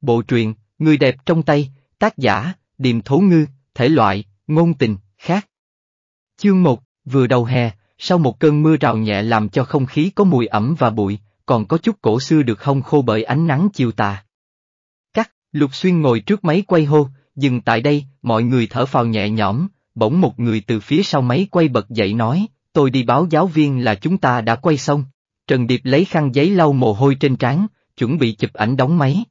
Bộ truyện, Người đẹp trong tay, tác giả, Điềm Thố Ngư, thể loại, ngôn tình, khác. Chương 1, vừa đầu hè, sau một cơn mưa rào nhẹ làm cho không khí có mùi ẩm và bụi, còn có chút cổ xưa được hong khô bởi ánh nắng chiều tà. Cắt, Lục Xuyên ngồi trước máy quay hô, dừng tại đây, mọi người thở phào nhẹ nhõm, bỗng một người từ phía sau máy quay bật dậy nói, tôi đi báo giáo viên là chúng ta đã quay xong. Trần Điệp lấy khăn giấy lau mồ hôi trên trán, chuẩn bị chụp ảnh đóng máy.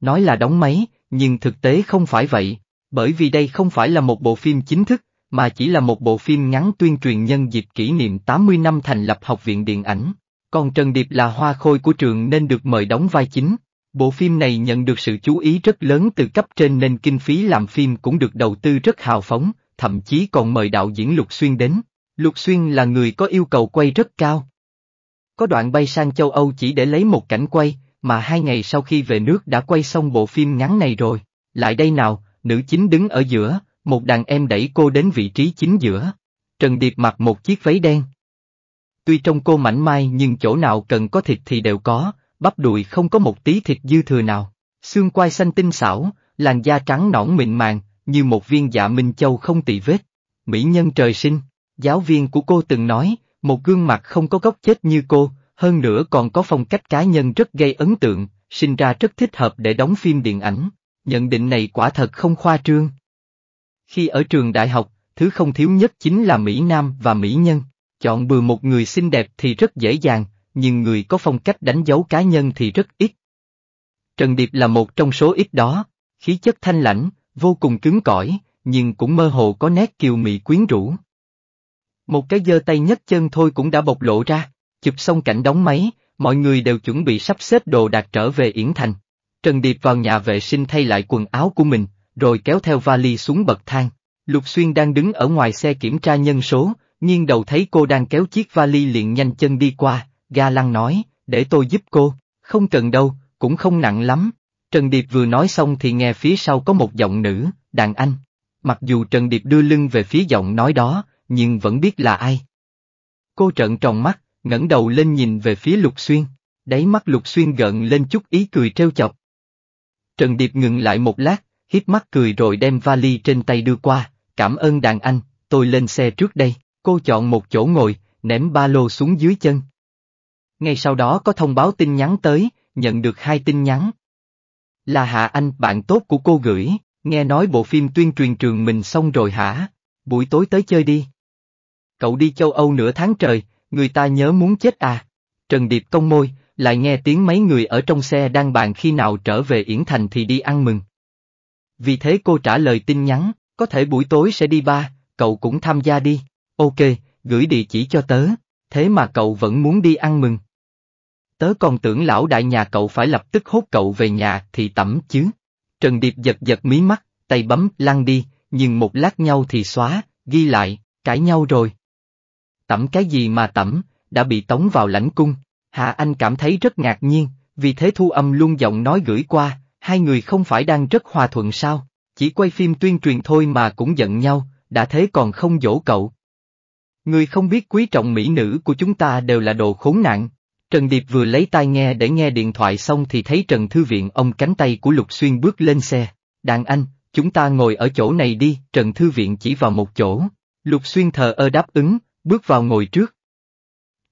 Nói là đóng máy, nhưng thực tế không phải vậy, bởi vì đây không phải là một bộ phim chính thức, mà chỉ là một bộ phim ngắn tuyên truyền nhân dịp kỷ niệm 80 năm thành lập Học viện Điện ảnh. Còn Trần Điệp là hoa khôi của trường nên được mời đóng vai chính. Bộ phim này nhận được sự chú ý rất lớn từ cấp trên nên kinh phí làm phim cũng được đầu tư rất hào phóng, thậm chí còn mời đạo diễn Lục Xuyên đến. Lục Xuyên là người có yêu cầu quay rất cao. Có đoạn bay sang châu Âu chỉ để lấy một cảnh quay, mà hai ngày sau khi về nước đã quay xong bộ phim ngắn này rồi. Lại đây nào, nữ chính đứng ở giữa, một đàn em đẩy cô đến vị trí chính giữa. Trần Điệp mặc một chiếc váy đen. Tuy trông cô mảnh mai nhưng chỗ nào cần có thịt thì đều có, bắp đùi không có một tí thịt dư thừa nào. Xương quai xanh tinh xảo, làn da trắng nõn mịn màng, như một viên dạ minh châu không tỳ vết. Mỹ nhân trời sinh, giáo viên của cô từng nói, một gương mặt không có góc chết như cô, hơn nữa còn có phong cách cá nhân rất gây ấn tượng, sinh ra rất thích hợp để đóng phim điện ảnh. Nhận định này quả thật không khoa trương. Khi ở trường đại học, thứ không thiếu nhất chính là Mỹ Nam và Mỹ Nhân. Chọn bừa một người xinh đẹp thì rất dễ dàng, nhưng người có phong cách đánh dấu cá nhân thì rất ít. Trần Điệp là một trong số ít đó, khí chất thanh lãnh, vô cùng cứng cỏi, nhưng cũng mơ hồ có nét kiều mị quyến rũ. Một cái giơ tay nhất chân thôi cũng đã bộc lộ ra. Chụp xong cảnh đóng máy, mọi người đều chuẩn bị sắp xếp đồ đạc trở về Yển Thành. Trần Điệp vào nhà vệ sinh thay lại quần áo của mình, rồi kéo theo vali xuống bậc thang. Lục Xuyên đang đứng ở ngoài xe kiểm tra nhân số, nghiêng đầu thấy cô đang kéo chiếc vali liền nhanh chân đi qua, ga lăng nói, để tôi giúp cô, không cần đâu, cũng không nặng lắm. Trần Điệp vừa nói xong thì nghe phía sau có một giọng nữ, đàn anh. Mặc dù Trần Điệp đưa lưng về phía giọng nói đó, nhưng vẫn biết là ai. Cô trợn tròn mắt, ngẩng đầu lên nhìn về phía Lục Xuyên, đáy mắt Lục Xuyên gợn lên chút ý cười trêu chọc. Trần Điệp ngừng lại một lát, hít mắt cười rồi đem vali trên tay đưa qua, cảm ơn đàn anh, tôi lên xe trước đây, cô chọn một chỗ ngồi, ném ba lô xuống dưới chân. Ngay sau đó có thông báo tin nhắn tới, nhận được hai tin nhắn. Là Hạ Anh, bạn tốt của cô gửi, nghe nói bộ phim tuyên truyền trường mình xong rồi hả? Buổi tối tới chơi đi. Cậu đi châu Âu nửa tháng trời, người ta nhớ muốn chết à. Trần Điệp công môi, lại nghe tiếng mấy người ở trong xe đang bàn khi nào trở về Yển Thành thì đi ăn mừng. Vì thế cô trả lời tin nhắn, có thể buổi tối sẽ đi ba, cậu cũng tham gia đi, ok, gửi địa chỉ cho tớ, thế mà cậu vẫn muốn đi ăn mừng. Tớ còn tưởng lão đại nhà cậu phải lập tức hốt cậu về nhà thì tẩm chứ. Trần Điệp giật giật mí mắt, tay bấm lăn đi, nhưng một lát nhau thì xóa, ghi lại, cãi nhau rồi. Tẩm cái gì mà tẩm, đã bị tống vào lãnh cung. Hạ Anh cảm thấy rất ngạc nhiên, vì thế thu âm luôn giọng nói gửi qua, hai người không phải đang rất hòa thuận sao, chỉ quay phim tuyên truyền thôi mà cũng giận nhau, đã thế còn không dỗ cậu. Người không biết quý trọng mỹ nữ của chúng ta đều là đồ khốn nạn. Trần Điệp vừa lấy tai nghe để nghe điện thoại xong thì thấy Trần Thư Viện ông cánh tay của Lục Xuyên bước lên xe. Đàn anh, chúng ta ngồi ở chỗ này đi, Trần Thư Viện chỉ vào một chỗ. Lục Xuyên thờ ơ đáp ứng, bước vào ngồi trước.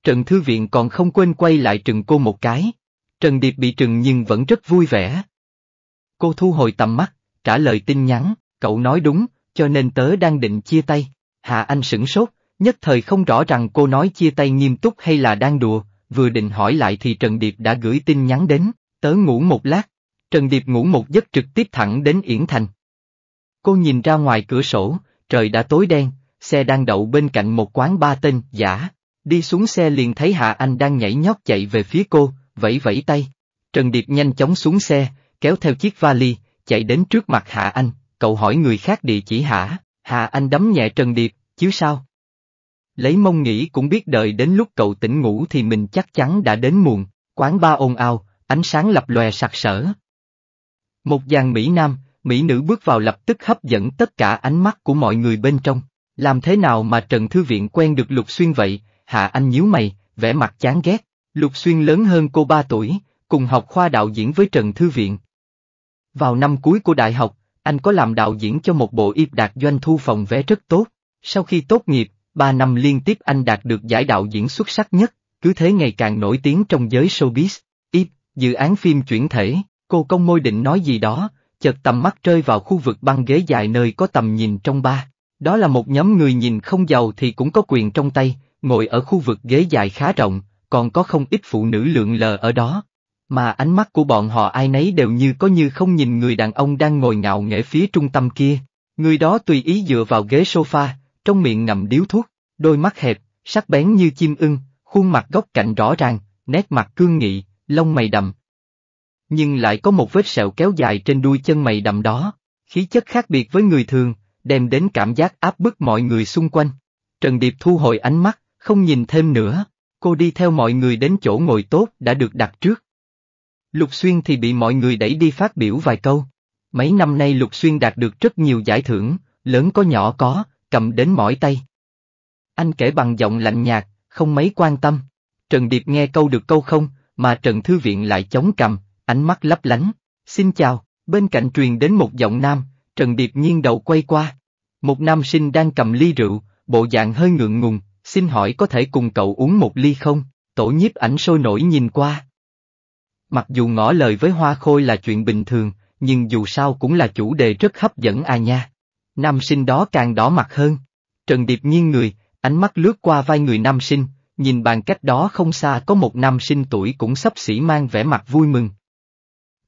Trần Thư Viện còn không quên quay lại trừng cô một cái. Trần Điệp bị trừng nhưng vẫn rất vui vẻ. Cô thu hồi tầm mắt, trả lời tin nhắn, cậu nói đúng, cho nên tớ đang định chia tay. Hạ Anh sửng sốt, nhất thời không rõ rằng cô nói chia tay nghiêm túc hay là đang đùa, vừa định hỏi lại thì Trần Điệp đã gửi tin nhắn đến, tớ ngủ một lát. Trần Điệp ngủ một giấc trực tiếp thẳng đến Yển Thành. Cô nhìn ra ngoài cửa sổ, trời đã tối đen, xe đang đậu bên cạnh một quán ba tên giả. Đi xuống xe liền thấy Hạ Anh đang nhảy nhót chạy về phía cô, vẫy vẫy tay. Trần Điệp nhanh chóng xuống xe, kéo theo chiếc vali, chạy đến trước mặt Hạ Anh, cậu hỏi người khác địa chỉ hả, Hạ Anh đấm nhẹ Trần Điệp, chứ sao? Lấy mông nghĩ cũng biết đợi đến lúc cậu tỉnh ngủ thì mình chắc chắn đã đến muộn, quán ba ồn ào, ánh sáng lập lòe sặc sỡ. Một dàn Mỹ Nam, Mỹ nữ bước vào lập tức hấp dẫn tất cả ánh mắt của mọi người bên trong. Làm thế nào mà Trần Thư Viện quen được Lục Xuyên vậy, Hạ Anh nhíu mày, vẻ mặt chán ghét, Lục Xuyên lớn hơn cô 3 tuổi, cùng học khoa đạo diễn với Trần Thư Viện. Vào năm cuối của đại học, anh có làm đạo diễn cho một bộ yếp đạt doanh thu phòng vé rất tốt. Sau khi tốt nghiệp, 3 năm liên tiếp anh đạt được giải đạo diễn xuất sắc nhất, cứ thế ngày càng nổi tiếng trong giới showbiz. Yếp, dự án phim chuyển thể, cô công môi định nói gì đó, chợt tầm mắt rơi vào khu vực băng ghế dài nơi có tầm nhìn trong ba. Đó là một nhóm người nhìn không giàu thì cũng có quyền trong tay, ngồi ở khu vực ghế dài khá rộng, còn có không ít phụ nữ lượng lờ ở đó. Mà ánh mắt của bọn họ ai nấy đều như có như không nhìn người đàn ông đang ngồi ngạo nghễ phía trung tâm kia. Người đó tùy ý dựa vào ghế sofa, trong miệng ngậm điếu thuốc, đôi mắt hẹp, sắc bén như chim ưng, khuôn mặt góc cạnh rõ ràng, nét mặt cương nghị, lông mày đậm. Nhưng lại có một vết sẹo kéo dài trên đuôi chân mày đậm đó, khí chất khác biệt với người thường, đem đến cảm giác áp bức mọi người xung quanh. Trần Điệp thu hồi ánh mắt, không nhìn thêm nữa, cô đi theo mọi người đến chỗ ngồi tốt đã được đặt trước. Lục Xuyên thì bị mọi người đẩy đi phát biểu vài câu. Mấy năm nay Lục Xuyên đạt được rất nhiều giải thưởng, lớn có nhỏ có, cầm đến mỏi tay. Anh kể bằng giọng lạnh nhạt, không mấy quan tâm. Trần Điệp nghe câu được câu không, mà Trần Thư Viện lại chống cầm, ánh mắt lấp lánh. Xin chào, bên cạnh truyền đến một giọng nam, Trần Điệp nghiêng đầu quay qua. Một nam sinh đang cầm ly rượu, bộ dạng hơi ngượng ngùng, xin hỏi có thể cùng cậu uống một ly không? Tổ nhiếp ảnh sôi nổi nhìn qua. Mặc dù ngỏ lời với Hoa Khôi là chuyện bình thường, nhưng dù sao cũng là chủ đề rất hấp dẫn à nha. Nam sinh đó càng đỏ mặt hơn. Trần Điệp nghiêng người, ánh mắt lướt qua vai người nam sinh, nhìn bàn cách đó không xa có một nam sinh tuổi cũng sắp xỉ mang vẻ mặt vui mừng.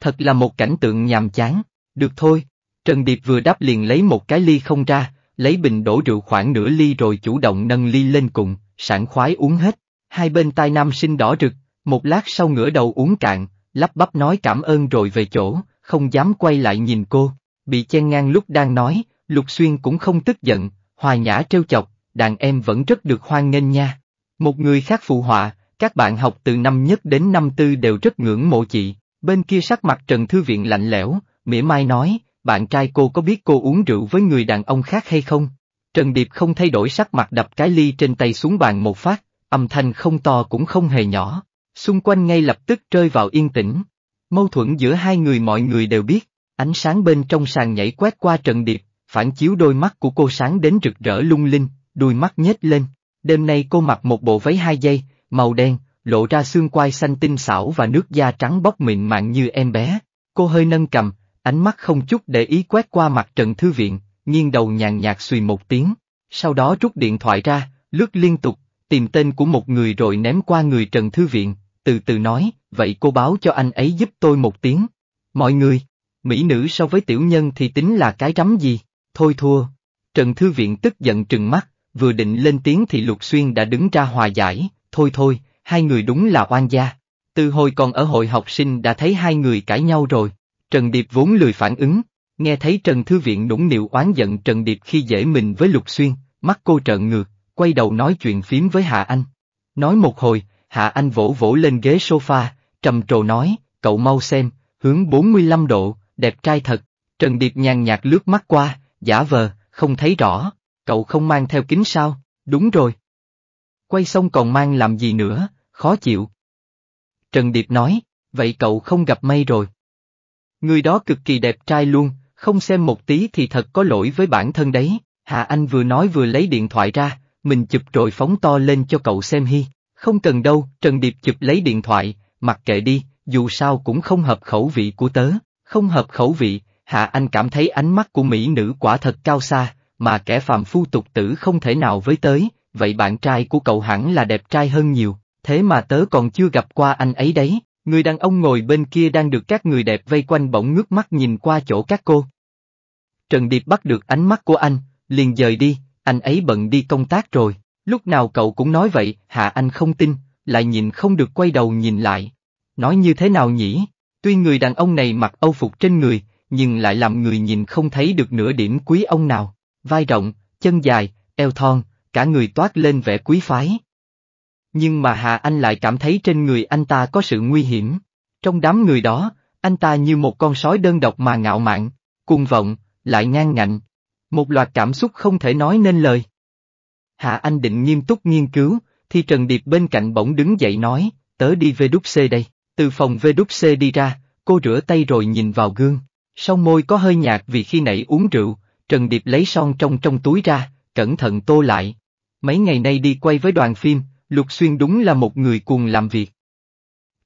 Thật là một cảnh tượng nhàm chán, được thôi, Trần Điệp vừa đáp liền lấy một cái ly không ra, lấy bình đổ rượu khoảng nửa ly rồi chủ động nâng ly lên cùng, sảng khoái uống hết. Hai bên tai nam sinh đỏ rực, một lát sau ngửa đầu uống cạn, lắp bắp nói cảm ơn rồi về chỗ, không dám quay lại nhìn cô. Bị chen ngang lúc đang nói, Lục Xuyên cũng không tức giận, hòa nhã trêu chọc, đàn em vẫn rất được hoan nghênh nha. Một người khác phụ họa, các bạn học từ năm nhất đến năm tư đều rất ngưỡng mộ chị, bên kia sắc mặt Trần Thư Viện lạnh lẽo, mỉa mai nói, bạn trai cô có biết cô uống rượu với người đàn ông khác hay không? Trần Điệp không thay đổi sắc mặt đập cái ly trên tay xuống bàn một phát, âm thanh không to cũng không hề nhỏ, xung quanh ngay lập tức rơi vào yên tĩnh. Mâu thuẫn giữa hai người mọi người đều biết, ánh sáng bên trong sàn nhảy quét qua Trần Điệp, phản chiếu đôi mắt của cô sáng đến rực rỡ lung linh, đôi mắt nhếch lên. Đêm nay cô mặc một bộ váy hai dây, màu đen, lộ ra xương quai xanh tinh xảo và nước da trắng bóc mịn màng như em bé. Cô hơi nâng cầm, ánh mắt không chút để ý quét qua mặt trận thư viện, nghiêng đầu nhàn nhạt xùy một tiếng, sau đó rút điện thoại ra, lướt liên tục, tìm tên của một người rồi ném qua người trần thư viện, từ từ nói, vậy cô báo cho anh ấy giúp tôi một tiếng. Mọi người, mỹ nữ so với tiểu nhân thì tính là cái rắm gì, thôi thua. Trần Thư Viện tức giận trừng mắt, vừa định lên tiếng thì Lục Xuyên đã đứng ra hòa giải, thôi thôi, hai người đúng là oan gia. Từ hồi còn ở hội học sinh đã thấy hai người cãi nhau rồi, Trần Điệp vốn lười phản ứng, nghe thấy Trần Thư Viện nũng nịu oán giận Trần Điệp khi dễ mình với Lục Xuyên, mắt cô trợn ngược, quay đầu nói chuyện phím với Hạ Anh. Nói một hồi, Hạ Anh vỗ vỗ lên ghế sofa, trầm trồ nói, cậu mau xem, hướng 45 độ, đẹp trai thật, Trần Điệp nhàn nhạt lướt mắt qua, giả vờ, không thấy rõ, cậu không mang theo kính sao, đúng rồi. Quay xong còn mang làm gì nữa, khó chịu. Trần Điệp nói, vậy cậu không gặp may rồi. Người đó cực kỳ đẹp trai luôn, không xem một tí thì thật có lỗi với bản thân đấy. Hạ Anh vừa nói vừa lấy điện thoại ra, mình chụp rồi phóng to lên cho cậu xem hi. Không cần đâu, Trần Điệp chụp lấy điện thoại, mặc kệ đi, dù sao cũng không hợp khẩu vị của tớ. Không hợp khẩu vị, Hạ Anh cảm thấy ánh mắt của mỹ nữ quả thật cao xa, mà kẻ phàm phu tục tử không thể nào với tới, vậy bạn trai của cậu hẳn là đẹp trai hơn nhiều, thế mà tớ còn chưa gặp qua anh ấy đấy. Người đàn ông ngồi bên kia đang được các người đẹp vây quanh bỗng ngước mắt nhìn qua chỗ các cô. Trần Điệp bắt được ánh mắt của anh, liền dời đi, anh ấy bận đi công tác rồi, lúc nào cậu cũng nói vậy, hạ anh không tin, lại nhìn không được quay đầu nhìn lại. Nói như thế nào nhỉ? Tuy người đàn ông này mặc âu phục trên người, nhưng lại làm người nhìn không thấy được nửa điểm quý ông nào. Vai rộng, chân dài, eo thon, cả người toát lên vẻ quý phái. Nhưng mà Hà Anh lại cảm thấy trên người anh ta có sự nguy hiểm. Trong đám người đó, anh ta như một con sói đơn độc mà ngạo mạn, cuồng vọng, lại ngang ngạnh. Một loạt cảm xúc không thể nói nên lời. Hạ Anh định nghiêm túc nghiên cứu, thì Trần Điệp bên cạnh bỗng đứng dậy nói, tớ đi VWC đây, từ phòng VWC đi ra, cô rửa tay rồi nhìn vào gương, sau môi có hơi nhạt vì khi nãy uống rượu, Trần Điệp lấy son trong trong túi ra, cẩn thận tô lại. Mấy ngày nay đi quay với đoàn phim, Lục Xuyên đúng là một người cuồng làm việc.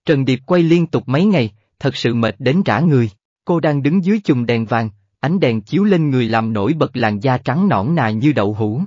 Trần Điệp quay liên tục mấy ngày, thật sự mệt đến rã người. Cô đang đứng dưới chùm đèn vàng, ánh đèn chiếu lên người làm nổi bật làn da trắng nõn nà như đậu hũ.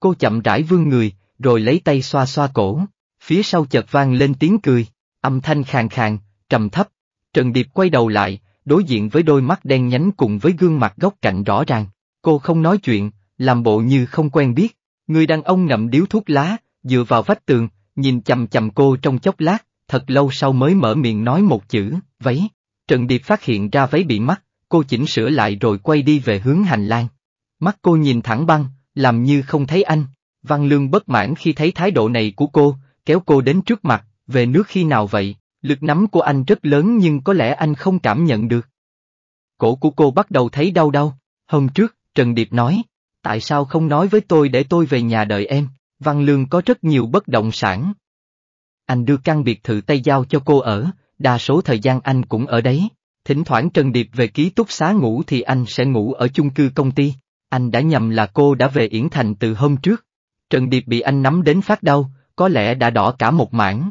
Cô chậm rãi vươn người, rồi lấy tay xoa xoa cổ, phía sau chợt vang lên tiếng cười, âm thanh khàn khàn, trầm thấp. Trần Điệp quay đầu lại, đối diện với đôi mắt đen nhánh cùng với gương mặt góc cạnh rõ ràng. Cô không nói chuyện, làm bộ như không quen biết. Người đàn ông ngậm điếu thuốc lá, dựa vào vách tường, nhìn chầm chầm cô trong chốc lát, thật lâu sau mới mở miệng nói một chữ, váy. Trần Điệp phát hiện ra váy bị mắc, cô chỉnh sửa lại rồi quay đi về hướng hành lang. Mắt cô nhìn thẳng băng, làm như không thấy anh. Văn Lương bất mãn khi thấy thái độ này của cô, kéo cô đến trước mặt, về nước khi nào vậy, lực nắm của anh rất lớn nhưng có lẽ anh không cảm nhận được. Cổ của cô bắt đầu thấy đau đau, hôm trước, Trần Điệp nói, tại sao không nói với tôi để tôi về nhà đợi em, Văn Lương có rất nhiều bất động sản. Anh đưa căn biệt thự Tây Giao cho cô ở, đa số thời gian anh cũng ở đấy. Thỉnh thoảng Trần Điệp về ký túc xá ngủ thì anh sẽ ngủ ở chung cư công ty. Anh đã nhầm là cô đã về Yển Thành từ hôm trước. Trần Điệp bị anh nắm đến phát đau, có lẽ đã đỏ cả một mảng.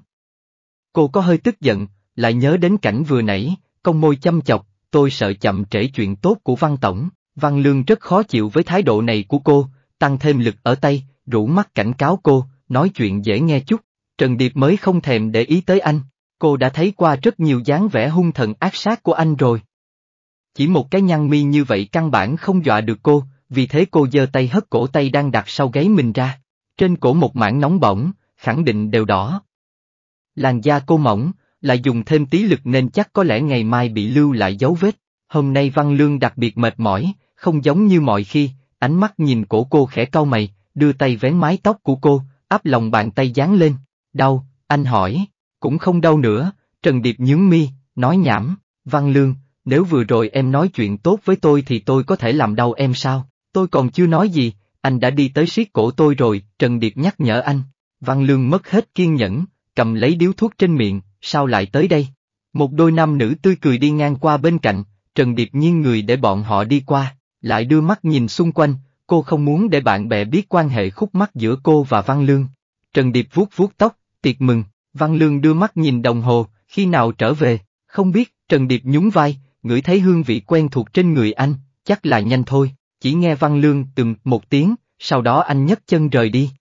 Cô có hơi tức giận, lại nhớ đến cảnh vừa nãy, công môi chăm chọc, tôi sợ chậm trễ chuyện tốt của Văn Tổng. Văn Lương rất khó chịu với thái độ này của cô, tăng thêm lực ở tay, rủ mắt cảnh cáo cô, nói chuyện dễ nghe chút, Trần Điệp mới không thèm để ý tới anh, cô đã thấy qua rất nhiều dáng vẻ hung thần ác sát của anh rồi. Chỉ một cái nhăn mi như vậy căn bản không dọa được cô, vì thế cô giơ tay hất cổ tay đang đặt sau gáy mình ra, trên cổ một mảng nóng bỏng, khẳng định đều đỏ. Làn da cô mỏng, lại dùng thêm tí lực nên chắc có lẽ ngày mai bị lưu lại dấu vết, hôm nay Văn Lương đặc biệt mệt mỏi, không giống như mọi khi, ánh mắt nhìn cổ cô khẽ cau mày, đưa tay vén mái tóc của cô, áp lòng bàn tay dán lên. Đau, anh hỏi. Cũng không đau nữa, Trần Điệp nhướng mi, nói nhảm, Văn Lương, nếu vừa rồi em nói chuyện tốt với tôi thì tôi có thể làm đau em sao? Tôi còn chưa nói gì, anh đã đi tới siết cổ tôi rồi, Trần Điệp nhắc nhở anh. Văn Lương mất hết kiên nhẫn, cầm lấy điếu thuốc trên miệng, sao lại tới đây? Một đôi nam nữ tươi cười đi ngang qua bên cạnh, Trần Điệp nghiêng người để bọn họ đi qua, lại đưa mắt nhìn xung quanh, cô không muốn để bạn bè biết quan hệ khúc mắc giữa cô và Văn Lương. Trần Điệp vuốt vuốt tóc, tiệc mừng, Văn Lương đưa mắt nhìn đồng hồ, khi nào trở về, không biết, Trần Điệp nhún vai, ngửi thấy hương vị quen thuộc trên người anh, chắc là nhanh thôi, chỉ nghe Văn Lương từng một tiếng, sau đó anh nhấc chân rời đi.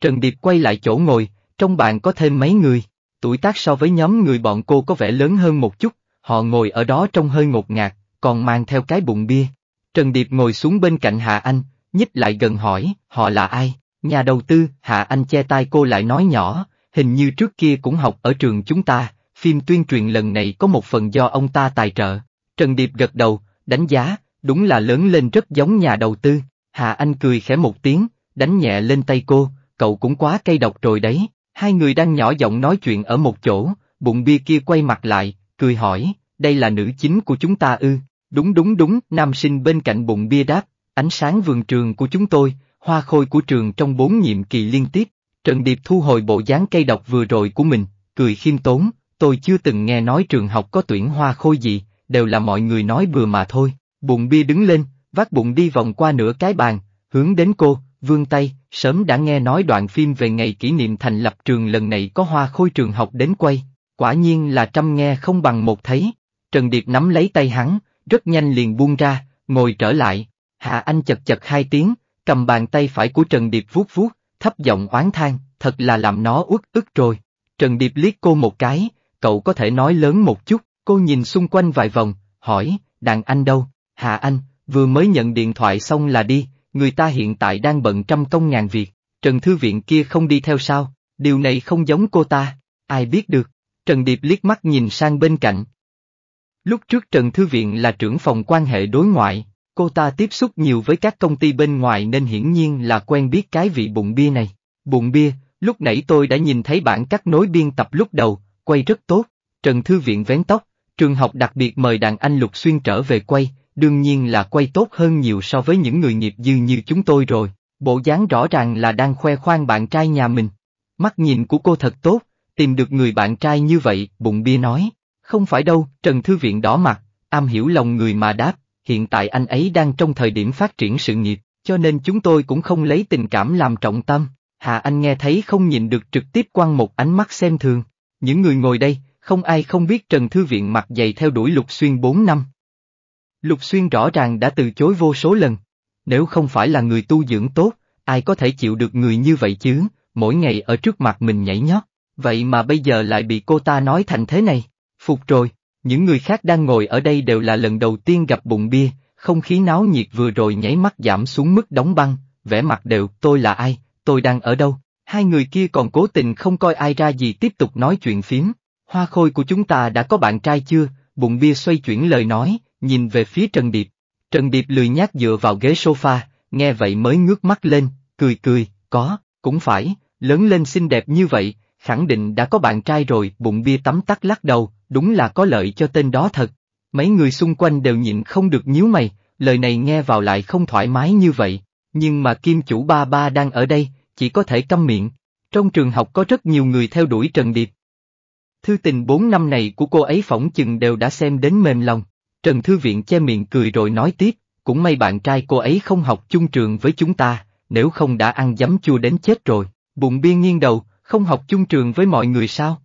Trần Điệp quay lại chỗ ngồi, trong bạn có thêm mấy người, tuổi tác so với nhóm người bọn cô có vẻ lớn hơn một chút, họ ngồi ở đó trong hơi ngột ngạt, còn mang theo cái bụng bia. Trần Điệp ngồi xuống bên cạnh Hạ Anh, nhích lại gần hỏi, họ là ai? Nhà đầu tư, Hạ Anh che tai cô lại nói nhỏ, hình như trước kia cũng học ở trường chúng ta, phim tuyên truyền lần này có một phần do ông ta tài trợ. Trần Điệp gật đầu, đánh giá, đúng là lớn lên rất giống nhà đầu tư. Hạ Anh cười khẽ một tiếng, đánh nhẹ lên tay cô, cậu cũng quá cay độc rồi đấy. Hai người đang nhỏ giọng nói chuyện ở một chỗ, bụng bia kia quay mặt lại, cười hỏi, đây là nữ chính của chúng ta ư, đúng đúng đúng, nam sinh bên cạnh bụng bia đáp, Ánh sáng vườn trường của chúng tôi, hoa khôi của trường trong bốn nhiệm kỳ liên tiếp, Trần Điệp thu hồi bộ dáng cây độc vừa rồi của mình, cười khiêm tốn, tôi chưa từng nghe nói trường học có tuyển hoa khôi gì, đều là mọi người nói bừa mà thôi. Bụng bia đứng lên, vác bụng đi vòng qua nửa cái bàn, hướng đến cô, vương tay, sớm đã nghe nói đoạn phim về ngày kỷ niệm thành lập trường lần này có hoa khôi trường học đến quay, quả nhiên là trăm nghe không bằng một thấy. Trần Điệp nắm lấy tay hắn, rất nhanh liền buông ra, ngồi trở lại, Hạ Anh chật chật hai tiếng, cầm bàn tay phải của Trần Điệp vuốt vuốt, thấp giọng oán than, thật là làm nó uất ức rồi. Trần Điệp liếc cô một cái, cậu có thể nói lớn một chút, cô nhìn xung quanh vài vòng, hỏi, đàn anh đâu, Hạ Anh, vừa mới nhận điện thoại xong là đi, người ta hiện tại đang bận trăm công ngàn việc, Trần Thư Viện kia không đi theo sao, điều này không giống cô ta, ai biết được, Trần Điệp liếc mắt nhìn sang bên cạnh. Lúc trước Trần Thư Viện là trưởng phòng quan hệ đối ngoại, Cô ta tiếp xúc nhiều với các công ty bên ngoài nên hiển nhiên là quen biết cái vị bụng bia này. Bụng bia, lúc nãy tôi đã nhìn thấy bản cắt nối biên tập lúc đầu, quay rất tốt, Trần Thư Viện vén tóc, trường học đặc biệt mời đàn anh Lục Xuyên trở về quay, đương nhiên là quay tốt hơn nhiều so với những người nghiệp dư như chúng tôi rồi, bộ dáng rõ ràng là đang khoe khoang bạn trai nhà mình. Mắt nhìn của cô thật tốt, tìm được người bạn trai như vậy, bụng bia nói. Không phải đâu, Trần Thư Viện đỏ mặt, am hiểu lòng người mà đáp, hiện tại anh ấy đang trong thời điểm phát triển sự nghiệp, cho nên chúng tôi cũng không lấy tình cảm làm trọng tâm. Hà Anh nghe thấy không nhìn được trực tiếp quăng một ánh mắt xem thường. Những người ngồi đây, không ai không biết Trần Thư Viện mặc dày theo đuổi Lục Xuyên 4 năm. Lục Xuyên rõ ràng đã từ chối vô số lần. Nếu không phải là người tu dưỡng tốt, ai có thể chịu được người như vậy chứ, mỗi ngày ở trước mặt mình nhảy nhót, vậy mà bây giờ lại bị cô ta nói thành thế này, phục rồi. Những người khác đang ngồi ở đây đều là lần đầu tiên gặp bụng bia, không khí náo nhiệt vừa rồi nháy mắt giảm xuống mức đóng băng, vẻ mặt đều, tôi là ai, tôi đang ở đâu, hai người kia còn cố tình không coi ai ra gì tiếp tục nói chuyện phiếm. Hoa khôi của chúng ta đã có bạn trai chưa, bụng bia xoay chuyển lời nói, nhìn về phía Trần Điệp. Trần Điệp lười nhác dựa vào ghế sofa, nghe vậy mới ngước mắt lên, cười cười, có, cũng phải, lớn lên xinh đẹp như vậy, khẳng định đã có bạn trai rồi, bụng bia tắm tắt lắc đầu, đúng là có lợi cho tên đó thật. Mấy người xung quanh đều nhịn không được nhíu mày, lời này nghe vào lại không thoải mái như vậy, nhưng mà kim chủ ba ba đang ở đây, chỉ có thể câm miệng. Trong trường học có rất nhiều người theo đuổi Trần Điệp. Thư tình 4 năm này của cô ấy phỏng chừng đều đã xem đến mềm lòng. Trần Thư Viện che miệng cười rồi nói tiếp, cũng may bạn trai cô ấy không học chung trường với chúng ta, nếu không đã ăn dấm chua đến chết rồi. Bụng biên nghiêng đầu, không học chung trường với mọi người sao?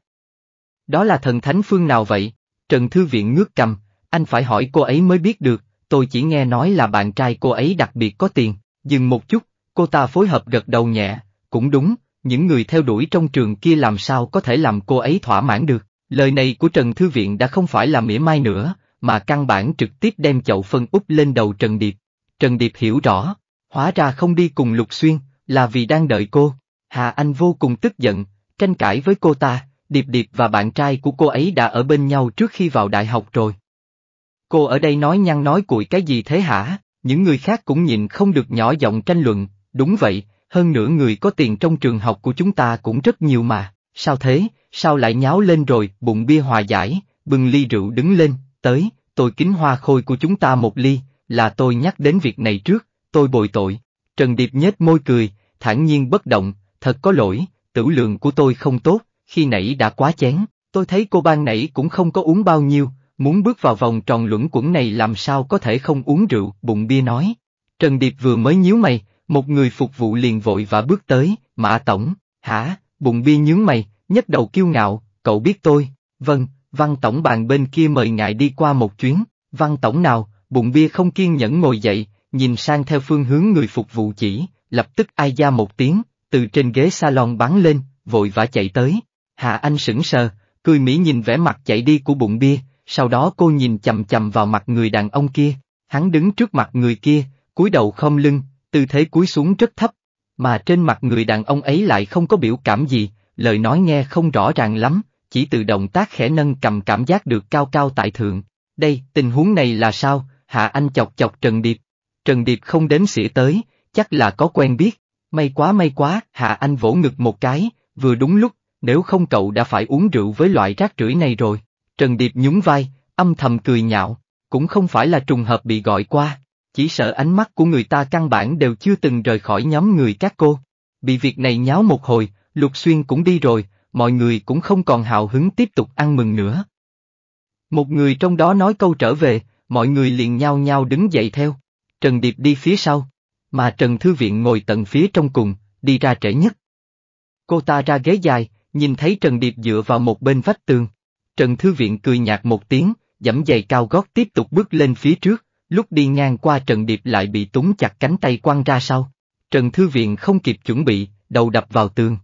Đó là thần thánh phương nào vậy? Trần Thư Viện ngước cầm, anh phải hỏi cô ấy mới biết được, tôi chỉ nghe nói là bạn trai cô ấy đặc biệt có tiền. Dừng một chút, cô ta phối hợp gật đầu nhẹ, cũng đúng, những người theo đuổi trong trường kia làm sao có thể làm cô ấy thỏa mãn được. Lời này của Trần Thư Viện đã không phải là mỉa mai nữa, mà căn bản trực tiếp đem chậu phân úp lên đầu Trần Điệp. Trần Điệp hiểu rõ, hóa ra không đi cùng Lục Xuyên, là vì đang đợi cô. Hà Anh vô cùng tức giận, tranh cãi với cô ta, Điệp Điệp và bạn trai của cô ấy đã ở bên nhau trước khi vào đại học rồi. Cô ở đây nói nhăn nói cuội cái gì thế hả, những người khác cũng nhìn không được nhỏ giọng tranh luận, đúng vậy, hơn nữa người có tiền trong trường học của chúng ta cũng rất nhiều mà, sao thế, sao lại nháo lên rồi, bụng bia hòa giải, bưng ly rượu đứng lên, tới, tôi kính hoa khôi của chúng ta một ly, là tôi nhắc đến việc này trước, tôi bồi tội. Trần Điệp nhếch môi cười, thản nhiên bất động, thật có lỗi, tử lượng của tôi không tốt, khi nãy đã quá chén, tôi thấy cô ban nãy cũng không có uống bao nhiêu, muốn bước vào vòng tròn luẩn quẩn này làm sao có thể không uống rượu, bụng bia nói. Trần Điệp vừa mới nhíu mày, một người phục vụ liền vội và bước tới, mã tổng, hả, bụng bia nhướng mày, nhấc đầu kiêu ngạo, cậu biết tôi, vâng, văn tổng bàn bên kia mời ngài đi qua một chuyến, văn tổng nào, bụng bia không kiên nhẫn ngồi dậy, nhìn sang theo phương hướng người phục vụ chỉ, lập tức ai ra một tiếng, từ trên ghế salon bắn lên, vội vã chạy tới, Hạ Anh sững sờ, cười mỉ nhìn vẻ mặt chạy đi của bụng bia, sau đó cô nhìn chầm chầm vào mặt người đàn ông kia, hắn đứng trước mặt người kia, cúi đầu không lưng, tư thế cúi xuống rất thấp, mà trên mặt người đàn ông ấy lại không có biểu cảm gì, lời nói nghe không rõ ràng lắm, chỉ từ động tác khẽ nâng cầm cảm giác được cao cao tại thượng. Đây, tình huống này là sao? Hạ Anh chọc chọc Trần Điệp. Trần Điệp không đến xỉa tới, chắc là có quen biết. May quá may quá, Hạ Anh vỗ ngực một cái, vừa đúng lúc nếu không cậu đã phải uống rượu với loại rác rưởi này rồi. Trần Điệp nhún vai, âm thầm cười nhạo, cũng không phải là trùng hợp bị gọi qua, chỉ sợ ánh mắt của người ta căn bản đều chưa từng rời khỏi nhóm người các cô. Bị việc này nháo một hồi, Lục Xuyên cũng đi rồi, mọi người cũng không còn hào hứng tiếp tục ăn mừng nữa. Một người trong đó nói câu trở về, mọi người liền nhau nhau đứng dậy theo. Trần Điệp đi phía sau, mà Trần Thư Viện ngồi tận phía trong cùng, đi ra trễ nhất. Cô ta ra ghế dài, nhìn thấy Trần Điệp dựa vào một bên vách tường. Trần Thư Viện cười nhạt một tiếng, dẫm giày cao gót tiếp tục bước lên phía trước, lúc đi ngang qua Trần Điệp lại bị túng chặt cánh tay quăng ra sau. Trần Thư Viện không kịp chuẩn bị, đầu đập vào tường.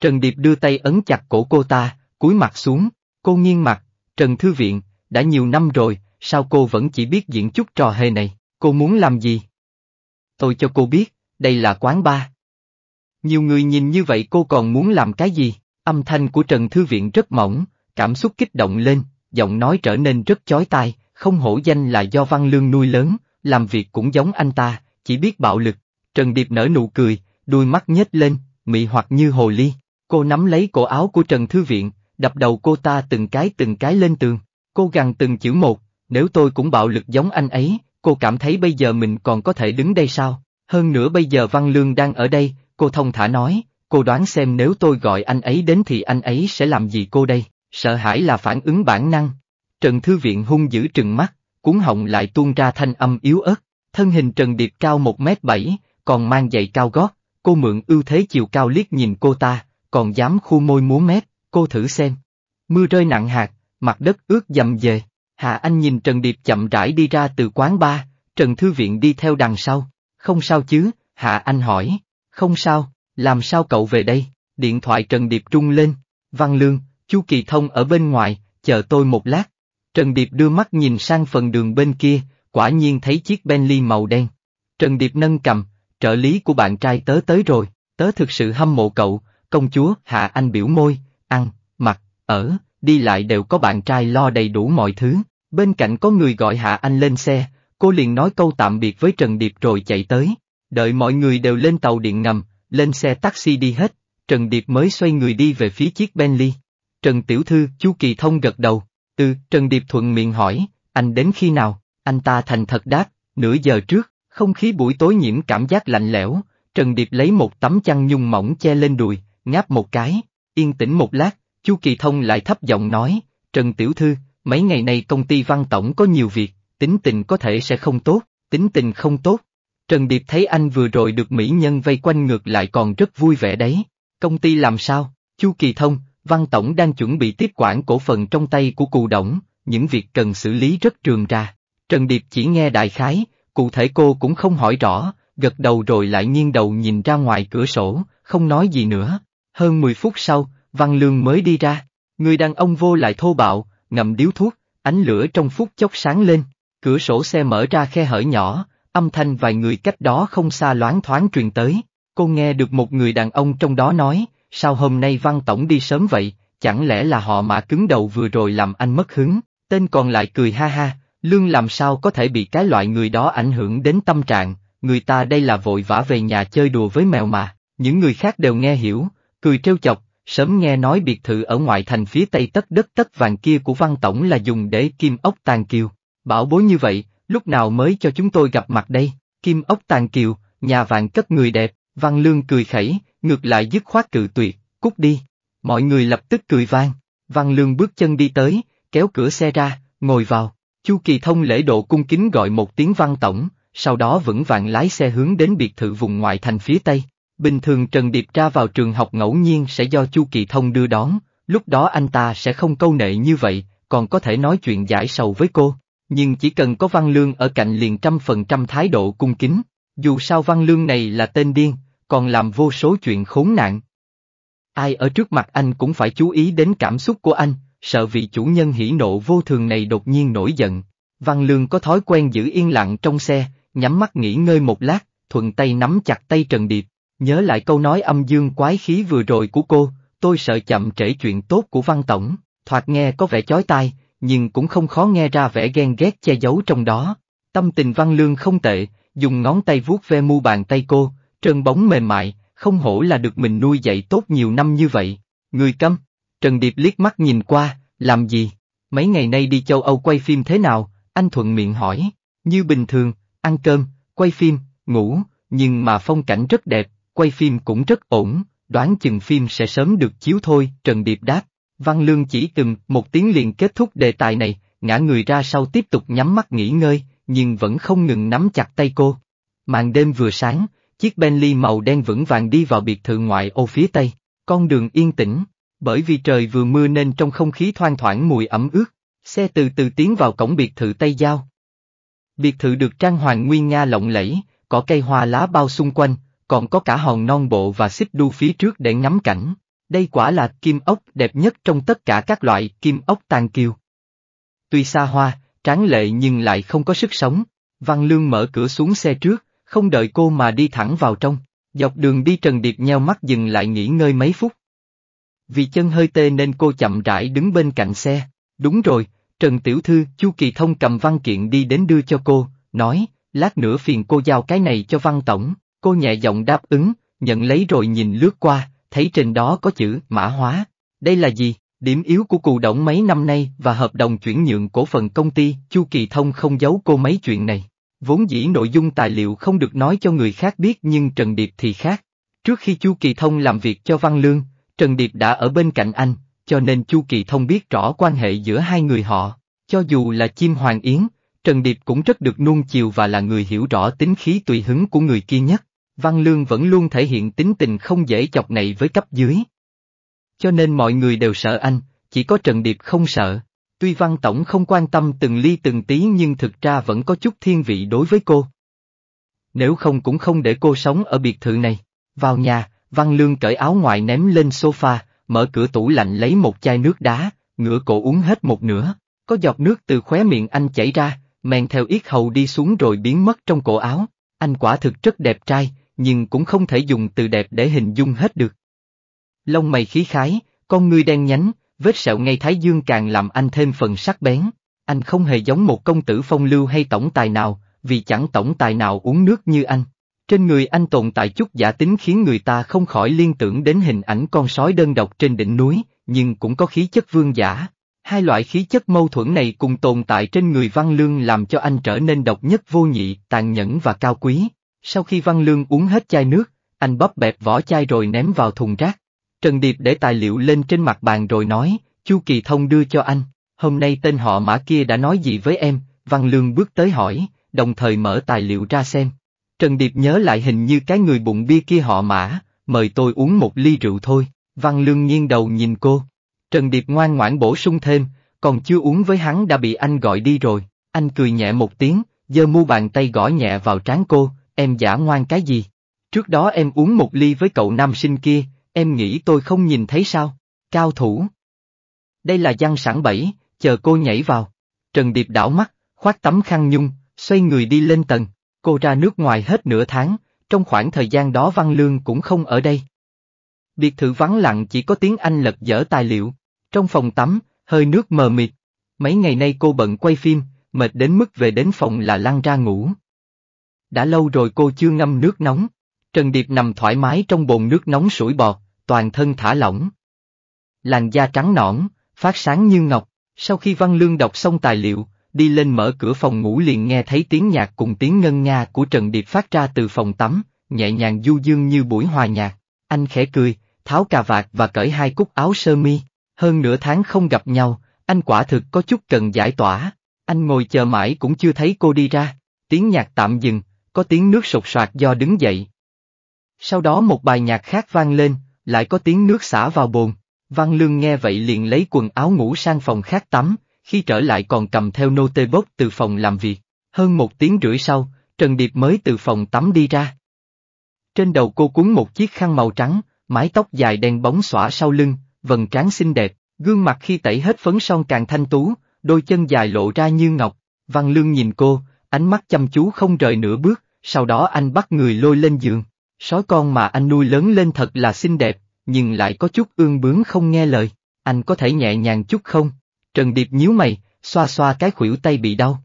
Trần Điệp đưa tay ấn chặt cổ cô ta, cúi mặt xuống, cô nghiêng mặt, Trần Thư Viện, đã nhiều năm rồi, sao cô vẫn chỉ biết diễn chút trò hề này, cô muốn làm gì? Tôi cho cô biết, đây là quán bar, nhiều người nhìn như vậy cô còn muốn làm cái gì? Âm thanh của Trần Thư Viện rất mỏng, cảm xúc kích động lên, giọng nói trở nên rất chói tai, không hổ danh là do Văn Lương nuôi lớn, làm việc cũng giống anh ta, chỉ biết bạo lực. Trần Điệp nở nụ cười, đuôi mắt nhếch lên, mị hoặc như hồ ly. Cô nắm lấy cổ áo của Trần Thư Viện, đập đầu cô ta từng cái từng cái lên tường. Cô gằn từng chữ một, nếu tôi cũng bạo lực giống anh ấy, cô cảm thấy bây giờ mình còn có thể đứng đây sao? Hơn nữa bây giờ Văn Lương đang ở đây, cô thông thả nói, cô đoán xem nếu tôi gọi anh ấy đến thì anh ấy sẽ làm gì cô đây, sợ hãi là phản ứng bản năng. Trần Thư Viện hung dữ trừng mắt, cuốn họng lại tuôn ra thanh âm yếu ớt, thân hình Trần Điệp cao 1m7, còn mang giày cao gót, cô mượn ưu thế chiều cao liếc nhìn cô ta, còn dám khu môi múa mép, cô thử xem. Mưa rơi nặng hạt, mặt đất ướt dầm về, Hạ Anh nhìn Trần Điệp chậm rãi đi ra từ quán ba, Trần Thư Viện đi theo đằng sau, không sao chứ, Hạ Anh hỏi, không sao, làm sao cậu về đây? Điện thoại Trần Điệp trung lên, Văn Lương, Chu Kỳ Thông ở bên ngoài, chờ tôi một lát. Trần Điệp đưa mắt nhìn sang phần đường bên kia, quả nhiên thấy chiếc Bentley màu đen. Trần Điệp nâng cầm, trợ lý của bạn trai tớ tới rồi, tớ thực sự hâm mộ cậu, công chúa Hạ Anh biểu môi, ăn, mặc, ở, đi lại đều có bạn trai lo đầy đủ mọi thứ. Bên cạnh có người gọi Hạ Anh lên xe, cô liền nói câu tạm biệt với Trần Điệp rồi chạy tới. Đợi mọi người đều lên tàu điện ngầm, lên xe taxi đi hết, Trần Điệp mới xoay người đi về phía chiếc Bentley. Trần Tiểu Thư, Chu Kỳ Thông gật đầu, từ Trần Điệp thuận miệng hỏi, anh đến khi nào, anh ta thành thật đáp, nửa giờ trước, không khí buổi tối nhiễm cảm giác lạnh lẽo, Trần Điệp lấy một tấm chăn nhung mỏng che lên đùi, ngáp một cái, yên tĩnh một lát, Chu Kỳ Thông lại thấp giọng nói, Trần Tiểu Thư, mấy ngày nay công ty văn tổng có nhiều việc, tính tình có thể sẽ không tốt, tính tình không tốt, Trần Điệp thấy anh vừa rồi được mỹ nhân vây quanh ngược lại còn rất vui vẻ đấy. Công ty làm sao? Chu Kỳ Thông, Văn Tổng đang chuẩn bị tiếp quản cổ phần trong tay của cụ Động, những việc cần xử lý rất trường ra. Trần Điệp chỉ nghe đại khái, cụ thể cô cũng không hỏi rõ, gật đầu rồi lại nghiêng đầu nhìn ra ngoài cửa sổ, không nói gì nữa. Hơn 10 phút sau, Văn Lương mới đi ra, người đàn ông vô lại thô bạo, ngậm điếu thuốc, ánh lửa trong phút chốc sáng lên, cửa sổ xe mở ra khe hở nhỏ, âm thanh vài người cách đó không xa loáng thoáng truyền tới, cô nghe được một người đàn ông trong đó nói, sao hôm nay Văn Tổng đi sớm vậy, chẳng lẽ là họ mã cứng đầu vừa rồi làm anh mất hứng, tên còn lại cười ha ha, lương làm sao có thể bị cái loại người đó ảnh hưởng đến tâm trạng, người ta đây là vội vã về nhà chơi đùa với mèo mà, những người khác đều nghe hiểu, cười trêu chọc, sớm nghe nói biệt thự ở ngoại thành phía tây tất đất tất vàng kia của Văn Tổng là dùng để kim ốc tàn kiều, bảo bối như vậy, lúc nào mới cho chúng tôi gặp mặt đây, kim ốc tàn kiều, nhà vạn cất người đẹp, văn lương cười khẩy, ngược lại dứt khoát cự tuyệt, cút đi, mọi người lập tức cười vang, văn lương bước chân đi tới, kéo cửa xe ra, ngồi vào, chu kỳ thông lễ độ cung kính gọi một tiếng văn tổng, sau đó vững vàng lái xe hướng đến biệt thự vùng ngoại thành phía Tây. Bình thường Trần Điệp ra vào trường học ngẫu nhiên sẽ do Chu Kỳ Thông đưa đón, lúc đó anh ta sẽ không câu nệ như vậy, còn có thể nói chuyện giải sầu với cô. Nhưng chỉ cần có Văn Lương ở cạnh liền trăm phần trăm thái độ cung kính, dù sao Văn Lương này là tên điên, còn làm vô số chuyện khốn nạn. Ai ở trước mặt anh cũng phải chú ý đến cảm xúc của anh, sợ vị chủ nhân hỉ nộ vô thường này đột nhiên nổi giận. Văn Lương có thói quen giữ yên lặng trong xe, nhắm mắt nghỉ ngơi một lát, thuận tay nắm chặt tay Trần Điệp, nhớ lại câu nói âm dương quái khí vừa rồi của cô, tôi sợ chậm trễ chuyện tốt của Văn Tổng, thoạt nghe có vẻ chói tai, nhưng cũng không khó nghe ra vẻ ghen ghét che giấu trong đó. Tâm tình văn lương không tệ, dùng ngón tay vuốt ve mu bàn tay cô, trơn bóng mềm mại, không hổ là được mình nuôi dạy tốt nhiều năm như vậy. Người câm, Trần Điệp liếc mắt nhìn qua, làm gì? Mấy ngày nay đi châu Âu quay phim thế nào? Anh thuận miệng hỏi, như bình thường, ăn cơm, quay phim, ngủ, nhưng mà phong cảnh rất đẹp, quay phim cũng rất ổn, đoán chừng phim sẽ sớm được chiếu thôi, Trần Điệp đáp. Văn Lương chỉ từng một tiếng liền kết thúc đề tài này, ngã người ra sau tiếp tục nhắm mắt nghỉ ngơi, nhưng vẫn không ngừng nắm chặt tay cô. Màn đêm vừa sáng, chiếc Bentley màu đen vững vàng đi vào biệt thự ngoại ô phía tây, con đường yên tĩnh, bởi vì trời vừa mưa nên trong không khí thoang thoảng mùi ẩm ướt, xe từ từ tiến vào cổng biệt thự Tây Giao. Biệt thự được trang hoàng nguyên Nga lộng lẫy, có cây hoa lá bao xung quanh, còn có cả hòn non bộ và xích đu phía trước để ngắm cảnh. Đây quả là kim ốc đẹp nhất trong tất cả các loại kim ốc tàn kiều. Tuy xa hoa, tráng lệ nhưng lại không có sức sống. Văn Lương mở cửa xuống xe trước, không đợi cô mà đi thẳng vào trong. Dọc đường đi Trần Điệp nheo mắt dừng lại nghỉ ngơi mấy phút. Vì chân hơi tê nên cô chậm rãi đứng bên cạnh xe. Đúng rồi, Trần Tiểu Thư, Chu Kỳ Thông cầm văn kiện đi đến đưa cho cô, nói, lát nữa phiền cô giao cái này cho văn tổng, cô nhẹ giọng đáp ứng, nhận lấy rồi nhìn lướt qua, thấy trên đó có chữ mã hóa. Đây là gì? Điểm yếu của cụ động mấy năm nay và hợp đồng chuyển nhượng cổ phần công ty, Chu Kỳ Thông không giấu cô mấy chuyện này. Vốn dĩ nội dung tài liệu không được nói cho người khác biết nhưng Trần Điệp thì khác. Trước khi Chu Kỳ Thông làm việc cho Văn Lương, Trần Điệp đã ở bên cạnh anh, cho nên Chu Kỳ Thông biết rõ quan hệ giữa hai người họ. Cho dù là chim hoàng yến, Trần Điệp cũng rất được nuông chiều và là người hiểu rõ tính khí tùy hứng của người kia nhất. Văn Lương vẫn luôn thể hiện tính tình không dễ chọc này với cấp dưới. Cho nên mọi người đều sợ anh, chỉ có Trần Điệp không sợ. Tuy Văn Tổng không quan tâm từng ly từng tí nhưng thực ra vẫn có chút thiên vị đối với cô. Nếu không cũng không để cô sống ở biệt thự này. Vào nhà, Văn Lương cởi áo ngoài ném lên sofa, mở cửa tủ lạnh lấy một chai nước đá, ngửa cổ uống hết một nửa. Có giọt nước từ khóe miệng anh chảy ra, men theo yết hầu đi xuống rồi biến mất trong cổ áo. Anh quả thực rất đẹp trai, nhưng cũng không thể dùng từ đẹp để hình dung hết được. Lông mày khí khái, con ngươi đen nhánh, vết sẹo ngay thái dương càng làm anh thêm phần sắc bén. Anh không hề giống một công tử phong lưu hay tổng tài nào, vì chẳng tổng tài nào uống nước như anh. Trên người anh tồn tại chút giả tính khiến người ta không khỏi liên tưởng đến hình ảnh con sói đơn độc trên đỉnh núi, nhưng cũng có khí chất vương giả. Hai loại khí chất mâu thuẫn này cùng tồn tại trên người Văn Lương làm cho anh trở nên độc nhất vô nhị, tàn nhẫn và cao quý. Sau khi Văn Lương uống hết chai nước, anh bóp bẹp vỏ chai rồi ném vào thùng rác. Trần Điệp để tài liệu lên trên mặt bàn rồi nói, Chu Kỳ Thông đưa cho anh, hôm nay tên họ mã kia đã nói gì với em, Văn Lương bước tới hỏi, đồng thời mở tài liệu ra xem. Trần Điệp nhớ lại hình như cái người bụng bia kia họ mã, mời tôi uống một ly rượu thôi, Văn Lương nghiêng đầu nhìn cô. Trần Điệp ngoan ngoãn bổ sung thêm, còn chưa uống với hắn đã bị anh gọi đi rồi, anh cười nhẹ một tiếng, giơ mu bàn tay gõ nhẹ vào trán cô, em giả ngoan cái gì? Trước đó em uống một ly với cậu nam sinh kia, em nghĩ tôi không nhìn thấy sao? Cao thủ. Đây là giăng sản bẫy, chờ cô nhảy vào. Trần Điệp đảo mắt, khoác tấm khăn nhung, xoay người đi lên tầng. Cô ra nước ngoài hết nửa tháng, trong khoảng thời gian đó Văn Lương cũng không ở đây. Biệt thự vắng lặng chỉ có tiếng Anh lật dở tài liệu. Trong phòng tắm, hơi nước mờ mịt. Mấy ngày nay cô bận quay phim, mệt đến mức về đến phòng là lăn ra ngủ đã lâu rồi cô chưa ngâm nước nóng. Trần Điệp nằm thoải mái trong bồn nước nóng sủi bọt, toàn thân thả lỏng. Làn da trắng nõn, phát sáng như ngọc, sau khi Văn Lương đọc xong tài liệu, đi lên mở cửa phòng ngủ liền nghe thấy tiếng nhạc cùng tiếng ngân nga của Trần Điệp phát ra từ phòng tắm, nhẹ nhàng du dương như buổi hòa nhạc. Anh khẽ cười, tháo cà vạt và cởi hai cúc áo sơ mi. Hơn nửa tháng không gặp nhau, anh quả thực có chút cần giải tỏa. Anh ngồi chờ mãi cũng chưa thấy cô đi ra. Tiếng nhạc tạm dừng, có tiếng nước sột soạt do đứng dậy. Sau đó một bài nhạc khác vang lên, lại có tiếng nước xả vào bồn. Văn Lương nghe vậy liền lấy quần áo ngủ sang phòng khác tắm, khi trở lại còn cầm theo nô tê bốc từ phòng làm việc. Hơn một tiếng rưỡi sau, Trần Điệp mới từ phòng tắm đi ra. Trên đầu cô cuốn một chiếc khăn màu trắng, mái tóc dài đen bóng xõa sau lưng, vần trán xinh đẹp, gương mặt khi tẩy hết phấn son càng thanh tú, đôi chân dài lộ ra như ngọc. Văn Lương nhìn cô, ánh mắt chăm chú không rời nửa bước, sau đó anh bắt người lôi lên giường. Sói con mà anh nuôi lớn lên thật là xinh đẹp, nhưng lại có chút ương bướng không nghe lời. Anh có thể nhẹ nhàng chút không? Trần Điệp nhíu mày, xoa xoa cái khuỷu tay bị đau.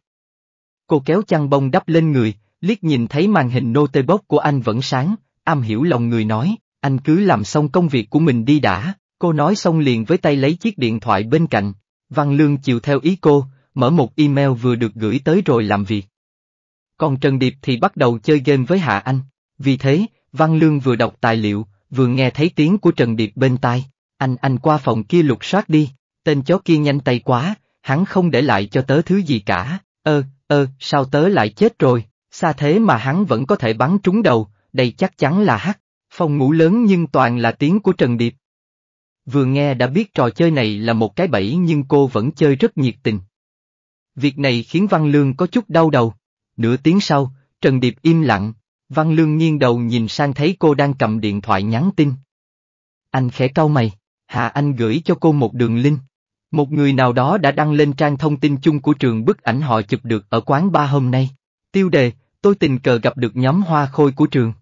Cô kéo chăn bông đắp lên người, liếc nhìn thấy màn hình nô tê bốc của anh vẫn sáng, am hiểu lòng người nói, anh cứ làm xong công việc của mình đi đã, cô nói xong liền với tay lấy chiếc điện thoại bên cạnh. Văn Lương chịu theo ý cô, mở một email vừa được gửi tới rồi làm việc còn Trần Điệp thì bắt đầu chơi game với Hạ Anh. Vì thế, Văn Lương vừa đọc tài liệu, vừa nghe thấy tiếng của Trần Điệp bên tai. Anh anh qua phòng kia lục soát đi, tên chó kia nhanh tay quá, hắn không để lại cho tớ thứ gì cả. Ơ, ơ, sao tớ lại chết rồi, xa thế mà hắn vẫn có thể bắn trúng đầu, đây chắc chắn là hắc. Phòng ngủ lớn nhưng toàn là tiếng của Trần Điệp. Vừa nghe đã biết trò chơi này là một cái bẫy nhưng cô vẫn chơi rất nhiệt tình. Việc này khiến Văn Lương có chút đau đầu. Nửa tiếng sau, Trần Điệp im lặng, Văn Lương nghiêng đầu nhìn sang thấy cô đang cầm điện thoại nhắn tin. Anh khẽ cau mày, Hạ Anh gửi cho cô một đường link. Một người nào đó đã đăng lên trang thông tin chung của trường bức ảnh họ chụp được ở quán ba hôm nay. Tiêu đề, tôi tình cờ gặp được nhóm hoa khôi của trường.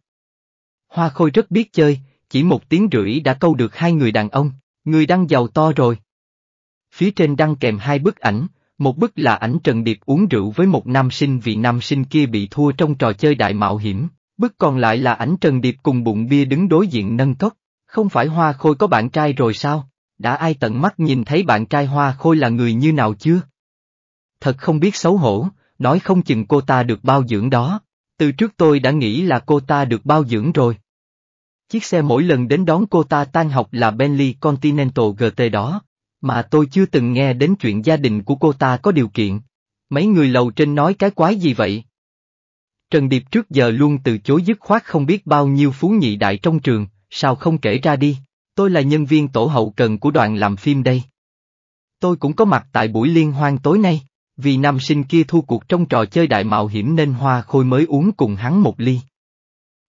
Hoa khôi rất biết chơi, chỉ một tiếng rưỡi đã câu được hai người đàn ông, người đang giàu to rồi. Phía trên đăng kèm hai bức ảnh, một bức là ảnh Trần Điệp uống rượu với một nam sinh vì nam sinh kia bị thua trong trò chơi đại mạo hiểm, bức còn lại là ảnh Trần Điệp cùng bụng bia đứng đối diện nâng cốc, không phải Hoa Khôi có bạn trai rồi sao? Đã ai tận mắt nhìn thấy bạn trai Hoa Khôi là người như nào chưa? Thật không biết xấu hổ, nói không chừng cô ta được bao dưỡng đó, từ trước tôi đã nghĩ là cô ta được bao dưỡng rồi. Chiếc xe mỗi lần đến đón cô ta tan học là Bentley Continental GT đó, mà tôi chưa từng nghe đến chuyện gia đình của cô ta có điều kiện. Mấy người lầu trên nói cái quái gì vậy? Trần Điệp trước giờ luôn từ chối dứt khoát không biết bao nhiêu phú nhị đại trong trường, sao không kể ra đi, tôi là nhân viên tổ hậu cần của đoàn làm phim đây. Tôi cũng có mặt tại buổi liên hoan tối nay, vì nam sinh kia thu cuộc trong trò chơi đại mạo hiểm nên hoa khôi mới uống cùng hắn một ly.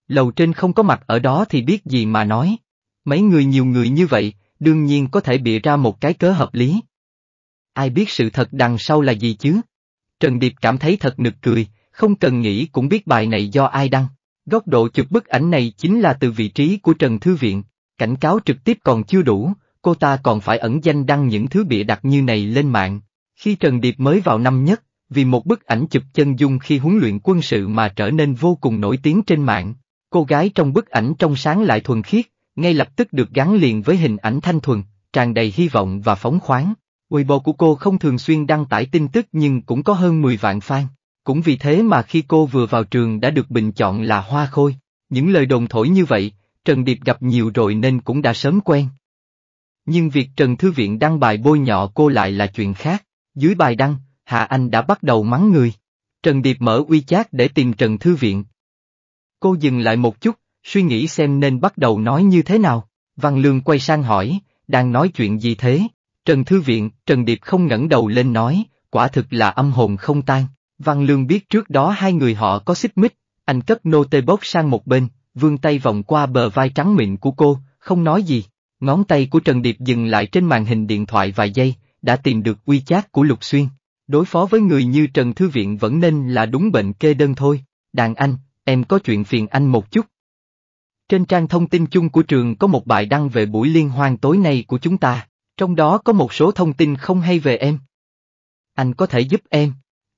Lầu trên không có mặt ở đó thì biết gì mà nói. Mấy người nhiều người như vậy, đương nhiên có thể bịa ra một cái cớ hợp lý. Ai biết sự thật đằng sau là gì chứ? Trần Điệp cảm thấy thật nực cười, không cần nghĩ cũng biết bài này do ai đăng. Góc độ chụp bức ảnh này chính là từ vị trí của Trần Thư Viện, cảnh cáo trực tiếp còn chưa đủ, cô ta còn phải ẩn danh đăng những thứ bịa đặt như này lên mạng. Khi Trần Điệp mới vào năm nhất, vì một bức ảnh chụp chân dung khi huấn luyện quân sự mà trở nên vô cùng nổi tiếng trên mạng. Cô gái trong bức ảnh trong sáng lại thuần khiết, ngay lập tức được gắn liền với hình ảnh thanh thuần, tràn đầy hy vọng và phóng khoáng. Weibo của cô không thường xuyên đăng tải tin tức nhưng cũng có hơn 10 vạn fan. Cũng vì thế mà khi cô vừa vào trường đã được bình chọn là hoa khôi. Những lời đồn thổi như vậy, Trần Điệp gặp nhiều rồi nên cũng đã sớm quen. Nhưng việc Trần Thư Viện đăng bài bôi nhọ cô lại là chuyện khác. Dưới bài đăng, Hạ Anh đã bắt đầu mắng người. Trần Điệp mở WeChat để tìm Trần Thư Viện. Cô dừng lại một chút, suy nghĩ xem nên bắt đầu nói như thế nào. Văn Lương quay sang hỏi, đang nói chuyện gì thế? Trần Thư Viện, Trần Điệp không ngẩng đầu lên nói, quả thực là âm hồn không tan. Văn Lương biết trước đó hai người họ có xích mích, anh cất nô tê bốc sang một bên, vươn tay vòng qua bờ vai trắng mịn của cô, không nói gì. Ngón tay của Trần Điệp dừng lại trên màn hình điện thoại vài giây, đã tìm được quy chát của Lục Xuyên. Đối phó với người như Trần Thư Viện vẫn nên là đúng bệnh kê đơn thôi. Đàn anh, em có chuyện phiền anh một chút. Trên trang thông tin chung của trường có một bài đăng về buổi liên hoan tối nay của chúng ta, trong đó có một số thông tin không hay về em. Anh có thể giúp em.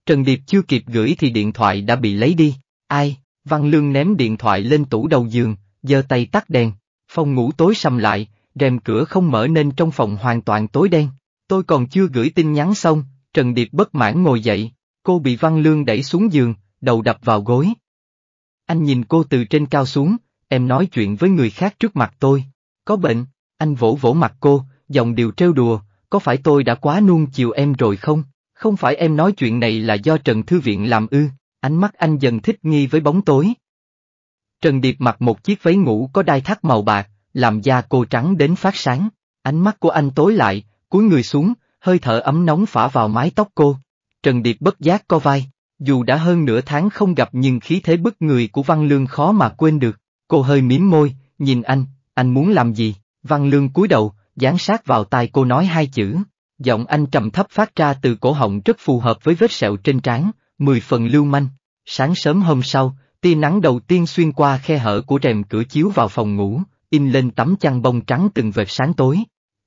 Trần Điệp chưa kịp gửi thì điện thoại đã bị lấy đi. Ai? Văn Lương ném điện thoại lên tủ đầu giường, giơ tay tắt đèn. Phòng ngủ tối sầm lại, rèm cửa không mở nên trong phòng hoàn toàn tối đen. Tôi còn chưa gửi tin nhắn xong, Trần Điệp bất mãn ngồi dậy, cô bị Văn Lương đẩy xuống giường, đầu đập vào gối. Anh nhìn cô từ trên cao xuống, em nói chuyện với người khác trước mặt tôi. Có bệnh, anh vỗ vỗ mặt cô, giọng điều trêu đùa, có phải tôi đã quá nuông chiều em rồi không? Không phải em nói chuyện này là do Trần Thư Viện làm ư, ánh mắt anh dần thích nghi với bóng tối. Trần Điệp mặc một chiếc váy ngủ có đai thắt màu bạc, làm da cô trắng đến phát sáng, ánh mắt của anh tối lại, cúi người xuống, hơi thở ấm nóng phả vào mái tóc cô. Trần Điệp bất giác co vai, dù đã hơn nửa tháng không gặp nhưng khí thế bức người của Văn Lương khó mà quên được. Cô hơi mím môi, nhìn anh, anh muốn làm gì? Văn Lương cúi đầu, dán sát vào tai cô nói hai chữ. Giọng anh trầm thấp phát ra từ cổ họng rất phù hợp với vết sẹo trên trán, mười phần lưu manh. Sáng sớm hôm sau, tia nắng đầu tiên xuyên qua khe hở của rèm cửa chiếu vào phòng ngủ, in lên tấm chăn bông trắng từng vệt sáng tối.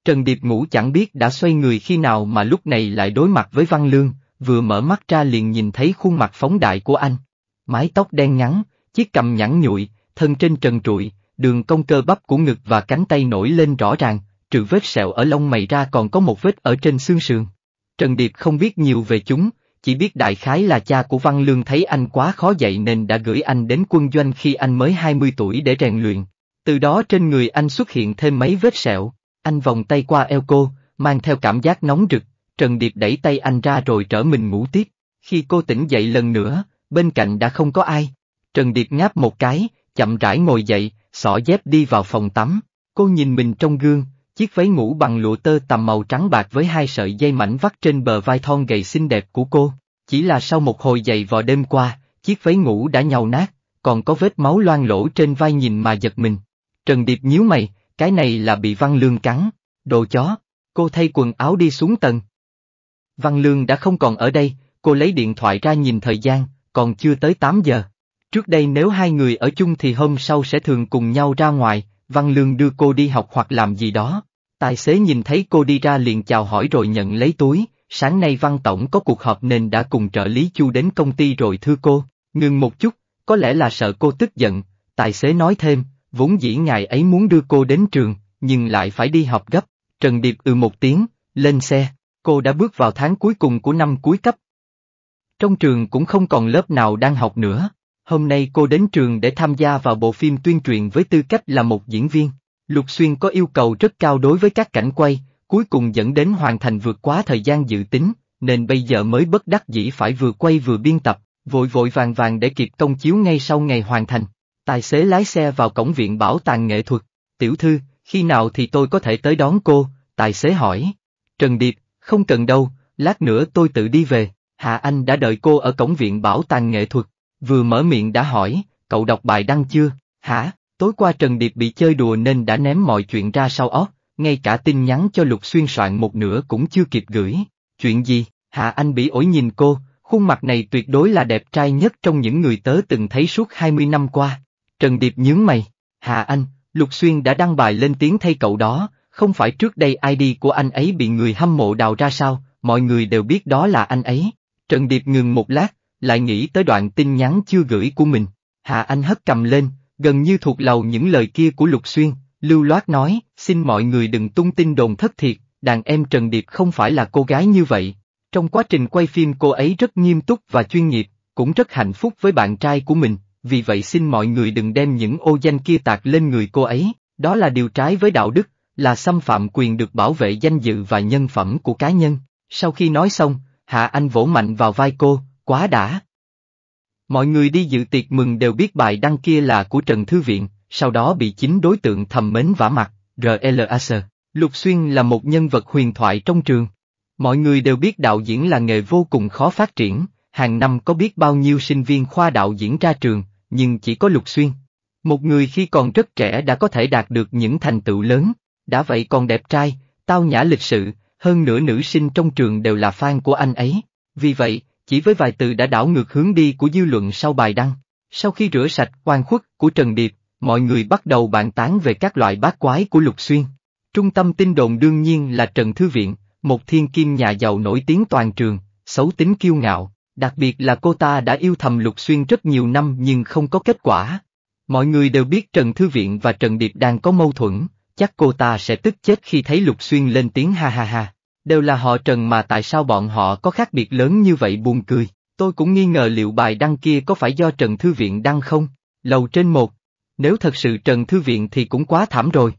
Trần Điệp ngủ chẳng biết đã xoay người khi nào mà lúc này lại đối mặt với Văn Lương, vừa mở mắt ra liền nhìn thấy khuôn mặt phóng đại của anh. Mái tóc đen ngắn, chiếc cầm nhẵn nhụi, thân trên trần trụi, đường cong cơ bắp của ngực và cánh tay nổi lên rõ ràng, trừ vết sẹo ở lông mày ra còn có một vết ở trên xương sườn. Trần Điệp không biết nhiều về chúng, chỉ biết đại khái là cha của Văn Lương thấy anh quá khó dạy nên đã gửi anh đến quân doanh khi anh mới 20 tuổi để rèn luyện. Từ đó trên người anh xuất hiện thêm mấy vết sẹo, anh vòng tay qua eo cô, mang theo cảm giác nóng rực, Trần Điệp đẩy tay anh ra rồi trở mình ngủ tiếp. Khi cô tỉnh dậy lần nữa, bên cạnh đã không có ai. Trần Điệp ngáp một cái, chậm rãi ngồi dậy, xỏ dép đi vào phòng tắm. Cô nhìn mình trong gương, chiếc váy ngủ bằng lụa tơ tằm màu trắng bạc với hai sợi dây mảnh vắt trên bờ vai thon gầy xinh đẹp của cô. Chỉ là sau một hồi dậy vào đêm qua, chiếc váy ngủ đã nhàu nát, còn có vết máu loang lỗ trên vai nhìn mà giật mình. Trần Điệp nhíu mày, cái này là bị Văn Lương cắn, đồ chó, cô thay quần áo đi xuống tầng. Văn Lương đã không còn ở đây, cô lấy điện thoại ra nhìn thời gian, còn chưa tới 8 giờ. Trước đây nếu hai người ở chung thì hôm sau sẽ thường cùng nhau ra ngoài, Văn Lương đưa cô đi học hoặc làm gì đó. Tài xế nhìn thấy cô đi ra liền chào hỏi rồi nhận lấy túi, sáng nay Văn Tổng có cuộc họp nên đã cùng trợ lý Chu đến công ty rồi thưa cô, ngừng một chút, có lẽ là sợ cô tức giận, tài xế nói thêm, vốn dĩ ngài ấy muốn đưa cô đến trường, nhưng lại phải đi học gấp, Trần Điệp ừ một tiếng, lên xe, cô đã bước vào tháng cuối cùng của năm cuối cấp. Trong trường cũng không còn lớp nào đang học nữa. Hôm nay cô đến trường để tham gia vào bộ phim tuyên truyền với tư cách là một diễn viên. Lục Xuyên có yêu cầu rất cao đối với các cảnh quay, cuối cùng dẫn đến hoàn thành vượt quá thời gian dự tính, nên bây giờ mới bất đắc dĩ phải vừa quay vừa biên tập, vội vội vàng vàng để kịp công chiếu ngay sau ngày hoàn thành. Tài xế lái xe vào cổng viện bảo tàng nghệ thuật, tiểu thư, khi nào thì tôi có thể tới đón cô, tài xế hỏi. Trần Điệp, không cần đâu, lát nữa tôi tự đi về, Hạ Anh đã đợi cô ở cổng viện bảo tàng nghệ thuật. Vừa mở miệng đã hỏi, cậu đọc bài đăng chưa, hả? Tối qua Trần Điệp bị chơi đùa nên đã ném mọi chuyện ra sau óc, ngay cả tin nhắn cho Lục Xuyên soạn một nửa cũng chưa kịp gửi. Chuyện gì? Hạ Anh bị ổi nhìn cô, khuôn mặt này tuyệt đối là đẹp trai nhất trong những người tớ từng thấy suốt 20 năm qua. Trần Điệp nhướng mày, Hạ Anh, Lục Xuyên đã đăng bài lên tiếng thay cậu đó, không phải trước đây ID của anh ấy bị người hâm mộ đào ra sao, mọi người đều biết đó là anh ấy. Trần Điệp ngừng một lát, lại nghĩ tới đoạn tin nhắn chưa gửi của mình. Hạ Anh hất cầm lên, gần như thuộc lầu những lời kia của Lục Xuyên, lưu loát nói, xin mọi người đừng tung tin đồn thất thiệt, đàn em Trần Điệp không phải là cô gái như vậy. Trong quá trình quay phim cô ấy rất nghiêm túc và chuyên nghiệp, cũng rất hạnh phúc với bạn trai của mình, vì vậy xin mọi người đừng đem những ô danh kia tạc lên người cô ấy, đó là điều trái với đạo đức, là xâm phạm quyền được bảo vệ danh dự và nhân phẩm của cá nhân. Sau khi nói xong, Hạ Anh vỗ mạnh vào vai cô, quá đã. Mọi người đi dự tiệc mừng đều biết bài đăng kia là của Trần Thư Viện, sau đó bị chính đối tượng thầm mến vả mặt, r l a Lục Xuyên là một nhân vật huyền thoại trong trường. Mọi người đều biết đạo diễn là nghề vô cùng khó phát triển, hàng năm có biết bao nhiêu sinh viên khoa đạo diễn ra trường, nhưng chỉ có Lục Xuyên. Một người khi còn rất trẻ đã có thể đạt được những thành tựu lớn, đã vậy còn đẹp trai, tao nhã lịch sự, hơn nửa nữ sinh trong trường đều là fan của anh ấy. Vì vậy, chỉ với vài từ đã đảo ngược hướng đi của dư luận sau bài đăng. Sau khi rửa sạch oan khuất của Trần Điệp, mọi người bắt đầu bàn tán về các loại bát quái của Lục Xuyên. Trung tâm tin đồn đương nhiên là Trần Thư Viện, một thiên kim nhà giàu nổi tiếng toàn trường, xấu tính kiêu ngạo, đặc biệt là cô ta đã yêu thầm Lục Xuyên rất nhiều năm nhưng không có kết quả. Mọi người đều biết Trần Thư Viện và Trần Điệp đang có mâu thuẫn, chắc cô ta sẽ tức chết khi thấy Lục Xuyên lên tiếng ha ha ha đều là họ Trần mà tại sao bọn họ có khác biệt lớn như vậy buồn cười, tôi cũng nghi ngờ liệu bài đăng kia có phải do Trần Thư Viện đăng không, lầu trên một, nếu thật sự Trần Thư Viện thì cũng quá thảm rồi.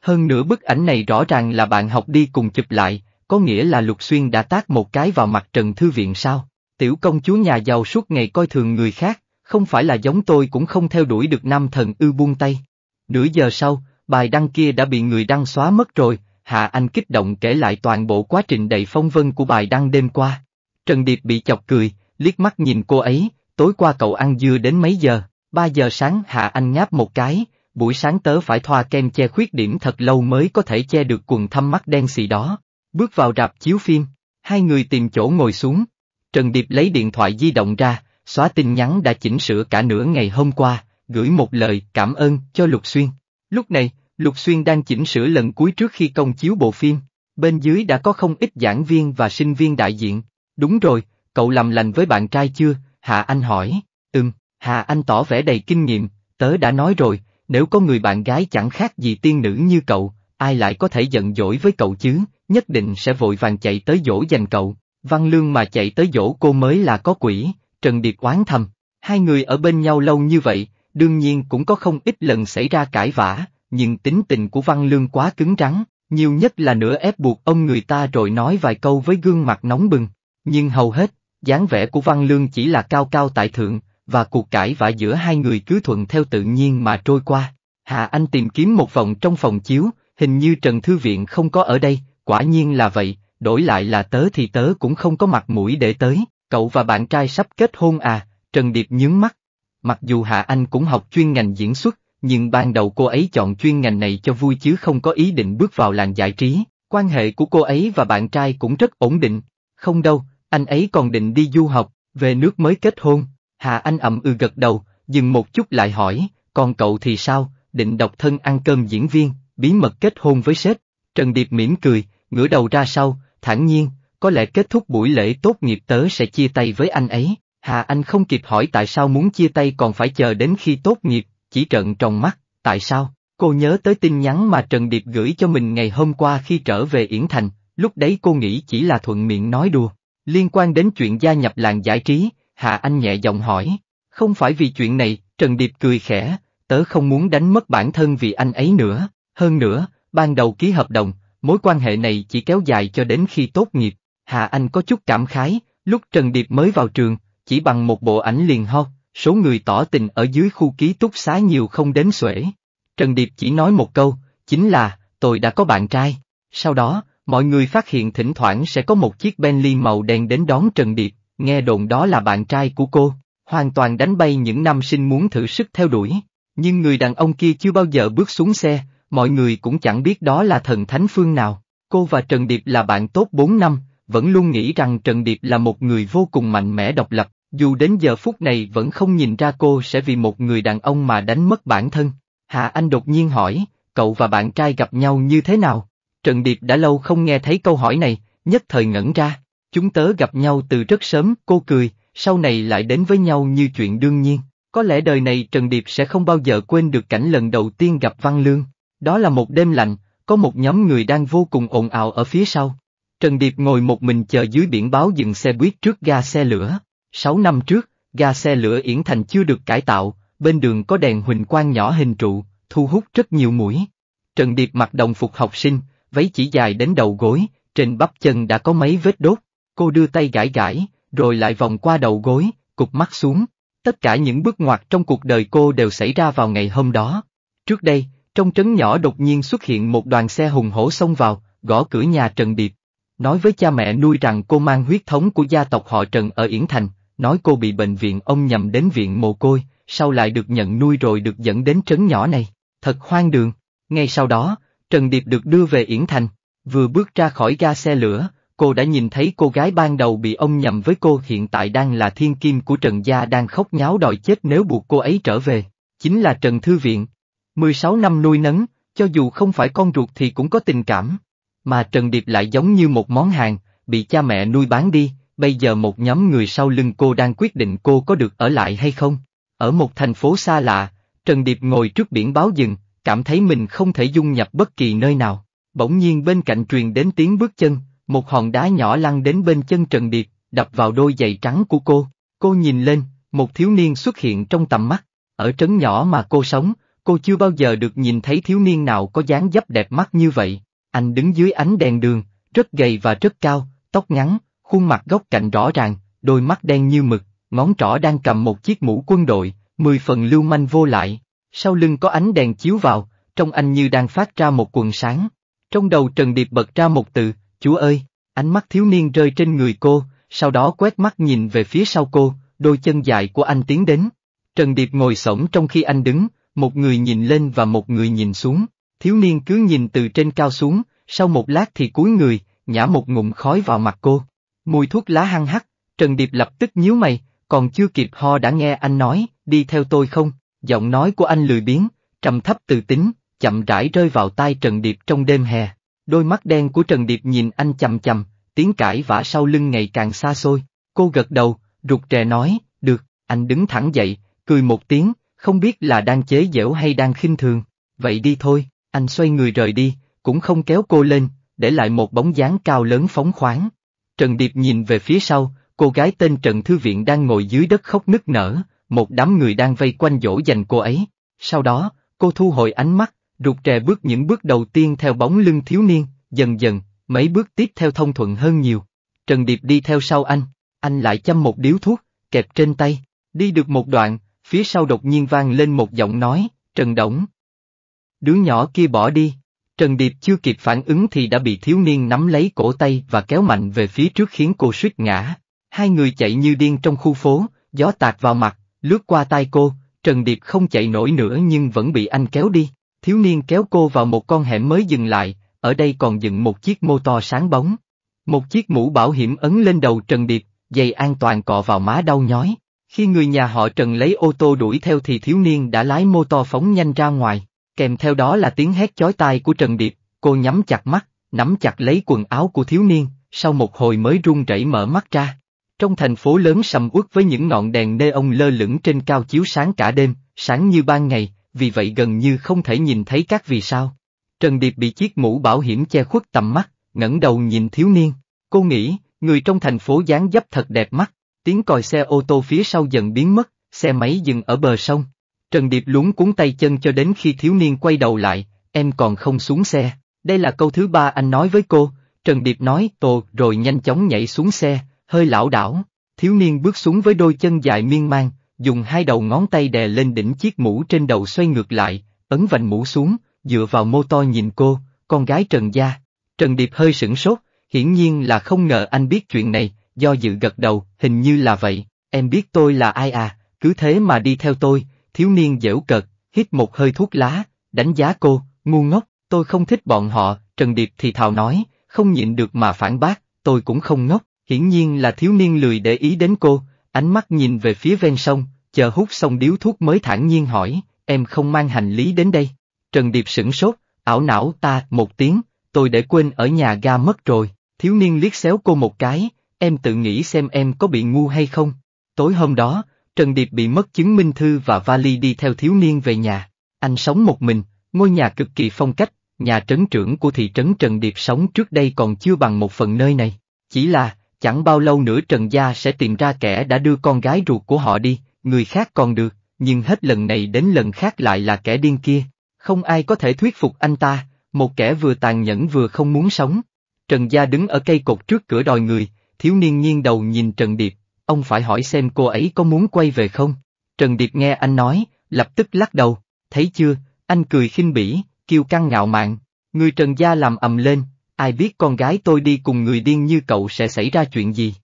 Hơn nữa bức ảnh này rõ ràng là bạn học đi cùng chụp lại, có nghĩa là Lục Xuyên đã tác một cái vào mặt Trần Thư Viện sao, tiểu công chúa nhà giàu suốt ngày coi thường người khác, không phải là giống tôi cũng không theo đuổi được nam thần ư buông tay. Nửa giờ sau, bài đăng kia đã bị người đăng xóa mất rồi, Hạ Anh kích động kể lại toàn bộ quá trình đầy phong vân của bài đăng đêm qua. Trần Điệp bị chọc cười, liếc mắt nhìn cô ấy, tối qua cậu ăn dưa đến mấy giờ, 3 giờ sáng Hạ Anh ngáp một cái, buổi sáng tớ phải thoa kem che khuyết điểm thật lâu mới có thể che được quần thâm mắt đen xì đó. Bước vào rạp chiếu phim, hai người tìm chỗ ngồi xuống. Trần Điệp lấy điện thoại di động ra, xóa tin nhắn đã chỉnh sửa cả nửa ngày hôm qua, gửi một lời cảm ơn cho Lục Xuyên. Lúc này, Lục Xuyên đang chỉnh sửa lần cuối trước khi công chiếu bộ phim, bên dưới đã có không ít giảng viên và sinh viên đại diện. Đúng rồi, cậu làm lành với bạn trai chưa? Hạ Anh hỏi. Ừm, Hạ Anh tỏ vẻ đầy kinh nghiệm, tớ đã nói rồi, nếu có người bạn gái chẳng khác gì tiên nữ như cậu, ai lại có thể giận dỗi với cậu chứ, nhất định sẽ vội vàng chạy tới dỗ dành cậu. Văn Lương mà chạy tới dỗ cô mới là có quỷ, Trần Điệp oán thầm. Hai người ở bên nhau lâu như vậy, đương nhiên cũng có không ít lần xảy ra cãi vã, nhưng tính tình của Văn Lương quá cứng rắn, nhiều nhất là nửa ép buộc ông người ta rồi nói vài câu với gương mặt nóng bừng. Nhưng hầu hết, dáng vẻ của Văn Lương chỉ là cao cao tại thượng, và cuộc cãi vã giữa hai người cứ thuận theo tự nhiên mà trôi qua. Hạ Anh tìm kiếm một vòng trong phòng chiếu, hình như Trần Thư Viện không có ở đây, quả nhiên là vậy, đổi lại là tớ thì tớ cũng không có mặt mũi để tới, cậu và bạn trai sắp kết hôn à, Trần Điệp nhướng mắt. Mặc dù Hạ Anh cũng học chuyên ngành diễn xuất, nhưng ban đầu cô ấy chọn chuyên ngành này cho vui chứ không có ý định bước vào làng giải trí, quan hệ của cô ấy và bạn trai cũng rất ổn định, không đâu, anh ấy còn định đi du học, về nước mới kết hôn, Hà Anh ậm ừ gật đầu, dừng một chút lại hỏi, còn cậu thì sao, định độc thân ăn cơm diễn viên, bí mật kết hôn với sếp, Trần Điệp mỉm cười, ngửa đầu ra sau, thản nhiên, có lẽ kết thúc buổi lễ tốt nghiệp tớ sẽ chia tay với anh ấy. Hà Anh không kịp hỏi tại sao muốn chia tay còn phải chờ đến khi tốt nghiệp, chỉ trợn tròn mắt, tại sao? Cô nhớ tới tin nhắn mà Trần Điệp gửi cho mình ngày hôm qua khi trở về Yển Thành, lúc đấy cô nghĩ chỉ là thuận miệng nói đùa. Liên quan đến chuyện gia nhập làng giải trí, Hạ Anh nhẹ giọng hỏi. Không phải vì chuyện này, Trần Điệp cười khẽ, tớ không muốn đánh mất bản thân vì anh ấy nữa. Hơn nữa, ban đầu ký hợp đồng, mối quan hệ này chỉ kéo dài cho đến khi tốt nghiệp. Hạ Anh có chút cảm khái, lúc Trần Điệp mới vào trường, chỉ bằng một bộ ảnh liền ho, số người tỏ tình ở dưới khu ký túc xá nhiều không đến xuể. Trần Điệp chỉ nói một câu, chính là, tôi đã có bạn trai. Sau đó, mọi người phát hiện thỉnh thoảng sẽ có một chiếc Bentley màu đen đến đón Trần Điệp, nghe đồn đó là bạn trai của cô, hoàn toàn đánh bay những nam sinh muốn thử sức theo đuổi. Nhưng người đàn ông kia chưa bao giờ bước xuống xe, mọi người cũng chẳng biết đó là thần thánh phương nào. Cô và Trần Điệp là bạn tốt 4 năm, vẫn luôn nghĩ rằng Trần Điệp là một người vô cùng mạnh mẽ độc lập, dù đến giờ phút này vẫn không nhìn ra cô sẽ vì một người đàn ông mà đánh mất bản thân. Hạ Anh đột nhiên hỏi, cậu và bạn trai gặp nhau như thế nào? Trần Điệp đã lâu không nghe thấy câu hỏi này, nhất thời ngẩn ra. Chúng tớ gặp nhau từ rất sớm, cô cười, sau này lại đến với nhau như chuyện đương nhiên. Có lẽ đời này Trần Điệp sẽ không bao giờ quên được cảnh lần đầu tiên gặp Văn Lương. Đó là một đêm lạnh, có một nhóm người đang vô cùng ồn ào ở phía sau. Trần Điệp ngồi một mình chờ dưới biển báo dừng xe buýt trước ga xe lửa. Sáu năm trước, ga xe lửa Yển Thành chưa được cải tạo, bên đường có đèn huỳnh quang nhỏ hình trụ, thu hút rất nhiều mũi. Trần Điệp mặc đồng phục học sinh, váy chỉ dài đến đầu gối, trên bắp chân đã có mấy vết đốt. Cô đưa tay gãi gãi, rồi lại vòng qua đầu gối, cụp mắt xuống. Tất cả những bước ngoặt trong cuộc đời cô đều xảy ra vào ngày hôm đó. Trước đây, trong trấn nhỏ đột nhiên xuất hiện một đoàn xe hùng hổ xông vào, gõ cửa nhà Trần Điệp. Nói với cha mẹ nuôi rằng cô mang huyết thống của gia tộc họ Trần ở Yển Thành, nói cô bị bệnh viện ông nhầm đến viện mồ côi, sau lại được nhận nuôi rồi được dẫn đến trấn nhỏ này, thật hoang đường. Ngay sau đó, Trần Điệp được đưa về Yển Thành, vừa bước ra khỏi ga xe lửa, cô đã nhìn thấy cô gái ban đầu bị ông nhầm với cô hiện tại đang là thiên kim của Trần Gia đang khóc nháo đòi chết nếu buộc cô ấy trở về, chính là Trần Thư Viện. 16 năm nuôi nấng, cho dù không phải con ruột thì cũng có tình cảm, mà Trần Điệp lại giống như một món hàng, bị cha mẹ nuôi bán đi, Bây giờ một nhóm người sau lưng cô đang quyết định cô có được ở lại hay không. Ở một thành phố xa lạ, Trần Điệp ngồi trước biển báo dừng, cảm thấy mình không thể dung nhập bất kỳ nơi nào. Bỗng nhiên bên cạnh truyền đến tiếng bước chân, một hòn đá nhỏ lăn đến bên chân Trần Điệp, đập vào đôi giày trắng của cô. Cô nhìn lên, một thiếu niên xuất hiện trong tầm mắt. Ở trấn nhỏ mà cô sống, cô chưa bao giờ được nhìn thấy thiếu niên nào có dáng dấp đẹp mắt như vậy. Anh đứng dưới ánh đèn đường, rất gầy và rất cao, tóc ngắn, khuôn mặt góc cạnh rõ ràng, đôi mắt đen như mực, ngón trỏ đang cầm một chiếc mũ quân đội, mười phần lưu manh vô lại, sau lưng có ánh đèn chiếu vào, trông anh như đang phát ra một quần sáng. Trong đầu Trần Điệp bật ra một từ, chúa ơi, ánh mắt thiếu niên rơi trên người cô, sau đó quét mắt nhìn về phía sau cô, đôi chân dài của anh tiến đến. Trần Điệp ngồi sổng trong khi anh đứng, một người nhìn lên và một người nhìn xuống, thiếu niên cứ nhìn từ trên cao xuống, sau một lát thì cúi người, nhả một ngụm khói vào mặt cô. Mùi thuốc lá hăng hắc, Trần Điệp lập tức nhíu mày, còn chưa kịp ho đã nghe anh nói, đi theo tôi không, giọng nói của anh lười biếng, trầm thấp từ tính, chậm rãi rơi vào tai Trần Điệp trong đêm hè. Đôi mắt đen của Trần Điệp nhìn anh chầm chầm, tiếng cãi vã sau lưng ngày càng xa xôi, cô gật đầu, rụt rè nói, được, anh đứng thẳng dậy, cười một tiếng, không biết là đang chế giễu hay đang khinh thường, vậy đi thôi, anh xoay người rời đi, cũng không kéo cô lên, để lại một bóng dáng cao lớn phóng khoáng. Trần Điệp nhìn về phía sau, cô gái tên Trần Thư Viện đang ngồi dưới đất khóc nức nở, một đám người đang vây quanh dỗ dành cô ấy. Sau đó, cô thu hồi ánh mắt, rụt rè bước những bước đầu tiên theo bóng lưng thiếu niên, dần dần, mấy bước tiếp theo thông thuận hơn nhiều. Trần Điệp đi theo sau anh, anh lại chăm một điếu thuốc, kẹp trên tay, đi được một đoạn, phía sau đột nhiên vang lên một giọng nói, Trần Đổng. Đứa nhỏ kia bỏ đi. Trần Điệp chưa kịp phản ứng thì đã bị thiếu niên nắm lấy cổ tay và kéo mạnh về phía trước khiến cô suýt ngã. Hai người chạy như điên trong khu phố, gió tạt vào mặt, lướt qua tai cô, Trần Điệp không chạy nổi nữa nhưng vẫn bị anh kéo đi. Thiếu niên kéo cô vào một con hẻm mới dừng lại, ở đây còn dựng một chiếc mô to sáng bóng. Một chiếc mũ bảo hiểm ấn lên đầu Trần Điệp, giày an toàn cọ vào má đau nhói. Khi người nhà họ Trần lấy ô tô đuổi theo thì thiếu niên đã lái mô to phóng nhanh ra ngoài kèm theo đó là tiếng hét chói tai của Trần Điệp, cô nhắm chặt mắt, nắm chặt lấy quần áo của thiếu niên, sau một hồi mới run rẩy mở mắt ra. Trong thành phố lớn sầm uất với những ngọn đèn nê ông lơ lửng trên cao chiếu sáng cả đêm, sáng như ban ngày, vì vậy gần như không thể nhìn thấy các vì sao. Trần Điệp bị chiếc mũ bảo hiểm che khuất tầm mắt, ngẩng đầu nhìn thiếu niên. Cô nghĩ, người trong thành phố dáng dấp thật đẹp mắt, tiếng còi xe ô tô phía sau dần biến mất, xe máy dừng ở bờ sông. Trần Điệp lúng cuốn tay chân cho đến khi thiếu niên quay đầu lại, em còn không xuống xe. Đây là câu thứ ba anh nói với cô, Trần Điệp nói, ồ, rồi nhanh chóng nhảy xuống xe, hơi lão đảo. Thiếu niên bước xuống với đôi chân dài miên man, dùng hai đầu ngón tay đè lên đỉnh chiếc mũ trên đầu xoay ngược lại, ấn vành mũ xuống, dựa vào mô to nhìn cô, con gái Trần Gia. Trần Điệp hơi sửng sốt, hiển nhiên là không ngờ anh biết chuyện này, do dự gật đầu, hình như là vậy, em biết tôi là ai à, cứ thế mà đi theo tôi, thiếu niên dễu cợt, hít một hơi thuốc lá, đánh giá cô, ngu ngốc, tôi không thích bọn họ, Trần Điệp thì thào nói, không nhịn được mà phản bác, tôi cũng không ngốc, hiển nhiên là thiếu niên lười để ý đến cô, ánh mắt nhìn về phía ven sông, chờ hút xong điếu thuốc mới thản nhiên hỏi, em không mang hành lý đến đây. Trần Điệp sửng sốt, ảo não ta, một tiếng, tôi để quên ở nhà ga mất rồi, thiếu niên liếc xéo cô một cái, em tự nghĩ xem em có bị ngu hay không. Tối hôm đó, Trần Điệp bị mất chứng minh thư và vali đi theo thiếu niên về nhà. Anh sống một mình, ngôi nhà cực kỳ phong cách, nhà trấn trưởng của thị trấn Trần Điệp sống trước đây còn chưa bằng một phần nơi này. Chỉ là, chẳng bao lâu nữa Trần Gia sẽ tìm ra kẻ đã đưa con gái ruột của họ đi, người khác còn được, nhưng hết lần này đến lần khác lại là kẻ điên kia. Không ai có thể thuyết phục anh ta, một kẻ vừa tàn nhẫn vừa không muốn sống. Trần Gia đứng ở cây cột trước cửa đòi người, thiếu niên nghiêng đầu nhìn Trần Điệp, ông phải hỏi xem cô ấy có muốn quay về không? Trần Điệp nghe anh nói, lập tức lắc đầu, thấy chưa, anh cười khinh bỉ, kiêu căng ngạo mạn, người Trần Gia làm ầm lên, ai biết con gái tôi đi cùng người điên như cậu sẽ xảy ra chuyện gì.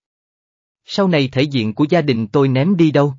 Sau này thể diện của gia đình tôi ném đi đâu.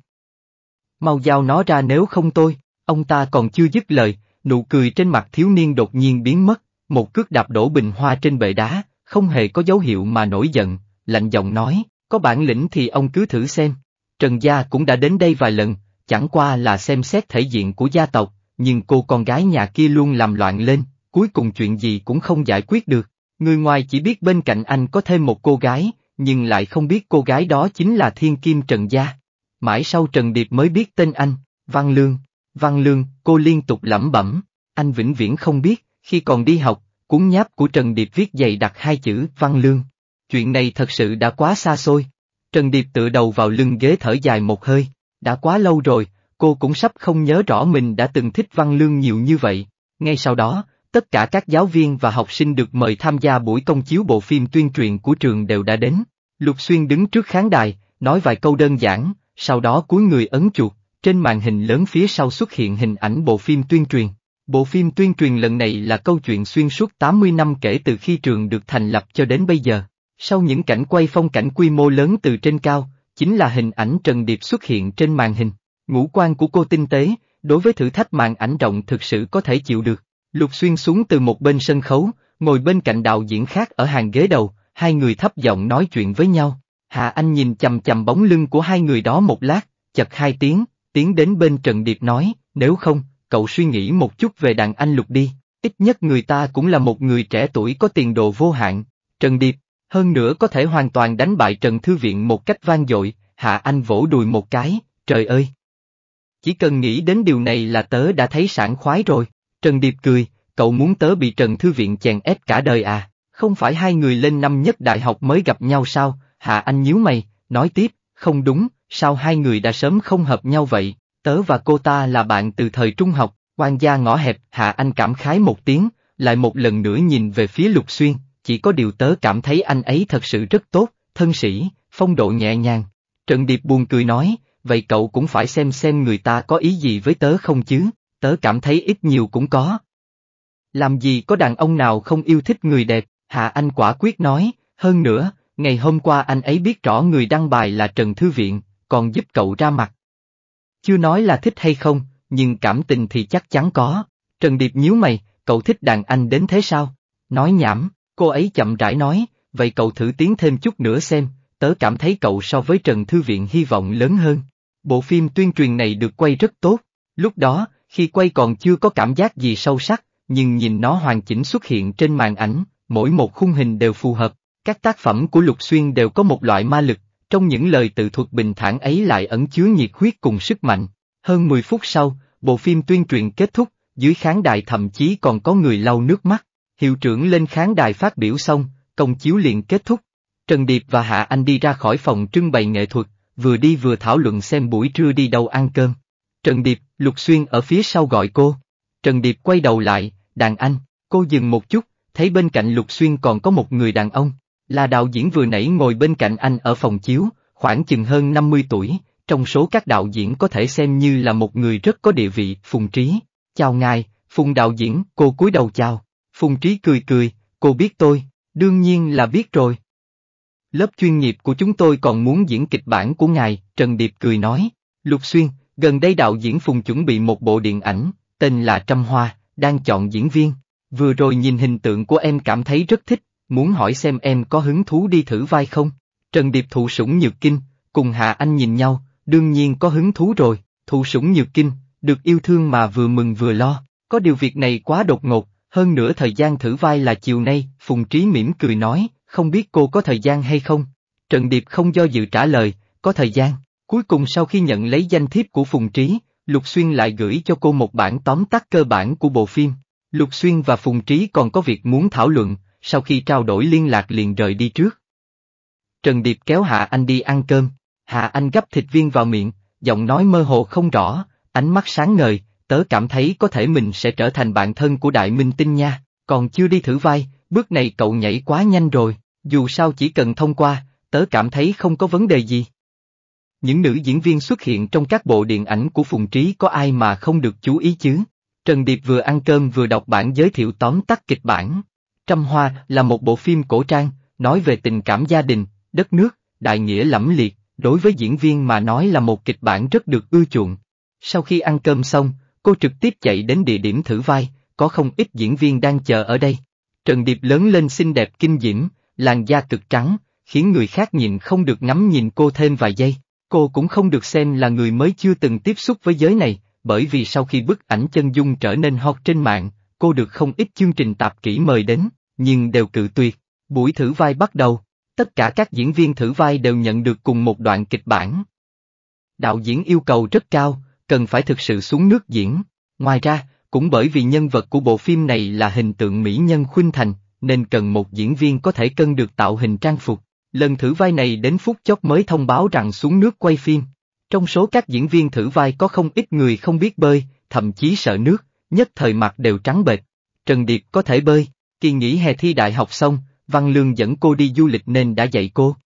Mau giao nó ra nếu không tôi, ông ta còn chưa dứt lời, nụ cười trên mặt thiếu niên đột nhiên biến mất, một cước đạp đổ bình hoa trên bệ đá, không hề có dấu hiệu mà nổi giận, lạnh giọng nói, có bản lĩnh thì ông cứ thử xem. Trần Gia cũng đã đến đây vài lần, chẳng qua là xem xét thể diện của gia tộc, nhưng cô con gái nhà kia luôn làm loạn lên, cuối cùng chuyện gì cũng không giải quyết được. Người ngoài chỉ biết bên cạnh anh có thêm một cô gái, nhưng lại không biết cô gái đó chính là Thiên Kim Trần Gia. Mãi sau Trần Điệp mới biết tên anh, Văn Lương. Văn Lương, cô liên tục lẩm bẩm, anh vĩnh viễn không biết, khi còn đi học, cuốn nháp của Trần Điệp viết dày đặt hai chữ Văn Lương. Chuyện này thật sự đã quá xa xôi. Trần Điệp tựa đầu vào lưng ghế thở dài một hơi. Đã quá lâu rồi, cô cũng sắp không nhớ rõ mình đã từng thích văn lương nhiều như vậy. Ngay sau đó, tất cả các giáo viên và học sinh được mời tham gia buổi công chiếu bộ phim tuyên truyền của trường đều đã đến. Lục Xuyên đứng trước khán đài, nói vài câu đơn giản, sau đó cúi người ấn chuột, trên màn hình lớn phía sau xuất hiện hình ảnh bộ phim tuyên truyền. Bộ phim tuyên truyền lần này là câu chuyện xuyên suốt 80 năm kể từ khi trường được thành lập cho đến bây giờ. Sau những cảnh quay phong cảnh quy mô lớn từ trên cao, chính là hình ảnh Trần Điệp xuất hiện trên màn hình. Ngũ quan của cô tinh tế, đối với thử thách màn ảnh rộng thực sự có thể chịu được. Lục Xuyên xuống từ một bên sân khấu, ngồi bên cạnh đạo diễn khác ở hàng ghế đầu, hai người thấp giọng nói chuyện với nhau. Hạ Anh nhìn chầm chầm bóng lưng của hai người đó một lát, chật hai tiếng, tiến đến bên Trần Điệp nói, nếu không, cậu suy nghĩ một chút về đàn anh Lục đi, ít nhất người ta cũng là một người trẻ tuổi có tiền đồ vô hạn. Trần Điệp, hơn nữa có thể hoàn toàn đánh bại Trần Thư Viện một cách vang dội, Hạ Anh vỗ đùi một cái, trời ơi! Chỉ cần nghĩ đến điều này là tớ đã thấy sảng khoái rồi, Trần Điệp cười, cậu muốn tớ bị Trần Thư Viện chèn ép cả đời à, không phải hai người lên năm nhất đại học mới gặp nhau sao, Hạ Anh nhíu mày, nói tiếp, không đúng, sao hai người đã sớm không hợp nhau vậy, tớ và cô ta là bạn từ thời trung học, quan gia ngõ hẹp, Hạ Anh cảm khái một tiếng, lại một lần nữa nhìn về phía Lục Xuyên, chỉ có điều tớ cảm thấy anh ấy thật sự rất tốt, thân sĩ, phong độ nhẹ nhàng. Trần Điệp buồn cười nói, vậy cậu cũng phải xem xem người ta có ý gì với tớ không chứ, tớ cảm thấy ít nhiều cũng có. Làm gì có đàn ông nào không yêu thích người đẹp, Hạ Anh quả quyết nói, hơn nữa, ngày hôm qua anh ấy biết rõ người đăng bài là Trần Thư Viện, còn giúp cậu ra mặt. Chưa nói là thích hay không, nhưng cảm tình thì chắc chắn có. Trần Điệp nhíu mày, cậu thích đàn anh đến thế sao? Nói nhảm, Cô ấy chậm rãi nói, vậy cậu thử tiến thêm chút nữa xem, tớ cảm thấy cậu so với Trần Thư Viện hy vọng lớn hơn. Bộ phim tuyên truyền này được quay rất tốt, lúc đó, khi quay còn chưa có cảm giác gì sâu sắc, nhưng nhìn nó hoàn chỉnh xuất hiện trên màn ảnh, mỗi một khung hình đều phù hợp. Các tác phẩm của Lục Xuyên đều có một loại ma lực, trong những lời tự thuật bình thản ấy lại ẩn chứa nhiệt huyết cùng sức mạnh. Hơn 10 phút sau, bộ phim tuyên truyền kết thúc, dưới khán đài thậm chí còn có người lau nước mắt. Hiệu trưởng lên khán đài phát biểu xong, công chiếu liền kết thúc. Trần Điệp và Hạ Anh đi ra khỏi phòng trưng bày nghệ thuật, vừa đi vừa thảo luận xem buổi trưa đi đâu ăn cơm. Trần Điệp, Lục Xuyên ở phía sau gọi cô. Trần Điệp quay đầu lại, đàn anh, cô dừng một chút, thấy bên cạnh Lục Xuyên còn có một người đàn ông, là đạo diễn vừa nãy ngồi bên cạnh anh ở phòng chiếu, khoảng chừng hơn 50 tuổi, trong số các đạo diễn có thể xem như là một người rất có địa vị, Phùng Trí. Chào ngài, Phùng đạo diễn, cô cúi đầu chào. Phùng Trí cười cười, cô biết tôi, đương nhiên là biết rồi. Lớp chuyên nghiệp của chúng tôi còn muốn diễn kịch bản của ngài, Trần Điệp cười nói. Lục Xuyên, gần đây đạo diễn Phùng chuẩn bị một bộ điện ảnh, tên là Trăm Hoa, đang chọn diễn viên. Vừa rồi nhìn hình tượng của em cảm thấy rất thích, muốn hỏi xem em có hứng thú đi thử vai không? Trần Điệp thụ sủng nhược kinh, cùng Hạ Anh nhìn nhau, đương nhiên có hứng thú rồi, thụ sủng nhược kinh, được yêu thương mà vừa mừng vừa lo. Có điều việc này quá đột ngột, hơn nữa thời gian thử vai là chiều nay, Phùng Trí mỉm cười nói, không biết cô có thời gian hay không? Trần Điệp không do dự trả lời, có thời gian. Cuối cùng sau khi nhận lấy danh thiếp của Phùng Trí, Lục Xuyên lại gửi cho cô một bản tóm tắt cơ bản của bộ phim. Lục Xuyên và Phùng Trí còn có việc muốn thảo luận, sau khi trao đổi liên lạc liền rời đi trước. Trần Điệp kéo Hạ Anh đi ăn cơm, Hạ Anh gắp thịt viên vào miệng, giọng nói mơ hồ không rõ, ánh mắt sáng ngời, tớ cảm thấy có thể mình sẽ trở thành bạn thân của đại minh tinh nha, còn chưa đi thử vai, bước này cậu nhảy quá nhanh rồi, dù sao chỉ cần thông qua, tớ cảm thấy không có vấn đề gì. Những nữ diễn viên xuất hiện trong các bộ điện ảnh của Phùng Trí có ai mà không được chú ý chứ? Trần Điệp vừa ăn cơm vừa đọc bản giới thiệu tóm tắt kịch bản. Trăm Hoa là một bộ phim cổ trang, nói về tình cảm gia đình, đất nước, đại nghĩa lẫm liệt, đối với diễn viên mà nói là một kịch bản rất được ưa chuộng. Sau khi ăn cơm xong, Cô trực tiếp chạy đến địa điểm thử vai, có không ít diễn viên đang chờ ở đây. Trần Điệp lớn lên xinh đẹp kinh diễm, làn da cực trắng, khiến người khác nhìn không được ngắm nhìn cô thêm vài giây. Cô cũng không được xem là người mới chưa từng tiếp xúc với giới này, bởi vì sau khi bức ảnh chân dung trở nên hot trên mạng, cô được không ít chương trình tạp kỹ mời đến, nhưng đều cự tuyệt. Buổi thử vai bắt đầu, tất cả các diễn viên thử vai đều nhận được cùng một đoạn kịch bản. Đạo diễn yêu cầu rất cao, cần phải thực sự xuống nước diễn. Ngoài ra, cũng bởi vì nhân vật của bộ phim này là hình tượng mỹ nhân khuynh thành, nên cần một diễn viên có thể cân được tạo hình trang phục. Lần thử vai này đến phút chót mới thông báo rằng xuống nước quay phim. Trong số các diễn viên thử vai có không ít người không biết bơi, thậm chí sợ nước, nhất thời mặt đều trắng bệch. Trần Điệp có thể bơi, kỳ nghỉ hè thi đại học xong, Văn Lương dẫn cô đi du lịch nên đã dạy cô.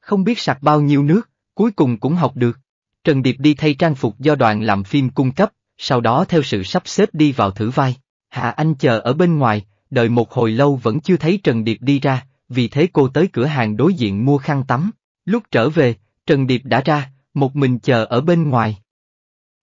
Không biết sạc bao nhiêu nước, cuối cùng cũng học được. Trần Điệp đi thay trang phục do đoàn làm phim cung cấp, sau đó theo sự sắp xếp đi vào thử vai. Hạ Anh chờ ở bên ngoài, đợi một hồi lâu vẫn chưa thấy Trần Điệp đi ra, vì thế cô tới cửa hàng đối diện mua khăn tắm. Lúc trở về, Trần Điệp đã ra, một mình chờ ở bên ngoài.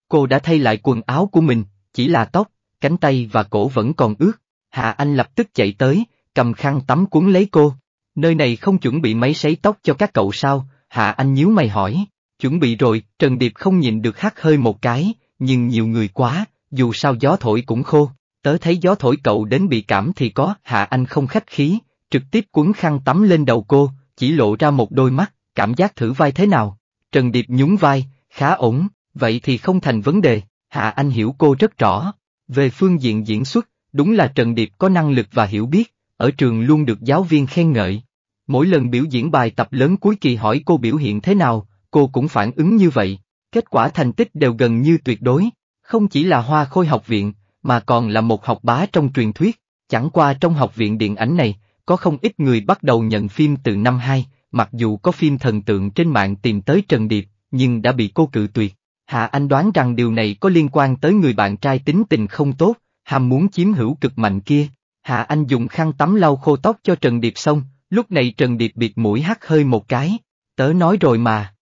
Cô đã thay lại quần áo của mình, chỉ là tóc, cánh tay và cổ vẫn còn ướt. Hạ Anh lập tức chạy tới, cầm khăn tắm cuốn lấy cô. Nơi này không chuẩn bị máy sấy tóc cho các cậu sao? Hạ Anh nhíu mày hỏi. Chuẩn bị rồi, Trần Điệp không nhìn được hắt hơi một cái, nhưng nhiều người quá, dù sao gió thổi cũng khô, tớ thấy gió thổi cậu đến bị cảm thì có, hạ anh không khách khí, trực tiếp cuốn khăn tắm lên đầu cô, chỉ lộ ra một đôi mắt, cảm giác thử vai thế nào. Trần Điệp nhún vai, khá ổn, vậy thì không thành vấn đề, hạ anh hiểu cô rất rõ. Về phương diện diễn xuất, đúng là Trần Điệp có năng lực và hiểu biết, ở trường luôn được giáo viên khen ngợi. Mỗi lần biểu diễn bài tập lớn cuối kỳ hỏi cô biểu hiện thế nào, cô cũng phản ứng như vậy, kết quả thành tích đều gần như tuyệt đối, không chỉ là hoa khôi học viện, mà còn là một học bá trong truyền thuyết, chẳng qua trong học viện điện ảnh này, có không ít người bắt đầu nhận phim từ năm 2, mặc dù có phim thần tượng trên mạng tìm tới Trần Điệp, nhưng đã bị cô cự tuyệt. Hạ Anh đoán rằng điều này có liên quan tới người bạn trai tính tình không tốt, ham muốn chiếm hữu cực mạnh kia. Hạ Anh dùng khăn tắm lau khô tóc cho Trần Điệp xong, lúc này Trần Điệp biệt mũi hắt hơi một cái. Tớ nói rồi mà.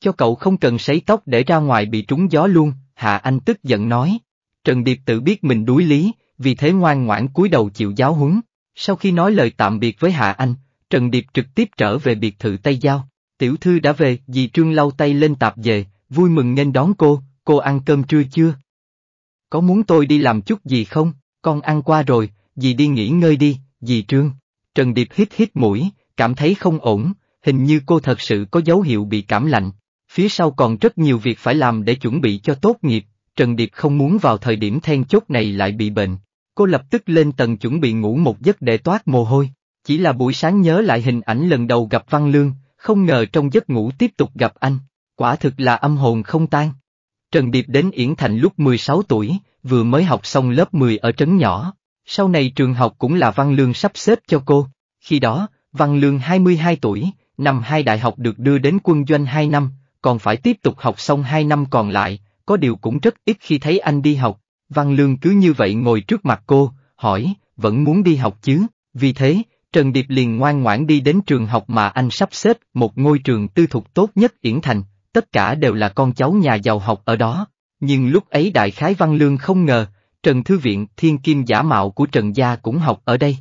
Cho cậu không cần sấy tóc để ra ngoài bị trúng gió luôn, Hạ Anh tức giận nói. Trần Điệp tự biết mình đuối lý, vì thế ngoan ngoãn cúi đầu chịu giáo huấn. Sau khi nói lời tạm biệt với Hạ Anh, Trần Điệp trực tiếp trở về biệt thự Tây Giao. Tiểu thư đã về, dì Trương lau tay lên tạp về, vui mừng nên đón cô, cô ăn cơm trưa chưa? Có muốn tôi đi làm chút gì không? Con ăn qua rồi, dì đi nghỉ ngơi đi, dì Trương. Trần Điệp hít hít mũi, cảm thấy không ổn, hình như cô thật sự có dấu hiệu bị cảm lạnh, Phía sau còn rất nhiều việc phải làm để chuẩn bị cho tốt nghiệp, Trần Điệp không muốn vào thời điểm then chốt này lại bị bệnh. Cô lập tức lên tầng chuẩn bị ngủ một giấc để toát mồ hôi. Chỉ là buổi sáng nhớ lại hình ảnh lần đầu gặp Văn Lương, không ngờ trong giấc ngủ tiếp tục gặp anh. Quả thực là âm hồn không tan. Trần Điệp đến Yển Thành lúc 16 tuổi, vừa mới học xong lớp 10 ở trấn nhỏ. Sau này trường học cũng là Văn Lương sắp xếp cho cô. Khi đó, Văn Lương 22 tuổi, năm hai đại học được đưa đến quân doanh 2 năm, còn phải tiếp tục học xong 2 năm còn lại, có điều cũng rất ít khi thấy anh đi học. Văn Lương cứ như vậy ngồi trước mặt cô, hỏi, vẫn muốn đi học chứ, vì thế, Trần Điệp liền ngoan ngoãn đi đến trường học mà anh sắp xếp, một ngôi trường tư thục tốt nhất Yển Thành, tất cả đều là con cháu nhà giàu học ở đó. Nhưng lúc ấy Đại Khái Văn Lương không ngờ, Trần Thư Viện Thiên Kim giả mạo của Trần Gia cũng học ở đây.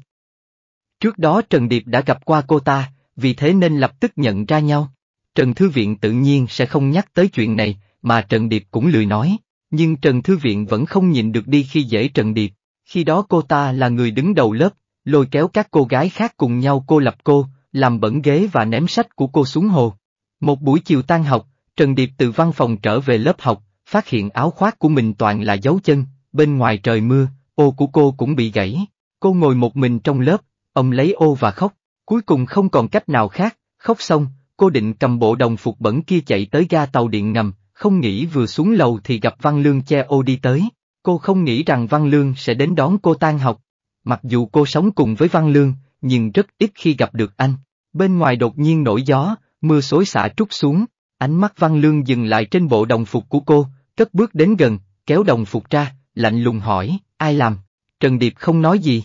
Trước đó Trần Điệp đã gặp qua cô ta, vì thế nên lập tức nhận ra nhau. Trần Thư Viện tự nhiên sẽ không nhắc tới chuyện này, mà Trần Điệp cũng lười nói. Nhưng Trần Thư Viện vẫn không nhìn được đi khi dễ Trần Điệp. Khi đó cô ta là người đứng đầu lớp, lôi kéo các cô gái khác cùng nhau cô lập cô, làm bẩn ghế và ném sách của cô xuống hồ. Một buổi chiều tan học, Trần Điệp từ văn phòng trở về lớp học, phát hiện áo khoác của mình toàn là dấu chân, bên ngoài trời mưa, ô của cô cũng bị gãy. Cô ngồi một mình trong lớp, ông lấy ô và khóc, cuối cùng không còn cách nào khác, khóc xong, cô định cầm bộ đồng phục bẩn kia chạy tới ga tàu điện ngầm, không nghĩ vừa xuống lầu thì gặp Văn Lương che ô đi tới. Cô không nghĩ rằng Văn Lương sẽ đến đón cô tan học. Mặc dù cô sống cùng với Văn Lương, nhưng rất ít khi gặp được anh. Bên ngoài đột nhiên nổi gió, mưa xối xả trút xuống, ánh mắt Văn Lương dừng lại trên bộ đồng phục của cô, cất bước đến gần, kéo đồng phục ra, lạnh lùng hỏi, ai làm? Trần Điệp không nói gì.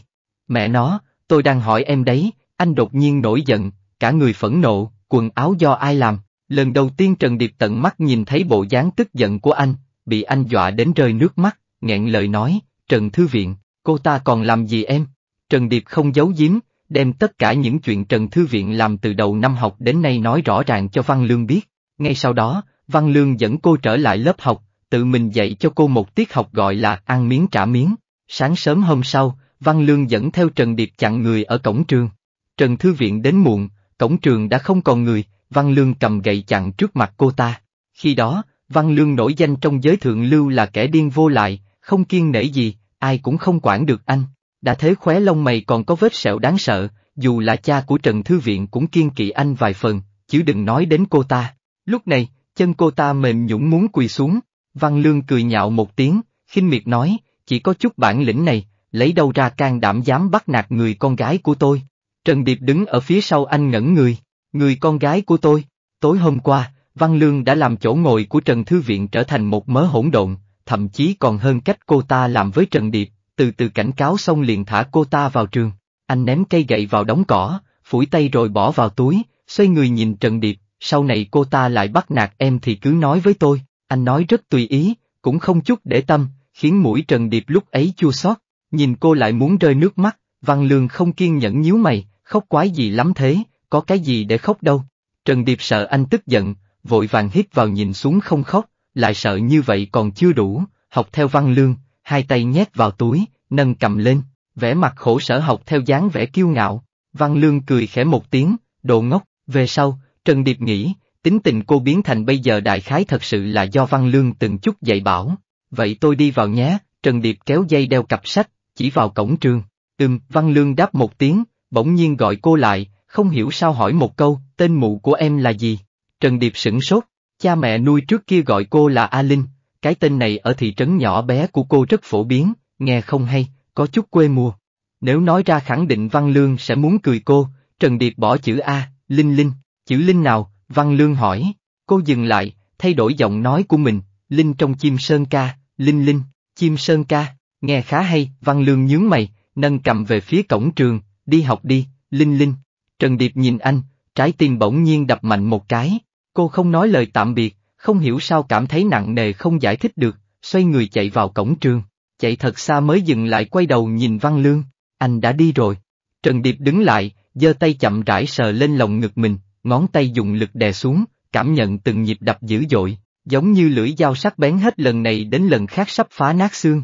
Mẹ nó, tôi đang hỏi em đấy, anh đột nhiên nổi giận, cả người phẫn nộ, quần áo do ai làm, lần đầu tiên Trần Điệp tận mắt nhìn thấy bộ dáng tức giận của anh, bị anh dọa đến rơi nước mắt, nghẹn lời nói, Trần Thư Viện, cô ta còn làm gì em? Trần Điệp không giấu giếm, đem tất cả những chuyện Trần Thư Viện làm từ đầu năm học đến nay nói rõ ràng cho Văn Lương biết. Ngay sau đó, Văn Lương dẫn cô trở lại lớp học, tự mình dạy cho cô một tiết học gọi là ăn miếng trả miếng. Sáng sớm hôm sau, Văn Lương dẫn theo Trần Điệp chặn người ở cổng trường. Trần Thư Viện đến muộn, cổng trường đã không còn người, Văn Lương cầm gậy chặn trước mặt cô ta. Khi đó, Văn Lương nổi danh trong giới thượng lưu là kẻ điên vô lại, không kiên nể gì, ai cũng không quản được anh. Đã thế khóe lông mày còn có vết sẹo đáng sợ, dù là cha của Trần Thư Viện cũng kiên kỵ anh vài phần, chứ đừng nói đến cô ta. Lúc này, chân cô ta mềm nhũng muốn quỳ xuống, Văn Lương cười nhạo một tiếng, khinh miệt nói, chỉ có chút bản lĩnh này, lấy đâu ra can đảm dám bắt nạt người con gái của tôi. Trần Điệp đứng ở phía sau anh ngẩn người, người con gái của tôi, tối hôm qua, Văn Lương đã làm chỗ ngồi của Trần Thư Viện trở thành một mớ hỗn độn, thậm chí còn hơn cách cô ta làm với Trần Điệp, từ từ cảnh cáo xong liền thả cô ta vào trường. Anh ném cây gậy vào đống cỏ, phủi tay rồi bỏ vào túi, xoay người nhìn Trần Điệp, sau này cô ta lại bắt nạt em thì cứ nói với tôi, anh nói rất tùy ý, cũng không chút để tâm, khiến mũi Trần Điệp lúc ấy chua xót, nhìn cô lại muốn rơi nước mắt, Văn Lương không kiên nhẫn nhíu mày, khóc quái gì lắm thế, có cái gì để khóc đâu. Trần Điệp sợ anh tức giận, vội vàng hít vào nhìn xuống không khóc, lại sợ như vậy còn chưa đủ, học theo văn lương, hai tay nhét vào túi, nâng cầm lên, vẻ mặt khổ sở học theo dáng vẻ kiêu ngạo. Văn lương cười khẽ một tiếng, đồ ngốc, về sau, Trần Điệp nghĩ, tính tình cô biến thành bây giờ đại khái thật sự là do văn lương từng chút dạy bảo. Vậy tôi đi vào nhé, Trần Điệp kéo dây đeo cặp sách, chỉ vào cổng trường. Ừm, văn lương đáp một tiếng, bỗng nhiên gọi cô lại, không hiểu sao hỏi một câu, tên mụ của em là gì? Trần Điệp sửng sốt, cha mẹ nuôi trước kia gọi cô là A Linh, cái tên này ở thị trấn nhỏ bé của cô rất phổ biến, nghe không hay, có chút quê mùa. Nếu nói ra khẳng định Văn Lương sẽ muốn cười cô, Trần Điệp bỏ chữ A, Linh Linh, chữ Linh nào, Văn Lương hỏi, cô dừng lại, thay đổi giọng nói của mình, Linh trong chim sơn ca, Linh Linh, chim sơn ca, nghe khá hay, Văn Lương nhướng mày, nâng cầm về phía cổng trường, đi học đi, Linh Linh. Trần Điệp nhìn anh, trái tim bỗng nhiên đập mạnh một cái. Cô không nói lời tạm biệt, không hiểu sao cảm thấy nặng nề không giải thích được, xoay người chạy vào cổng trường. Chạy thật xa mới dừng lại quay đầu nhìn Văn Lương, anh đã đi rồi. Trần Điệp đứng lại, giơ tay chậm rãi sờ lên lòng ngực mình, ngón tay dùng lực đè xuống, cảm nhận từng nhịp đập dữ dội, giống như lưỡi dao sắc bén hết lần này đến lần khác sắp phá nát xương.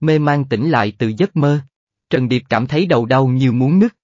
Mê man tỉnh lại từ giấc mơ, Trần Điệp cảm thấy đầu đau như muốn nứt.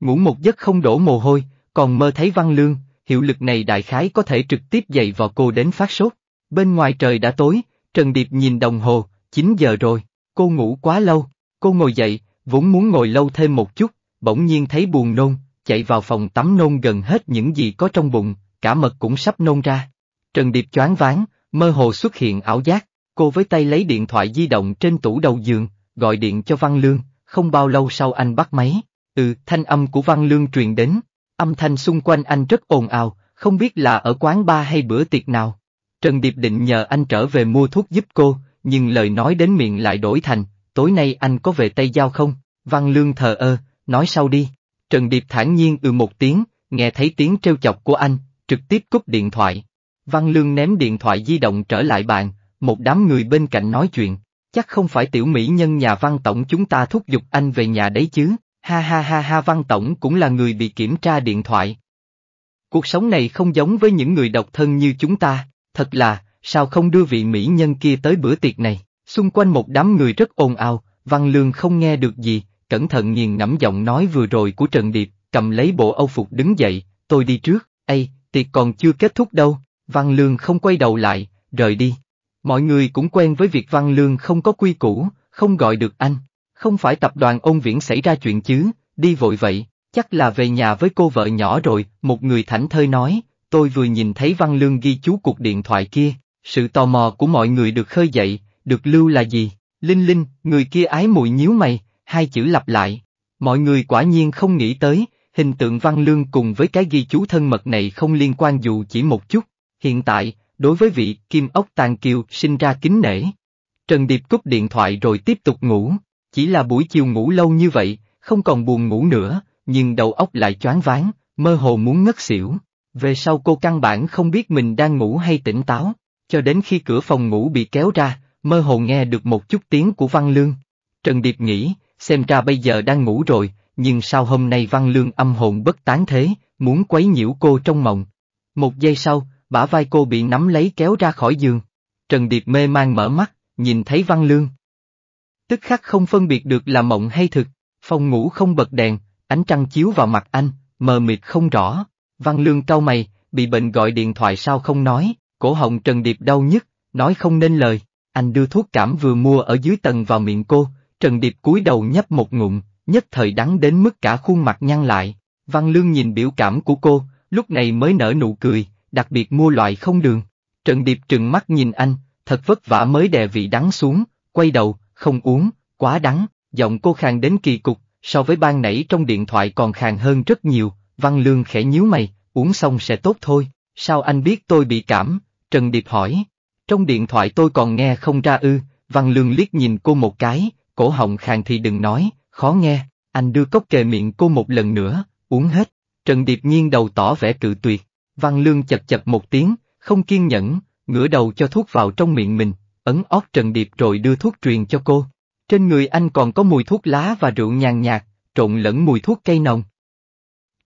Ngủ một giấc không đổ mồ hôi, còn mơ thấy văn lương, hiệu lực này đại khái có thể trực tiếp dậy vào cô đến phát sốt. Bên ngoài trời đã tối, Trần Điệp nhìn đồng hồ, 9 giờ rồi, cô ngủ quá lâu, cô ngồi dậy, vốn muốn ngồi lâu thêm một chút, bỗng nhiên thấy buồn nôn, chạy vào phòng tắm nôn gần hết những gì có trong bụng, cả mật cũng sắp nôn ra. Trần Điệp choáng váng, mơ hồ xuất hiện ảo giác, cô với tay lấy điện thoại di động trên tủ đầu giường, gọi điện cho Văn Lương, không bao lâu sau anh bắt máy. Ừ, thanh âm của Văn Lương truyền đến, âm thanh xung quanh anh rất ồn ào, không biết là ở quán bar hay bữa tiệc nào. Trần Điệp định nhờ anh trở về mua thuốc giúp cô, nhưng lời nói đến miệng lại đổi thành, tối nay anh có về Tây Giao không? Văn Lương thờ ơ, nói sau đi. Trần Điệp thản nhiên ừ một tiếng, nghe thấy tiếng trêu chọc của anh, trực tiếp cúp điện thoại. Văn Lương ném điện thoại di động trở lại bàn, một đám người bên cạnh nói chuyện, chắc không phải tiểu mỹ nhân nhà văn tổng chúng ta thúc giục anh về nhà đấy chứ, ha ha ha ha văn tổng cũng là người bị kiểm tra điện thoại. Cuộc sống này không giống với những người độc thân như chúng ta, thật là, sao không đưa vị mỹ nhân kia tới bữa tiệc này, xung quanh một đám người rất ồn ào, văn lương không nghe được gì, cẩn thận nghiền ngẫm giọng nói vừa rồi của Trần Điệp, cầm lấy bộ âu phục đứng dậy, tôi đi trước, ây, tiệc còn chưa kết thúc đâu, văn lương không quay đầu lại, rời đi. Mọi người cũng quen với việc Văn Lương không có quy củ, không gọi được anh. Không phải tập đoàn ông Viễn xảy ra chuyện chứ, đi vội vậy, chắc là về nhà với cô vợ nhỏ rồi, một người thảnh thơi nói, tôi vừa nhìn thấy Văn Lương ghi chú cuộc điện thoại kia, sự tò mò của mọi người được khơi dậy, được lưu là gì? Linh Linh, người kia ái mùi nhíu mày, hai chữ lặp lại. Mọi người quả nhiên không nghĩ tới, hình tượng Văn Lương cùng với cái ghi chú thân mật này không liên quan dù chỉ một chút. Hiện tại, đối với vị kim ốc tàn kiều sinh ra kính nể. Trần Điệp cúp điện thoại rồi tiếp tục ngủ, chỉ là buổi chiều ngủ lâu như vậy, không còn buồn ngủ nữa, nhưng đầu óc lại choáng váng, mơ hồ muốn ngất xỉu. Về sau cô căn bản không biết mình đang ngủ hay tỉnh táo, cho đến khi cửa phòng ngủ bị kéo ra, mơ hồ nghe được một chút tiếng của Văn Lương. Trần Điệp nghĩ, xem ra bây giờ đang ngủ rồi, nhưng sao hôm nay Văn Lương âm hồn bất tán thế, muốn quấy nhiễu cô trong mộng. Một giây sau, bả vai cô bị nắm lấy kéo ra khỏi giường. Trần Điệp mê mang mở mắt, nhìn thấy Văn Lương. Tức khắc không phân biệt được là mộng hay thực, phòng ngủ không bật đèn, ánh trăng chiếu vào mặt anh, mờ mịt không rõ. Văn Lương cau mày, bị bệnh gọi điện thoại sao không nói, cổ họng Trần Điệp đau nhức, nói không nên lời. Anh đưa thuốc cảm vừa mua ở dưới tầng vào miệng cô, Trần Điệp cúi đầu nhấp một ngụm, nhất thời đắng đến mức cả khuôn mặt nhăn lại. Văn Lương nhìn biểu cảm của cô, lúc này mới nở nụ cười, đặc biệt mua loại không đường. Trần Điệp trừng mắt nhìn anh, thật vất vả mới đè vị đắng xuống, quay đầu, không uống, quá đắng, giọng cô khàn đến kỳ cục, so với ban nãy trong điện thoại còn khàn hơn rất nhiều, Văn Lương khẽ nhíu mày, uống xong sẽ tốt thôi, sao anh biết tôi bị cảm, Trần Điệp hỏi. Trong điện thoại tôi còn nghe không ra ư, Văn Lương liếc nhìn cô một cái, cổ họng khàn thì đừng nói, khó nghe, anh đưa cốc kề miệng cô một lần nữa, uống hết, Trần Điệp nghiêng đầu tỏ vẻ cự tuyệt, Văn Lương chật chật một tiếng, không kiên nhẫn, ngửa đầu cho thuốc vào trong miệng mình, ấn óc Trần Điệp rồi đưa thuốc truyền cho cô. Trên người anh còn có mùi thuốc lá và rượu nhàn nhạt, trộn lẫn mùi thuốc cây nồng.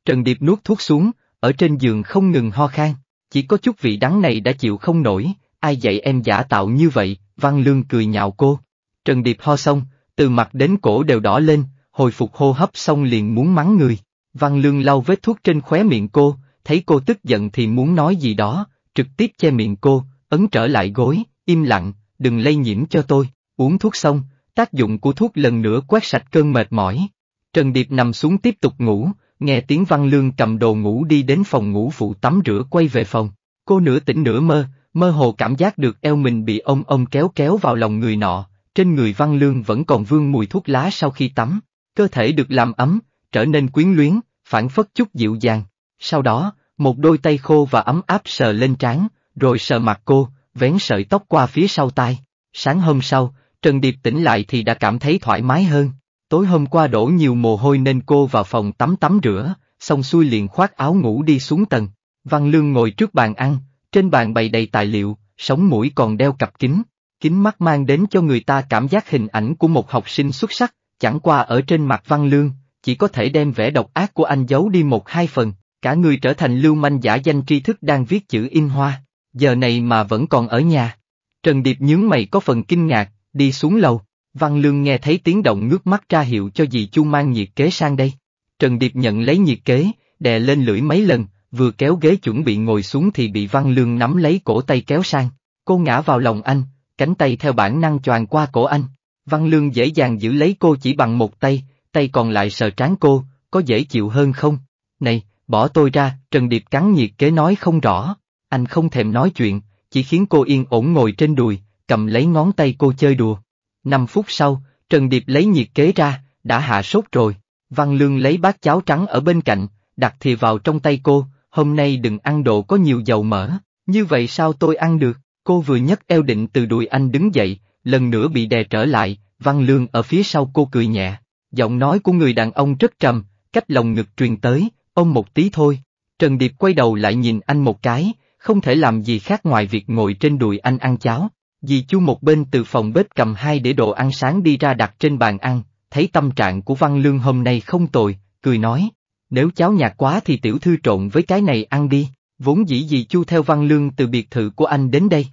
Trần Điệp nuốt thuốc xuống, ở trên giường không ngừng ho khan, chỉ có chút vị đắng này đã chịu không nổi, ai dạy em giả tạo như vậy, Văn Lương cười nhạo cô. Trần Điệp ho xong, từ mặt đến cổ đều đỏ lên, hồi phục hô hấp xong liền muốn mắng người. Văn Lương lau vết thuốc trên khóe miệng cô, thấy cô tức giận thì muốn nói gì đó, trực tiếp che miệng cô, ấn trở lại gối, im lặng, đừng lây nhiễm cho tôi, uống thuốc xong, tác dụng của thuốc lần nữa quét sạch cơn mệt mỏi. Trần Điệp nằm xuống tiếp tục ngủ, nghe tiếng Văn Lương cầm đồ ngủ đi đến phòng ngủ phụ tắm rửa quay về phòng. Cô nửa tỉnh nửa mơ, mơ hồ cảm giác được eo mình bị ông ông kéo kéo vào lòng người nọ, trên người Văn Lương vẫn còn vương mùi thuốc lá sau khi tắm, cơ thể được làm ấm, trở nên quyến luyến, phản phất chút dịu dàng. Sau đó, một đôi tay khô và ấm áp sờ lên trán, rồi sờ mặt cô, vén sợi tóc qua phía sau tai. Sáng hôm sau, Trần Điệp tỉnh lại thì đã cảm thấy thoải mái hơn. Tối hôm qua đổ nhiều mồ hôi nên cô vào phòng tắm tắm rửa, xong xuôi liền khoác áo ngủ đi xuống tầng. Văn Lương ngồi trước bàn ăn, trên bàn bày đầy tài liệu, sống mũi còn đeo cặp kính. Kính mắt mang đến cho người ta cảm giác hình ảnh của một học sinh xuất sắc, chẳng qua ở trên mặt Văn Lương, chỉ có thể đem vẻ độc ác của anh giấu đi một hai phần, Cả người trở thành lưu manh giả danh tri thức đang viết chữ in hoa, giờ này mà vẫn còn ở nhà. Trần Điệp nhướng mày có phần kinh ngạc, đi xuống lầu. Văn Lương nghe thấy tiếng động ngước mắt ra hiệu cho dì Chu mang nhiệt kế sang đây. Trần Điệp nhận lấy nhiệt kế, đè lên lưỡi mấy lần, vừa kéo ghế chuẩn bị ngồi xuống thì bị Văn Lương nắm lấy cổ tay kéo sang. Cô ngã vào lòng anh, cánh tay theo bản năng choàng qua cổ anh. Văn Lương dễ dàng giữ lấy cô chỉ bằng một tay, tay còn lại sờ trán cô, có dễ chịu hơn không? Này, Bỏ tôi ra, Trần Điệp cắn nhiệt kế nói không rõ, anh không thèm nói chuyện, chỉ khiến cô yên ổn ngồi trên đùi, cầm lấy ngón tay cô chơi đùa. Năm phút sau, Trần Điệp lấy nhiệt kế ra, đã hạ sốt rồi, Văn Lương lấy bát cháo trắng ở bên cạnh, đặt thì vào trong tay cô, hôm nay đừng ăn đồ có nhiều dầu mỡ, như vậy sao tôi ăn được, cô vừa nhấc eo định từ đùi anh đứng dậy, lần nữa bị đè trở lại, Văn Lương ở phía sau cô cười nhẹ, giọng nói của người đàn ông rất trầm, cách lòng ngực truyền tới, ông một tí thôi. Trần Điệp quay đầu lại nhìn anh một cái, không thể làm gì khác ngoài việc ngồi trên đùi anh ăn cháo. Dì Chu một bên từ phòng bếp cầm hai để đồ ăn sáng đi ra đặt trên bàn ăn, thấy tâm trạng của Văn Lương hôm nay không tồi, cười nói, nếu cháo nhạt quá thì tiểu thư trộn với cái này ăn đi, vốn dĩ dì Chu theo Văn Lương từ biệt thự của anh đến đây.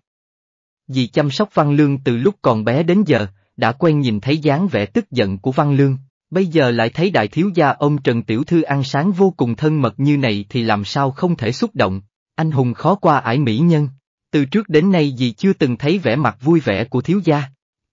Dì chăm sóc Văn Lương từ lúc còn bé đến giờ, đã quen nhìn thấy dáng vẻ tức giận của Văn Lương, bây giờ lại thấy đại thiếu gia ông Trần Tiểu Thư ăn sáng vô cùng thân mật như này thì làm sao không thể xúc động, anh hùng khó qua ải mỹ nhân, từ trước đến nay gì chưa từng thấy vẻ mặt vui vẻ của thiếu gia.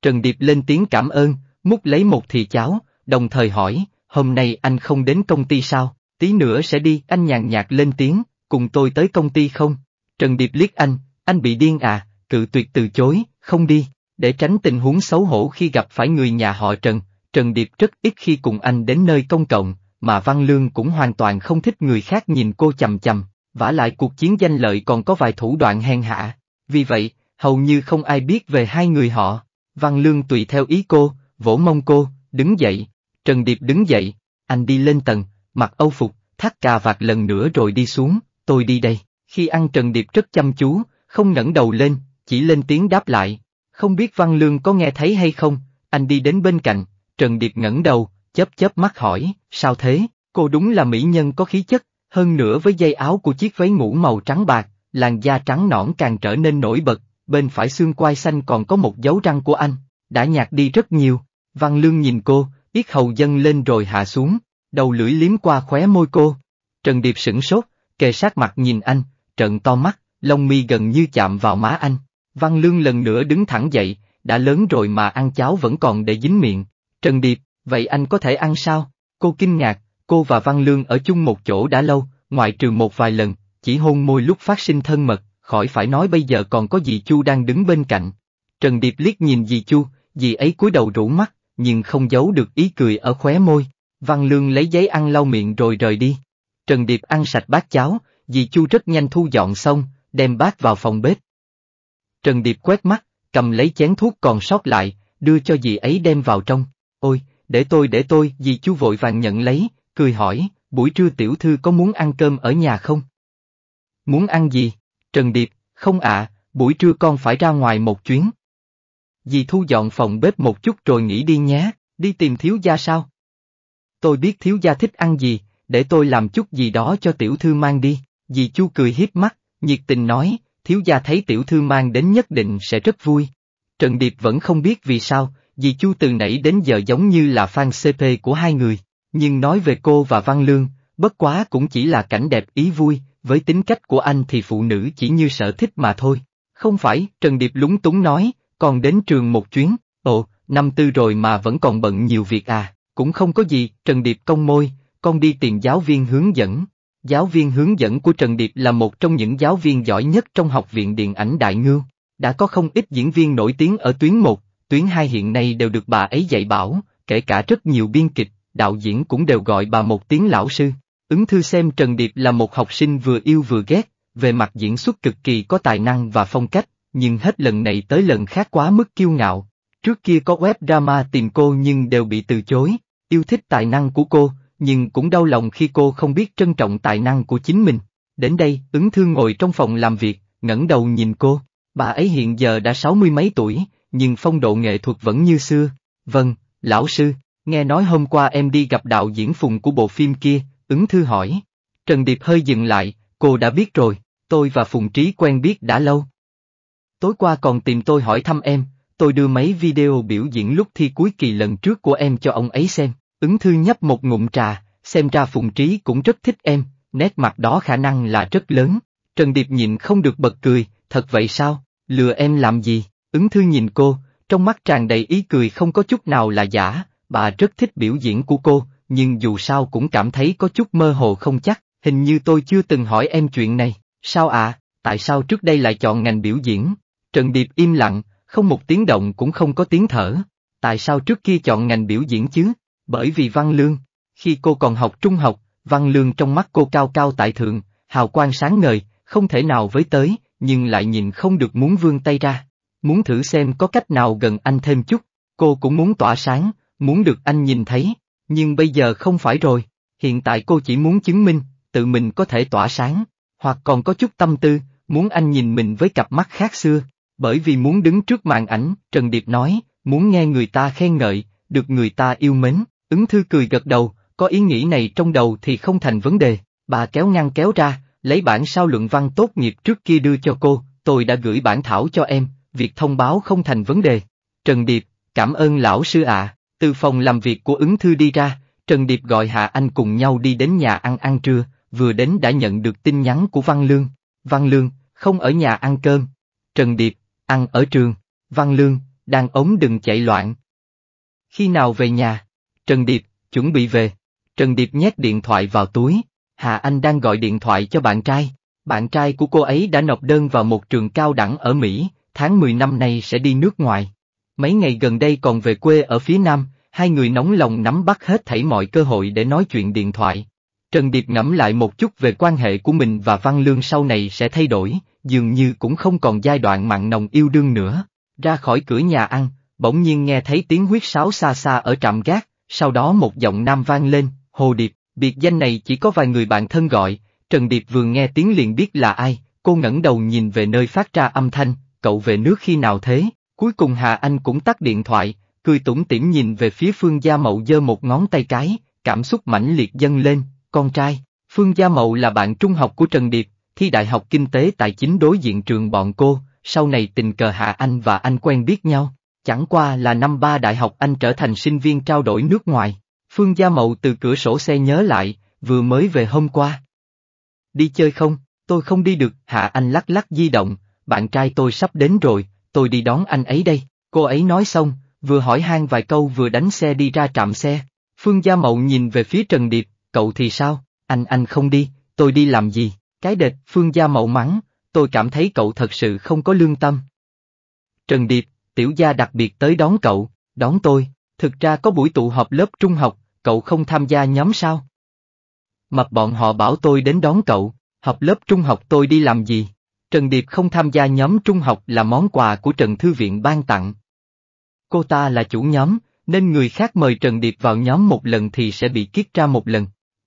Trần Điệp lên tiếng cảm ơn, múc lấy một thì cháo, đồng thời hỏi, hôm nay anh không đến công ty sao, tí nữa sẽ đi, anh nhàn nhạt lên tiếng, cùng tôi tới công ty không? Trần Điệp liếc anh, anh bị điên à, cự tuyệt từ chối, không đi, để tránh tình huống xấu hổ khi gặp phải người nhà họ Trần, Trần Điệp rất ít khi cùng anh đến nơi công cộng, mà Văn Lương cũng hoàn toàn không thích người khác nhìn cô chầm chầm, vả lại cuộc chiến danh lợi còn có vài thủ đoạn hèn hạ. Vì vậy, hầu như không ai biết về hai người họ. Văn Lương tùy theo ý cô, vỗ mông cô, đứng dậy. Trần Điệp đứng dậy, anh đi lên tầng, mặc âu phục, thắt cà vạt lần nữa rồi đi xuống, tôi đi đây. Khi ăn Trần Điệp rất chăm chú, không ngẩng đầu lên, chỉ lên tiếng đáp lại. Không biết Văn Lương có nghe thấy hay không, anh đi đến bên cạnh, Trần Điệp ngẩng đầu, chớp chớp mắt hỏi, sao thế, cô đúng là mỹ nhân có khí chất, hơn nữa với dây áo của chiếc váy ngủ màu trắng bạc, làn da trắng nõn càng trở nên nổi bật, bên phải xương quai xanh còn có một dấu răng của anh, đã nhạt đi rất nhiều. Văn Lương nhìn cô, yết hầu dâng lên rồi hạ xuống, đầu lưỡi liếm qua khóe môi cô. Trần Điệp sửng sốt, kề sát mặt nhìn anh, trận to mắt, lông mi gần như chạm vào má anh. Văn Lương lần nữa đứng thẳng dậy, đã lớn rồi mà ăn cháo vẫn còn để dính miệng, Trần Điệp, vậy anh có thể ăn sao? Cô kinh ngạc, cô và Văn Lương ở chung một chỗ đã lâu, ngoại trừ một vài lần, chỉ hôn môi lúc phát sinh thân mật, khỏi phải nói bây giờ còn có dì Chu đang đứng bên cạnh. Trần Điệp liếc nhìn dì Chu, dì ấy cúi đầu rủ mắt, nhưng không giấu được ý cười ở khóe môi. Văn Lương lấy giấy ăn lau miệng rồi rời đi. Trần Điệp ăn sạch bát cháo, dì Chu rất nhanh thu dọn xong, đem bát vào phòng bếp. Trần Điệp quét mắt, cầm lấy chén thuốc còn sót lại, đưa cho dì ấy đem vào trong. Ôi, để tôi để tôi, dì chú vội vàng nhận lấy, cười hỏi, buổi trưa tiểu thư có muốn ăn cơm ở nhà không? Muốn ăn gì? Trần Điệp, không ạ, buổi trưa con phải ra ngoài một chuyến. Dì thu dọn phòng bếp một chút rồi nghỉ đi nhé, đi tìm thiếu gia sao? Tôi biết thiếu gia thích ăn gì, để tôi làm chút gì đó cho tiểu thư mang đi, dì chu cười hiếp mắt, nhiệt tình nói, thiếu gia thấy tiểu thư mang đến nhất định sẽ rất vui. Trần Điệp vẫn không biết vì sao, dì Chu từ nãy đến giờ giống như là fan CP của hai người, nhưng nói về cô và Văn Lương, bất quá cũng chỉ là cảnh đẹp ý vui, với tính cách của anh thì phụ nữ chỉ như sở thích mà thôi. Không phải, Trần Điệp lúng túng nói, còn đến trường một chuyến, ồ, năm tư rồi mà vẫn còn bận nhiều việc à, cũng không có gì, Trần Điệp cong môi, con đi tìm giáo viên hướng dẫn. Giáo viên hướng dẫn của Trần Điệp là một trong những giáo viên giỏi nhất trong Học viện Điện ảnh Đại ngư Đã có không ít diễn viên nổi tiếng ở tuyến một Tuyến hai hiện nay đều được bà ấy dạy bảo, kể cả rất nhiều biên kịch, đạo diễn cũng đều gọi bà một tiếng lão sư. Ứng thư xem Trần Điệp là một học sinh vừa yêu vừa ghét, về mặt diễn xuất cực kỳ có tài năng và phong cách, nhưng hết lần này tới lần khác quá mức kiêu ngạo. Trước kia có web drama tìm cô nhưng đều bị từ chối, yêu thích tài năng của cô, nhưng cũng đau lòng khi cô không biết trân trọng tài năng của chính mình. Đến đây, ứng thư ngồi trong phòng làm việc, ngẩng đầu nhìn cô, bà ấy hiện giờ đã sáu mươi mấy tuổi, nhưng phong độ nghệ thuật vẫn như xưa. Vâng, lão sư, nghe nói hôm qua em đi gặp đạo diễn phùng của bộ phim kia, ứng thư hỏi. Trần Điệp hơi dừng lại, cô đã biết rồi, tôi và Phùng Trí quen biết đã lâu. Tối qua còn tìm tôi hỏi thăm em, tôi đưa mấy video biểu diễn lúc thi cuối kỳ lần trước của em cho ông ấy xem, ứng thư nhấp một ngụm trà, xem ra Phùng Trí cũng rất thích em, nét mặt đó khả năng là rất lớn. Trần Điệp nhịn không được bật cười, thật vậy sao, lừa em làm gì? Ứng thư nhìn cô, trong mắt tràn đầy ý cười không có chút nào là giả, bà rất thích biểu diễn của cô, nhưng dù sao cũng cảm thấy có chút mơ hồ không chắc, hình như tôi chưa từng hỏi em chuyện này, sao ạ, à? tại sao trước đây lại chọn ngành biểu diễn? Trần Điệp im lặng, không một tiếng động cũng không có tiếng thở. Tại sao trước kia chọn ngành biểu diễn chứ? Bởi vì Văn Lương. Khi cô còn học trung học, Văn Lương trong mắt cô cao cao tại thượng, hào quang sáng ngời, không thể nào với tới, nhưng lại nhìn không được muốn vươn tay ra muốn thử xem có cách nào gần anh thêm chút, cô cũng muốn tỏa sáng, muốn được anh nhìn thấy, nhưng bây giờ không phải rồi, hiện tại cô chỉ muốn chứng minh, tự mình có thể tỏa sáng, hoặc còn có chút tâm tư, muốn anh nhìn mình với cặp mắt khác xưa, bởi vì muốn đứng trước màn ảnh, Trần Điệp nói, muốn nghe người ta khen ngợi, được người ta yêu mến, ứng thư cười gật đầu, có ý nghĩ này trong đầu thì không thành vấn đề, bà kéo ngăn kéo ra, lấy bản sao luận văn tốt nghiệp trước kia đưa cho cô, tôi đã gửi bản thảo cho em, việc thông báo không thành vấn đề. Trần Điệp, cảm ơn lão sư ạ. Từ phòng làm việc của ứng thư đi ra, Trần Điệp gọi Hạ Anh cùng nhau đi đến nhà ăn ăn trưa, vừa đến đã nhận được tin nhắn của Văn Lương. Văn Lương, không ở nhà ăn cơm. Trần Điệp, ăn ở trường. Văn Lương, đang ống đừng chạy loạn. Khi nào về nhà? Trần Điệp, chuẩn bị về. Trần Điệp nhét điện thoại vào túi. Hạ Anh đang gọi điện thoại cho bạn trai. Bạn trai của cô ấy đã nộp đơn vào một trường cao đẳng ở Mỹ, tháng 10 năm nay sẽ đi nước ngoài. Mấy ngày gần đây còn về quê ở phía Nam, hai người nóng lòng nắm bắt hết thảy mọi cơ hội để nói chuyện điện thoại. Trần Điệp ngẫm lại một chút về quan hệ của mình và Văn Lương sau này sẽ thay đổi, dường như cũng không còn giai đoạn mặn nồng yêu đương nữa. Ra khỏi cửa nhà ăn, bỗng nhiên nghe thấy tiếng huyết sáo xa xa ở trạm gác, sau đó một giọng nam vang lên, Hồ Điệp, biệt danh này chỉ có vài người bạn thân gọi, Trần Điệp vừa nghe tiếng liền biết là ai, cô ngẩng đầu nhìn về nơi phát ra âm thanh, cậu về nước khi nào thế? Cuối cùng Hà Anh cũng tắt điện thoại, cười tủm tỉm nhìn về phía Phương Gia Mậu giơ một ngón tay cái, cảm xúc mãnh liệt dâng lên, con trai. Phương Gia Mậu là bạn trung học của Trần Điệp, thi Đại học Kinh tế Tài chính đối diện trường bọn cô, sau này tình cờ hà Anh và anh quen biết nhau. Chẳng qua là năm ba đại học anh trở thành sinh viên trao đổi nước ngoài. Phương Gia Mậu từ cửa sổ xe nhớ lại, vừa mới về hôm qua. Đi chơi không? Tôi không đi được, Hạ Anh lắc lắc di động, bạn trai tôi sắp đến rồi, tôi đi đón anh ấy đây, cô ấy nói xong, vừa hỏi han vài câu vừa đánh xe đi ra trạm xe, Phương Gia Mậu nhìn về phía Trần Điệp, cậu thì sao, anh anh không đi, tôi đi làm gì, cái đệt, Phương Gia Mậu mắng, tôi cảm thấy cậu thật sự không có lương tâm. Trần Điệp, tiểu gia đặc biệt tới đón cậu, đón tôi, thực ra có buổi tụ họp lớp trung học, cậu không tham gia nhóm sao? Mập bọn họ bảo tôi đến đón cậu, học lớp trung học tôi đi làm gì? Trần Điệp không tham gia nhóm trung học là món quà của Trần Thư Viện ban tặng. Cô ta là chủ nhóm, nên người khác mời Trần Điệp vào nhóm một lần thì sẽ bị kiết ra một lần.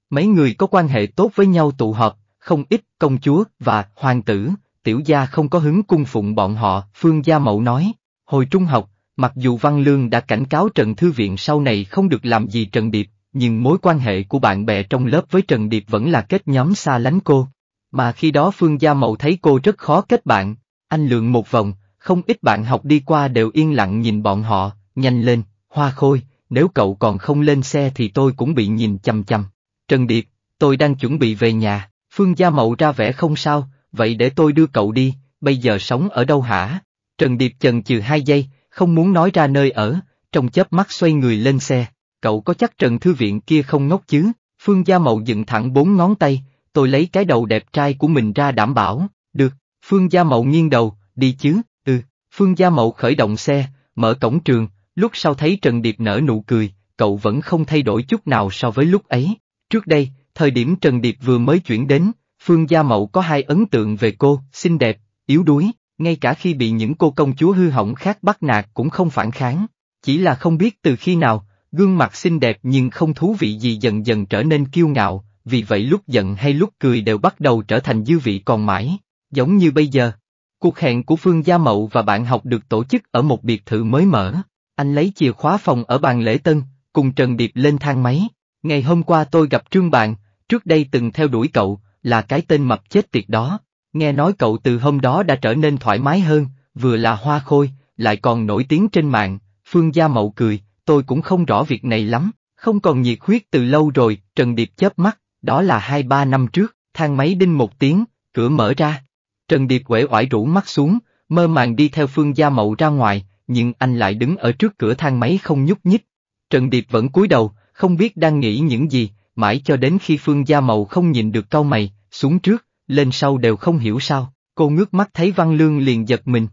Mấy người có quan hệ tốt với nhau tụ họp, không ít công chúa và hoàng tử, tiểu gia không có hứng cung phụng bọn họ, Phương Gia Mậu nói. Hồi trung học, mặc dù Văn Lương đã cảnh cáo Trần Thư Viện sau này không được làm gì Trần Điệp, nhưng mối quan hệ của bạn bè trong lớp với Trần Điệp vẫn là kết nhóm xa lánh cô. Mà khi đó Phương Gia Mậu thấy cô rất khó kết bạn, anh lượn một vòng, không ít bạn học đi qua đều yên lặng nhìn bọn họ, nhanh lên, hoa khôi, nếu cậu còn không lên xe thì tôi cũng bị nhìn chằm chằm. Trần Điệp, tôi đang chuẩn bị về nhà, Phương Gia Mậu ra vẻ không sao, vậy để tôi đưa cậu đi, bây giờ sống ở đâu hả? Trần Điệp chần chừ hai giây, không muốn nói ra nơi ở, trong chớp mắt xoay người lên xe, cậu có chắc Trần Thư Viện kia không ngốc chứ? Phương Gia Mậu dựng thẳng bốn ngón tay, tôi lấy cái đầu đẹp trai của mình ra đảm bảo, được, Phương Gia Mậu nghiêng đầu, đi chứ, ừ, Phương Gia Mậu khởi động xe, mở cổng trường, lúc sau thấy Trần Điệp nở nụ cười, cậu vẫn không thay đổi chút nào so với lúc ấy. Trước đây, thời điểm Trần Điệp vừa mới chuyển đến, Phương Gia Mậu có hai ấn tượng về cô, xinh đẹp, yếu đuối, ngay cả khi bị những cô công chúa hư hỏng khác bắt nạt cũng không phản kháng, chỉ là không biết từ khi nào, gương mặt xinh đẹp nhưng không thú vị gì dần dần trở nên kiêu ngạo, vì vậy lúc giận hay lúc cười đều bắt đầu trở thành dư vị còn mãi, giống như bây giờ. Cuộc hẹn của Phương Gia Mậu và bạn học được tổ chức ở một biệt thự mới mở, anh lấy chìa khóa phòng ở bàn lễ tân, cùng Trần Điệp lên thang máy. Ngày hôm qua tôi gặp Trương Bạn, trước đây từng theo đuổi cậu, là cái tên mập chết tiệt đó. Nghe nói cậu từ hôm đó đã trở nên thoải mái hơn, vừa là hoa khôi, lại còn nổi tiếng trên mạng. Phương Gia Mậu cười, tôi cũng không rõ việc này lắm, không còn nhiệt huyết từ lâu rồi, Trần Điệp chớp mắt, đó là hai ba năm trước, thang máy đinh một tiếng, cửa mở ra. Trần Điệp uể oải rũ mắt xuống, mơ màng đi theo Phương Gia Mậu ra ngoài, nhưng anh lại đứng ở trước cửa thang máy không nhúc nhích. Trần Điệp vẫn cúi đầu, không biết đang nghĩ những gì, mãi cho đến khi Phương Gia Mậu không nhìn được câu mày, xuống trước, lên sau đều không hiểu sao, cô ngước mắt thấy Văn Lương liền giật mình.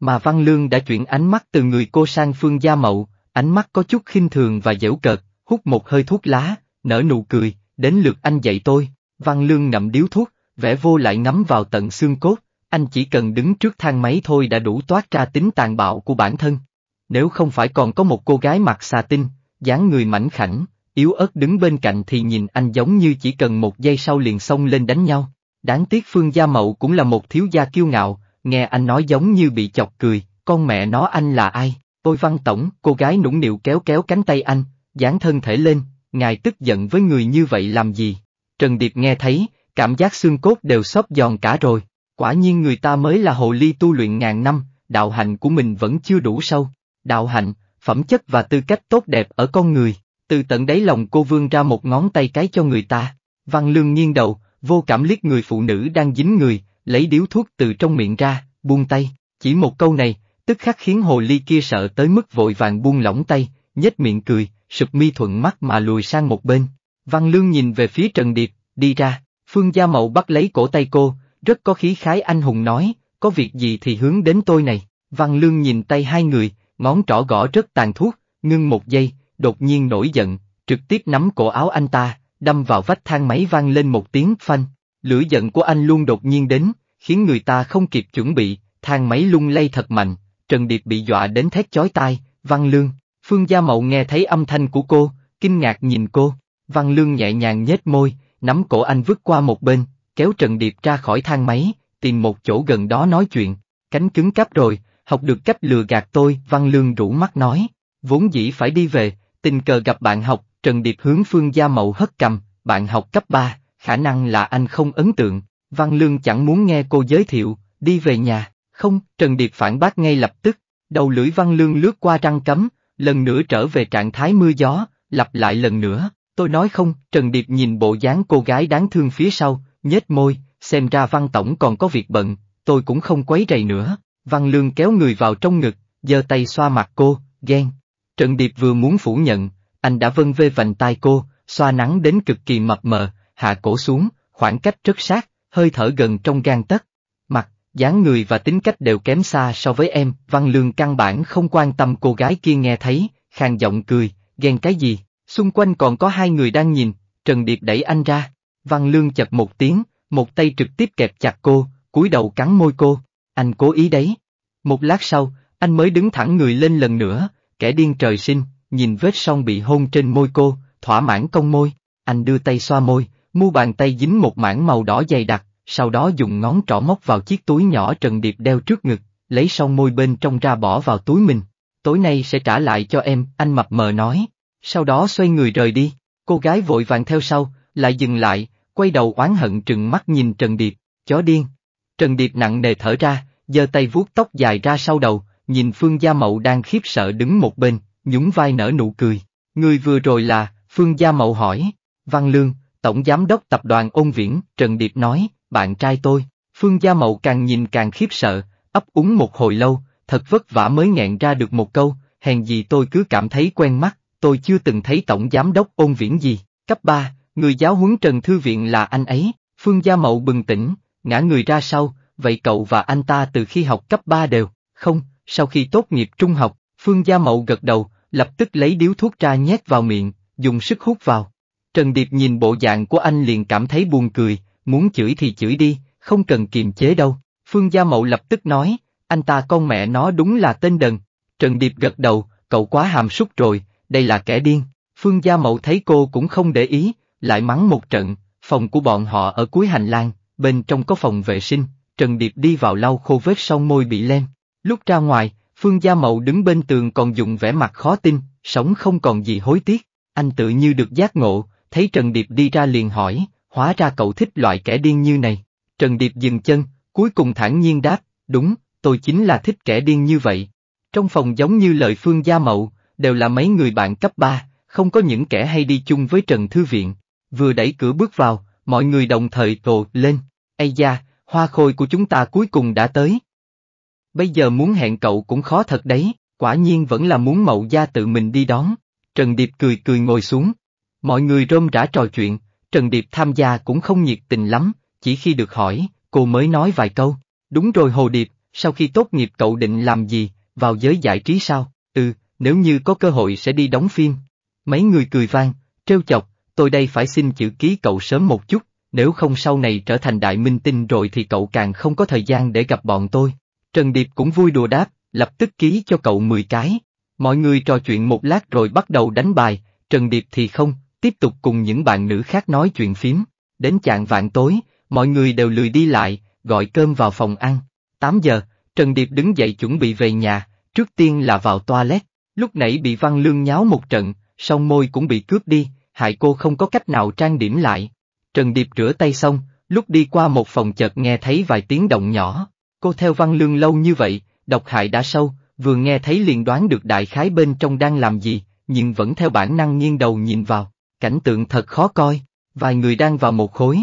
Mà Văn Lương đã chuyển ánh mắt từ người cô sang Phương Gia Mậu, ánh mắt có chút khinh thường và dễu cợt, hút một hơi thuốc lá, nở nụ cười, đến lượt anh dạy tôi, Văn Lương ngậm điếu thuốc, vẽ vô lại ngắm vào tận xương cốt, anh chỉ cần đứng trước thang máy thôi đã đủ toát ra tính tàn bạo của bản thân. Nếu không phải còn có một cô gái mặc xà tinh, dáng người mảnh khảnh, yếu ớt đứng bên cạnh thì nhìn anh giống như chỉ cần một giây sau liền xông lên đánh nhau. Đáng tiếc Phương Gia Mậu cũng là một thiếu gia kiêu ngạo, nghe anh nói giống như bị chọc cười, con mẹ nó anh là ai, tôi văn tổng, cô gái nũng nịu kéo kéo cánh tay anh, dán thân thể lên, ngài tức giận với người như vậy làm gì? Trần Điệp nghe thấy, cảm giác xương cốt đều xóp giòn cả rồi, quả nhiên người ta mới là hồ ly tu luyện ngàn năm, đạo hạnh của mình vẫn chưa đủ sâu. Đạo hạnh, phẩm chất và tư cách tốt đẹp ở con người, từ tận đáy lòng cô vương ra một ngón tay cái cho người ta. Văn lương nghiêng đầu, vô cảm liếc người phụ nữ đang dính người, lấy điếu thuốc từ trong miệng ra, buông tay, chỉ một câu này, tức khắc khiến hồ ly kia sợ tới mức vội vàng buông lỏng tay, nhếch miệng cười, sụp mi thuận mắt mà lùi sang một bên. Văn Lương nhìn về phía Trần Điệp, đi ra, Phương Gia Mậu bắt lấy cổ tay cô, rất có khí khái anh hùng nói, có việc gì thì hướng đến tôi này. Văn Lương nhìn tay hai người, ngón trỏ gõ rất tàn thuốc, ngưng một giây, đột nhiên nổi giận, trực tiếp nắm cổ áo anh ta, đâm vào vách thang máy vang lên một tiếng phanh. Lửa giận của anh luôn đột nhiên đến, khiến người ta không kịp chuẩn bị, thang máy lung lay thật mạnh, Trần Điệp bị dọa đến thét chói tai, Văn Lương, Phương Gia Mậu nghe thấy âm thanh của cô, kinh ngạc nhìn cô, Văn Lương nhẹ nhàng nhếch môi, nắm cổ anh vứt qua một bên, kéo Trần Điệp ra khỏi thang máy, tìm một chỗ gần đó nói chuyện, cánh cứng cáp rồi, học được cách lừa gạt tôi, Văn Lương rủ mắt nói, vốn dĩ phải đi về, tình cờ gặp bạn học, Trần Điệp hướng Phương Gia Mậu hất cầm, bạn học cấp 3, khả năng là anh không ấn tượng, Văn Lương chẳng muốn nghe cô giới thiệu, đi về nhà, không, Trần Điệp phản bác ngay lập tức, đầu lưỡi Văn Lương lướt qua răng cấm, lần nữa trở về trạng thái mưa gió, lặp lại lần nữa, tôi nói không, Trần Điệp nhìn bộ dáng cô gái đáng thương phía sau, nhếch môi, xem ra văn tổng còn có việc bận, tôi cũng không quấy rầy nữa, văn lương kéo người vào trong ngực, giơ tay xoa mặt cô, ghen. Trần Điệp vừa muốn phủ nhận, anh đã vân vê vành tai cô, xoa nắng đến cực kỳ mập mờ, hạ cổ xuống, khoảng cách rất sát, hơi thở gần trong gan tấc dáng người và tính cách đều kém xa so với em, Văn Lương căn bản không quan tâm cô gái kia nghe thấy, khàn giọng cười, ghen cái gì, xung quanh còn có hai người đang nhìn, Trần Điệp đẩy anh ra, Văn Lương chật một tiếng, một tay trực tiếp kẹp chặt cô, cúi đầu cắn môi cô, anh cố ý đấy. Một lát sau, anh mới đứng thẳng người lên lần nữa, kẻ điên trời sinh, nhìn vết song bị hôn trên môi cô, thỏa mãn công môi, anh đưa tay xoa môi, mu bàn tay dính một mảng màu đỏ dày đặc, sau đó dùng ngón trỏ móc vào chiếc túi nhỏ Trần Điệp đeo trước ngực, lấy sau môi bên trong ra bỏ vào túi mình. Tối nay sẽ trả lại cho em, anh mập mờ nói. Sau đó xoay người rời đi, cô gái vội vàng theo sau, lại dừng lại, quay đầu oán hận trừng mắt nhìn Trần Điệp, chó điên. Trần Điệp nặng nề thở ra, giơ tay vuốt tóc dài ra sau đầu, nhìn Phương Gia Mậu đang khiếp sợ đứng một bên, nhún vai nở nụ cười. Người vừa rồi là, Phương Gia Mậu hỏi, Văn Lương, Tổng Giám đốc Tập đoàn Ôn Viễn, Trần Điệp nói, bạn trai tôi, Phương Gia Mậu càng nhìn càng khiếp sợ, ấp úng một hồi lâu, thật vất vả mới nghẹn ra được một câu, hèn gì tôi cứ cảm thấy quen mắt, tôi chưa từng thấy tổng giám đốc ôn viễn gì, cấp 3, người giáo huấn Trần Thư Viện là anh ấy, Phương Gia Mậu bừng tỉnh, ngã người ra sau, vậy cậu và anh ta từ khi học cấp 3 đều, không, sau khi tốt nghiệp trung học, Phương Gia Mậu gật đầu, lập tức lấy điếu thuốc ra nhét vào miệng, dùng sức hút vào. Trần Điệp nhìn bộ dạng của anh liền cảm thấy buồn cười, muốn chửi thì chửi đi, không cần kiềm chế đâu, Phương Gia Mậu lập tức nói, anh ta con mẹ nó đúng là tên đần, Trần Điệp gật đầu, cậu quá hàm súc rồi, đây là kẻ điên, Phương Gia Mậu thấy cô cũng không để ý, lại mắng một trận, phòng của bọn họ ở cuối hành lang, bên trong có phòng vệ sinh, Trần Điệp đi vào lau khô vết sau môi bị lem, lúc ra ngoài, Phương Gia Mậu đứng bên tường còn dùng vẻ mặt khó tin, sống không còn gì hối tiếc, anh tự như được giác ngộ, thấy Trần Điệp đi ra liền hỏi, hóa ra cậu thích loại kẻ điên như này. Trần Điệp dừng chân, cuối cùng thản nhiên đáp, đúng, tôi chính là thích kẻ điên như vậy. Trong phòng giống như lời Phương Gia Mậu, đều là mấy người bạn cấp 3, không có những kẻ hay đi chung với Trần Thư Viện. Vừa đẩy cửa bước vào, mọi người đồng thời tồ lên, ây da, hoa khôi của chúng ta cuối cùng đã tới. Bây giờ muốn hẹn cậu cũng khó thật đấy, quả nhiên vẫn là muốn mậu gia tự mình đi đón. Trần Điệp cười cười ngồi xuống. Mọi người rôm rã trò chuyện, Trần Điệp tham gia cũng không nhiệt tình lắm, chỉ khi được hỏi, cô mới nói vài câu. Đúng rồi Hồ Điệp, sau khi tốt nghiệp cậu định làm gì, vào giới giải trí sao? Ừ, nếu như có cơ hội sẽ đi đóng phim. Mấy người cười vang, trêu chọc, tôi đây phải xin chữ ký cậu sớm một chút, nếu không sau này trở thành đại minh tinh rồi thì cậu càng không có thời gian để gặp bọn tôi. Trần Điệp cũng vui đùa đáp, lập tức ký cho cậu 10 cái. Mọi người trò chuyện một lát rồi bắt đầu đánh bài, Trần Điệp thì không, tiếp tục cùng những bạn nữ khác nói chuyện phím. Đến chạng vạn tối, mọi người đều lười đi lại, gọi cơm vào phòng ăn. 8 giờ, Trần Điệp đứng dậy chuẩn bị về nhà, trước tiên là vào toilet, lúc nãy bị Văn Lương nháo một trận, song môi cũng bị cướp đi, hại cô không có cách nào trang điểm lại. Trần Điệp rửa tay xong, lúc đi qua một phòng chợt nghe thấy vài tiếng động nhỏ, cô theo Văn Lương lâu như vậy, độc hại đã sâu, vừa nghe thấy liền đoán được đại khái bên trong đang làm gì, nhưng vẫn theo bản năng nghiêng đầu nhìn vào cảnh tượng thật khó coi, vài người đang vào một khối.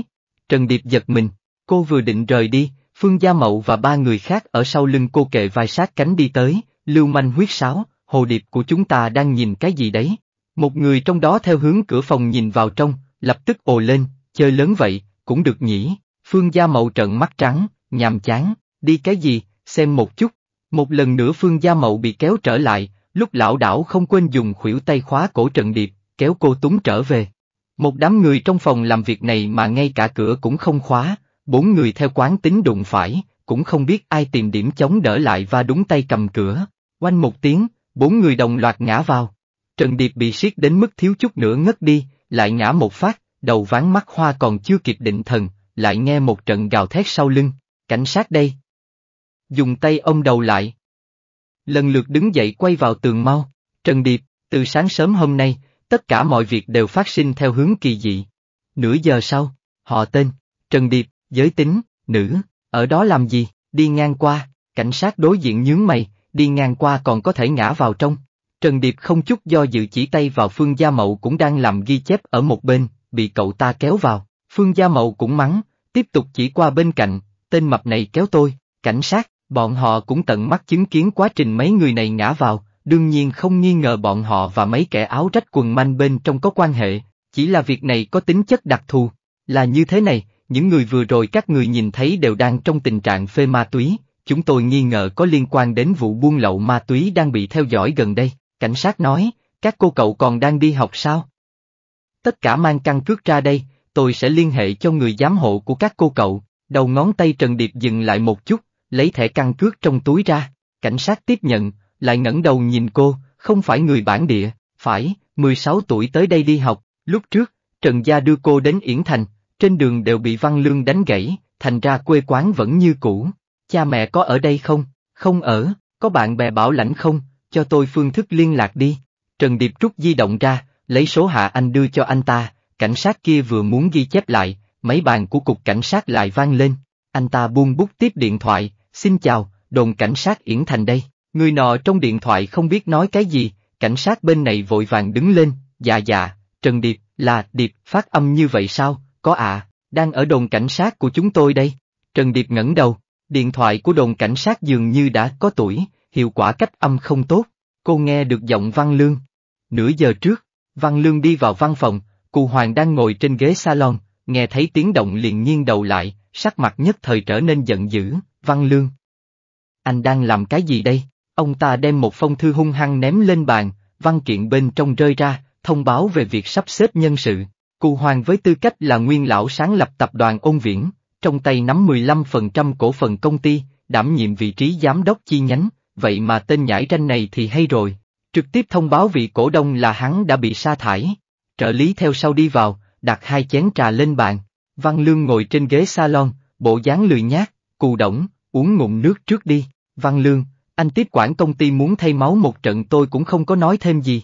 Trần Điệp giật mình, cô vừa định rời đi, Phương Gia Mậu và ba người khác ở sau lưng cô kệ vài sát cánh đi tới, lưu manh huyết sáo, hồ điệp của chúng ta đang nhìn cái gì đấy. Một người trong đó theo hướng cửa phòng nhìn vào trong, lập tức ồ lên, chơi lớn vậy, cũng được nhỉ. Phương Gia Mậu trợn mắt trắng, nhàm chán, đi cái gì, xem một chút. Một lần nữa Phương Gia Mậu bị kéo trở lại, lúc lão đảo không quên dùng khuỷu tay khóa cổ Trần Điệp, kéo cô Túng trở về. Một đám người trong phòng làm việc này mà ngay cả cửa cũng không khóa, bốn người theo quán tính đụng phải, cũng không biết ai tìm điểm chống đỡ lại và đúng tay cầm cửa. Oanh một tiếng, bốn người đồng loạt ngã vào. Trần Điệp bị siết đến mức thiếu chút nữa ngất đi, lại ngã một phát, đầu ván mắt hoa còn chưa kịp định thần, lại nghe một trận gào thét sau lưng, cảnh sát đây. Dùng tay ông đầu lại. Lần lượt đứng dậy quay vào tường mau, Trần Điệp, từ sáng sớm hôm nay, tất cả mọi việc đều phát sinh theo hướng kỳ dị. Nửa giờ sau, họ tên, Trần Điệp, giới tính, nữ, ở đó làm gì, đi ngang qua, cảnh sát đối diện nhướng mày, đi ngang qua còn có thể ngã vào trong. Trần Điệp không chút do dự chỉ tay vào Phương Gia Mậu cũng đang làm ghi chép ở một bên, bị cậu ta kéo vào, Phương Gia Mậu cũng mắng, tiếp tục chỉ qua bên cạnh, tên mập này kéo tôi, cảnh sát, bọn họ cũng tận mắt chứng kiến quá trình mấy người này ngã vào, đương nhiên không nghi ngờ bọn họ và mấy kẻ áo rách quần manh bên trong có quan hệ, chỉ là việc này có tính chất đặc thù, là như thế này, những người vừa rồi các người nhìn thấy đều đang trong tình trạng phê ma túy, chúng tôi nghi ngờ có liên quan đến vụ buôn lậu ma túy đang bị theo dõi gần đây, cảnh sát nói, các cô cậu còn đang đi học sao? Tất cả mang căn cước ra đây, tôi sẽ liên hệ cho người giám hộ của các cô cậu, đầu ngón tay Trần Điệp dừng lại một chút, lấy thẻ căn cước trong túi ra, cảnh sát tiếp nhận, lại ngẩng đầu nhìn cô, không phải người bản địa, phải, 16 tuổi tới đây đi học, lúc trước, Trần Gia đưa cô đến Yển Thành, trên đường đều bị Văn Lương đánh gãy, thành ra quê quán vẫn như cũ. Cha mẹ có ở đây không? Không ở, có bạn bè bảo lãnh không? Cho tôi phương thức liên lạc đi. Trần Điệp rút di động ra, lấy số hạ anh đưa cho anh ta, cảnh sát kia vừa muốn ghi chép lại, mấy bàn của cục cảnh sát lại vang lên. Anh ta buông bút tiếp điện thoại, xin chào, đồn cảnh sát Yển Thành đây. Người nọ trong điện thoại không biết nói cái gì, cảnh sát bên này vội vàng đứng lên, dạ dạ, Trần Điệp, là, Điệp, phát âm như vậy sao, có ạ, à, đang ở đồn cảnh sát của chúng tôi đây. Trần Điệp ngẩng đầu, điện thoại của đồn cảnh sát dường như đã có tuổi, hiệu quả cách âm không tốt, cô nghe được giọng Văn Lương. Nửa giờ trước, Văn Lương đi vào văn phòng, cụ Hoàng đang ngồi trên ghế salon, nghe thấy tiếng động liền nghiêng đầu lại, sắc mặt nhất thời trở nên giận dữ, Văn Lương. Anh đang làm cái gì đây? Ông ta đem một phong thư hung hăng ném lên bàn, văn kiện bên trong rơi ra, thông báo về việc sắp xếp nhân sự. Cụ Hoàng với tư cách là nguyên lão sáng lập tập đoàn ôn viễn, trong tay nắm 15% cổ phần công ty, đảm nhiệm vị trí giám đốc chi nhánh, vậy mà tên nhãi tranh này thì hay rồi. Trực tiếp thông báo vị cổ đông là hắn đã bị sa thải. Trợ lý theo sau đi vào, đặt hai chén trà lên bàn. Văn Lương ngồi trên ghế salon, bộ dáng lười nhác, cù động, uống ngụm nước trước đi. Văn Lương, anh tiếp quản công ty muốn thay máu một trận tôi cũng không có nói thêm gì.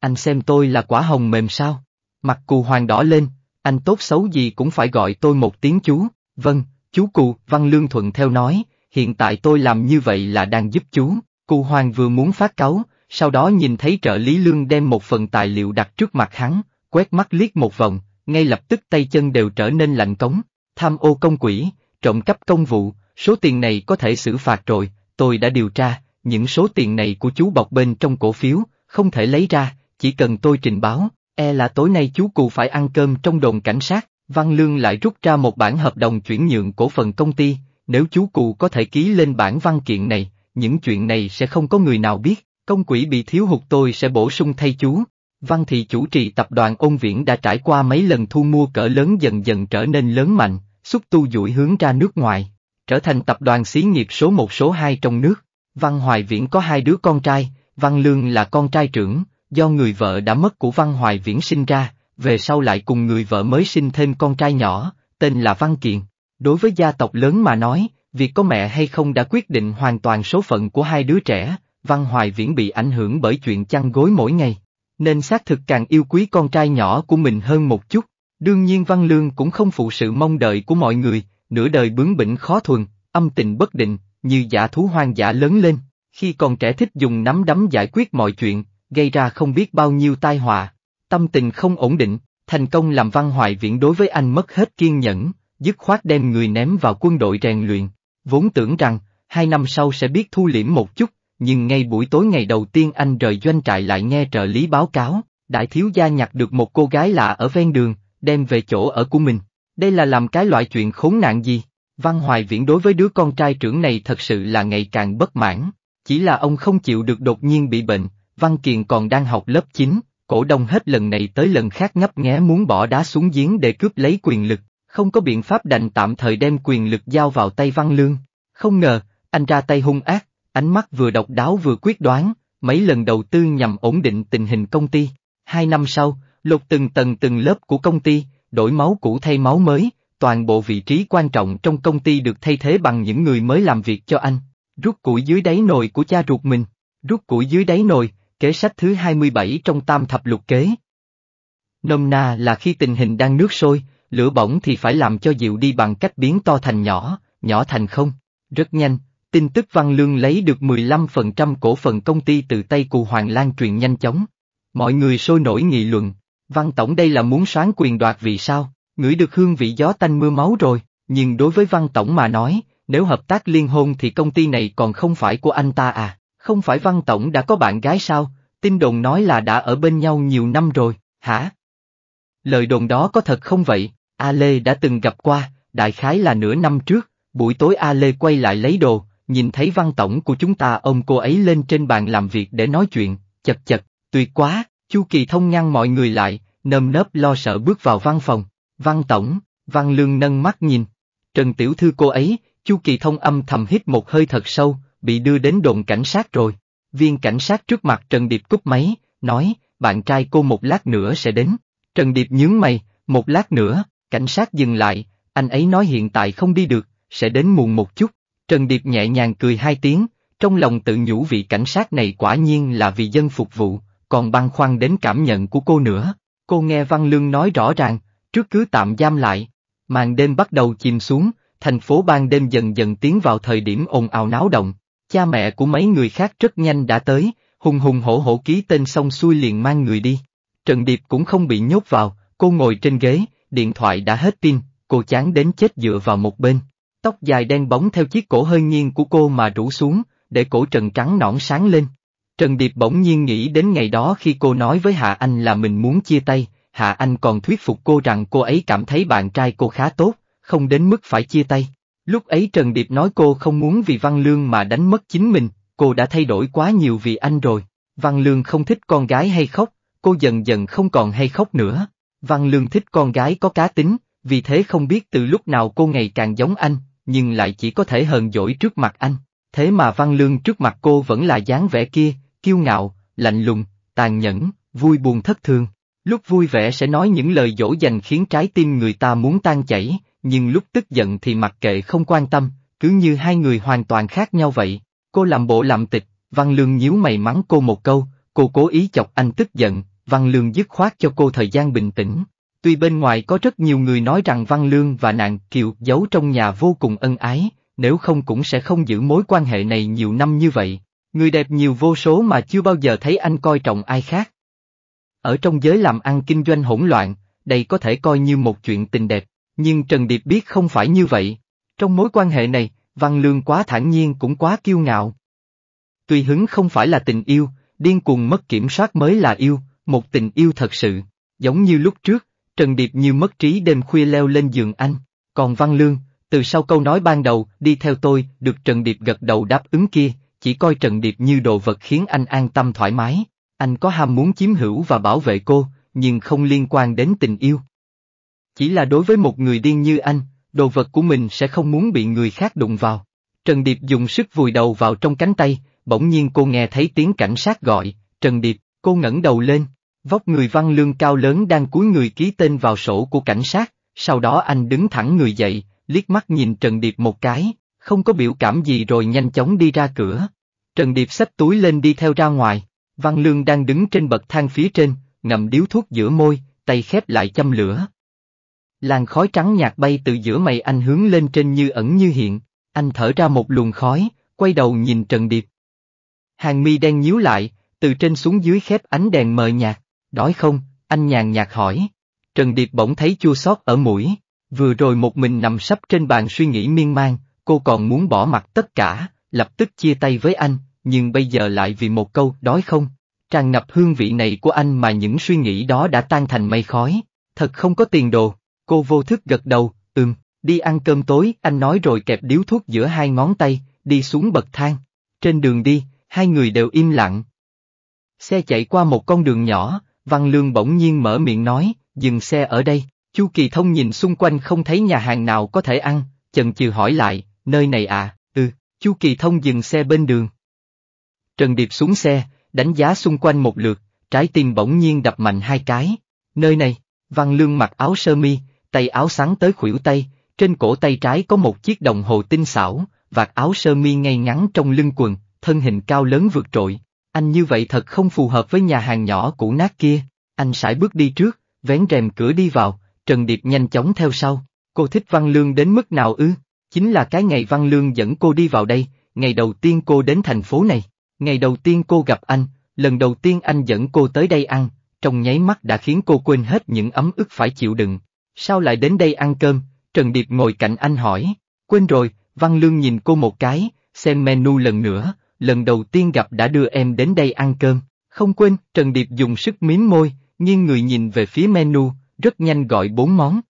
Anh xem tôi là quả hồng mềm sao? Mặt cù hoàng đỏ lên, anh tốt xấu gì cũng phải gọi tôi một tiếng chú. Vâng, chú cù, Văn Lương Thuận theo nói, hiện tại tôi làm như vậy là đang giúp chú. Cù hoàng vừa muốn phát cáo, sau đó nhìn thấy trợ lý lương đem một phần tài liệu đặt trước mặt hắn, quét mắt liếc một vòng, ngay lập tức tay chân đều trở nên lạnh cống, tham ô công quỹ, trộm cắp công vụ, số tiền này có thể xử phạt rồi, tôi đã điều tra, những số tiền này của chú bọc bên trong cổ phiếu, không thể lấy ra, chỉ cần tôi trình báo, e là tối nay chú cụ phải ăn cơm trong đồn cảnh sát, Văn Lương lại rút ra một bản hợp đồng chuyển nhượng cổ phần công ty, nếu chú cụ có thể ký lên bản văn kiện này, những chuyện này sẽ không có người nào biết, công quỹ bị thiếu hụt tôi sẽ bổ sung thay chú. Văn thị chủ trì tập đoàn ôn viễn đã trải qua mấy lần thu mua cỡ lớn dần dần trở nên lớn mạnh, xúc tu duỗi hướng ra nước ngoài trở thành tập đoàn xí nghiệp số một số hai trong nước. Văn Hoài Viễn có hai đứa con trai, Văn Lương là con trai trưởng, do người vợ đã mất của Văn Hoài Viễn sinh ra, về sau lại cùng người vợ mới sinh thêm con trai nhỏ, tên là Văn Kiện. Đối với gia tộc lớn mà nói, việc có mẹ hay không đã quyết định hoàn toàn số phận của hai đứa trẻ, Văn Hoài Viễn bị ảnh hưởng bởi chuyện chăn gối mỗi ngày, nên xác thực càng yêu quý con trai nhỏ của mình hơn một chút. Đương nhiên Văn Lương cũng không phụ sự mong đợi của mọi người, nửa đời bướng bỉnh khó thuần, âm tình bất định, như giả thú hoang dã lớn lên, khi còn trẻ thích dùng nắm đấm giải quyết mọi chuyện, gây ra không biết bao nhiêu tai họa, tâm tình không ổn định, thành công làm văn hoài viễn đối với anh mất hết kiên nhẫn, dứt khoát đem người ném vào quân đội rèn luyện, vốn tưởng rằng, hai năm sau sẽ biết thu liễm một chút, nhưng ngay buổi tối ngày đầu tiên anh rời doanh trại lại nghe trợ lý báo cáo, đại thiếu gia nhặt được một cô gái lạ ở ven đường, đem về chỗ ở của mình, đây là làm cái loại chuyện khốn nạn gì? Văn Hoài Viễn đối với đứa con trai trưởng này thật sự là ngày càng bất mãn, chỉ là ông không chịu được đột nhiên bị bệnh, Văn Kiền còn đang học lớp 9, cổ đông hết lần này tới lần khác ngấp nghé muốn bỏ đá xuống giếng để cướp lấy quyền lực, không có biện pháp đành tạm thời đem quyền lực giao vào tay Văn Lương. Không ngờ, anh ra tay hung ác, ánh mắt vừa độc đáo vừa quyết đoán, mấy lần đầu tư nhằm ổn định tình hình công ty. Hai năm sau, lột từng tầng từng lớp của công ty, đổi máu cũ thay máu mới, toàn bộ vị trí quan trọng trong công ty được thay thế bằng những người mới làm việc cho anh. Rút củi dưới đáy nồi của cha ruột mình, rút củi dưới đáy nồi, kế sách thứ 27 trong tam thập lục kế. Nôm na là khi tình hình đang nước sôi, lửa bỏng thì phải làm cho dịu đi bằng cách biến to thành nhỏ, nhỏ thành không. Rất nhanh, tin tức Văn Lương lấy được 15% cổ phần công ty từ tay cụ Hoàng Lan truyền nhanh chóng. Mọi người sôi nổi nghị luận, Văn Tổng đây là muốn soán quyền đoạt vì sao, ngửi được hương vị gió tanh mưa máu rồi, nhưng đối với Văn Tổng mà nói, nếu hợp tác liên hôn thì công ty này còn không phải của anh ta à, không phải Văn Tổng đã có bạn gái sao, tin đồn nói là đã ở bên nhau nhiều năm rồi, hả? Lời đồn đó có thật không vậy, A Lê đã từng gặp qua, đại khái là nửa năm trước, buổi tối A Lê quay lại lấy đồ, nhìn thấy Văn Tổng của chúng ta ôm cô ấy lên trên bàn làm việc để nói chuyện, chật chật, tuyệt quá, Chu Kỳ Thông ngăn mọi người lại, nơm nớp lo sợ bước vào văn phòng. Văn Tổng, Văn Lương nâng mắt nhìn. Trần Tiểu Thư cô ấy, Chu Kỳ Thông âm thầm hít một hơi thật sâu, bị đưa đến đồn cảnh sát rồi. Viên cảnh sát trước mặt Trần Điệp cúp máy, nói, bạn trai cô một lát nữa sẽ đến. Trần Điệp nhướng mày, một lát nữa, cảnh sát dừng lại, anh ấy nói hiện tại không đi được, sẽ đến muộn một chút. Trần Điệp nhẹ nhàng cười hai tiếng, trong lòng tự nhủ vị cảnh sát này quả nhiên là vì dân phục vụ, còn băn khoăn đến cảm nhận của cô nữa. Cô nghe Văn Lương nói rõ ràng, trước cứ tạm giam lại, màn đêm bắt đầu chìm xuống, thành phố ban đêm dần dần tiến vào thời điểm ồn ào náo động. Cha mẹ của mấy người khác rất nhanh đã tới, hùng hùng hổ hổ ký tên xong xuôi liền mang người đi. Trần Điệp cũng không bị nhốt vào, cô ngồi trên ghế, điện thoại đã hết pin, cô chán đến chết dựa vào một bên. Tóc dài đen bóng theo chiếc cổ hơi nghiêng của cô mà rủ xuống, để cổ trần trắng nõn sáng lên. Trần Điệp bỗng nhiên nghĩ đến ngày đó khi cô nói với Hạ Anh là mình muốn chia tay, Hạ Anh còn thuyết phục cô rằng cô ấy cảm thấy bạn trai cô khá tốt, không đến mức phải chia tay. Lúc ấy Trần Điệp nói cô không muốn vì Văn Lương mà đánh mất chính mình, cô đã thay đổi quá nhiều vì anh rồi. Văn Lương không thích con gái hay khóc, cô dần dần không còn hay khóc nữa. Văn Lương thích con gái có cá tính, vì thế không biết từ lúc nào cô ngày càng giống anh, nhưng lại chỉ có thể hờn dỗi trước mặt anh. Thế mà Văn Lương trước mặt cô vẫn là dáng vẻ kia, kiêu ngạo, lạnh lùng, tàn nhẫn, vui buồn thất thường. Lúc vui vẻ sẽ nói những lời dỗ dành khiến trái tim người ta muốn tan chảy, nhưng lúc tức giận thì mặc kệ không quan tâm, cứ như hai người hoàn toàn khác nhau vậy. Cô làm bộ làm tịch, Văn Lương nhíu mày mắng cô một câu, cô cố ý chọc anh tức giận, Văn Lương dứt khoát cho cô thời gian bình tĩnh. Tuy bên ngoài có rất nhiều người nói rằng Văn Lương và nàng Kiều giấu trong nhà vô cùng ân ái, nếu không cũng sẽ không giữ mối quan hệ này nhiều năm như vậy. Người đẹp nhiều vô số mà chưa bao giờ thấy anh coi trọng ai khác. Ở trong giới làm ăn kinh doanh hỗn loạn, đây có thể coi như một chuyện tình đẹp, nhưng Trần Điệp biết không phải như vậy. Trong mối quan hệ này, Văn Lương quá thản nhiên cũng quá kiêu ngạo. Tùy hứng không phải là tình yêu, điên cuồng mất kiểm soát mới là yêu, một tình yêu thật sự. Giống như lúc trước, Trần Điệp như mất trí đêm khuya leo lên giường anh, còn Văn Lương, từ sau câu nói ban đầu, đi theo tôi, được Trần Điệp gật đầu đáp ứng kia, chỉ coi Trần Điệp như đồ vật khiến anh an tâm thoải mái, anh có ham muốn chiếm hữu và bảo vệ cô, nhưng không liên quan đến tình yêu. Chỉ là đối với một người điên như anh, đồ vật của mình sẽ không muốn bị người khác đụng vào. Trần Điệp dùng sức vùi đầu vào trong cánh tay, bỗng nhiên cô nghe thấy tiếng cảnh sát gọi, Trần Điệp, cô ngẩng đầu lên, vóc người văn lương cao lớn đang cúi người ký tên vào sổ của cảnh sát, sau đó anh đứng thẳng người dậy, liếc mắt nhìn Trần Điệp một cái, không có biểu cảm gì rồi nhanh chóng đi ra cửa. Trần Điệp xách túi lên đi theo ra ngoài, Văn Lương đang đứng trên bậc thang phía trên, ngậm điếu thuốc giữa môi, tay khép lại châm lửa. Làn khói trắng nhạt bay từ giữa mày anh hướng lên trên như ẩn như hiện, anh thở ra một luồng khói, quay đầu nhìn Trần Điệp. Hàng mi đen nhíu lại, từ trên xuống dưới khép ánh đèn mờ nhạt, đói không, anh nhàn nhạt hỏi. Trần Điệp bỗng thấy chua xót ở mũi, vừa rồi một mình nằm sắp trên bàn suy nghĩ miên man, Cô còn muốn bỏ mặt tất cả, lập tức chia tay với anh, nhưng bây giờ lại vì một câu đói không. Tràn ngập hương vị này của anh mà những suy nghĩ đó đã tan thành mây khói, thật không có tiền đồ, cô vô thức gật đầu, ừm, đi ăn cơm tối, anh nói rồi kẹp điếu thuốc giữa hai ngón tay, đi xuống bậc thang. Trên đường đi, hai người đều im lặng. Xe chạy qua một con đường nhỏ, Văn Lương bỗng nhiên mở miệng nói, dừng xe ở đây, Chu Kỳ Thông nhìn xung quanh không thấy nhà hàng nào có thể ăn, chần chừ hỏi lại, nơi này à, ừ, Chu Kỳ Thông dừng xe bên đường. Trần Điệp xuống xe, đánh giá xung quanh một lượt, trái tim bỗng nhiên đập mạnh hai cái. Nơi này, Văn Lương mặc áo sơ mi, tay áo sáng tới khuỷu tay, trên cổ tay trái có một chiếc đồng hồ tinh xảo, vạt áo sơ mi ngay ngắn trong lưng quần, thân hình cao lớn vượt trội. Anh như vậy thật không phù hợp với nhà hàng nhỏ cũ nát kia. Anh sải bước đi trước, vén rèm cửa đi vào, Trần Điệp nhanh chóng theo sau. Cô thích Văn Lương đến mức nào ư? Chính là cái ngày Văn Lương dẫn cô đi vào đây, ngày đầu tiên cô đến thành phố này, ngày đầu tiên cô gặp anh, lần đầu tiên anh dẫn cô tới đây ăn, trong nháy mắt đã khiến cô quên hết những ấm ức phải chịu đựng. Sao lại đến đây ăn cơm? Trần Điệp ngồi cạnh anh hỏi. Quên rồi, Văn Lương nhìn cô một cái, xem menu lần nữa, lần đầu tiên gặp đã đưa em đến đây ăn cơm. Không quên, Trần Điệp dùng sức miếm môi, nghiêng người nhìn về phía menu, rất nhanh gọi bốn món.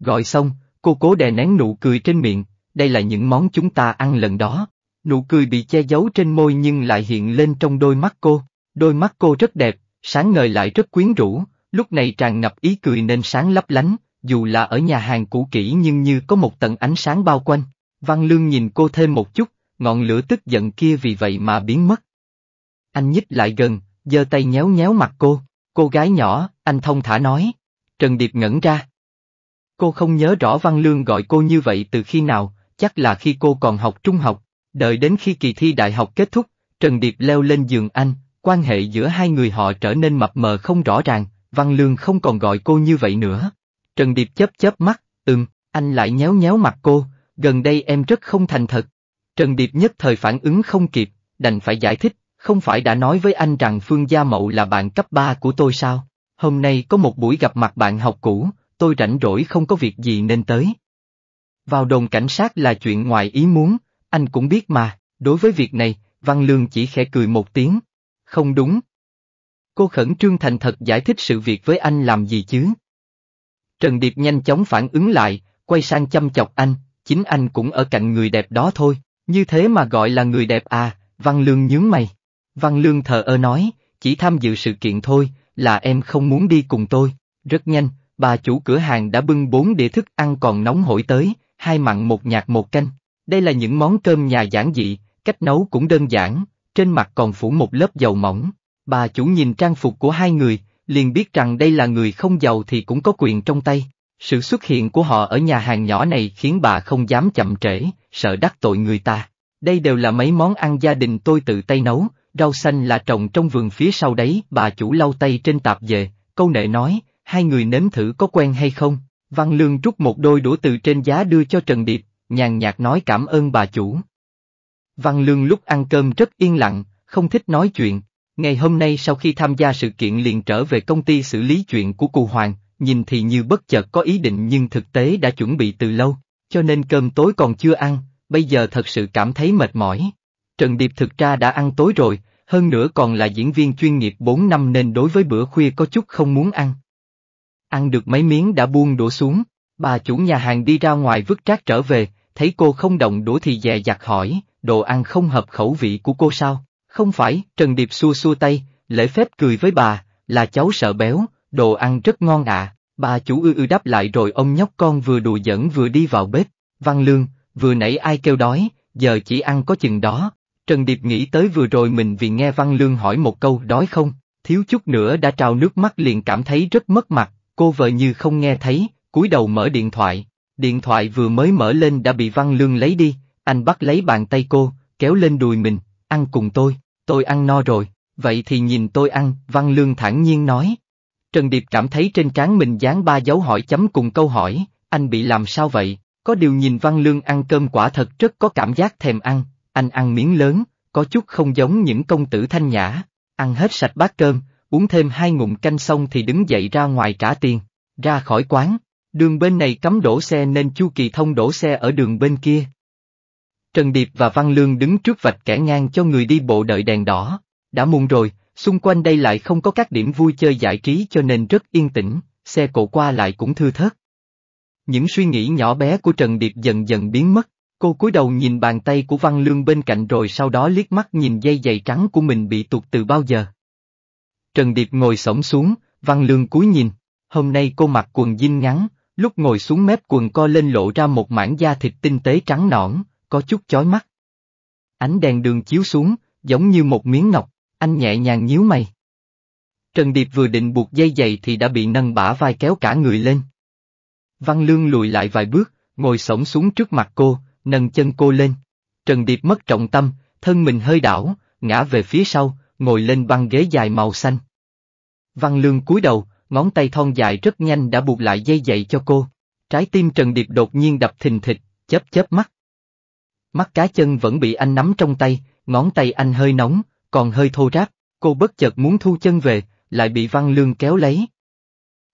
Gọi xong, Cô cố đè nén nụ cười trên miệng, đây là những món chúng ta ăn lần đó. Nụ cười bị che giấu trên môi nhưng lại hiện lên trong đôi mắt cô. Đôi mắt cô rất đẹp, sáng ngời lại rất quyến rũ, lúc này tràn ngập ý cười nên sáng lấp lánh, dù là ở nhà hàng cũ kỹ nhưng như có một tầng ánh sáng bao quanh. Văn Lương nhìn cô thêm một chút, ngọn lửa tức giận kia vì vậy mà biến mất. Anh nhích lại gần, giơ tay nhéo nhéo mặt cô, cô gái nhỏ, anh thông thả nói. Trần Điệp ngẩn ra, Cô không nhớ rõ Văn Lương gọi cô như vậy từ khi nào, chắc là khi cô còn học trung học. Đợi đến khi kỳ thi đại học kết thúc, Trần Điệp leo lên giường anh, quan hệ giữa hai người họ trở nên mập mờ không rõ ràng, Văn Lương không còn gọi cô như vậy nữa. Trần Điệp chớp chớp mắt, ừm, anh lại nhéo nhéo mặt cô, gần đây em rất không thành thật. Trần Điệp nhất thời phản ứng không kịp, đành phải giải thích, không phải đã nói với anh rằng Phương Gia Mậu là bạn cấp 3 của tôi sao? Hôm nay có một buổi gặp mặt bạn học cũ, tôi rảnh rỗi không có việc gì nên tới. Vào đồn cảnh sát là chuyện ngoài ý muốn, anh cũng biết mà, đối với việc này, Văn Lương chỉ khẽ cười một tiếng. Không đúng. Cô khẩn trương thành thật giải thích sự việc với anh làm gì chứ? Trần Điệp nhanh chóng phản ứng lại, quay sang chăm chọc anh, chính anh cũng ở cạnh người đẹp đó thôi, như thế mà gọi là người đẹp à, Văn Lương nhướng mày. Văn Lương thờ ơ nói, chỉ tham dự sự kiện thôi, là em không muốn đi cùng tôi, rất nhanh, bà chủ cửa hàng đã bưng bốn đĩa thức ăn còn nóng hổi tới, hai mặn một nhạt một canh. Đây là những món cơm nhà giản dị, cách nấu cũng đơn giản, trên mặt còn phủ một lớp dầu mỏng. Bà chủ nhìn trang phục của hai người, liền biết rằng đây là người không giàu thì cũng có quyền trong tay. Sự xuất hiện của họ ở nhà hàng nhỏ này khiến bà không dám chậm trễ, sợ đắc tội người ta. Đây đều là mấy món ăn gia đình tôi tự tay nấu, rau xanh là trồng trong vườn phía sau đấy. Bà chủ lau tay trên tạp về, câu nệ nói, hai người nếm thử có quen hay không, Văn Lương rút một đôi đũa từ trên giá đưa cho Trần Điệp, nhàn nhạt nói cảm ơn bà chủ. Văn Lương lúc ăn cơm rất yên lặng, không thích nói chuyện, ngày hôm nay sau khi tham gia sự kiện liền trở về công ty xử lý chuyện của Cù Hoàng, nhìn thì như bất chợt có ý định nhưng thực tế đã chuẩn bị từ lâu, cho nên cơm tối còn chưa ăn, bây giờ thật sự cảm thấy mệt mỏi. Trần Điệp thực ra đã ăn tối rồi, hơn nữa còn là diễn viên chuyên nghiệp 4 năm nên đối với bữa khuya có chút không muốn ăn, ăn được mấy miếng đã buông đũa xuống, bà chủ nhà hàng đi ra ngoài vứt rác trở về, thấy cô không động đũa thì dè dặt hỏi, đồ ăn không hợp khẩu vị của cô sao? Không phải, Trần Điệp xua xua tay, lễ phép cười với bà, là cháu sợ béo, đồ ăn rất ngon ạ, bà chủ ư ư đáp lại rồi ông nhóc con vừa đùa giỡn vừa đi vào bếp, văn lương, vừa nãy ai kêu đói, giờ chỉ ăn có chừng đó. Trần Điệp nghĩ tới vừa rồi mình vì nghe Văn Lương hỏi một câu đói không, thiếu chút nữa đã trào nước mắt liền cảm thấy rất mất mặt, Cô vợ như không nghe thấy, cúi đầu mở điện thoại, điện thoại vừa mới mở lên đã bị Văn Lương lấy đi, anh bắt lấy bàn tay cô, kéo lên đùi mình, ăn cùng tôi, tôi ăn no rồi, vậy thì nhìn tôi ăn, Văn Lương thản nhiên nói. Trần Điệp cảm thấy trên trán mình dán ba dấu hỏi chấm cùng câu hỏi, anh bị làm sao vậy, có điều nhìn Văn Lương ăn cơm quả thật rất có cảm giác thèm ăn, anh ăn miếng lớn, có chút không giống những công tử thanh nhã, ăn hết sạch bát cơm, uống thêm hai ngụm canh xong thì đứng dậy ra ngoài trả tiền, ra khỏi quán, đường bên này cấm đổ xe nên Chu Kỳ Thông đổ xe ở đường bên kia. Trần Điệp và Văn Lương đứng trước vạch kẻ ngang cho người đi bộ đợi đèn đỏ, đã muộn rồi, xung quanh đây lại không có các điểm vui chơi giải trí cho nên rất yên tĩnh, xe cộ qua lại cũng thư thớt. Những suy nghĩ nhỏ bé của Trần Điệp dần dần biến mất, cô cúi đầu nhìn bàn tay của Văn Lương bên cạnh rồi sau đó liếc mắt nhìn dây giày trắng của mình bị tuột từ bao giờ. Trần Điệp ngồi sổng xuống, Văn Lương cúi nhìn. Hôm nay cô mặc quần jean ngắn, lúc ngồi xuống mép quần co lên lộ ra một mảng da thịt tinh tế trắng nõn, có chút chói mắt. Ánh đèn đường chiếu xuống, giống như một miếng ngọc, anh nhẹ nhàng nhíu mày. Trần Điệp vừa định buộc dây giày thì đã bị nâng bả vai kéo cả người lên. Văn Lương lùi lại vài bước, ngồi sổng xuống trước mặt cô, nâng chân cô lên. Trần Điệp mất trọng tâm, thân mình hơi đảo, ngã về phía sau, ngồi lên băng ghế dài màu xanh. Văn Lương cúi đầu, ngón tay thon dài rất nhanh đã buộc lại dây dậy cho cô. Trái tim Trần Điệp đột nhiên đập thình thịch, chớp chớp mắt. Mắt cá chân vẫn bị anh nắm trong tay, ngón tay anh hơi nóng, còn hơi thô ráp, cô bất chợt muốn thu chân về, lại bị Văn Lương kéo lấy.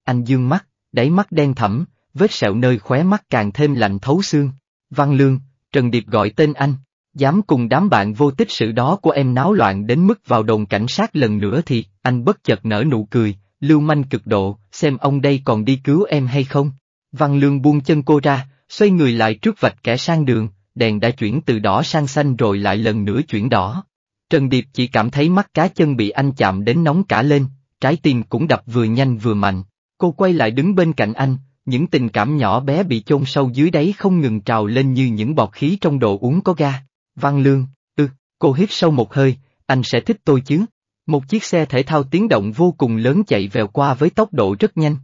Anh dương mắt, đáy mắt đen thẳm, vết sẹo nơi khóe mắt càng thêm lạnh thấu xương. Văn Lương, Trần Điệp gọi tên anh dám cùng đám bạn vô tích sự đó của em náo loạn đến mức vào đồn cảnh sát lần nữa thì, anh bất chợt nở nụ cười, lưu manh cực độ, xem ông đây còn đi cứu em hay không. Văn Lương buông chân cô ra, xoay người lại trước vạch kẻ sang đường, đèn đã chuyển từ đỏ sang xanh rồi lại lần nữa chuyển đỏ. Trần Điệp chỉ cảm thấy mắt cá chân bị anh chạm đến nóng cả lên, trái tim cũng đập vừa nhanh vừa mạnh. Cô quay lại đứng bên cạnh anh, những tình cảm nhỏ bé bị chôn sâu dưới đáy không ngừng trào lên như những bọt khí trong đồ uống có ga. Văn Lương, ư, ừ, cô hít sâu một hơi, anh sẽ thích tôi chứ. Một chiếc xe thể thao tiếng động vô cùng lớn chạy vèo qua với tốc độ rất nhanh.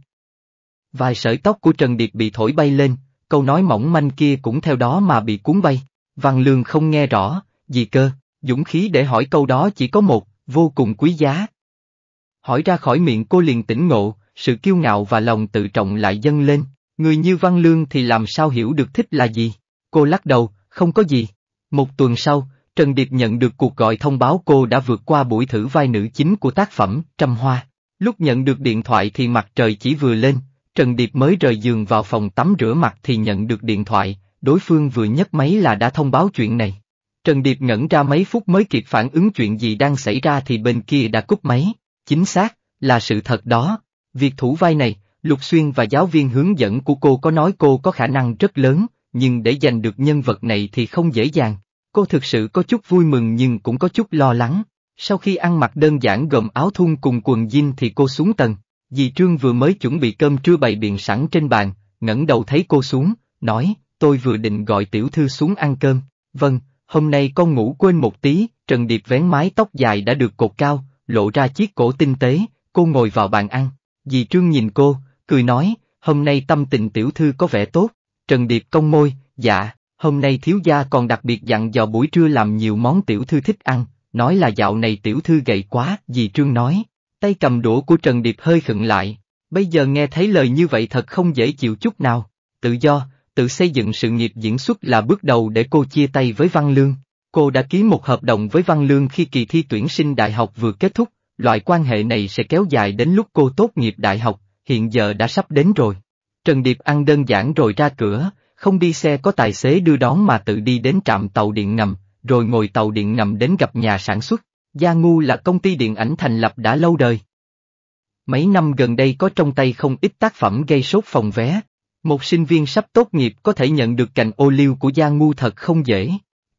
Vài sợi tóc của Trần Điệp bị thổi bay lên, câu nói mỏng manh kia cũng theo đó mà bị cuốn bay. Văn Lương không nghe rõ, gì cơ, dũng khí để hỏi câu đó chỉ có một, vô cùng quý giá. Hỏi ra khỏi miệng cô liền tỉnh ngộ, sự kiêu ngạo và lòng tự trọng lại dâng lên, người như Văn Lương thì làm sao hiểu được thích là gì? Cô lắc đầu, không có gì. Một tuần sau, Trần Điệp nhận được cuộc gọi thông báo cô đã vượt qua buổi thử vai nữ chính của tác phẩm Trăm Hoa. Lúc nhận được điện thoại thì mặt trời chỉ vừa lên, Trần Điệp mới rời giường vào phòng tắm rửa mặt thì nhận được điện thoại, đối phương vừa nhấc máy là đã thông báo chuyện này. Trần Điệp ngẩn ra mấy phút mới kịp phản ứng chuyện gì đang xảy ra thì bên kia đã cúp máy. Chính xác, là sự thật đó. Việc thủ vai này, Lục Xuyên và giáo viên hướng dẫn của cô có nói cô có khả năng rất lớn, nhưng để giành được nhân vật này thì không dễ dàng. Cô thực sự có chút vui mừng nhưng cũng có chút lo lắng. Sau khi ăn mặc đơn giản gồm áo thun cùng quần jean thì cô xuống tầng. Dì Trương vừa mới chuẩn bị cơm trưa bày biện sẵn trên bàn, ngẩng đầu thấy cô xuống, nói, tôi vừa định gọi tiểu thư xuống ăn cơm. Vâng, hôm nay con ngủ quên một tí, Trần Điệp vén mái tóc dài đã được cột cao, lộ ra chiếc cổ tinh tế, cô ngồi vào bàn ăn. Dì Trương nhìn cô, cười nói, hôm nay tâm tình tiểu thư có vẻ tốt, Trần Điệp công môi, dạ, hôm nay thiếu gia còn đặc biệt dặn dò buổi trưa làm nhiều món tiểu thư thích ăn, nói là dạo này tiểu thư gầy quá, dì Trương nói. Tay cầm đũa của Trần Điệp hơi khựng lại, bây giờ nghe thấy lời như vậy thật không dễ chịu chút nào, tự do, tự xây dựng sự nghiệp diễn xuất là bước đầu để cô chia tay với Văn Lương. Cô đã ký một hợp đồng với Văn Lương khi kỳ thi tuyển sinh đại học vừa kết thúc, loại quan hệ này sẽ kéo dài đến lúc cô tốt nghiệp đại học, hiện giờ đã sắp đến rồi. Trần Điệp ăn đơn giản rồi ra cửa, không đi xe có tài xế đưa đón mà tự đi đến trạm tàu điện ngầm, rồi ngồi tàu điện ngầm đến gặp nhà sản xuất. Gia Ngu là công ty điện ảnh thành lập đã lâu đời. Mấy năm gần đây có trong tay không ít tác phẩm gây sốt phòng vé. Một sinh viên sắp tốt nghiệp có thể nhận được cành ô liu của Gia Ngu thật không dễ.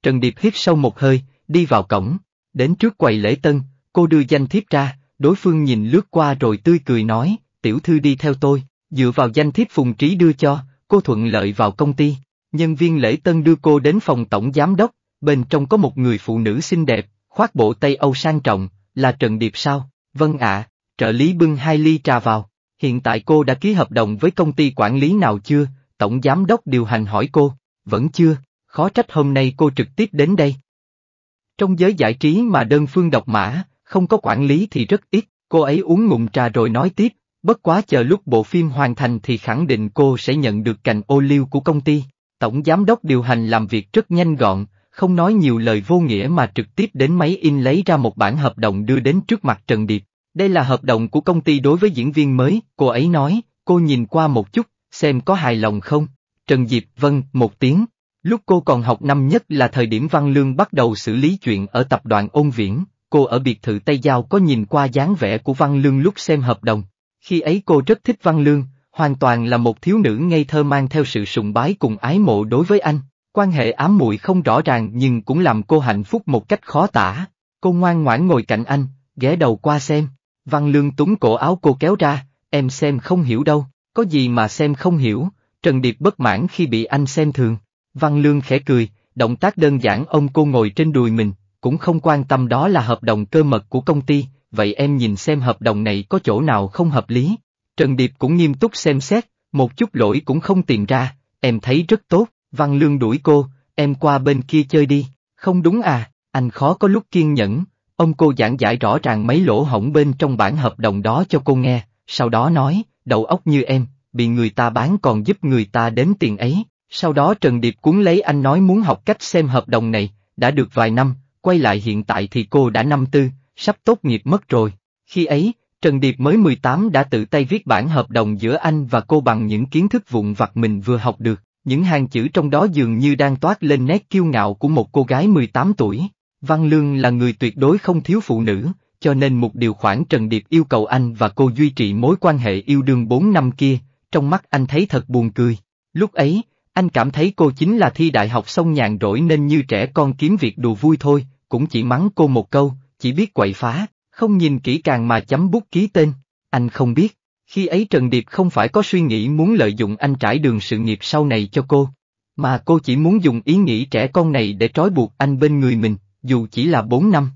Trần Điệp hít sâu một hơi, đi vào cổng. Đến trước quầy lễ tân, cô đưa danh thiếp ra, đối phương nhìn lướt qua rồi tươi cười nói, tiểu thư đi theo tôi, Dựa vào danh thiếp Phùng Trí đưa cho, cô thuận lợi vào công ty, nhân viên lễ tân đưa cô đến phòng tổng giám đốc, bên trong có một người phụ nữ xinh đẹp, khoác bộ Tây Âu sang trọng, là Trần Điệp sao? Vâng ạ, trợ lý bưng hai ly trà vào, hiện tại cô đã ký hợp đồng với công ty quản lý nào chưa? Tổng giám đốc điều hành hỏi cô, vẫn chưa, khó trách hôm nay cô trực tiếp đến đây. Trong giới giải trí mà đơn phương độc mã, không có quản lý thì rất ít, cô ấy uống ngụm trà rồi nói tiếp, Bất quá chờ lúc bộ phim hoàn thành thì khẳng định cô sẽ nhận được cành ô liu của công ty. Tổng giám đốc điều hành làm việc rất nhanh gọn, không nói nhiều lời vô nghĩa mà trực tiếp đến máy in lấy ra một bản hợp đồng đưa đến trước mặt Trần Điệp. Đây là hợp đồng của công ty đối với diễn viên mới, cô ấy nói, cô nhìn qua một chút, xem có hài lòng không. Trần Diệp vâng, một tiếng. Lúc cô còn học năm nhất là thời điểm Văn Lương bắt đầu xử lý chuyện ở tập đoàn ôn viễn, cô ở biệt thự Tây Giao có nhìn qua dáng vẻ của Văn Lương lúc xem hợp đồng, khi ấy cô rất thích Văn Lương, hoàn toàn là một thiếu nữ ngây thơ mang theo sự sùng bái cùng ái mộ đối với anh. Quan hệ ám muội không rõ ràng nhưng cũng làm cô hạnh phúc một cách khó tả. Cô ngoan ngoãn ngồi cạnh anh, ghé đầu qua xem. Văn Lương túng cổ áo cô kéo ra, em xem không hiểu đâu, có gì mà xem không hiểu, Trần Điệp bất mãn khi bị anh xem thường. Văn Lương khẽ cười, động tác đơn giản ông cô ngồi trên đùi mình, cũng không quan tâm đó là hợp đồng cơ mật của công ty, vậy em nhìn xem hợp đồng này có chỗ nào không hợp lý. Trần Điệp cũng nghiêm túc xem xét, một chút lỗi cũng không tìm ra, em thấy rất tốt, Văn Lương đuổi cô, em qua bên kia chơi đi, không đúng à, anh khó có lúc kiên nhẫn, ông cô giảng giải rõ ràng mấy lỗ hỏng bên trong bản hợp đồng đó cho cô nghe, sau đó nói, đầu óc như em, bị người ta bán còn giúp người ta đến tiền ấy, sau đó Trần Điệp cuốn lấy anh nói muốn học cách xem hợp đồng này, đã được vài năm, quay lại hiện tại thì cô đã năm tư, sắp tốt nghiệp mất rồi. Khi ấy, Trần Điệp mới 18 đã tự tay viết bản hợp đồng giữa anh và cô bằng những kiến thức vụn vặt mình vừa học được, những hàng chữ trong đó dường như đang toát lên nét kiêu ngạo của một cô gái 18 tuổi. Văn Lương là người tuyệt đối không thiếu phụ nữ, cho nên một điều khoản Trần Điệp yêu cầu anh và cô duy trì mối quan hệ yêu đương 4 năm kia, trong mắt anh thấy thật buồn cười. Lúc ấy, anh cảm thấy cô chính là thi đại học xong nhàn rỗi nên như trẻ con kiếm việc đùa vui thôi, cũng chỉ mắng cô một câu, chỉ biết quậy phá, không nhìn kỹ càng mà chấm bút ký tên. Anh không biết, khi ấy Trần Điệp không phải có suy nghĩ muốn lợi dụng anh trải đường sự nghiệp sau này cho cô, mà cô chỉ muốn dùng ý nghĩ trẻ con này để trói buộc anh bên người mình, dù chỉ là 4 năm.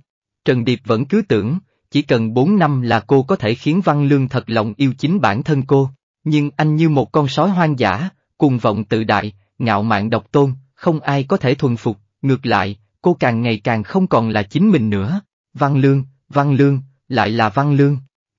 Trần Điệp vẫn cứ tưởng, chỉ cần 4 năm là cô có thể khiến Văn Lương thật lòng yêu chính bản thân cô, nhưng anh như một con sói hoang dã, cùng vọng tự đại, ngạo mạn độc tôn, không ai có thể thuần phục, ngược lại, cô càng ngày càng không còn là chính mình nữa. Văn Lương, Văn Lương, lại là Văn Lương.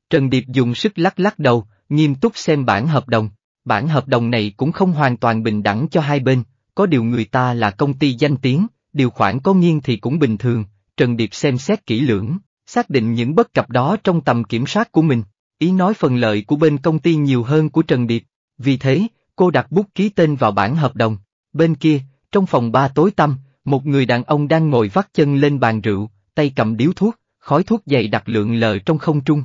Trần Điệp dùng sức lắc lắc đầu, nghiêm túc xem bản hợp đồng. Bản hợp đồng này cũng không hoàn toàn bình đẳng cho hai bên, có điều người ta là công ty danh tiếng, điều khoản có nghiêng thì cũng bình thường, Trần Điệp xem xét kỹ lưỡng, xác định những bất cập đó trong tầm kiểm soát của mình, ý nói phần lợi của bên công ty nhiều hơn của Trần Điệp, vì thế, cô đặt bút ký tên vào bản hợp đồng. Bên kia, trong phòng ba tối tăm, một người đàn ông đang ngồi vắt chân lên bàn rượu, tay cầm điếu thuốc, khói thuốc dày đặc lượng lờ trong không trung.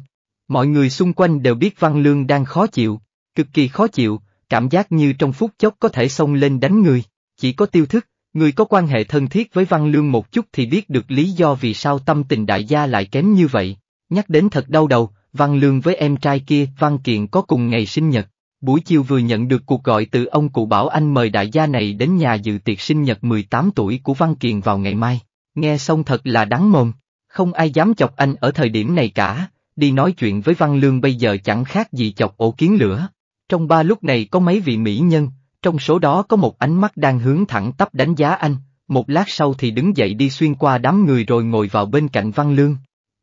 Mọi người xung quanh đều biết Văn Lương đang khó chịu, cực kỳ khó chịu, cảm giác như trong phút chốc có thể xông lên đánh người, chỉ có tiêu thức, người có quan hệ thân thiết với Văn Lương một chút thì biết được lý do vì sao tâm tình đại gia lại kém như vậy. Nhắc đến thật đau đầu, Văn Lương với em trai kia Văn Kiện có cùng ngày sinh nhật. Buổi chiều vừa nhận được cuộc gọi từ ông cụ bảo anh mời đại gia này đến nhà dự tiệc sinh nhật 18 tuổi của Văn Kiện vào ngày mai. Nghe xong thật là đáng mồm, không ai dám chọc anh ở thời điểm này cả, đi nói chuyện với Văn Lương bây giờ chẳng khác gì chọc ổ kiến lửa. Trong ba lúc này có mấy vị mỹ nhân, trong số đó có một ánh mắt đang hướng thẳng tắp đánh giá anh, một lát sau thì đứng dậy đi xuyên qua đám người rồi ngồi vào bên cạnh Văn Lương.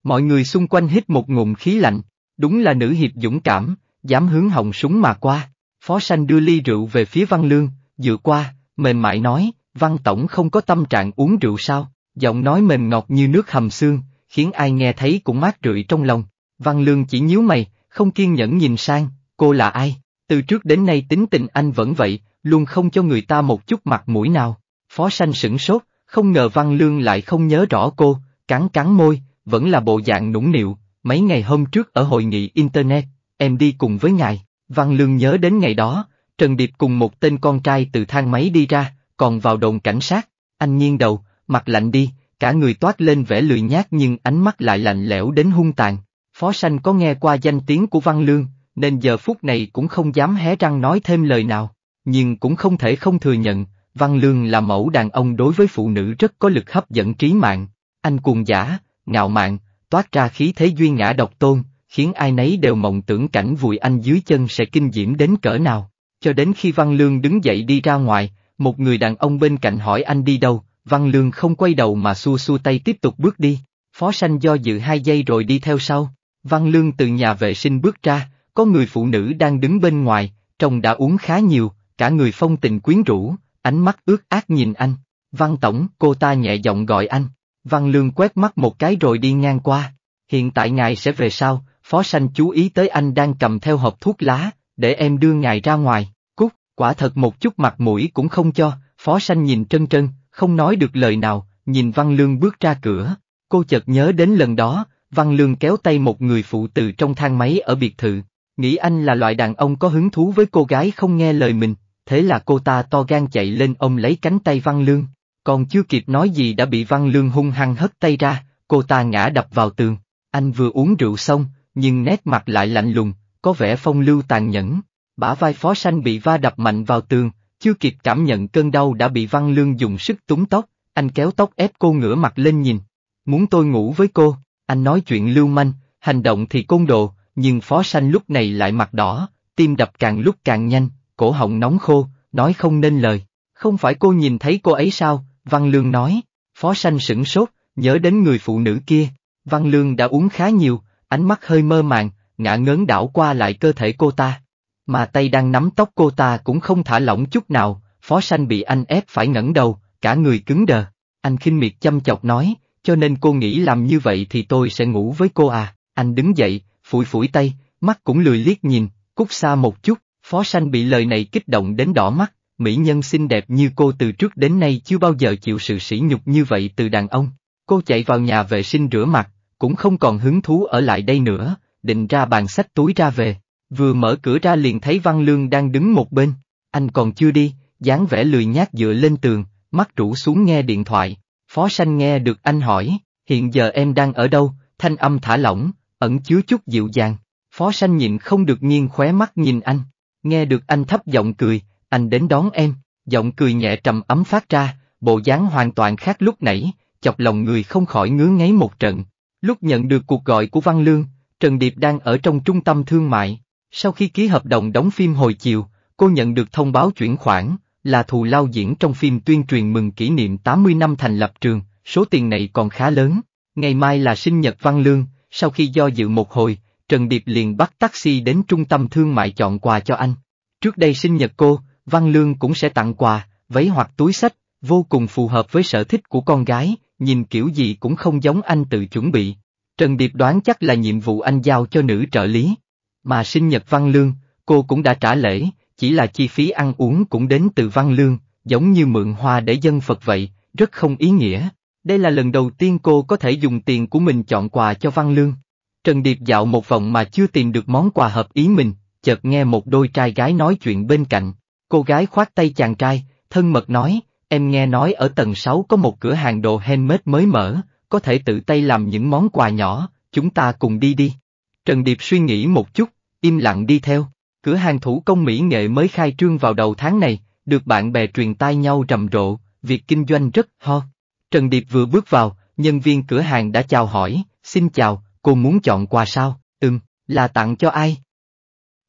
Mọi người xung quanh hít một ngụm khí lạnh, đúng là nữ hiệp dũng cảm, dám hướng hồng súng mà qua. Phó Sanh đưa ly rượu về phía Văn Lương, dựa qua, mềm mại nói, Văn Tổng không có tâm trạng uống rượu sao? Giọng nói mềm ngọt như nước hầm xương, khiến ai nghe thấy cũng mát rượi trong lòng. Văn Lương chỉ nhíu mày, không kiên nhẫn nhìn sang, cô là ai? Từ trước đến nay tính tình anh vẫn vậy, luôn không cho người ta một chút mặt mũi nào. Phó sanh sửng sốt, không ngờ Văn Lương lại không nhớ rõ cô, cắn cắn môi, vẫn là bộ dạng nũng nịu, mấy ngày hôm trước ở hội nghị Internet, em đi cùng với ngài, Văn Lương nhớ đến ngày đó, Trần Điệp cùng một tên con trai từ thang máy đi ra, còn vào đồn cảnh sát, anh nghiêng đầu, mặt lạnh đi, cả người toát lên vẻ lười nhác nhưng ánh mắt lại lạnh lẽo đến hung tàn. Phó Sanh có nghe qua danh tiếng của Văn Lương, nên giờ phút này cũng không dám hé răng nói thêm lời nào, nhưng cũng không thể không thừa nhận, Văn Lương là mẫu đàn ông đối với phụ nữ rất có lực hấp dẫn trí mạng, anh cuồng giả, ngạo mạn, toát ra khí thế duy ngã độc tôn, khiến ai nấy đều mộng tưởng cảnh vùi anh dưới chân sẽ kinh diễm đến cỡ nào. Cho đến khi Văn Lương đứng dậy đi ra ngoài, một người đàn ông bên cạnh hỏi anh đi đâu, Văn Lương không quay đầu mà xua xua tay tiếp tục bước đi, phó sanh do dự hai giây rồi đi theo sau, Văn Lương từ nhà vệ sinh bước ra, có người phụ nữ đang đứng bên ngoài, trông đã uống khá nhiều, cả người phong tình quyến rũ, ánh mắt ướt át nhìn anh, Văn Tổng, cô ta nhẹ giọng gọi anh, Văn Lương quét mắt một cái rồi đi ngang qua, hiện tại ngài sẽ về sau, phó sanh chú ý tới anh đang cầm theo hộp thuốc lá, để em đưa ngài ra ngoài, cút, quả thật một chút mặt mũi cũng không cho, phó sanh nhìn trân trân, không nói được lời nào, nhìn Văn Lương bước ra cửa, cô chợt nhớ đến lần đó, Văn Lương kéo tay một người phụ tử trong thang máy ở biệt thự, nghĩ anh là loại đàn ông có hứng thú với cô gái không nghe lời mình, thế là cô ta to gan chạy lên ông lấy cánh tay Văn Lương, còn chưa kịp nói gì đã bị Văn Lương hung hăng hất tay ra, cô ta ngã đập vào tường, anh vừa uống rượu xong, nhưng nét mặt lại lạnh lùng, có vẻ phong lưu tàn nhẫn, bả vai phó sanh bị va đập mạnh vào tường, chưa kịp cảm nhận cơn đau đã bị Văn Lương dùng sức túm tóc, anh kéo tóc ép cô ngửa mặt lên nhìn. Muốn tôi ngủ với cô, anh nói chuyện lưu manh, hành động thì côn đồ, nhưng phó sanh lúc này lại mặt đỏ, tim đập càng lúc càng nhanh, cổ họng nóng khô, nói không nên lời. Không phải cô nhìn thấy cô ấy sao, Văn Lương nói. Phó sanh sửng sốt, nhớ đến người phụ nữ kia. Văn Lương đã uống khá nhiều, ánh mắt hơi mơ màng, ngã ngớn đảo qua lại cơ thể cô ta. Mà tay đang nắm tóc cô ta cũng không thả lỏng chút nào, phó sanh bị anh ép phải ngẩng đầu, cả người cứng đờ. Anh khinh miệt chăm chọc nói, cho nên cô nghĩ làm như vậy thì tôi sẽ ngủ với cô à. Anh đứng dậy, phủi phủi tay, mắt cũng lười liếc nhìn, cút xa một chút, phó sanh bị lời này kích động đến đỏ mắt, mỹ nhân xinh đẹp như cô từ trước đến nay chưa bao giờ chịu sự sỉ nhục như vậy từ đàn ông. Cô chạy vào nhà vệ sinh rửa mặt, cũng không còn hứng thú ở lại đây nữa, định ra bàn sách túi ra về. Vừa mở cửa ra liền thấy Văn Lương đang đứng một bên, anh còn chưa đi, dáng vẻ lười nhác dựa lên tường, mắt rũ xuống nghe điện thoại. Phó Sanh nghe được anh hỏi, hiện giờ em đang ở đâu, thanh âm thả lỏng, ẩn chứa chút dịu dàng. Phó Sanh nhịn không được nghiêng khóe mắt nhìn anh, nghe được anh thấp giọng cười, anh đến đón em, giọng cười nhẹ trầm ấm phát ra, bộ dáng hoàn toàn khác lúc nãy, chọc lòng người không khỏi ngứa ngáy một trận. Lúc nhận được cuộc gọi của Văn Lương, Trần Điệp đang ở trong trung tâm thương mại, sau khi ký hợp đồng đóng phim hồi chiều, cô nhận được thông báo chuyển khoản, là thù lao diễn trong phim tuyên truyền mừng kỷ niệm 80 năm thành lập trường, số tiền này còn khá lớn. Ngày mai là sinh nhật Văn Lương, sau khi do dự một hồi, Trần Điệp liền bắt taxi đến trung tâm thương mại chọn quà cho anh. Trước đây sinh nhật cô, Văn Lương cũng sẽ tặng quà, váy hoặc túi sách, vô cùng phù hợp với sở thích của con gái, nhìn kiểu gì cũng không giống anh tự chuẩn bị. Trần Điệp đoán chắc là nhiệm vụ anh giao cho nữ trợ lý. Mà sinh nhật Văn Lương, cô cũng đã trả lễ, chỉ là chi phí ăn uống cũng đến từ Văn Lương, giống như mượn hoa để dân Phật vậy, rất không ý nghĩa. Đây là lần đầu tiên cô có thể dùng tiền của mình chọn quà cho Văn Lương. Trần Điệp dạo một vòng mà chưa tìm được món quà hợp ý mình, chợt nghe một đôi trai gái nói chuyện bên cạnh. Cô gái khoát tay chàng trai, thân mật nói, em nghe nói ở tầng 6 có một cửa hàng đồ handmade mới mở, có thể tự tay làm những món quà nhỏ, chúng ta cùng đi đi. Trần Điệp suy nghĩ một chút, im lặng đi theo. Cửa hàng thủ công mỹ nghệ mới khai trương vào đầu tháng này, được bạn bè truyền tai nhau rầm rộ, việc kinh doanh rất ho. Trần Điệp vừa bước vào, nhân viên cửa hàng đã chào hỏi, xin chào, cô muốn chọn quà sao, ừm, là tặng cho ai?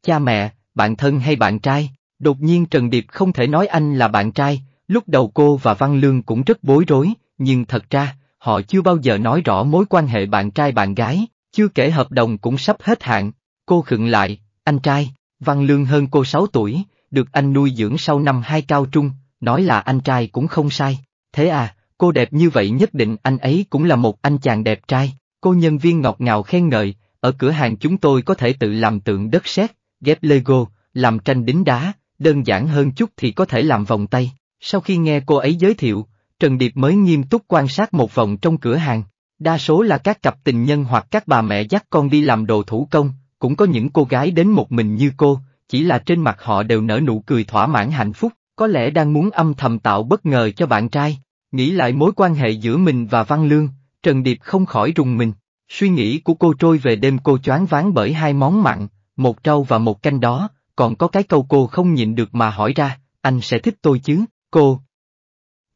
Cha mẹ, bạn thân hay bạn trai? Đột nhiên Trần Điệp không thể nói anh là bạn trai, lúc đầu cô và Văn Lương cũng rất bối rối, nhưng thật ra, họ chưa bao giờ nói rõ mối quan hệ bạn trai bạn gái, chưa kể hợp đồng cũng sắp hết hạn, Cô khựng lại, anh trai, Văn Lương hơn cô sáu tuổi, được anh nuôi dưỡng sau năm hai cao trung, nói là anh trai cũng không sai. Thế à, cô đẹp như vậy nhất định anh ấy cũng là một anh chàng đẹp trai. Cô nhân viên ngọt ngào khen ngợi, ở cửa hàng chúng tôi có thể tự làm tượng đất sét, ghép Lego, làm tranh đính đá, đơn giản hơn chút thì có thể làm vòng tay. Sau khi nghe cô ấy giới thiệu, Trần Điệp mới nghiêm túc quan sát một vòng trong cửa hàng. Đa số là các cặp tình nhân hoặc các bà mẹ dắt con đi làm đồ thủ công, cũng có những cô gái đến một mình như cô, chỉ là trên mặt họ đều nở nụ cười thỏa mãn hạnh phúc, có lẽ đang muốn âm thầm tạo bất ngờ cho bạn trai. Nghĩ lại mối quan hệ giữa mình và Văn Lương, Trần Điệp không khỏi rùng mình. Suy nghĩ của cô trôi về đêm cô choáng váng bởi hai món mặn, một trâu và một canh đó, còn có cái câu cô không nhịn được mà hỏi ra, anh sẽ thích tôi chứ, cô.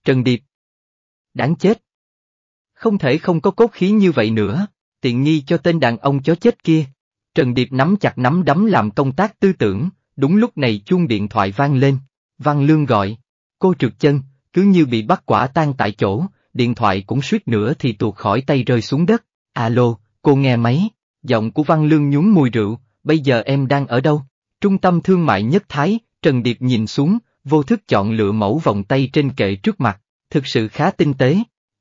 Trần Điệp. Đáng chết. Không thể không có cốt khí như vậy nữa, tiện nghi cho tên đàn ông chó chết kia. Trần Điệp nắm chặt nắm đấm làm công tác tư tưởng, đúng lúc này chuông điện thoại vang lên. Văn Lương gọi. Cô trượt chân, cứ như bị bắt quả tan tại chỗ, điện thoại cũng suýt nữa thì tuột khỏi tay rơi xuống đất. Alo, cô nghe máy. Giọng của Văn Lương nhún mùi rượu, bây giờ em đang ở đâu? Trung tâm thương mại nhất Thái, Trần Điệp nhìn xuống, vô thức chọn lựa mẫu vòng tay trên kệ trước mặt, thực sự khá tinh tế.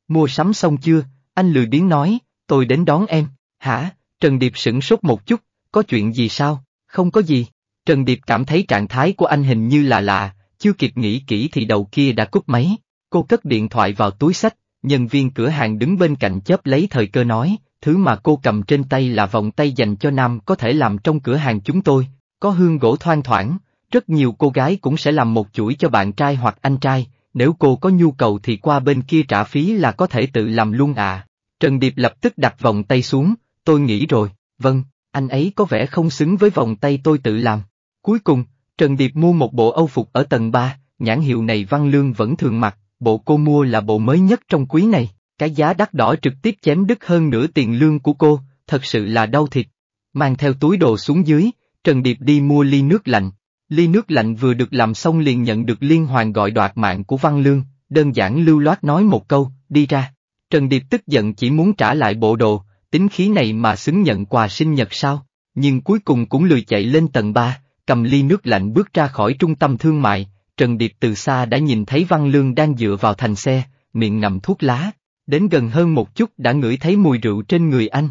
Mua sắm xong chưa? Anh lười Biến nói, tôi đến đón em. Hả? Trần Điệp sửng sốt một chút, có chuyện gì sao? Không có gì. Trần Điệp cảm thấy trạng thái của anh hình như là lạ, chưa kịp nghĩ kỹ thì đầu kia đã cúp máy. Cô cất điện thoại vào túi sách, nhân viên cửa hàng đứng bên cạnh chớp lấy thời cơ nói, thứ mà cô cầm trên tay là vòng tay dành cho nam có thể làm trong cửa hàng chúng tôi, có hương gỗ thoang thoảng, rất nhiều cô gái cũng sẽ làm một chuỗi cho bạn trai hoặc anh trai, nếu cô có nhu cầu thì qua bên kia trả phí là có thể tự làm luôn à. Trần Điệp lập tức đặt vòng tay xuống, tôi nghĩ rồi, vâng, anh ấy có vẻ không xứng với vòng tay tôi tự làm. Cuối cùng, Trần Điệp mua một bộ âu phục ở tầng 3, nhãn hiệu này Văn Lương vẫn thường mặc, bộ cô mua là bộ mới nhất trong quý này, cái giá đắt đỏ trực tiếp chém đứt hơn nửa tiền lương của cô, thật sự là đau thịt. Mang theo túi đồ xuống dưới, Trần Điệp đi mua ly nước lạnh. Ly nước lạnh vừa được làm xong liền nhận được liên hoàn gọi đoạt mạng của Văn Lương, đơn giản lưu loát nói một câu, đi ra. Trần Điệp tức giận chỉ muốn trả lại bộ đồ, tính khí này mà xứng nhận quà sinh nhật sao, nhưng cuối cùng cũng lười chạy lên tầng 3, cầm ly nước lạnh bước ra khỏi trung tâm thương mại, Trần Điệp từ xa đã nhìn thấy Văn Lương đang dựa vào thành xe, miệng ngậm thuốc lá, đến gần hơn một chút đã ngửi thấy mùi rượu trên người anh.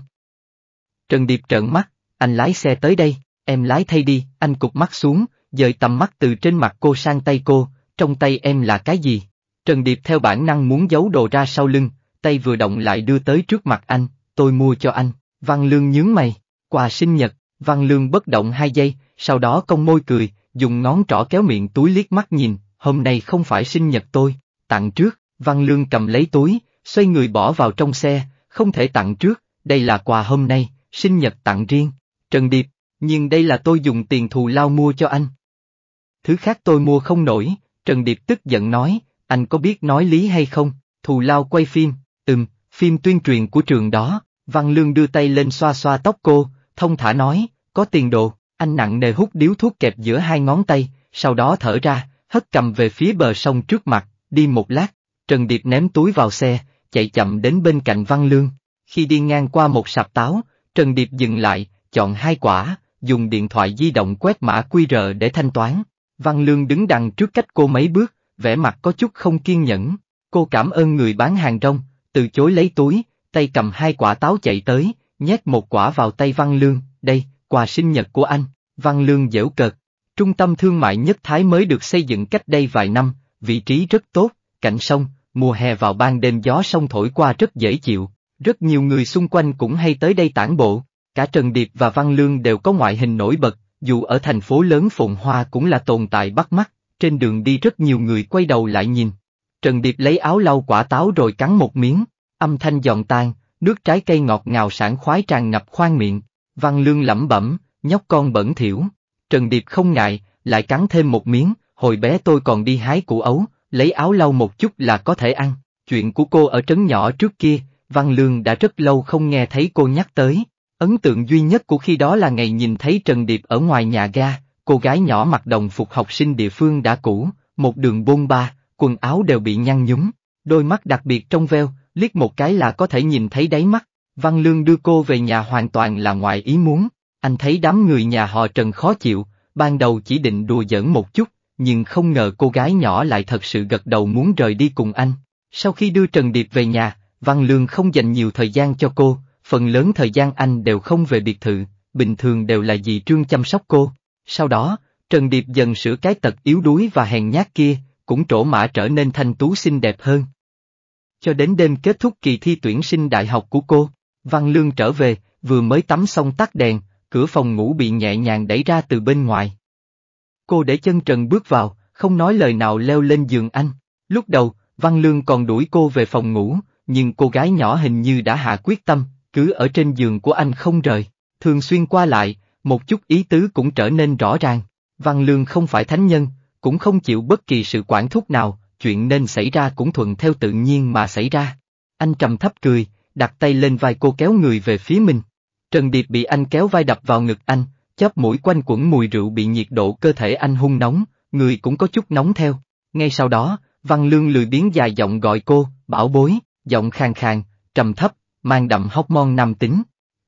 Trần Điệp trợn mắt, anh lái xe tới đây, em lái thay đi, anh cụp mắt xuống, dời tầm mắt từ trên mặt cô sang tay cô, trong tay em là cái gì? Trần Điệp theo bản năng muốn giấu đồ ra sau lưng, tay vừa động lại đưa tới trước mặt anh, tôi mua cho anh. Văn Lương nhướng mày, quà sinh nhật, Văn Lương bất động hai giây, sau đó cong môi cười, dùng ngón trỏ kéo miệng túi liếc mắt nhìn, hôm nay không phải sinh nhật tôi, tặng trước, Văn Lương cầm lấy túi, xoay người bỏ vào trong xe, không thể tặng trước, đây là quà hôm nay, sinh nhật tặng riêng, Trần Điệp, nhưng đây là tôi dùng tiền thù lao mua cho anh. Thứ khác tôi mua không nổi, Trần Điệp tức giận nói, anh có biết nói lý hay không, thù lao quay phim, ừm, phim tuyên truyền của trường đó, Văn Lương đưa tay lên xoa xoa tóc cô, thông thả nói, có tiền đồ, anh nặng nề hút điếu thuốc kẹp giữa hai ngón tay, sau đó thở ra, hất cầm về phía bờ sông trước mặt, đi một lát, Trần Điệp ném túi vào xe, chạy chậm đến bên cạnh Văn Lương. Khi đi ngang qua một sạp táo, Trần Điệp dừng lại, chọn hai quả, dùng điện thoại di động quét mã QR để thanh toán. Văn Lương đứng đằng trước cách cô mấy bước, vẻ mặt có chút không kiên nhẫn. Cô cảm ơn người bán hàng rong, từ chối lấy túi, tay cầm hai quả táo chạy tới, nhét một quả vào tay Văn Lương, đây, quà sinh nhật của anh, Văn Lương dễu cợt. Trung tâm thương mại nhất Thái mới được xây dựng cách đây vài năm, vị trí rất tốt, cạnh sông, mùa hè vào ban đêm gió sông thổi qua rất dễ chịu, rất nhiều người xung quanh cũng hay tới đây tản bộ, cả Trần Điệp và Văn Lương đều có ngoại hình nổi bật, dù ở thành phố lớn Phồn Hoa cũng là tồn tại bắt mắt, trên đường đi rất nhiều người quay đầu lại nhìn. Trần Điệp lấy áo lau quả táo rồi cắn một miếng, âm thanh giòn tan, nước trái cây ngọt ngào sảng khoái tràn ngập khoang miệng, văn lương lẩm bẩm, nhóc con bẩn thiểu. Trần Điệp không ngại, lại cắn thêm một miếng, hồi bé tôi còn đi hái củ ấu, lấy áo lau một chút là có thể ăn, chuyện của cô ở trấn nhỏ trước kia, Văn Lương đã rất lâu không nghe thấy cô nhắc tới. Ấn tượng duy nhất của khi đó là ngày nhìn thấy Trần Điệp ở ngoài nhà ga, cô gái nhỏ mặc đồng phục học sinh địa phương đã cũ, một đường bôn ba, quần áo đều bị nhăn nhúm, đôi mắt đặc biệt trong veo, liếc một cái là có thể nhìn thấy đáy mắt, Văn Lương đưa cô về nhà hoàn toàn là ngoài ý muốn, anh thấy đám người nhà họ Trần khó chịu, ban đầu chỉ định đùa giỡn một chút, nhưng không ngờ cô gái nhỏ lại thật sự gật đầu muốn rời đi cùng anh. Sau khi đưa Trần Điệp về nhà, Văn Lương không dành nhiều thời gian cho cô, phần lớn thời gian anh đều không về biệt thự, bình thường đều là dì Trương chăm sóc cô. Sau đó, Trần Điệp dần sửa cái tật yếu đuối và hèn nhát kia, cũng trổ mã trở nên thanh tú xinh đẹp hơn cho đến đêm kết thúc kỳ thi tuyển sinh đại học của cô. Văn Lương trở về, vừa mới tắm xong tắt đèn, cửa phòng ngủ bị nhẹ nhàng đẩy ra từ bên ngoài. Cô để chân trần bước vào, không nói lời nào leo lên giường anh. Lúc đầu, Văn Lương còn đuổi cô về phòng ngủ, nhưng cô gái nhỏ hình như đã hạ quyết tâm, cứ ở trên giường của anh không rời. Thường xuyên qua lại, một chút ý tứ cũng trở nên rõ ràng. Văn Lương không phải thánh nhân, cũng không chịu bất kỳ sự quản thúc nào, chuyện nên xảy ra cũng thuận theo tự nhiên mà xảy ra. Anh trầm thấp cười, đặt tay lên vai cô kéo người về phía mình. Trần Điệp bị anh kéo vai đập vào ngực anh, chớp mũi quanh quẩn mùi rượu bị nhiệt độ cơ thể anh hung nóng, người cũng có chút nóng theo. Ngay sau đó, Văn Lương lười biến dài giọng gọi cô, bảo bối, giọng khang khang, trầm thấp, mang đậm hóc mon nam tính.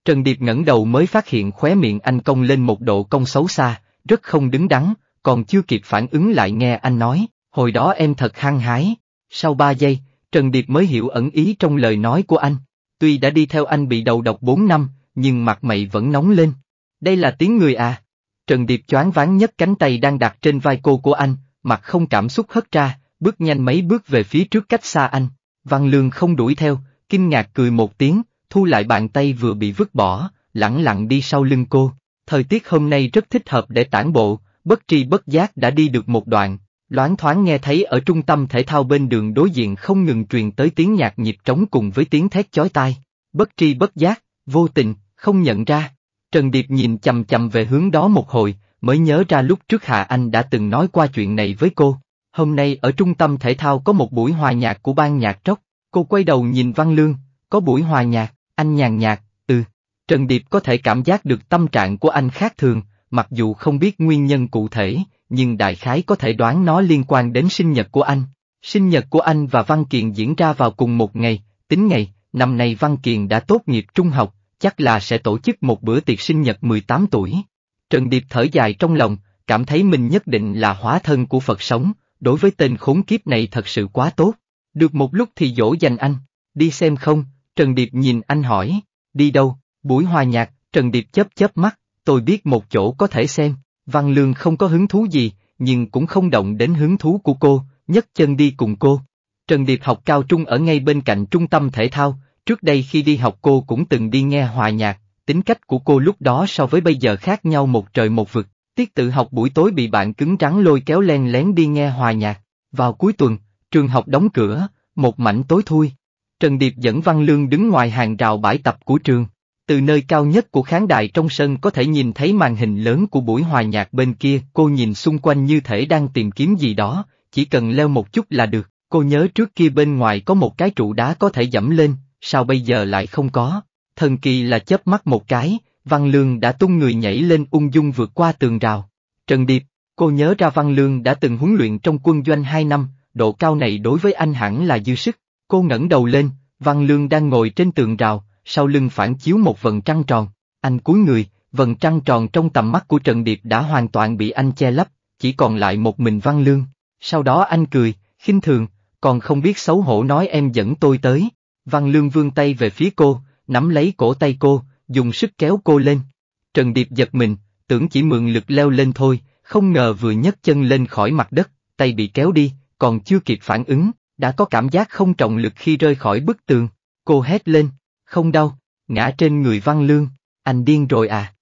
Trần Điệp ngẩng đầu mới phát hiện khóe miệng anh cong lên một độ cong xấu xa, rất không đứng đắn, còn chưa kịp phản ứng lại nghe anh nói, Hồi đó em thật hăng hái. Sau ba giây, Trần Điệp mới hiểu ẩn ý trong lời nói của anh. Tuy đã đi theo anh bị đầu độc bốn năm, nhưng mặt mày vẫn nóng lên. Đây là tiếng người à? Trần Điệp choáng ván nhất cánh tay đang đặt trên vai cô của anh, mặt không cảm xúc hất ra, bước nhanh mấy bước về phía trước cách xa anh. Văn Lương không đuổi theo, kinh ngạc cười một tiếng, thu lại bàn tay vừa bị vứt bỏ, lẳng lặng đi sau lưng cô. Thời tiết hôm nay rất thích hợp để tản bộ, bất tri bất giác đã đi được một đoạn, Loáng thoáng nghe thấy ở trung tâm thể thao bên đường đối diện không ngừng truyền tới tiếng nhạc nhịp trống cùng với tiếng thét chói tai, bất tri bất giác, vô tình, không nhận ra. Trần Điệp nhìn chầm chầm về hướng đó một hồi, mới nhớ ra lúc trước Hạ Anh đã từng nói qua chuyện này với cô. Hôm nay ở trung tâm thể thao có một buổi hòa nhạc của ban nhạc tróc, cô quay đầu nhìn Văn Lương, có buổi hòa nhạc, anh nhàn nhạt, ừ. Trần Điệp có thể cảm giác được tâm trạng của anh khác thường, mặc dù không biết nguyên nhân cụ thể, nhưng đại khái có thể đoán nó liên quan đến sinh nhật của anh. Sinh nhật của anh và Văn Kiền diễn ra vào cùng một ngày, tính ngày, năm nay Văn Kiền đã tốt nghiệp trung học, chắc là sẽ tổ chức một bữa tiệc sinh nhật 18 tuổi. Trần Điệp thở dài trong lòng, cảm thấy mình nhất định là hóa thân của Phật sống, đối với tên khốn kiếp này thật sự quá tốt. Được một lúc thì dỗ dành anh, đi xem không, Trần Điệp nhìn anh hỏi, đi đâu, buổi hòa nhạc, Trần Điệp chớp chớp mắt, tôi biết một chỗ có thể xem, Văn Lương không có hứng thú gì, nhưng cũng không động đến hứng thú của cô, nhấc chân đi cùng cô. Trần Điệp học cao trung ở ngay bên cạnh trung tâm thể thao, trước đây khi đi học cô cũng từng đi nghe hòa nhạc, tính cách của cô lúc đó so với bây giờ khác nhau một trời một vực. Tiết tự học buổi tối bị bạn cứng rắn lôi kéo len lén đi nghe hòa nhạc. Vào cuối tuần, trường học đóng cửa, một mảnh tối thui. Trần Điệp dẫn Văn Lương đứng ngoài hàng rào bãi tập của trường. Từ nơi cao nhất của khán đài trong sân có thể nhìn thấy màn hình lớn của buổi hòa nhạc bên kia, cô nhìn xung quanh như thể đang tìm kiếm gì đó, chỉ cần leo một chút là được, cô nhớ trước kia bên ngoài có một cái trụ đá có thể dẫm lên, sao bây giờ lại không có, thần kỳ là chớp mắt một cái, Văn Lương đã tung người nhảy lên ung dung vượt qua tường rào. Trần Điệp, cô nhớ ra Văn Lương đã từng huấn luyện trong quân doanh hai năm, độ cao này đối với anh hẳn là dư sức, cô ngẩng đầu lên, Văn Lương đang ngồi trên tường rào, sau lưng phản chiếu một vần trăng tròn, anh cúi người, vần trăng tròn trong tầm mắt của Trần Điệp đã hoàn toàn bị anh che lấp, chỉ còn lại một mình Văn Lương. Sau đó anh cười, khinh thường, còn không biết xấu hổ nói em dẫn tôi tới. Văn Lương vươn tay về phía cô, nắm lấy cổ tay cô, dùng sức kéo cô lên. Trần Điệp giật mình, tưởng chỉ mượn lực leo lên thôi, không ngờ vừa nhấc chân lên khỏi mặt đất, tay bị kéo đi, còn chưa kịp phản ứng, đã có cảm giác không trọng lực khi rơi khỏi bức tường. Cô hét lên, không đau, ngã trên người Văn Lương, anh điên rồi à.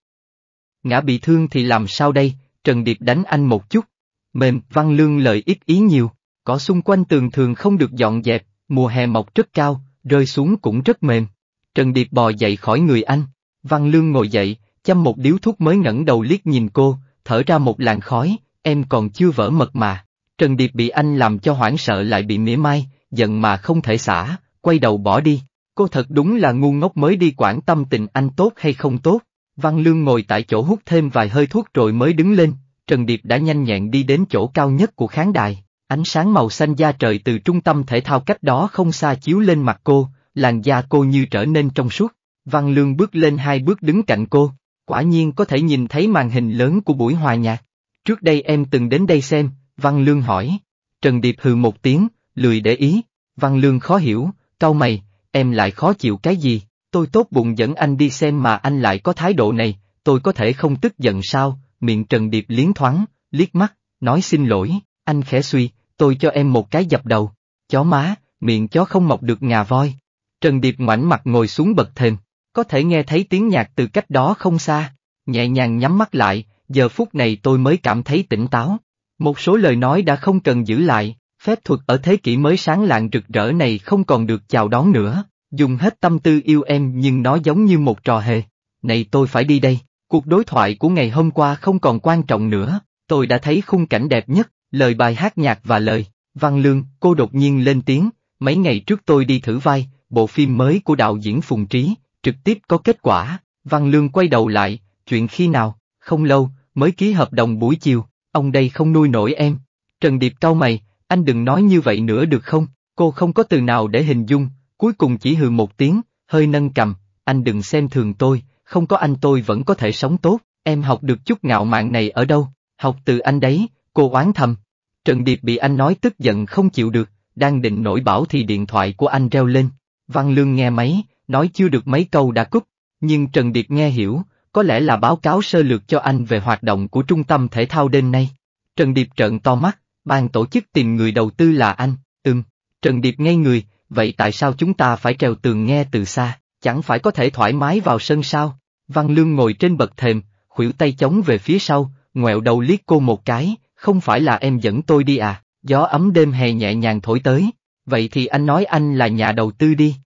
Ngã bị thương thì làm sao đây, Trần Điệp đánh anh một chút. Mềm, Văn Lương lợi ít ý nhiều, cỏ xung quanh tường thường không được dọn dẹp, mùa hè mọc rất cao, rơi xuống cũng rất mềm. Trần Điệp bò dậy khỏi người anh, Văn Lương ngồi dậy, chăm một điếu thuốc mới ngẩng đầu liếc nhìn cô, thở ra một làn khói, em còn chưa vỡ mật mà. Trần Điệp bị anh làm cho hoảng sợ lại bị mỉa mai, giận mà không thể xả, quay đầu bỏ đi. Cô thật đúng là ngu ngốc mới đi quản tâm tình anh tốt hay không tốt. Văn Lương ngồi tại chỗ hút thêm vài hơi thuốc rồi mới đứng lên, Trần Điệp đã nhanh nhẹn đi đến chỗ cao nhất của khán đài. Ánh sáng màu xanh da trời từ trung tâm thể thao cách đó không xa chiếu lên mặt cô, làn da cô như trở nên trong suốt. Văn Lương bước lên hai bước đứng cạnh cô, quả nhiên có thể nhìn thấy màn hình lớn của buổi hòa nhạc. Trước đây em từng đến đây xem, Văn Lương hỏi. Trần Điệp hừ một tiếng, lười để ý. Văn Lương khó hiểu, cau mày, em lại khó chịu cái gì, tôi tốt bụng dẫn anh đi xem mà anh lại có thái độ này, tôi có thể không tức giận sao, miệng Trần Điệp liến thoáng, liếc mắt, nói xin lỗi, anh khẽ suy, tôi cho em một cái dập đầu, chó má, miệng chó không mọc được ngà voi. Trần Điệp ngoảnh mặt ngồi xuống bật thềm, có thể nghe thấy tiếng nhạc từ cách đó không xa, nhẹ nhàng nhắm mắt lại, giờ phút này tôi mới cảm thấy tỉnh táo. Một số lời nói đã không cần giữ lại, phép thuật ở thế kỷ mới sáng lạng rực rỡ này không còn được chào đón nữa, dùng hết tâm tư yêu em nhưng nó giống như một trò hề. Này tôi phải đi đây, cuộc đối thoại của ngày hôm qua không còn quan trọng nữa, tôi đã thấy khung cảnh đẹp nhất, lời bài hát nhạc và lời, văn lương, cô đột nhiên lên tiếng, mấy ngày trước tôi đi thử vai, bộ phim mới của đạo diễn Phùng Trí, trực tiếp có kết quả, văn lương quay đầu lại, chuyện khi nào, không lâu, mới ký hợp đồng buổi chiều, ông đây không nuôi nổi em. Trần Điệp cau mày, anh đừng nói như vậy nữa được không, cô không có từ nào để hình dung, cuối cùng chỉ hừ một tiếng, hơi nâng cầm, anh đừng xem thường tôi, không có anh tôi vẫn có thể sống tốt, em học được chút ngạo mạn này ở đâu, học từ anh đấy, cô oán thầm. Trần Điệp bị anh nói tức giận không chịu được, đang định nổi bảo thì điện thoại của anh reo lên, Văn Lương nghe máy, nói chưa được mấy câu đã cúp, nhưng Trần Điệp nghe hiểu, có lẽ là báo cáo sơ lược cho anh về hoạt động của trung tâm thể thao đêm nay. Trần Điệp trợn to mắt, Ban tổ chức tìm người đầu tư là anh, ừm, Trần Điệp ngay người, vậy tại sao chúng ta phải trèo tường nghe từ xa, chẳng phải có thể thoải mái vào sân sao? Văn Lương ngồi trên bậc thềm, khuỷu tay chống về phía sau, ngoẹo đầu liếc cô một cái, không phải là em dẫn tôi đi à, gió ấm đêm hè nhẹ nhàng thổi tới, vậy thì anh nói anh là nhà đầu tư đi.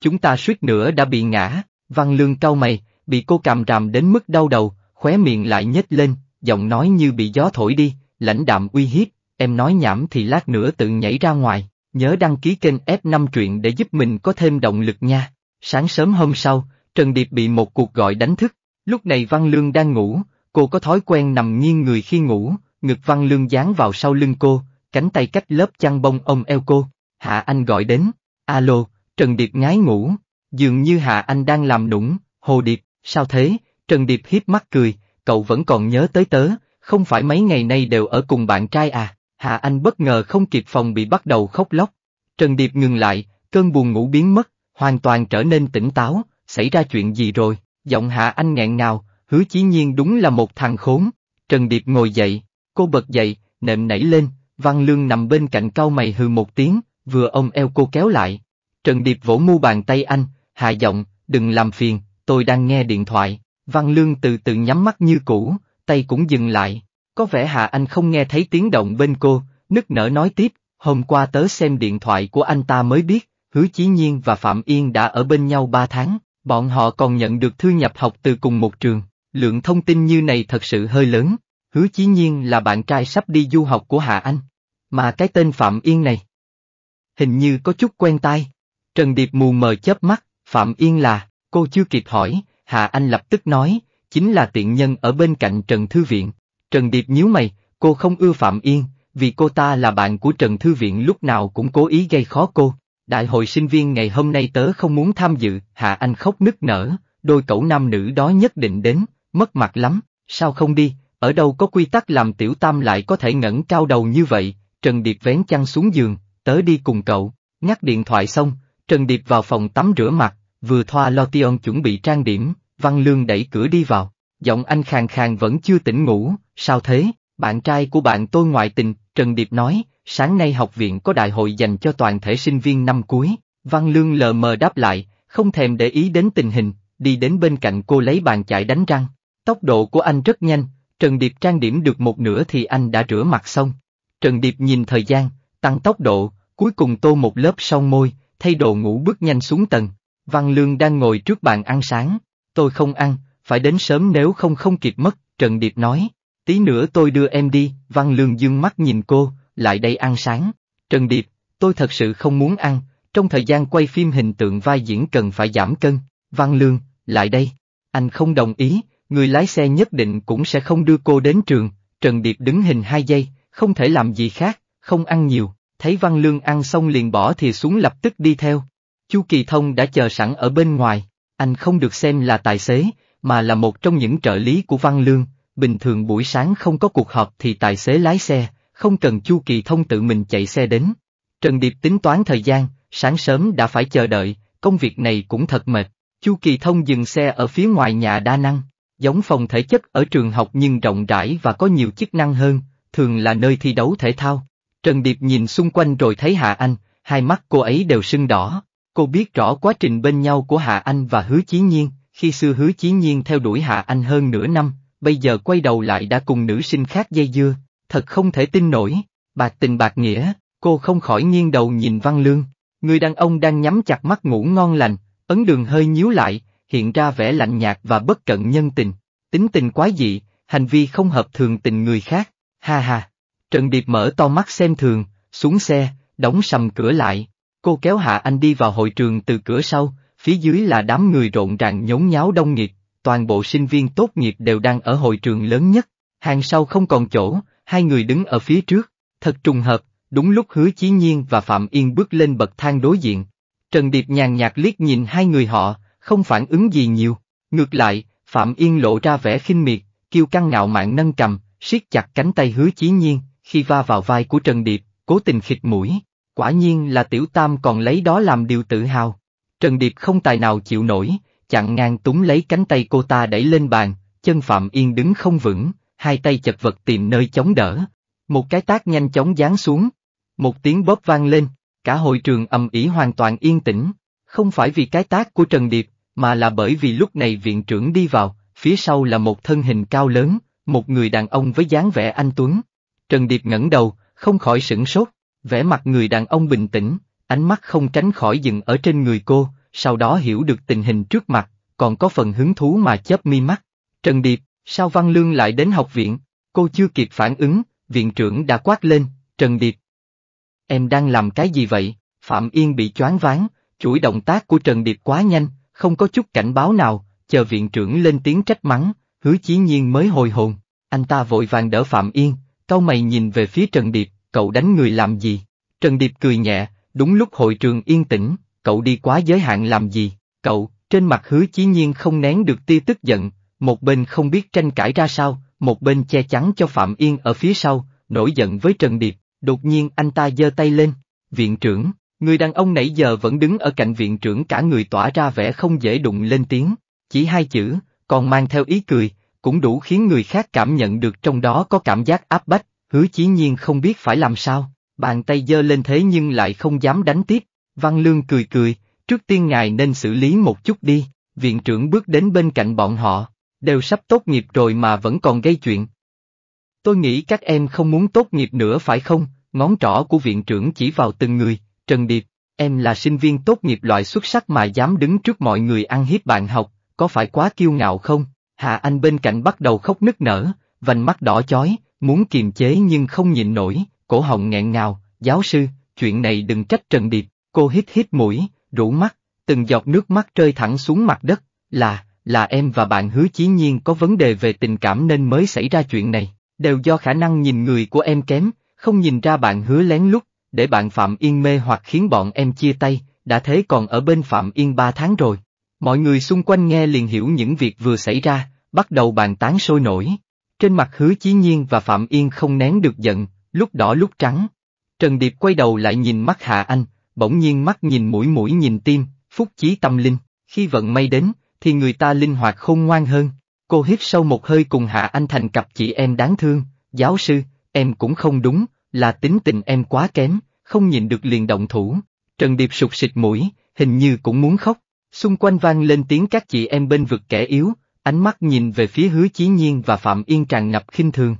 Chúng ta suýt nữa đã bị ngã, Văn Lương cau mày, bị cô càm ràm đến mức đau đầu, khóe miệng lại nhếch lên, giọng nói như bị gió thổi đi, lãnh đạm uy hiếp, em nói nhảm thì lát nữa tự nhảy ra ngoài, nhớ đăng ký kênh F5 truyện để giúp mình có thêm động lực nha. Sáng sớm hôm sau, Trần Điệp bị một cuộc gọi đánh thức, lúc này Văn Lương đang ngủ, cô có thói quen nằm nghiêng người khi ngủ, ngực Văn Lương dán vào sau lưng cô, cánh tay cách lớp chăn bông ông eo cô, Hạ Anh gọi đến, alo, Trần Điệp ngái ngủ, dường như Hạ Anh đang làm nũng, Hồ Điệp, sao thế, Trần Điệp hiếp mắt cười, cậu vẫn còn nhớ tới tớ, không phải mấy ngày nay đều ở cùng bạn trai à, Hạ Anh bất ngờ không kịp phòng bị bắt đầu khóc lóc. Trần Điệp ngừng lại, cơn buồn ngủ biến mất, hoàn toàn trở nên tỉnh táo, xảy ra chuyện gì rồi, giọng Hạ Anh ngẹn ngào, hứa chí nhiên đúng là một thằng khốn. Trần Điệp ngồi dậy, cô bật dậy, nệm nảy lên, Văn Lương nằm bên cạnh cau mày hừ một tiếng, vừa ông eo cô kéo lại. Trần Điệp vỗ mu bàn tay anh, hạ giọng, đừng làm phiền, tôi đang nghe điện thoại. Văn Lương từ từ nhắm mắt như cũ, tay cũng dừng lại. Có vẻ Hạ Anh không nghe thấy tiếng động bên cô, nức nở nói tiếp, hôm qua tớ xem điện thoại của anh ta mới biết, Hứa Chí Nhiên và Phạm Yên đã ở bên nhau ba tháng, bọn họ còn nhận được thư nhập học từ cùng một trường, lượng thông tin như này thật sự hơi lớn, Hứa Chí Nhiên là bạn trai sắp đi du học của Hạ Anh, mà cái tên Phạm Yên này. Hình như có chút quen tai, Trần Điệp mù mờ chớp mắt, Phạm Yên là, cô chưa kịp hỏi, Hạ Anh lập tức nói, chính là tiện nhân ở bên cạnh Trần Thư Viện. Trần Điệp nhíu mày, cô không ưa Phạm Yên, vì cô ta là bạn của Trần Thư Viện lúc nào cũng cố ý gây khó cô. Đại hội sinh viên ngày hôm nay tớ không muốn tham dự, Hạ Anh khóc nức nở, đôi cậu nam nữ đó nhất định đến, mất mặt lắm, sao không đi, ở đâu có quy tắc làm tiểu tam lại có thể ngẩn cao đầu như vậy, Trần Điệp vén chăn xuống giường, tớ đi cùng cậu, ngắt điện thoại xong, Trần Điệp vào phòng tắm rửa mặt, vừa thoa Lotion chuẩn bị trang điểm, Văn Lương đẩy cửa đi vào, giọng anh khàn khàn vẫn chưa tỉnh ngủ, sao thế, bạn trai của bạn tôi ngoại tình, Trần Điệp nói, sáng nay học viện có đại hội dành cho toàn thể sinh viên năm cuối, Văn Lương lờ mờ đáp lại, không thèm để ý đến tình hình, đi đến bên cạnh cô lấy bàn chải đánh răng, tốc độ của anh rất nhanh, Trần Điệp trang điểm được một nửa thì anh đã rửa mặt xong. Trần Điệp nhìn thời gian, tăng tốc độ, cuối cùng tô một lớp son môi, thay đồ ngủ bước nhanh xuống tầng. Văn Lương đang ngồi trước bàn ăn sáng, tôi không ăn, phải đến sớm nếu không không kịp mất, Trần Điệp nói. Tí nữa tôi đưa em đi, Văn Lương dương mắt nhìn cô, lại đây ăn sáng. Trần Điệp, tôi thật sự không muốn ăn, trong thời gian quay phim hình tượng vai diễn cần phải giảm cân. Văn Lương, lại đây. Anh không đồng ý, người lái xe nhất định cũng sẽ không đưa cô đến trường. Trần Điệp đứng hình hai giây, không thể làm gì khác, không ăn nhiều, thấy Văn Lương ăn xong liền bỏ thì xuống lập tức đi theo. Chu Kỳ Thông đã chờ sẵn ở bên ngoài. Anh không được xem là tài xế, mà là một trong những trợ lý của Văn Lương, bình thường buổi sáng không có cuộc họp thì tài xế lái xe, không cần Chu Kỳ Thông tự mình chạy xe đến. Trần Điệp tính toán thời gian, sáng sớm đã phải chờ đợi, công việc này cũng thật mệt. Chu Kỳ Thông dừng xe ở phía ngoài nhà đa năng, giống phòng thể chất ở trường học nhưng rộng rãi và có nhiều chức năng hơn, thường là nơi thi đấu thể thao. Trần Điệp nhìn xung quanh rồi thấy Hạ Anh, hai mắt cô ấy đều sưng đỏ, Cô biết rõ quá trình bên nhau của Hạ Anh và Hứa Chí Nhiên, khi xưa Hứa Chí Nhiên theo đuổi Hạ Anh hơn nửa năm, bây giờ quay đầu lại đã cùng nữ sinh khác dây dưa, thật không thể tin nổi, bạc tình bạc nghĩa, cô không khỏi nghiêng đầu nhìn Văn Lương, người đàn ông đang nhắm chặt mắt ngủ ngon lành, ấn đường hơi nhíu lại, hiện ra vẻ lạnh nhạt và bất cận nhân tình, tính tình quái dị, hành vi không hợp thường tình người khác, ha ha. Trần Điệp mở to mắt xem thường, xuống xe, đóng sầm cửa lại, Cô kéo Hạ Anh đi vào hội trường từ cửa sau, phía dưới là đám người rộn ràng nhốn nháo đông nghiệp, toàn bộ sinh viên tốt nghiệp đều đang ở hội trường lớn nhất, hàng sau không còn chỗ, hai người đứng ở phía trước, thật trùng hợp, đúng lúc hứa chí nhiên và Phạm Yên bước lên bậc thang đối diện. Trần Điệp nhàn nhạt liếc nhìn hai người họ, không phản ứng gì nhiều, ngược lại, Phạm Yên lộ ra vẻ khinh miệt, kiêu căng ngạo mạn nâng cầm, siết chặt cánh tay hứa chí nhiên, khi va vào vai của Trần Điệp, cố tình khịt mũi, Quả nhiên là tiểu tam còn lấy đó làm điều tự hào. Trần Điệp không tài nào chịu nổi, chặn ngang túm lấy cánh tay cô ta đẩy lên bàn, chân Phạm Yên đứng không vững, hai tay chật vật tìm nơi chống đỡ. Một cái tác nhanh chóng giáng xuống. Một tiếng bóp vang lên, cả hội trường ầm ĩ hoàn toàn yên tĩnh. Không phải vì cái tác của Trần Điệp, mà là bởi vì lúc này viện trưởng đi vào, phía sau là một thân hình cao lớn, một người đàn ông với dáng vẻ anh Tuấn. Trần Điệp ngẩng đầu, không khỏi sửng sốt, vẻ mặt người đàn ông bình tĩnh, ánh mắt không tránh khỏi dừng ở trên người cô, sau đó hiểu được tình hình trước mặt, còn có phần hứng thú mà chớp mi mắt. Trần Điệp, sao Văn Lương lại đến học viện? Cô chưa kịp phản ứng, viện trưởng đã quát lên, Trần Điệp. Em đang làm cái gì vậy? Phạm Yên bị choáng váng, chuỗi động tác của Trần Điệp quá nhanh, không có chút cảnh báo nào, chờ viện trưởng lên tiếng trách mắng, hứa chí nhiên mới hồi hồn. Anh ta vội vàng đỡ Phạm Yên, câu mày nhìn về phía Trần Điệp, cậu đánh người làm gì? Trần Điệp cười nhẹ, đúng lúc hội trường yên tĩnh, cậu đi quá giới hạn làm gì? Cậu, trên mặt hứa chí nhiên không nén được tia tức giận, một bên không biết tranh cãi ra sao, một bên che chắn cho Phạm Yên ở phía sau, nổi giận với Trần Điệp, đột nhiên anh ta giơ tay lên, viện trưởng, người đàn ông nãy giờ vẫn đứng ở cạnh viện trưởng cả người tỏa ra vẻ không dễ đụng lên tiếng, chỉ hai chữ, còn mang theo ý cười, cũng đủ khiến người khác cảm nhận được trong đó có cảm giác áp bách, hứa chí nhiên không biết phải làm sao, bàn tay dơ lên thế nhưng lại không dám đánh tiếp, Văn Lương cười cười, trước tiên ngài nên xử lý một chút đi, viện trưởng bước đến bên cạnh bọn họ, đều sắp tốt nghiệp rồi mà vẫn còn gây chuyện. Tôi nghĩ các em không muốn tốt nghiệp nữa phải không, ngón trỏ của viện trưởng chỉ vào từng người, Trần Điệp, em là sinh viên tốt nghiệp loại xuất sắc mà dám đứng trước mọi người ăn hiếp bạn học, có phải quá kiêu ngạo không? hà Anh bên cạnh bắt đầu khóc nức nở, vành mắt đỏ chói, muốn kiềm chế nhưng không nhịn nổi, cổ họng nghẹn ngào, giáo sư, chuyện này đừng trách Trần Điệp, cô hít hít mũi, rủ mắt, từng giọt nước mắt rơi thẳng xuống mặt đất, là, là em và bạn hứa chí nhiên có vấn đề về tình cảm nên mới xảy ra chuyện này, đều do khả năng nhìn người của em kém, không nhìn ra bạn hứa lén lút, để bạn Phạm Yên mê hoặc khiến bọn em chia tay, đã thế còn ở bên Phạm Yên 3 tháng rồi. Mọi người xung quanh nghe liền hiểu những việc vừa xảy ra, bắt đầu bàn tán sôi nổi. Trên mặt hứa chí nhiên và Phạm Yên không nén được giận, lúc đỏ lúc trắng. Trần Điệp quay đầu lại nhìn mắt Hạ Anh, bỗng nhiên mắt nhìn mũi mũi nhìn tim, phúc chí tâm linh, khi vận may đến, thì người ta linh hoạt khôn ngoan hơn. Cô hít sâu một hơi cùng Hạ Anh thành cặp chị em đáng thương, giáo sư, em cũng không đúng, là tính tình em quá kém, không nhìn được liền động thủ. Trần Điệp sụt xịt mũi, hình như cũng muốn khóc. Xung quanh vang lên tiếng các chị em bên vực kẻ yếu, ánh mắt nhìn về phía hứa chí nhiên và Phạm Yên tràn ngập khinh thường.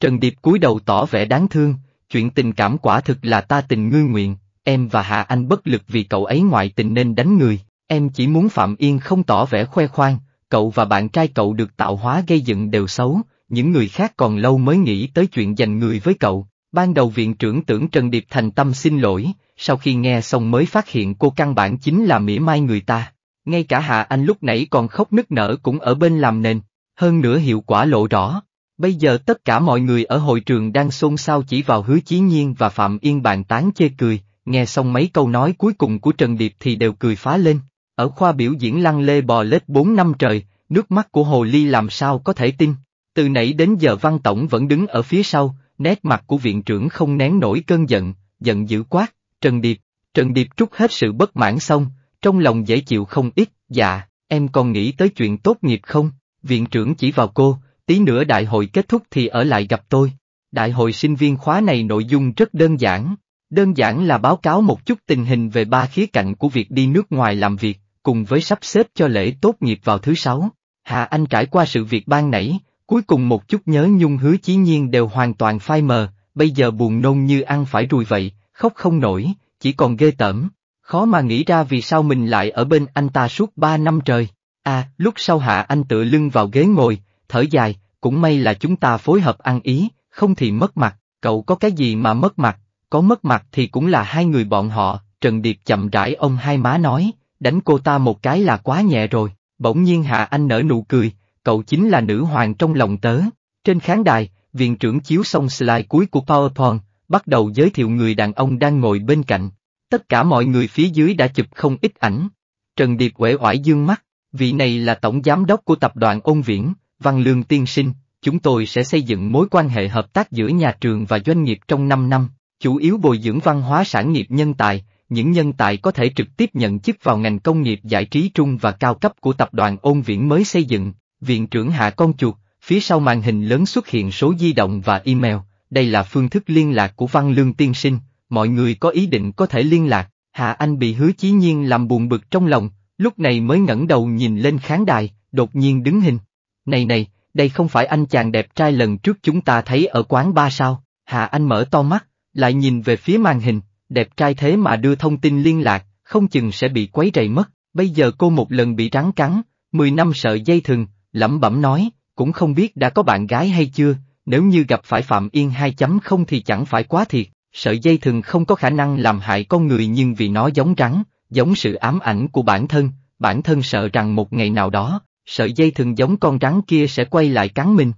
Trần Điệp cúi đầu tỏ vẻ đáng thương, chuyện tình cảm quả thực là ta tình ngư nguyện, em và Hạ Anh bất lực vì cậu ấy ngoại tình nên đánh người, em chỉ muốn Phạm Yên không tỏ vẻ khoe khoang, cậu và bạn trai cậu được tạo hóa gây dựng đều xấu, những người khác còn lâu mới nghĩ tới chuyện giành người với cậu. Ban đầu viện trưởng tưởng Trần Điệp thành tâm xin lỗi, sau khi nghe xong mới phát hiện cô căn bản chính là mỉa mai người ta ngay cả Hạ Anh lúc nãy còn khóc nức nở cũng ở bên làm nền, hơn nữa hiệu quả lộ rõ. Bây giờ tất cả mọi người ở hội trường đang xôn xao chỉ vào hứa chí nhiên và Phạm Yên bàn tán chê cười, nghe xong mấy câu nói cuối cùng của Trần Điệp thì đều cười phá lên. Ở khoa biểu diễn lăng lê bò lết 4 năm trời, nước mắt của Hồ Ly làm sao có thể tin. Từ nãy đến giờ Văn Tổng vẫn đứng ở phía sau, nét mặt của viện trưởng không nén nổi cơn giận, giận dữ quát, Trần Điệp. Trần Điệp trút hết sự bất mãn xong, trong lòng dễ chịu không ít, dạ, em còn nghĩ tới chuyện tốt nghiệp không? Viện trưởng chỉ vào cô, tí nữa đại hội kết thúc thì ở lại gặp tôi. Đại hội sinh viên khóa này nội dung rất đơn giản. Đơn giản là báo cáo một chút tình hình về ba khía cạnh của việc đi nước ngoài làm việc, cùng với sắp xếp cho lễ tốt nghiệp vào thứ sáu. Hạ Anh trải qua sự việc ban nãy, cuối cùng một chút nhớ nhung hứa chí nhiên đều hoàn toàn phai mờ, bây giờ buồn nôn như ăn phải ruồi vậy, khóc không nổi, chỉ còn ghê tởm. Khó mà nghĩ ra vì sao mình lại ở bên anh ta suốt ba năm trời. À, lúc sau hạ anh tựa lưng vào ghế ngồi, thở dài, cũng may là chúng ta phối hợp ăn ý, không thì mất mặt, cậu có cái gì mà mất mặt, có mất mặt thì cũng là hai người bọn họ, Trần Điệp chậm rãi ông hai má nói, đánh cô ta một cái là quá nhẹ rồi, bỗng nhiên Hạ Anh nở nụ cười, cậu chính là nữ hoàng trong lòng tớ. Trên khán đài, viện trưởng chiếu xong slide cuối của PowerPoint, bắt đầu giới thiệu người đàn ông đang ngồi bên cạnh, Tất cả mọi người phía dưới đã chụp không ít ảnh. Trần Điệp uể oải dương mắt, vị này là tổng giám đốc của tập đoàn Ôn Viễn, Văn Lương Tiên Sinh, chúng tôi sẽ xây dựng mối quan hệ hợp tác giữa nhà trường và doanh nghiệp trong 5 năm, chủ yếu bồi dưỡng văn hóa sản nghiệp nhân tài, những nhân tài có thể trực tiếp nhận chức vào ngành công nghiệp giải trí trung và cao cấp của tập đoàn Ôn Viễn mới xây dựng, viện trưởng hạ con chuột, phía sau màn hình lớn xuất hiện số di động và email, đây là phương thức liên lạc của Văn Lương Tiên Sinh, mọi người có ý định có thể liên lạc, Hạ Anh bị hứa chí nhiên làm buồn bực trong lòng, lúc này mới ngẩng đầu nhìn lên khán đài, đột nhiên đứng hình. Này này, đây không phải anh chàng đẹp trai lần trước chúng ta thấy ở quán ba sao, Hạ Anh mở to mắt, lại nhìn về phía màn hình, đẹp trai thế mà đưa thông tin liên lạc, không chừng sẽ bị quấy rầy mất, bây giờ cô một lần bị rắn cắn, 10 năm sợ dây thừng, lẩm bẩm nói, cũng không biết đã có bạn gái hay chưa, nếu như gặp phải Phạm Yên 2.0 thì chẳng phải quá thiệt sợi dây thường không có khả năng làm hại con người nhưng vì nó giống rắn, giống sự ám ảnh của bản thân, bản thân sợ rằng một ngày nào đó, sợi dây thường giống con rắn kia sẽ quay lại cắn mình.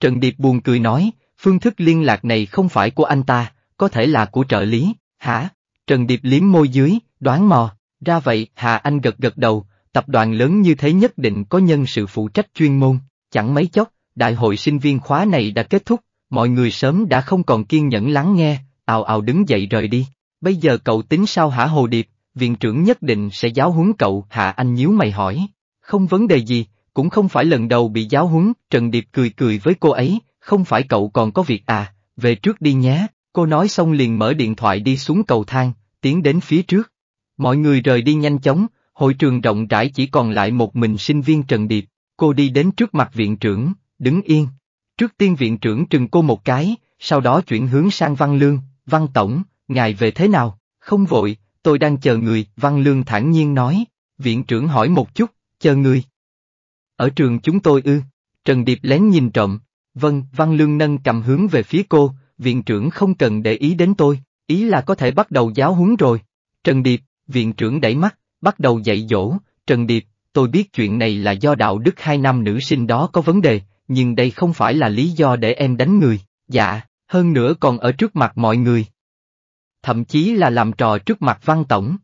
Trần Điệp buồn cười nói, phương thức liên lạc này không phải của anh ta, có thể là của trợ lý, hả? Trần Điệp liếm môi dưới, đoán mò, ra vậy, Hà Anh gật gật đầu, tập đoàn lớn như thế nhất định có nhân sự phụ trách chuyên môn, chẳng mấy chốc, đại hội sinh viên khóa này đã kết thúc, mọi người sớm đã không còn kiên nhẫn lắng nghe, ào ào đứng dậy rời đi. Bây giờ cậu tính sao hả Hồ Điệp, viện trưởng nhất định sẽ giáo huấn cậu hạ anh nhíu mày hỏi. Không vấn đề gì, cũng không phải lần đầu bị giáo huấn, Trần Điệp cười cười với cô ấy, không phải cậu còn có việc à, về trước đi nhé, cô nói xong liền mở điện thoại đi xuống cầu thang, tiến đến phía trước. Mọi người rời đi nhanh chóng, hội trường rộng rãi chỉ còn lại một mình sinh viên Trần Điệp, cô đi đến trước mặt viện trưởng, đứng yên. Trước tiên viện trưởng trừng cô một cái, sau đó chuyển hướng sang Văn Lương, Văn Tổng, ngài về thế nào? Không vội, tôi đang chờ người, Văn Lương thản nhiên nói. Viện trưởng hỏi một chút, chờ người. Ở trường chúng tôi ư, Trần Điệp lén nhìn trộm. Vâng, Văn Lương nâng cầm hướng về phía cô, viện trưởng không cần để ý đến tôi, ý là có thể bắt đầu giáo huấn rồi. Trần Điệp, viện trưởng đẩy mắt, bắt đầu dạy dỗ, Trần Điệp, tôi biết chuyện này là do đạo đức hai nam nữ sinh đó có vấn đề, nhưng đây không phải là lý do để em đánh người, dạ, hơn nữa còn ở trước mặt mọi người. Thậm chí là làm trò trước mặt văn tổng.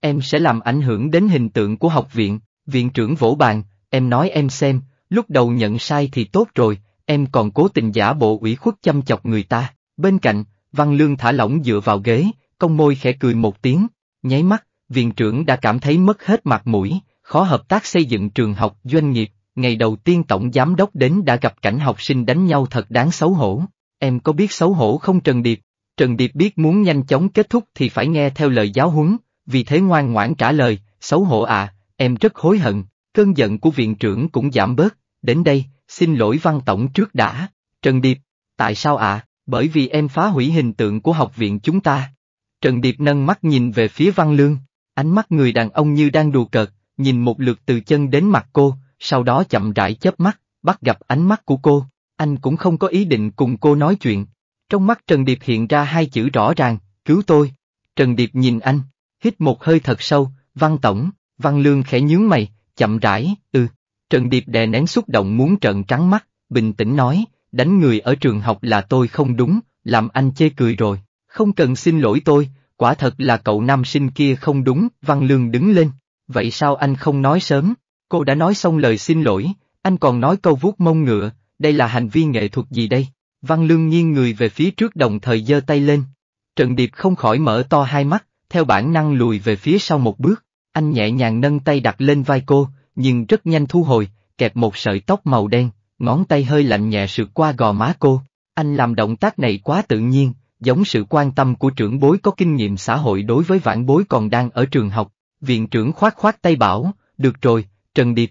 Em sẽ làm ảnh hưởng đến hình tượng của học viện, viện trưởng vỗ bàn, em nói em xem, lúc đầu nhận sai thì tốt rồi, em còn cố tình giả bộ ủy khuất chăm chọc người ta. Bên cạnh, Văn Lương thả lỏng dựa vào ghế, cong môi khẽ cười một tiếng, nháy mắt, viện trưởng đã cảm thấy mất hết mặt mũi, khó hợp tác xây dựng trường học doanh nghiệp, ngày đầu tiên tổng giám đốc đến đã gặp cảnh học sinh đánh nhau thật đáng xấu hổ. Em có biết xấu hổ không Trần Điệp? Trần Điệp biết muốn nhanh chóng kết thúc thì phải nghe theo lời giáo huấn, vì thế ngoan ngoãn trả lời, xấu hổ à, em rất hối hận, cơn giận của viện trưởng cũng giảm bớt, đến đây, xin lỗi văn tổng trước đã. Trần Điệp, tại sao ạ? À, bởi vì em phá hủy hình tượng của học viện chúng ta. Trần Điệp nâng mắt nhìn về phía Văn Lương, ánh mắt người đàn ông như đang đùa cợt, nhìn một lượt từ chân đến mặt cô, sau đó chậm rãi chớp mắt, bắt gặp ánh mắt của cô, anh cũng không có ý định cùng cô nói chuyện. Trong mắt Trần Điệp hiện ra hai chữ rõ ràng, cứu tôi. Trần Điệp nhìn anh, hít một hơi thật sâu, văn tổng, văn lương khẽ nhướng mày, chậm rãi, ừ. Trần Điệp đè nén xúc động muốn trợn trắng mắt, bình tĩnh nói, đánh người ở trường học là tôi không đúng, làm anh chê cười rồi, không cần xin lỗi tôi, quả thật là cậu nam sinh kia không đúng, Văn Lương đứng lên, vậy sao anh không nói sớm, cô đã nói xong lời xin lỗi, anh còn nói câu vuốt mông ngựa, đây là hành vi nghệ thuật gì đây? Văn Lương nghiêng người về phía trước đồng thời giơ tay lên. Trần Điệp không khỏi mở to hai mắt, theo bản năng lùi về phía sau một bước. Anh nhẹ nhàng nâng tay đặt lên vai cô, nhưng rất nhanh thu hồi, kẹp một sợi tóc màu đen, ngón tay hơi lạnh nhẹ sượt qua gò má cô. Anh làm động tác này quá tự nhiên, giống sự quan tâm của trưởng bối có kinh nghiệm xã hội đối với vãn bối còn đang ở trường học. Viện trưởng khoát khoát tay bảo, được rồi, Trần Điệp.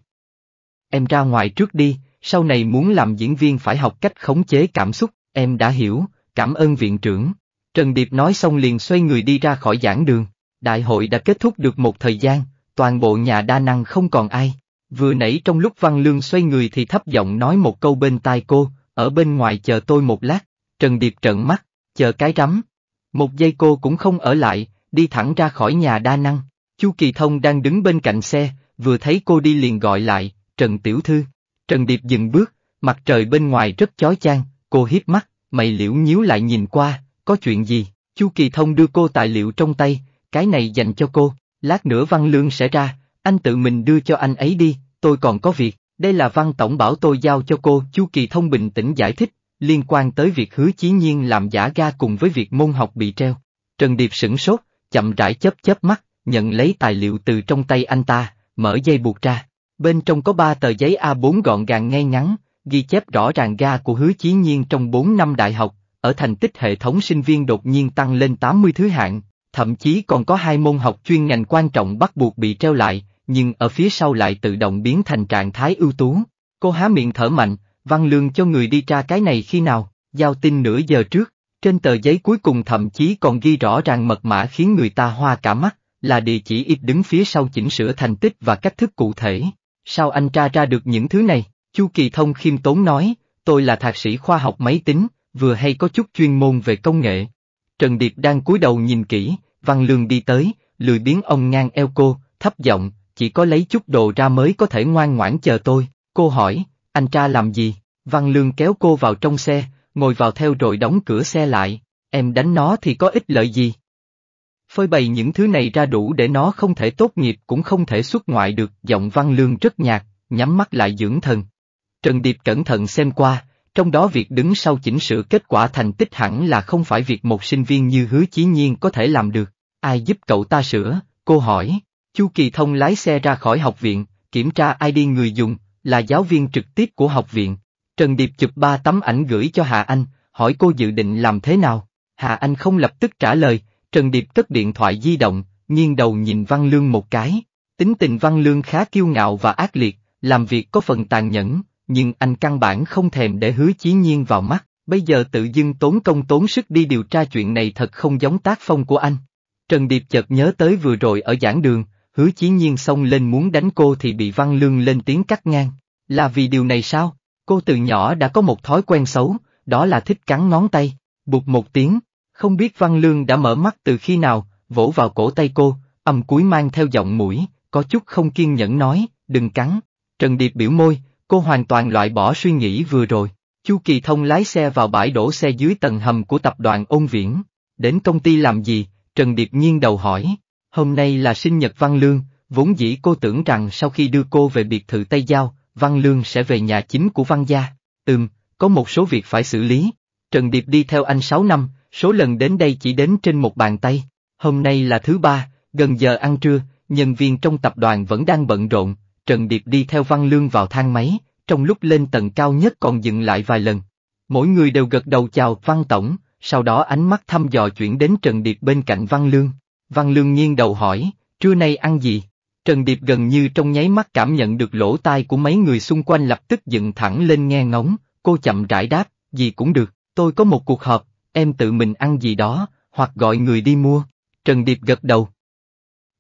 Em ra ngoài trước đi, sau này muốn làm diễn viên phải học cách khống chế cảm xúc, em đã hiểu, cảm ơn viện trưởng. Trần Điệp nói xong liền xoay người đi ra khỏi giảng đường. Đại hội đã kết thúc được một thời gian, toàn bộ nhà đa năng không còn ai. Vừa nãy trong lúc Văn Lương xoay người thì thấp giọng nói một câu bên tai cô, ở bên ngoài chờ tôi một lát. Trần Điệp trợn mắt, chờ cái rắm. Một giây cô cũng không ở lại, đi thẳng ra khỏi nhà đa năng. Chu Kỳ Thông đang đứng bên cạnh xe, vừa thấy cô đi liền gọi lại, Trần Tiểu Thư. Trần Điệp dừng bước, mặt trời bên ngoài rất chói chang, cô hiếp mắt, mày liễu nhíu lại nhìn qua, có chuyện gì? Chu Kỳ Thông đưa cô tài liệu trong tay, cái này dành cho cô, lát nữa văn lương sẽ ra, anh tự mình đưa cho anh ấy đi, tôi còn có việc, đây là văn tổng bảo tôi giao cho cô. Chu Kỳ Thông bình tĩnh giải thích, liên quan tới việc hứa chí nhiên làm giả ga cùng với việc môn học bị treo. Trần Điệp sửng sốt, chậm rãi chớp chớp mắt, nhận lấy tài liệu từ trong tay anh ta, mở dây buộc ra. Bên trong có ba tờ giấy A4 gọn gàng ngay ngắn, ghi chép rõ ràng ga của hứa chí nhiên trong 4 năm đại học, ở thành tích hệ thống sinh viên đột nhiên tăng lên 80 thứ hạng, thậm chí còn có hai môn học chuyên ngành quan trọng bắt buộc bị treo lại, nhưng ở phía sau lại tự động biến thành trạng thái ưu tú. Cô há miệng thở mạnh, văn lương cho người đi tra cái này khi nào, giao tin nửa giờ trước, trên tờ giấy cuối cùng thậm chí còn ghi rõ ràng mật mã khiến người ta hoa cả mắt, là địa chỉ ít đứng phía sau chỉnh sửa thành tích và cách thức cụ thể. Sao anh tra ra được những thứ này? Chu Kỳ Thông khiêm tốn nói, tôi là thạc sĩ khoa học máy tính, vừa hay có chút chuyên môn về công nghệ. Trần Điệp đang cúi đầu nhìn kỹ, Văn Lương đi tới, lười biến ông ngang eo cô, thấp giọng, chỉ có lấy chút đồ ra mới có thể ngoan ngoãn chờ tôi. Cô hỏi, anh tra làm gì? Văn Lương kéo cô vào trong xe, ngồi vào theo rồi đóng cửa xe lại, em đánh nó thì có ích lợi gì? phơi bày những thứ này ra đủ để nó không thể tốt nghiệp cũng không thể xuất ngoại được, giọng văn lương rất nhạt, nhắm mắt lại dưỡng thần. Trần Điệp cẩn thận xem qua, trong đó việc đứng sau chỉnh sửa kết quả thành tích hẳn là không phải việc một sinh viên như hứa chí nhiên có thể làm được. Ai giúp cậu ta sửa? Cô hỏi. Chu Kỳ Thông lái xe ra khỏi học viện, kiểm tra ID người dùng, là giáo viên trực tiếp của học viện. Trần Điệp chụp ba tấm ảnh gửi cho hà Anh, hỏi cô dự định làm thế nào. hà Anh không lập tức trả lời, Trần Điệp cất điện thoại di động, nghiêng đầu nhìn Văn Lương một cái. Tính tình Văn Lương khá kiêu ngạo và ác liệt, làm việc có phần tàn nhẫn, nhưng anh căn bản không thèm để hứa chí nhiên vào mắt, bây giờ tự dưng tốn công tốn sức đi điều tra chuyện này thật không giống tác phong của anh. Trần Điệp chợt nhớ tới vừa rồi ở giảng đường, hứa chí nhiên xông lên muốn đánh cô thì bị Văn Lương lên tiếng cắt ngang. Là vì điều này sao? Cô từ nhỏ đã có một thói quen xấu, đó là thích cắn ngón tay. Bụt một tiếng, không biết Văn Lương đã mở mắt từ khi nào, vỗ vào cổ tay cô, ầm cúi mang theo giọng mũi, có chút không kiên nhẫn nói, đừng cắn. Trần Điệp biểu môi, cô hoàn toàn loại bỏ suy nghĩ vừa rồi. Chu Kỳ Thông lái xe vào bãi đổ xe dưới tầng hầm của tập đoàn ôn viễn. Đến công ty làm gì? Trần Điệp nghiêng đầu hỏi. Hôm nay là sinh nhật Văn Lương, vốn dĩ cô tưởng rằng sau khi đưa cô về biệt thự Tây Giao, Văn Lương sẽ về nhà chính của Văn Gia. Ừm, có một số việc phải xử lý. Trần Điệp đi theo anh sáu năm, Số lần đến đây chỉ đến trên một bàn tay. Hôm nay là thứ ba, gần giờ ăn trưa, nhân viên trong tập đoàn vẫn đang bận rộn, Trần Điệp đi theo Văn Lương vào thang máy, trong lúc lên tầng cao nhất còn dừng lại vài lần. Mỗi người đều gật đầu chào Văn Tổng, sau đó ánh mắt thăm dò chuyển đến Trần Điệp bên cạnh Văn Lương. Văn Lương nghiêng đầu hỏi, trưa nay ăn gì? Trần Điệp gần như trong nháy mắt cảm nhận được lỗ tai của mấy người xung quanh lập tức dựng thẳng lên nghe ngóng, cô chậm rãi đáp, gì cũng được, tôi có một cuộc họp, em tự mình ăn gì đó, hoặc gọi người đi mua. Trần Điệp gật đầu.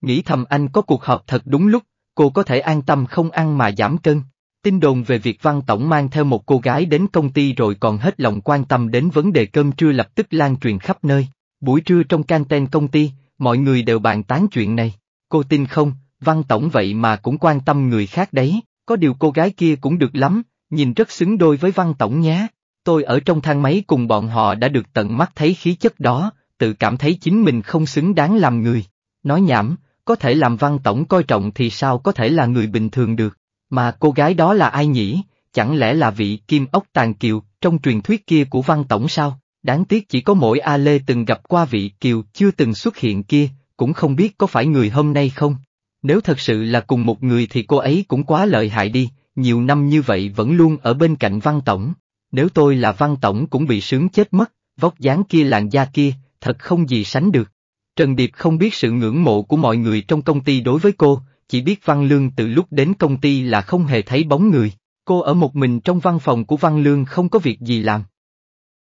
Nghĩ thầm anh có cuộc họp thật đúng lúc, cô có thể an tâm không ăn mà giảm cân. Tin đồn về việc Văn Tổng mang theo một cô gái đến công ty rồi còn hết lòng quan tâm đến vấn đề cơm trưa lập tức lan truyền khắp nơi. Buổi trưa trong canteen công ty, mọi người đều bàn tán chuyện này. Cô tin không, Văn Tổng vậy mà cũng quan tâm người khác đấy, có điều cô gái kia cũng được lắm, nhìn rất xứng đôi với Văn Tổng nhé tôi ở trong thang máy cùng bọn họ đã được tận mắt thấy khí chất đó, tự cảm thấy chính mình không xứng đáng làm người. Nói nhảm, có thể làm văn tổng coi trọng thì sao có thể là người bình thường được, mà cô gái đó là ai nhỉ, chẳng lẽ là vị kim ốc tàn kiều trong truyền thuyết kia của văn tổng sao? Đáng tiếc chỉ có mỗi A Lê từng gặp qua vị kiều chưa từng xuất hiện kia, cũng không biết có phải người hôm nay không. Nếu thật sự là cùng một người thì cô ấy cũng quá lợi hại đi, nhiều năm như vậy vẫn luôn ở bên cạnh văn tổng, nếu tôi là văn tổng cũng bị sướng chết mất, vóc dáng kia làn da kia, thật không gì sánh được. Trần Điệp không biết sự ngưỡng mộ của mọi người trong công ty đối với cô, chỉ biết Văn Lương từ lúc đến công ty là không hề thấy bóng người, cô ở một mình trong văn phòng của Văn Lương không có việc gì làm.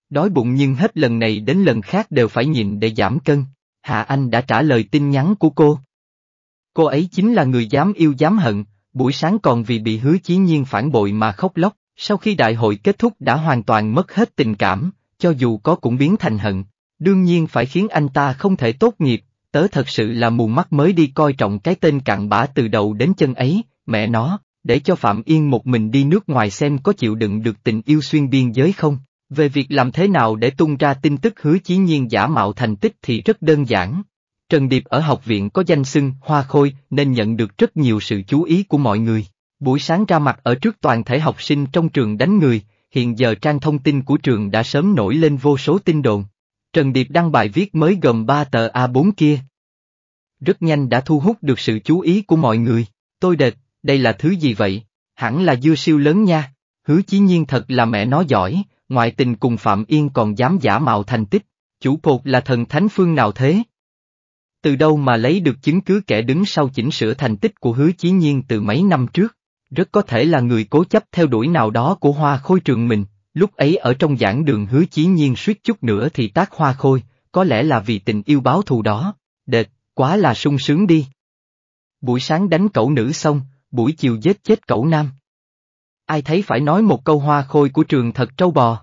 Đói bụng nhưng hết lần này đến lần khác đều phải nhịn để giảm cân, Hạ Anh đã trả lời tin nhắn của cô. Cô ấy chính là người dám yêu dám hận, buổi sáng còn vì bị hứa chí nhiên phản bội mà khóc lóc, sau khi đại hội kết thúc đã hoàn toàn mất hết tình cảm, cho dù có cũng biến thành hận, đương nhiên phải khiến anh ta không thể tốt nghiệp, tớ thật sự là mù mắt mới đi coi trọng cái tên cặn bã từ đầu đến chân ấy, mẹ nó, để cho Phạm Yên một mình đi nước ngoài xem có chịu đựng được tình yêu xuyên biên giới không. Về việc làm thế nào để tung ra tin tức hứa chí nhiên giả mạo thành tích thì rất đơn giản. Trần Điệp ở học viện có danh xưng Hoa Khôi nên nhận được rất nhiều sự chú ý của mọi người. Buổi sáng ra mặt ở trước toàn thể học sinh trong trường đánh người, hiện giờ trang thông tin của trường đã sớm nổi lên vô số tin đồn. Trần Điệp đăng bài viết mới gồm 3 tờ A4 kia. Rất nhanh đã thu hút được sự chú ý của mọi người. Tôi đệt, đây là thứ gì vậy? Hẳn là dưa siêu lớn nha. Hứa chí nhiên thật là mẹ nó giỏi, ngoại tình cùng Phạm Yên còn dám giả mạo thành tích. Chủ cột là thần thánh phương nào thế? Từ đâu mà lấy được chứng cứ kẻ đứng sau chỉnh sửa thành tích của hứa chí nhiên từ mấy năm trước? rất có thể là người cố chấp theo đuổi nào đó của hoa khôi trường mình, lúc ấy ở trong giảng đường hứa chí nhiên suýt chút nữa thì tác hoa khôi, có lẽ là vì tình yêu báo thù đó, đệt, quá là sung sướng đi. Buổi sáng đánh cậu nữ xong, buổi chiều giết chết cậu nam. Ai thấy phải nói một câu hoa khôi của trường thật trâu bò.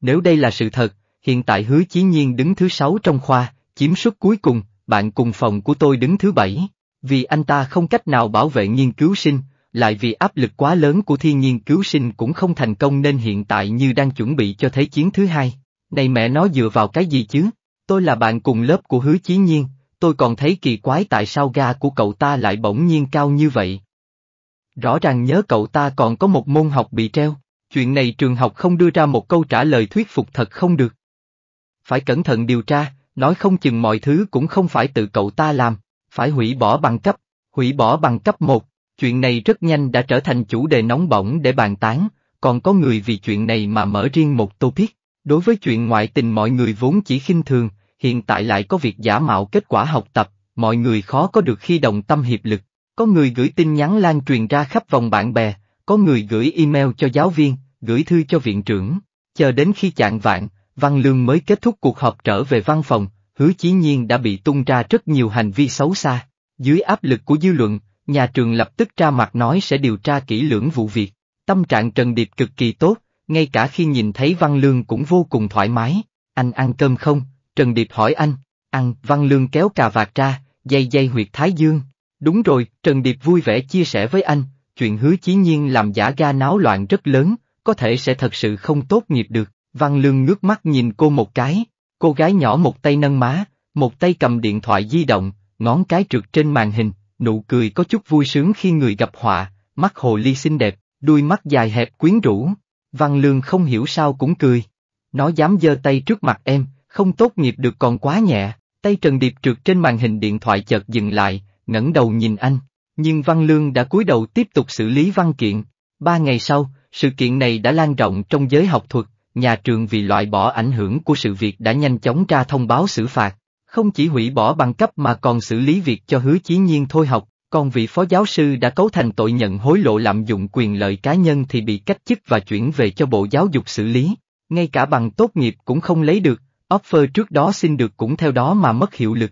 Nếu đây là sự thật, hiện tại hứa chí nhiên đứng thứ sáu trong khoa, chiếm suất cuối cùng, bạn cùng phòng của tôi đứng thứ bảy. Vì anh ta không cách nào bảo vệ nghiên cứu sinh, lại vì áp lực quá lớn của thiên nhiên cứu sinh cũng không thành công nên hiện tại như đang chuẩn bị cho thế chiến thứ hai. Này mẹ nó dựa vào cái gì chứ? Tôi là bạn cùng lớp của Hứa Chí Nhiên, tôi còn thấy kỳ quái tại sao ga của cậu ta lại bỗng nhiên cao như vậy. Rõ ràng nhớ cậu ta còn có một môn học bị treo, chuyện này trường học không đưa ra một câu trả lời thuyết phục thật không được. Phải cẩn thận điều tra, nói không chừng mọi thứ cũng không phải tự cậu ta làm, phải hủy bỏ bằng cấp, hủy bỏ bằng cấp 1, Chuyện này rất nhanh đã trở thành chủ đề nóng bỏng để bàn tán, còn có người vì chuyện này mà mở riêng một topic. Đối với chuyện ngoại tình mọi người vốn chỉ khinh thường, hiện tại lại có việc giả mạo kết quả học tập, mọi người khó có được khi đồng tâm hiệp lực. Có người gửi tin nhắn lan truyền ra khắp vòng bạn bè, có người gửi email cho giáo viên, gửi thư cho viện trưởng. Chờ đến khi chạng vạn, Văn Lương mới kết thúc cuộc họp trở về văn phòng, hứa chí nhiên đã bị tung ra rất nhiều hành vi xấu xa. Dưới áp lực của dư luận, Nhà trường lập tức ra mặt nói sẽ điều tra kỹ lưỡng vụ việc. Tâm trạng Trần Điệp cực kỳ tốt, ngay cả khi nhìn thấy Văn Lương cũng vô cùng thoải mái. Anh ăn cơm không? Trần Điệp hỏi anh. Ăn, Văn Lương kéo cà vạt ra, dây dây huyệt thái dương. Đúng rồi, Trần Điệp vui vẻ chia sẻ với anh, chuyện hứa chí nhiên làm giả ga náo loạn rất lớn, có thể sẽ thật sự không tốt nghiệp được. Văn Lương ngước mắt nhìn cô một cái, cô gái nhỏ một tay nâng má, một tay cầm điện thoại di động, ngón cái trượt trên màn hình, nụ cười có chút vui sướng khi người gặp họa, mắt hồ ly xinh đẹp, đuôi mắt dài hẹp quyến rũ. Văn Lương không hiểu sao cũng cười. Nó dám giơ tay trước mặt em, không tốt nghiệp được còn quá nhẹ. Tay Trần Điệp trượt trên màn hình điện thoại chợt dừng lại, ngẩng đầu nhìn anh. Nhưng Văn Lương đã cúi đầu tiếp tục xử lý văn kiện. Ba ngày sau, sự kiện này đã lan rộng trong giới học thuật, nhà trường vì loại bỏ ảnh hưởng của sự việc đã nhanh chóng ra thông báo xử phạt không chỉ hủy bỏ bằng cấp mà còn xử lý việc cho hứa chí nhiên thôi học, còn vị phó giáo sư đã cấu thành tội nhận hối lộ lạm dụng quyền lợi cá nhân thì bị cách chức và chuyển về cho Bộ Giáo dục xử lý, ngay cả bằng tốt nghiệp cũng không lấy được, offer trước đó xin được cũng theo đó mà mất hiệu lực.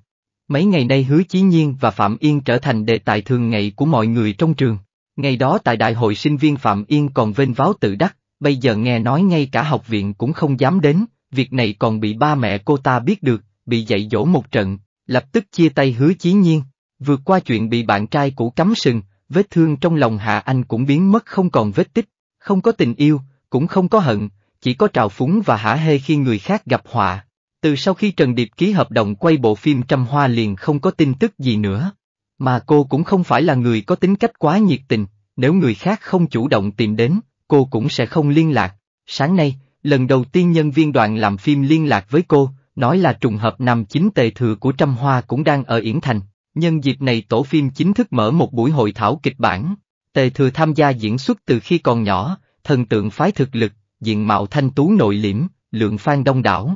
Mấy ngày nay Hứa Chí Nhiên và Phạm Yên trở thành đề tài thường ngày của mọi người trong trường. Ngày đó tại đại hội sinh viên Phạm Yên còn vênh váo tự đắc, bây giờ nghe nói ngay cả học viện cũng không dám đến, việc này còn bị ba mẹ cô ta biết được, bị dạy dỗ một trận, lập tức chia tay hứa chí nhiên, vượt qua chuyện bị bạn trai cũ cắm sừng, vết thương trong lòng Hạ Anh cũng biến mất không còn vết tích, không có tình yêu, cũng không có hận, chỉ có trào phúng và hả hê khi người khác gặp họa. Từ sau khi Trần Điệp ký hợp đồng quay bộ phim Trăm Hoa liền không có tin tức gì nữa. Mà cô cũng không phải là người có tính cách quá nhiệt tình, nếu người khác không chủ động tìm đến, cô cũng sẽ không liên lạc. Sáng nay, lần đầu tiên nhân viên đoàn làm phim liên lạc với cô, nói là trùng hợp nằm chính tề thừa của trăm Hoa cũng đang ở Yển Thành. Nhân dịp này tổ phim chính thức mở một buổi hội thảo kịch bản. Tề thừa tham gia diễn xuất từ khi còn nhỏ, thần tượng phái thực lực, diện mạo thanh tú nội liễm, lượng phan đông đảo.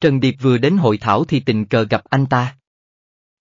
Trần Điệp vừa đến hội thảo thì tình cờ gặp anh ta.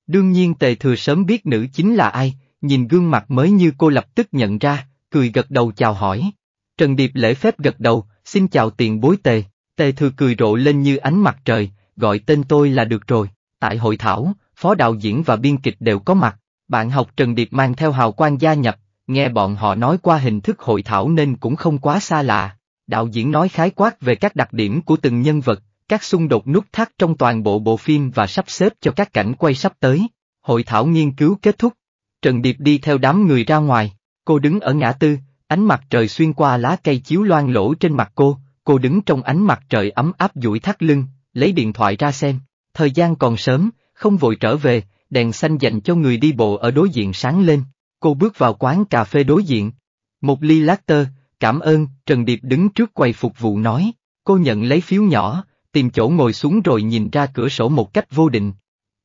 Đương nhiên tề thừa sớm biết nữ chính là ai, nhìn gương mặt mới như cô lập tức nhận ra, cười gật đầu chào hỏi. Trần Điệp lễ phép gật đầu, xin chào tiền bối tề, tề thừa cười rộ lên như ánh mặt trời, gọi tên tôi là được rồi. Tại hội thảo, phó đạo diễn và biên kịch đều có mặt, bạn học Trần Điệp mang theo hào quang gia nhập, nghe bọn họ nói qua hình thức hội thảo nên cũng không quá xa lạ. Đạo diễn nói khái quát về các đặc điểm của từng nhân vật, các xung đột nút thắt trong toàn bộ bộ phim và sắp xếp cho các cảnh quay sắp tới. Hội thảo nghiên cứu kết thúc. Trần Điệp đi theo đám người ra ngoài, cô đứng ở ngã tư, ánh mặt trời xuyên qua lá cây chiếu loang lỗ trên mặt cô, cô đứng trong ánh mặt trời ấm áp duỗi thắt lưng, lấy điện thoại ra xem, thời gian còn sớm, không vội trở về, đèn xanh dành cho người đi bộ ở đối diện sáng lên, cô bước vào quán cà phê đối diện. Một ly latte, cảm ơn, Trần Điệp đứng trước quầy phục vụ nói, cô nhận lấy phiếu nhỏ, tìm chỗ ngồi xuống rồi nhìn ra cửa sổ một cách vô định.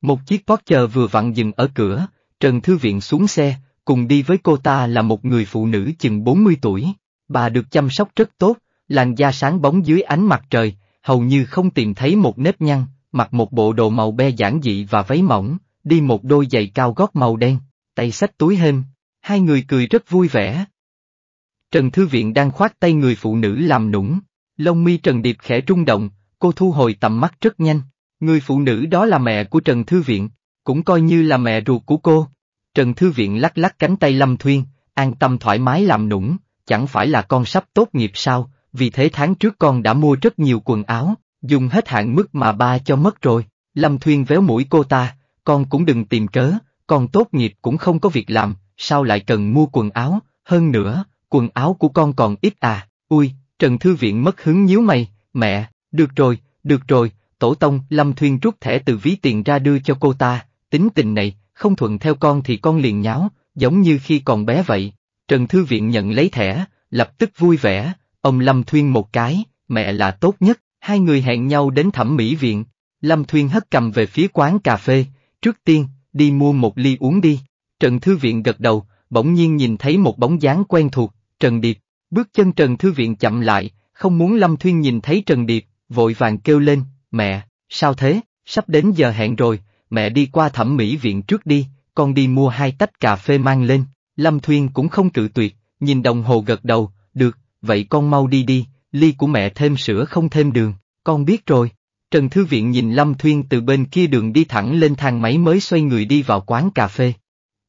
Một chiếc Porsche vừa vặn dừng ở cửa, Trần Thư Viện xuống xe, cùng đi với cô ta là một người phụ nữ chừng 40 tuổi. Bà được chăm sóc rất tốt, làn da sáng bóng dưới ánh mặt trời, hầu như không tìm thấy một nếp nhăn, mặc một bộ đồ màu be giản dị và váy mỏng, đi một đôi giày cao gót màu đen, tay xách túi hên, hai người cười rất vui vẻ. Trần Thư Viện đang khoát tay người phụ nữ làm nũng, lông mi Trần Điệp khẽ rung động, cô thu hồi tầm mắt rất nhanh, người phụ nữ đó là mẹ của Trần Thư Viện, cũng coi như là mẹ ruột của cô. Trần Thư Viện lắc lắc cánh tay Lâm Thuyên, an tâm thoải mái làm nũng, chẳng phải là con sắp tốt nghiệp sao, vì thế tháng trước con đã mua rất nhiều quần áo, dùng hết hạn mức mà ba cho mất rồi. Lâm Thuyên véo mũi cô ta, con cũng đừng tìm cớ, con tốt nghiệp cũng không có việc làm, sao lại cần mua quần áo, hơn nữa, quần áo của con còn ít à, ui, Trần Thư Viện mất hứng nhíu mày, mẹ, được rồi, được rồi, tổ tông, Lâm Thuyên rút thẻ từ ví tiền ra đưa cho cô ta, tính tình này, không thuận theo con thì con liền nháo, giống như khi còn bé vậy. Trần Thư Viện nhận lấy thẻ, lập tức vui vẻ, Ông Lâm Thuyên một cái, mẹ là tốt nhất, hai người hẹn nhau đến thẩm mỹ viện. Lâm Thuyên hất cầm về phía quán cà phê, trước tiên, đi mua một ly uống đi. Trần Thư Viện gật đầu, bỗng nhiên nhìn thấy một bóng dáng quen thuộc, Trần Điệp. Bước chân Trần Thư Viện chậm lại, không muốn Lâm Thuyên nhìn thấy Trần Điệp, vội vàng kêu lên, mẹ, sao thế, sắp đến giờ hẹn rồi, mẹ đi qua thẩm mỹ viện trước đi, con đi mua hai tách cà phê mang lên. Lâm Thuyên cũng không cự tuyệt, nhìn đồng hồ gật đầu, vậy con mau đi đi, ly của mẹ thêm sữa không thêm đường, con biết rồi. Trần Thư Viện nhìn Lâm Thuyên từ bên kia đường đi thẳng lên thang máy mới xoay người đi vào quán cà phê.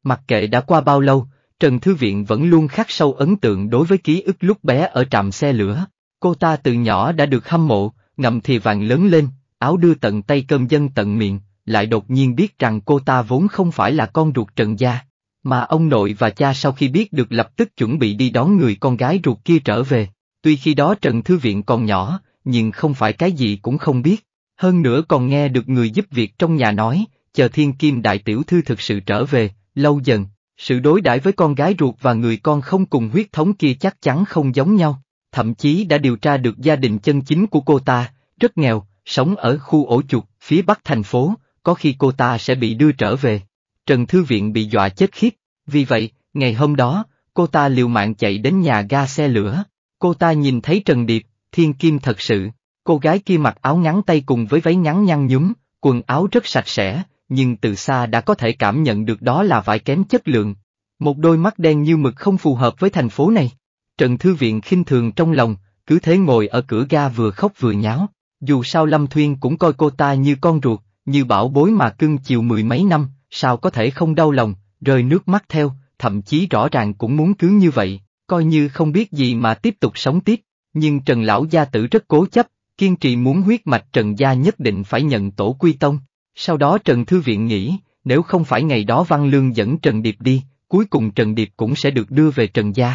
Mặc kệ đã qua bao lâu, Trần Thư Viện vẫn luôn khắc sâu ấn tượng đối với ký ức lúc bé ở trạm xe lửa. Cô ta từ nhỏ đã được hâm mộ, ngậm thì vàng lớn lên, áo đưa tận tay cơm dân tận miệng, lại đột nhiên biết rằng cô ta vốn không phải là con ruột Trần Gia. Mà ông nội và cha sau khi biết được lập tức chuẩn bị đi đón người con gái ruột kia trở về, tuy khi đó Trần Thư Viện còn nhỏ, nhưng không phải cái gì cũng không biết, hơn nữa còn nghe được người giúp việc trong nhà nói, chờ thiên kim đại tiểu thư thực sự trở về, lâu dần, sự đối đãi với con gái ruột và người con không cùng huyết thống kia chắc chắn không giống nhau, thậm chí đã điều tra được gia đình chân chính của cô ta, rất nghèo, sống ở khu ổ chuột, phía bắc thành phố, có khi cô ta sẽ bị đưa trở về. Trần Thư Viện bị dọa chết khiếp, vì vậy, ngày hôm đó, cô ta liều mạng chạy đến nhà ga xe lửa. Cô ta nhìn thấy Trần Điệp, thiên kim thật sự, cô gái kia mặc áo ngắn tay cùng với váy ngắn nhăn nhúm, quần áo rất sạch sẽ, nhưng từ xa đã có thể cảm nhận được đó là vải kém chất lượng. Một đôi mắt đen như mực không phù hợp với thành phố này. Trần Thư Viện khinh thường trong lòng, cứ thế ngồi ở cửa ga vừa khóc vừa nháo. Dù sao Lâm Thuyên cũng coi cô ta như con ruột, như bảo bối mà cưng chiều mười mấy năm, sao có thể không đau lòng, rơi nước mắt theo, thậm chí rõ ràng cũng muốn cứ như vậy, coi như không biết gì mà tiếp tục sống tiếp, nhưng Trần Lão Gia Tử rất cố chấp, kiên trì muốn huyết mạch Trần Gia nhất định phải nhận tổ quy tông, sau đó Trần Thư Viện nghĩ, nếu không phải ngày đó Văn Lương dẫn Trần Điệp đi, cuối cùng Trần Điệp cũng sẽ được đưa về Trần Gia.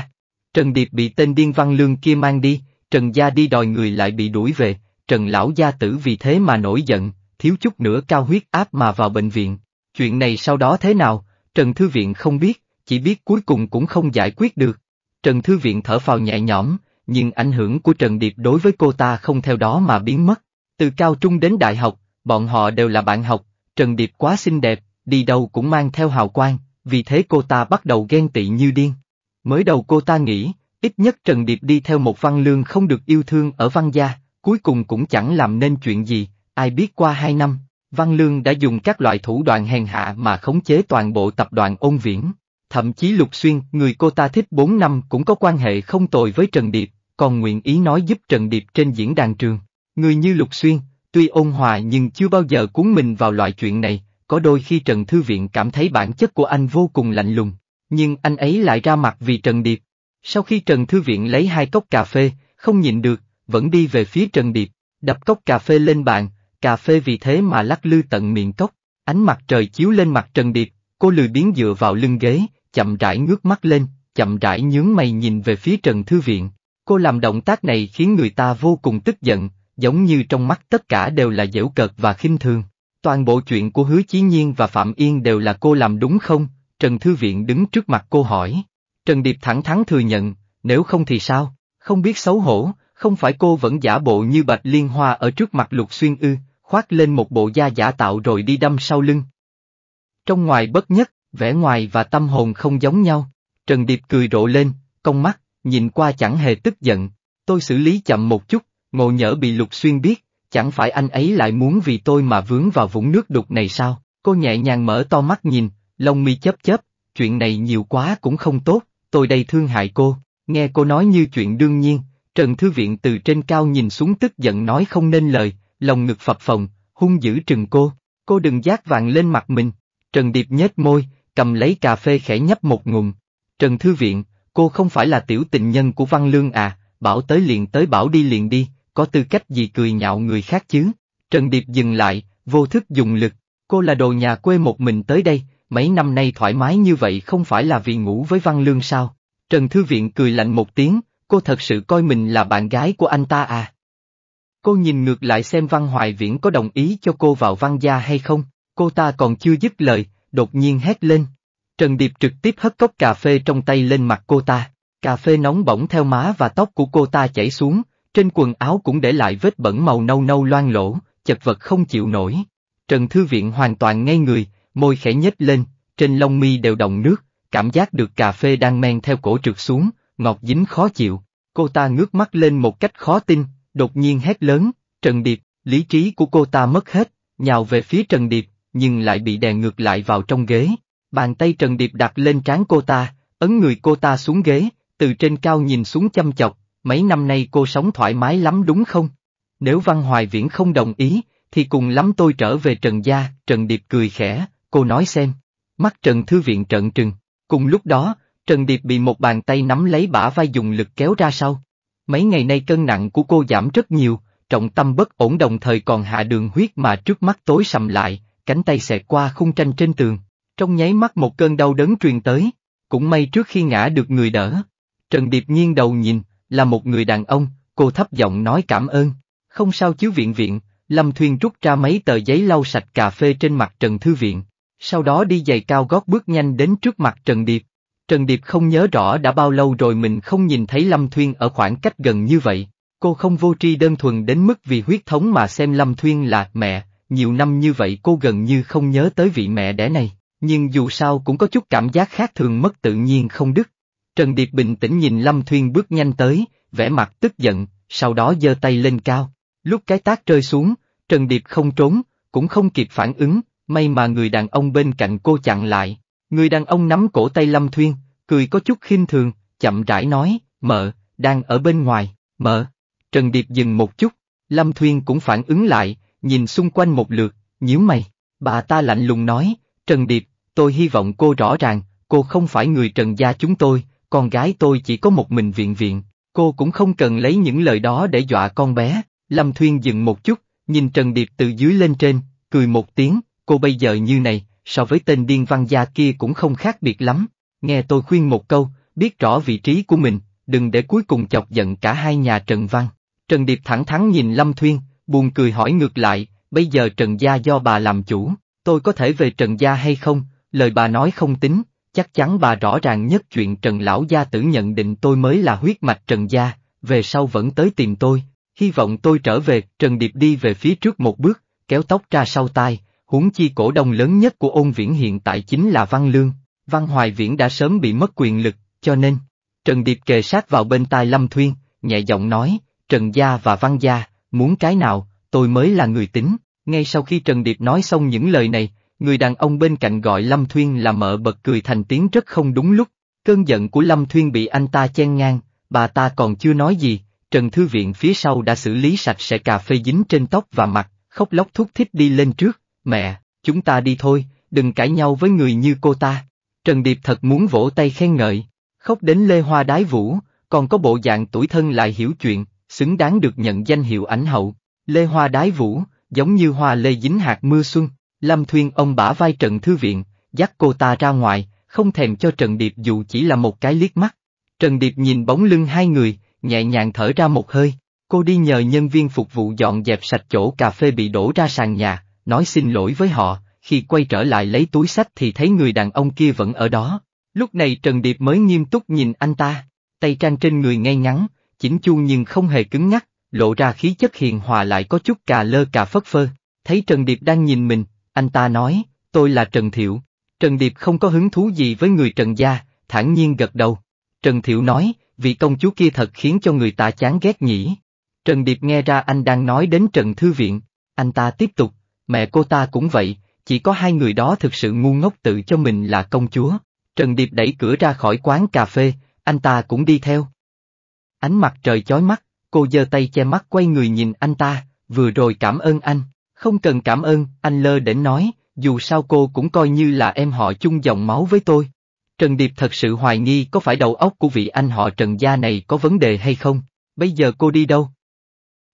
Trần Điệp bị tên điên Văn Lương kia mang đi, Trần Gia đi đòi người lại bị đuổi về, Trần Lão Gia Tử vì thế mà nổi giận, thiếu chút nữa cao huyết áp mà vào bệnh viện, Chuyện này sau đó thế nào, Trần Thư Viện không biết, chỉ biết cuối cùng cũng không giải quyết được. Trần Thư Viện thở phào nhẹ nhõm, nhưng ảnh hưởng của Trần Điệp đối với cô ta không theo đó mà biến mất. Từ cao trung đến đại học, bọn họ đều là bạn học, Trần Điệp quá xinh đẹp, đi đâu cũng mang theo hào quang, vì thế cô ta bắt đầu ghen tị như điên. Mới đầu cô ta nghĩ, ít nhất Trần Điệp đi theo một văn lương không được yêu thương ở văn gia, cuối cùng cũng chẳng làm nên chuyện gì, ai biết qua hai năm, Văn Lương đã dùng các loại thủ đoạn hèn hạ mà khống chế toàn bộ tập đoàn ôn viễn. Thậm chí Lục Xuyên, người cô ta thích 4 năm cũng có quan hệ không tồi với Trần Điệp, còn nguyện ý nói giúp Trần Điệp trên diễn đàn trường. Người như Lục Xuyên, tuy ôn hòa nhưng chưa bao giờ cuốn mình vào loại chuyện này, có đôi khi Trần Thư Viện cảm thấy bản chất của anh vô cùng lạnh lùng, nhưng anh ấy lại ra mặt vì Trần Điệp. Sau khi Trần Thư Viện lấy hai cốc cà phê, không nhịn được, vẫn đi về phía Trần Điệp, đập cốc cà phê lên bàn, cà phê vì thế mà lắc lư tận miệng cốc, ánh mặt trời chiếu lên mặt Trần Điệp, cô lười biến dựa vào lưng ghế, chậm rãi ngước mắt lên, chậm rãi nhướng mày nhìn về phía Trần Thư Viện. Cô làm động tác này khiến người ta vô cùng tức giận, giống như trong mắt tất cả đều là dễu cợt và khinh thường. Toàn bộ chuyện của Hứa Chí Nhiên và Phạm Yên đều là cô làm đúng không? Trần Thư Viện đứng trước mặt cô hỏi. Trần Điệp thẳng thắn thừa nhận, nếu không thì sao? Không biết xấu hổ, không phải cô vẫn giả bộ như bạch liên hoa ở trước mặt lục xuyên ư, khoác lên một bộ da giả tạo rồi đi đâm sau lưng. Trong ngoài bất nhất, vẻ ngoài và tâm hồn không giống nhau, Trần Điệp cười rộ lên, công mắt, nhìn qua chẳng hề tức giận, tôi xử lý chậm một chút, ngộ nhỡ bị lục xuyên biết, chẳng phải anh ấy lại muốn vì tôi mà vướng vào vũng nước đục này sao, cô nhẹ nhàng mở to mắt nhìn, lông mi chớp chớp, chuyện này nhiều quá cũng không tốt, tôi đây thương hại cô, nghe cô nói như chuyện đương nhiên, Trần Thư Viện từ trên cao nhìn xuống tức giận nói không nên lời, lòng ngực phập phồng, hung dữ trừng cô, cô đừng giác vàng lên mặt mình. Trần Điệp nhếch môi, cầm lấy cà phê khẽ nhấp một ngụm. Trần Thư Viện, cô không phải là tiểu tình nhân của Văn Lương à, bảo tới liền tới bảo đi liền đi, có tư cách gì cười nhạo người khác chứ? Trần Điệp dừng lại, vô thức dùng lực, cô là đồ nhà quê một mình tới đây, mấy năm nay thoải mái như vậy không phải là vì ngủ với Văn Lương sao? Trần Thư Viện cười lạnh một tiếng, cô thật sự coi mình là bạn gái của anh ta à? Cô nhìn ngược lại xem Văn Hoài Viễn có đồng ý cho cô vào Văn Gia hay không, cô ta còn chưa dứt lời, đột nhiên hét lên. Trần Điệp trực tiếp hất cốc cà phê trong tay lên mặt cô ta, cà phê nóng bỏng theo má và tóc của cô ta chảy xuống, trên quần áo cũng để lại vết bẩn màu nâu nâu loang lỗ, chật vật không chịu nổi. Trần Thư Viện hoàn toàn ngay người, môi khẽ nhếch lên, trên lông mi đều đọng nước, cảm giác được cà phê đang men theo cổ trượt xuống, ngọt dính khó chịu. Cô ta ngước mắt lên một cách khó tin, đột nhiên hét lớn, Trần Điệp, lý trí của cô ta mất hết, nhào về phía Trần Điệp, nhưng lại bị đè ngược lại vào trong ghế. Bàn tay Trần Điệp đặt lên trán cô ta, ấn người cô ta xuống ghế, từ trên cao nhìn xuống chăm chọc, mấy năm nay cô sống thoải mái lắm đúng không? Nếu Văn Hoài Viễn không đồng ý, thì cùng lắm tôi trở về Trần Gia, Trần Điệp cười khẽ, cô nói xem. Mắt Trần Thư Viện trận trừng, cùng lúc đó, Trần Điệp bị một bàn tay nắm lấy bả vai dùng lực kéo ra sau, Mấy ngày nay cân nặng của cô giảm rất nhiều, trọng tâm bất ổn đồng thời còn hạ đường huyết mà trước mắt tối sầm lại, cánh tay xẹt qua khung tranh trên tường. Trong nháy mắt một cơn đau đớn truyền tới, cũng may trước khi ngã được người đỡ. Trần Điệp nghiêng đầu nhìn, là một người đàn ông, cô thấp giọng nói cảm ơn. Không sao chứ viện viện, Lâm Thuyền rút ra mấy tờ giấy lau sạch cà phê trên mặt Trần Thư Viện. Sau đó đi giày cao gót bước nhanh đến trước mặt Trần Điệp. Trần Điệp không nhớ rõ đã bao lâu rồi mình không nhìn thấy Lâm Thuyên ở khoảng cách gần như vậy. Cô không vô tri đơn thuần đến mức vì huyết thống mà xem Lâm Thuyên là mẹ, nhiều năm như vậy cô gần như không nhớ tới vị mẹ đẻ này, nhưng dù sao cũng có chút cảm giác khác thường mất tự nhiên không đứt. Trần Điệp bình tĩnh nhìn Lâm Thuyên bước nhanh tới, vẻ mặt tức giận, sau đó giơ tay lên cao. Lúc cái tác rơi xuống, Trần Điệp không trốn, cũng không kịp phản ứng, may mà người đàn ông bên cạnh cô chặn lại. Người đàn ông nắm cổ tay Lâm Thuyên, cười có chút khinh thường, chậm rãi nói, mợ, đang ở bên ngoài, mợ. Trần Điệp dừng một chút, Lâm Thuyên cũng phản ứng lại, nhìn xung quanh một lượt, nhíu mày, bà ta lạnh lùng nói, Trần Điệp, tôi hy vọng cô rõ ràng, cô không phải người Trần gia chúng tôi, con gái tôi chỉ có một mình viện viện, cô cũng không cần lấy những lời đó để dọa con bé. Lâm Thuyên dừng một chút, nhìn Trần Điệp từ dưới lên trên, cười một tiếng, cô bây giờ như này, so với tên điên văn gia kia cũng không khác biệt lắm. Nghe tôi khuyên một câu, biết rõ vị trí của mình, đừng để cuối cùng chọc giận cả hai nhà Trần Văn. Trần Điệp thẳng thắn nhìn Lâm Thuyên, buồn cười hỏi ngược lại, bây giờ Trần Gia do bà làm chủ, tôi có thể về Trần Gia hay không, lời bà nói không tính, chắc chắn bà rõ ràng nhất chuyện Trần Lão Gia tử nhận định tôi mới là huyết mạch Trần Gia, về sau vẫn tới tìm tôi, hy vọng tôi trở về, Trần Điệp đi về phía trước một bước, kéo tóc ra sau tai, huống chi cổ đông lớn nhất của ôn viễn hiện tại chính là Văn Lương, Văn Hoài Viễn đã sớm bị mất quyền lực, cho nên, Trần Điệp kề sát vào bên tai Lâm Thuyên, nhẹ giọng nói, Trần Gia và Văn Gia, muốn cái nào, tôi mới là người tính, ngay sau khi Trần Điệp nói xong những lời này, người đàn ông bên cạnh gọi Lâm Thuyên là mợ bật cười thành tiếng rất không đúng lúc, cơn giận của Lâm Thuyên bị anh ta chen ngang, bà ta còn chưa nói gì, Trần Thư Viện phía sau đã xử lý sạch sẽ cà phê dính trên tóc và mặt, khóc lóc thúc thích đi lên trước, Mẹ, chúng ta đi thôi, đừng cãi nhau với người như cô ta. Trần Điệp thật muốn vỗ tay khen ngợi, khóc đến lê hoa đái vũ, còn có bộ dạng tuổi thân lại hiểu chuyện, xứng đáng được nhận danh hiệu ảnh hậu. Lê hoa đái vũ, giống như hoa lê dính hạt mưa xuân, Lâm Thuyên ông bả vai Trần Thư Viện, dắt cô ta ra ngoài, không thèm cho Trần Điệp dù chỉ là một cái liếc mắt. Trần Điệp nhìn bóng lưng hai người, nhẹ nhàng thở ra một hơi, cô đi nhờ nhân viên phục vụ dọn dẹp sạch chỗ cà phê bị đổ ra sàn nhà, nói xin lỗi với họ, khi quay trở lại lấy túi sách thì thấy người đàn ông kia vẫn ở đó. Lúc này Trần Điệp mới nghiêm túc nhìn anh ta, tay trang trên người ngay ngắn, chỉnh chu nhưng không hề cứng nhắc, lộ ra khí chất hiền hòa lại có chút cà lơ cà phất phơ. Thấy Trần Điệp đang nhìn mình, anh ta nói, tôi là Trần Thiệu. Trần Điệp không có hứng thú gì với người Trần Gia, thản nhiên gật đầu. Trần Thiệu nói, vị công chúa kia thật khiến cho người ta chán ghét nhỉ. Trần Điệp nghe ra anh đang nói đến Trần Thư Viện. Anh ta tiếp tục, mẹ cô ta cũng vậy, chỉ có hai người đó thực sự ngu ngốc tự cho mình là công chúa. Trần Điệp đẩy cửa ra khỏi quán cà phê, anh ta cũng đi theo. Ánh mặt trời chói mắt, cô giơ tay che mắt quay người nhìn anh ta, vừa rồi cảm ơn anh, không cần cảm ơn, anh lơ đến nói, dù sao cô cũng coi như là em họ chung dòng máu với tôi. Trần Điệp thật sự hoài nghi có phải đầu óc của vị anh họ Trần gia này có vấn đề hay không, bây giờ cô đi đâu?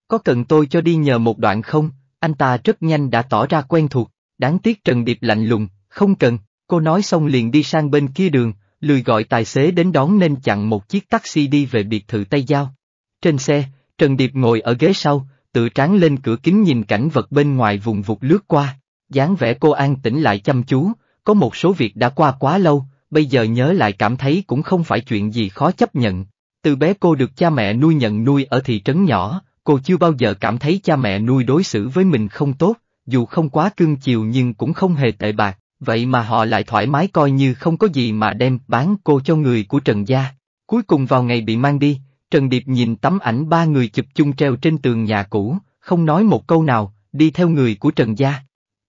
Có cần tôi cho đi nhờ một đoạn không? anh ta rất nhanh đã tỏ ra quen thuộc, đáng tiếc Trần Điệp lạnh lùng, không cần, cô nói xong liền đi sang bên kia đường, lười gọi tài xế đến đón nên chặn một chiếc taxi đi về biệt thự Tây Giao. Trên xe, Trần Điệp ngồi ở ghế sau, tự trán lên cửa kính nhìn cảnh vật bên ngoài vùng vụt lướt qua, dáng vẻ cô an tĩnh lại chăm chú, có một số việc đã qua quá lâu, bây giờ nhớ lại cảm thấy cũng không phải chuyện gì khó chấp nhận. Từ bé cô được cha mẹ nuôi nhận nuôi ở thị trấn nhỏ, cô chưa bao giờ cảm thấy cha mẹ nuôi đối xử với mình không tốt, dù không quá cưng chiều nhưng cũng không hề tệ bạc, vậy mà họ lại thoải mái coi như không có gì mà đem bán cô cho người của Trần Gia. Cuối cùng vào ngày bị mang đi, Trần Điệp nhìn tấm ảnh ba người chụp chung treo trên tường nhà cũ, không nói một câu nào, đi theo người của Trần Gia.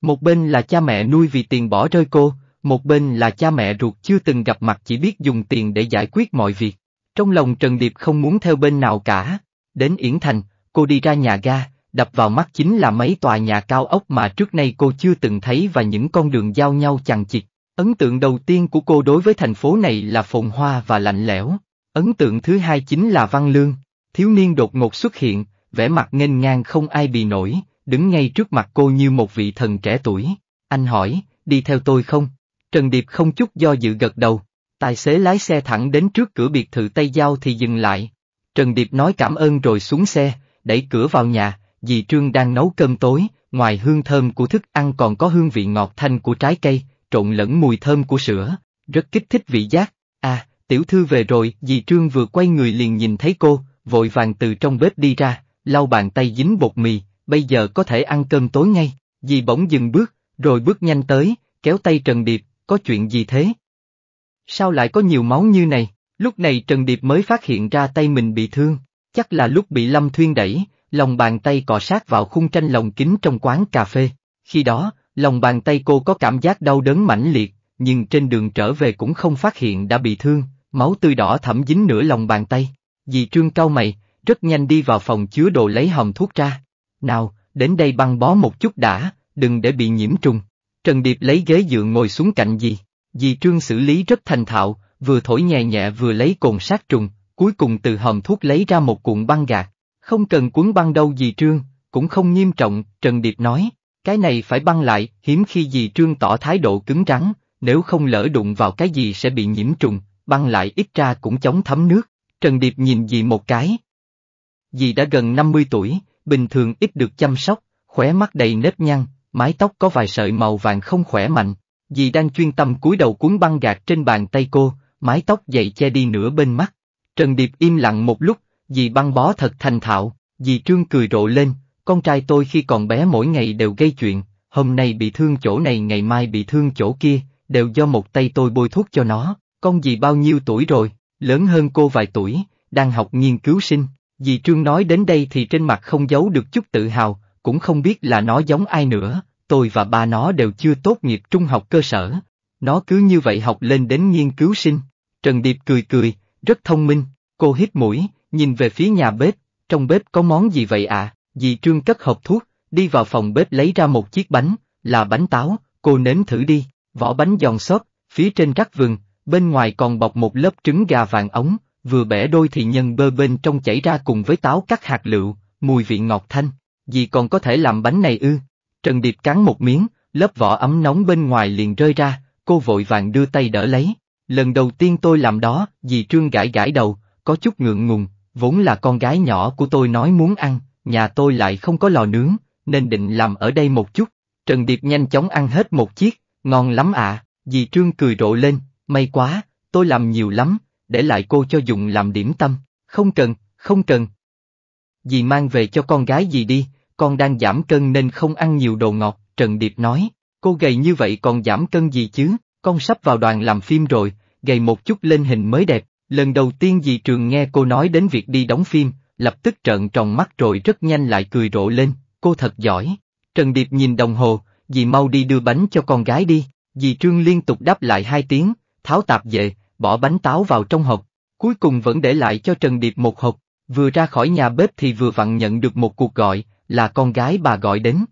Một bên là cha mẹ nuôi vì tiền bỏ rơi cô, một bên là cha mẹ ruột chưa từng gặp mặt chỉ biết dùng tiền để giải quyết mọi việc. Trong lòng Trần Điệp không muốn theo bên nào cả. Đến Yển Thành, cô đi ra nhà ga, đập vào mắt chính là mấy tòa nhà cao ốc mà trước nay cô chưa từng thấy và những con đường giao nhau chằng chịt. Ấn tượng đầu tiên của cô đối với thành phố này là phồn hoa và lạnh lẽo. Ấn tượng thứ hai chính là Văn Lương. Thiếu niên đột ngột xuất hiện, vẻ mặt nghênh ngang không ai bị nổi, đứng ngay trước mặt cô như một vị thần trẻ tuổi. Anh hỏi, đi theo tôi không? Trần Điệp không chút do dự gật đầu. Tài xế lái xe thẳng đến trước cửa biệt thự Tây Giao thì dừng lại. Trần Điệp nói cảm ơn rồi xuống xe, đẩy cửa vào nhà, dì Trương đang nấu cơm tối, ngoài hương thơm của thức ăn còn có hương vị ngọt thanh của trái cây, trộn lẫn mùi thơm của sữa, rất kích thích vị giác. À, tiểu thư về rồi, dì Trương vừa quay người liền nhìn thấy cô, vội vàng từ trong bếp đi ra, lau bàn tay dính bột mì, bây giờ có thể ăn cơm tối ngay, dì bỗng dừng bước, rồi bước nhanh tới, kéo tay Trần Điệp, có chuyện gì thế? Sao lại có nhiều máu như này? Lúc này Trần Điệp mới phát hiện ra tay mình bị thương, Chắc là lúc bị Lâm Thuyên đẩy, lòng bàn tay cọ sát vào khung tranh lồng kính trong quán cà phê. Khi đó, lòng bàn tay cô có cảm giác đau đớn mãnh liệt, nhưng trên đường trở về cũng không phát hiện đã bị thương, máu tươi đỏ thẩm dính nửa lòng bàn tay. Dì Trương cao mày, rất nhanh đi vào phòng chứa đồ lấy hòm thuốc ra. Nào, đến đây băng bó một chút đã, đừng để bị nhiễm trùng. Trần Điệp lấy ghế dựa ngồi xuống cạnh dì. Dì Trương xử lý rất thành thạo, vừa thổi nhẹ nhẹ vừa lấy cồn sát trùng, cuối cùng từ hòm thuốc lấy ra một cuộn băng gạc. Không cần cuốn băng đâu gì Trương, cũng không nghiêm trọng, Trần Điệp nói. Cái này phải băng lại, hiếm khi dì Trương tỏ thái độ cứng rắn, nếu không lỡ đụng vào cái gì sẽ bị nhiễm trùng, băng lại ít ra cũng chống thấm nước. Trần Điệp nhìn dì một cái. Dì đã gần 50 tuổi, bình thường ít được chăm sóc, khỏe mắt đầy nếp nhăn, mái tóc có vài sợi màu vàng không khỏe mạnh. Dì đang chuyên tâm cúi đầu cuốn băng gạt trên bàn tay cô, mái tóc dậy che đi nửa bên mắt, Trần Điệp im lặng một lúc, dì băng bó thật thành thạo, dì Trương cười rộ lên, con trai tôi khi còn bé mỗi ngày đều gây chuyện, hôm nay bị thương chỗ này ngày mai bị thương chỗ kia, đều do một tay tôi bôi thuốc cho nó, con dì bao nhiêu tuổi rồi, lớn hơn cô vài tuổi, đang học nghiên cứu sinh, dì Trương nói đến đây thì trên mặt không giấu được chút tự hào, cũng không biết là nó giống ai nữa, tôi và ba nó đều chưa tốt nghiệp trung học cơ sở, nó cứ như vậy học lên đến nghiên cứu sinh, Trần Điệp cười cười, rất thông minh, cô hít mũi, nhìn về phía nhà bếp, trong bếp có món gì vậy ạ, dì Trương cất hộp thuốc, đi vào phòng bếp lấy ra một chiếc bánh, là bánh táo, cô nếm thử đi, vỏ bánh giòn xốp, phía trên rắc vừng, bên ngoài còn bọc một lớp trứng gà vàng ống, vừa bẻ đôi thì nhân bơ bên trong chảy ra cùng với táo cắt hạt lựu, mùi vị ngọt thanh, dì còn có thể làm bánh này ư. Trần Điệp cắn một miếng, lớp vỏ ấm nóng bên ngoài liền rơi ra, cô vội vàng đưa tay đỡ lấy, Lần đầu tiên tôi làm đó, dì Trương gãi gãi đầu, có chút ngượng ngùng, vốn là con gái nhỏ của tôi nói muốn ăn, nhà tôi lại không có lò nướng, nên định làm ở đây một chút. Trần Điệp nhanh chóng ăn hết một chiếc, ngon lắm ạ, à. dì Trương cười rộ lên, may quá, tôi làm nhiều lắm, để lại cô cho dùng làm điểm tâm, không cần, không cần. Dì mang về cho con gái dì đi, con đang giảm cân nên không ăn nhiều đồ ngọt, Trần Điệp nói, cô gầy như vậy còn giảm cân gì chứ, con sắp vào đoàn làm phim rồi, gầy một chút lên hình mới đẹp, lần đầu tiên dì trường nghe cô nói đến việc đi đóng phim, lập tức trợn tròn mắt rồi rất nhanh lại cười rộ lên, cô thật giỏi. Trần Điệp nhìn đồng hồ, dì mau đi đưa bánh cho con gái đi, dì Trương liên tục đáp lại hai tiếng, tháo tạp về, bỏ bánh táo vào trong hộp, cuối cùng vẫn để lại cho Trần Điệp một hộp, vừa ra khỏi nhà bếp thì vừa vặn nhận được một cuộc gọi, là con gái bà gọi đến.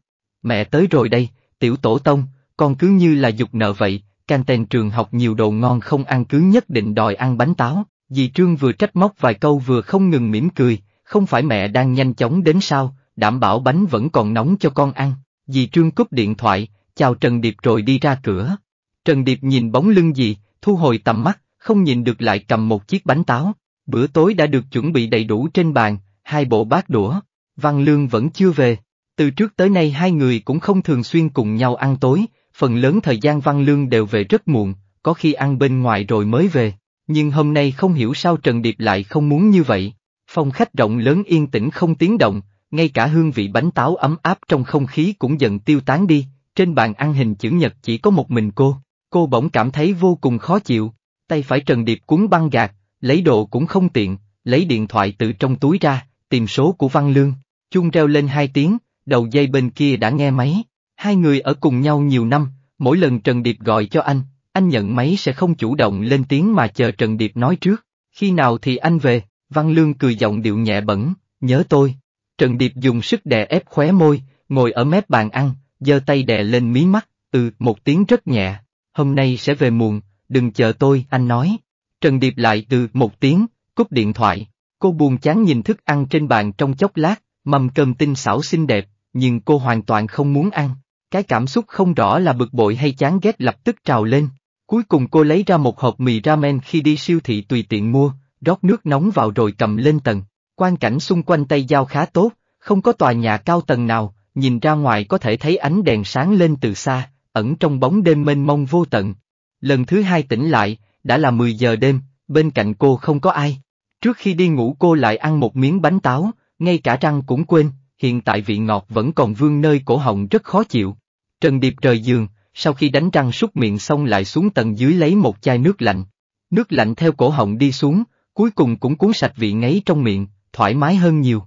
Mẹ tới rồi đây, tiểu tổ tông, con cứ như là dục nợ vậy, tên trường học nhiều đồ ngon không ăn cứ nhất định đòi ăn bánh táo, dì Trương vừa trách móc vài câu vừa không ngừng mỉm cười, không phải mẹ đang nhanh chóng đến sao, đảm bảo bánh vẫn còn nóng cho con ăn. Dì Trương cúp điện thoại, chào Trần Điệp rồi đi ra cửa. Trần Điệp nhìn bóng lưng dì, thu hồi tầm mắt, không nhìn được lại cầm một chiếc bánh táo. Bữa tối đã được chuẩn bị đầy đủ trên bàn, hai bộ bát đũa. Văn Lương vẫn chưa về. Từ trước tới nay hai người cũng không thường xuyên cùng nhau ăn tối, phần lớn thời gian Văn Lương đều về rất muộn, có khi ăn bên ngoài rồi mới về. Nhưng hôm nay không hiểu sao Trần Điệp lại không muốn như vậy. Phòng khách rộng lớn yên tĩnh không tiếng động, ngay cả hương vị bánh táo ấm áp trong không khí cũng dần tiêu tán đi, trên bàn ăn hình chữ nhật chỉ có một mình cô. Cô bỗng cảm thấy vô cùng khó chịu, tay phải Trần Điệp cuốn băng gạt, lấy đồ cũng không tiện, lấy điện thoại từ trong túi ra, tìm số của Văn Lương. chung reo lên hai tiếng, đầu dây bên kia đã nghe máy. Hai người ở cùng nhau nhiều năm, mỗi lần Trần Điệp gọi cho anh, anh nhận máy sẽ không chủ động lên tiếng mà chờ Trần Điệp nói trước. Khi nào thì anh về, Văn Lương cười giọng điệu nhẹ bẩn, nhớ tôi. Trần Điệp dùng sức đè ép khóe môi, ngồi ở mép bàn ăn, giơ tay đè lên mí mắt, từ một tiếng rất nhẹ. Hôm nay sẽ về muộn, đừng chờ tôi, anh nói. Trần Điệp lại từ một tiếng, cúp điện thoại. Cô buồn chán nhìn thức ăn trên bàn trong chốc lát, mâm cơm tinh xảo xinh đẹp, nhưng cô hoàn toàn không muốn ăn. Cái cảm xúc không rõ là bực bội hay chán ghét lập tức trào lên. Cuối cùng cô lấy ra một hộp mì ramen khi đi siêu thị tùy tiện mua, rót nước nóng vào rồi cầm lên tầng. Quan cảnh xung quanh Tây Giao khá tốt, không có tòa nhà cao tầng nào, nhìn ra ngoài có thể thấy ánh đèn sáng lên từ xa, ẩn trong bóng đêm mênh mông vô tận. Lần thứ hai tỉnh lại, đã là 10 giờ đêm, bên cạnh cô không có ai. Trước khi đi ngủ cô lại ăn một miếng bánh táo, ngay cả răng cũng quên, hiện tại vị ngọt vẫn còn vương nơi cổ họng rất khó chịu. Trần Điệp rời giường, sau khi đánh răng súc miệng xong lại xuống tầng dưới lấy một chai nước lạnh. Nước lạnh theo cổ họng đi xuống, cuối cùng cũng cuốn sạch vị ngấy trong miệng, thoải mái hơn nhiều.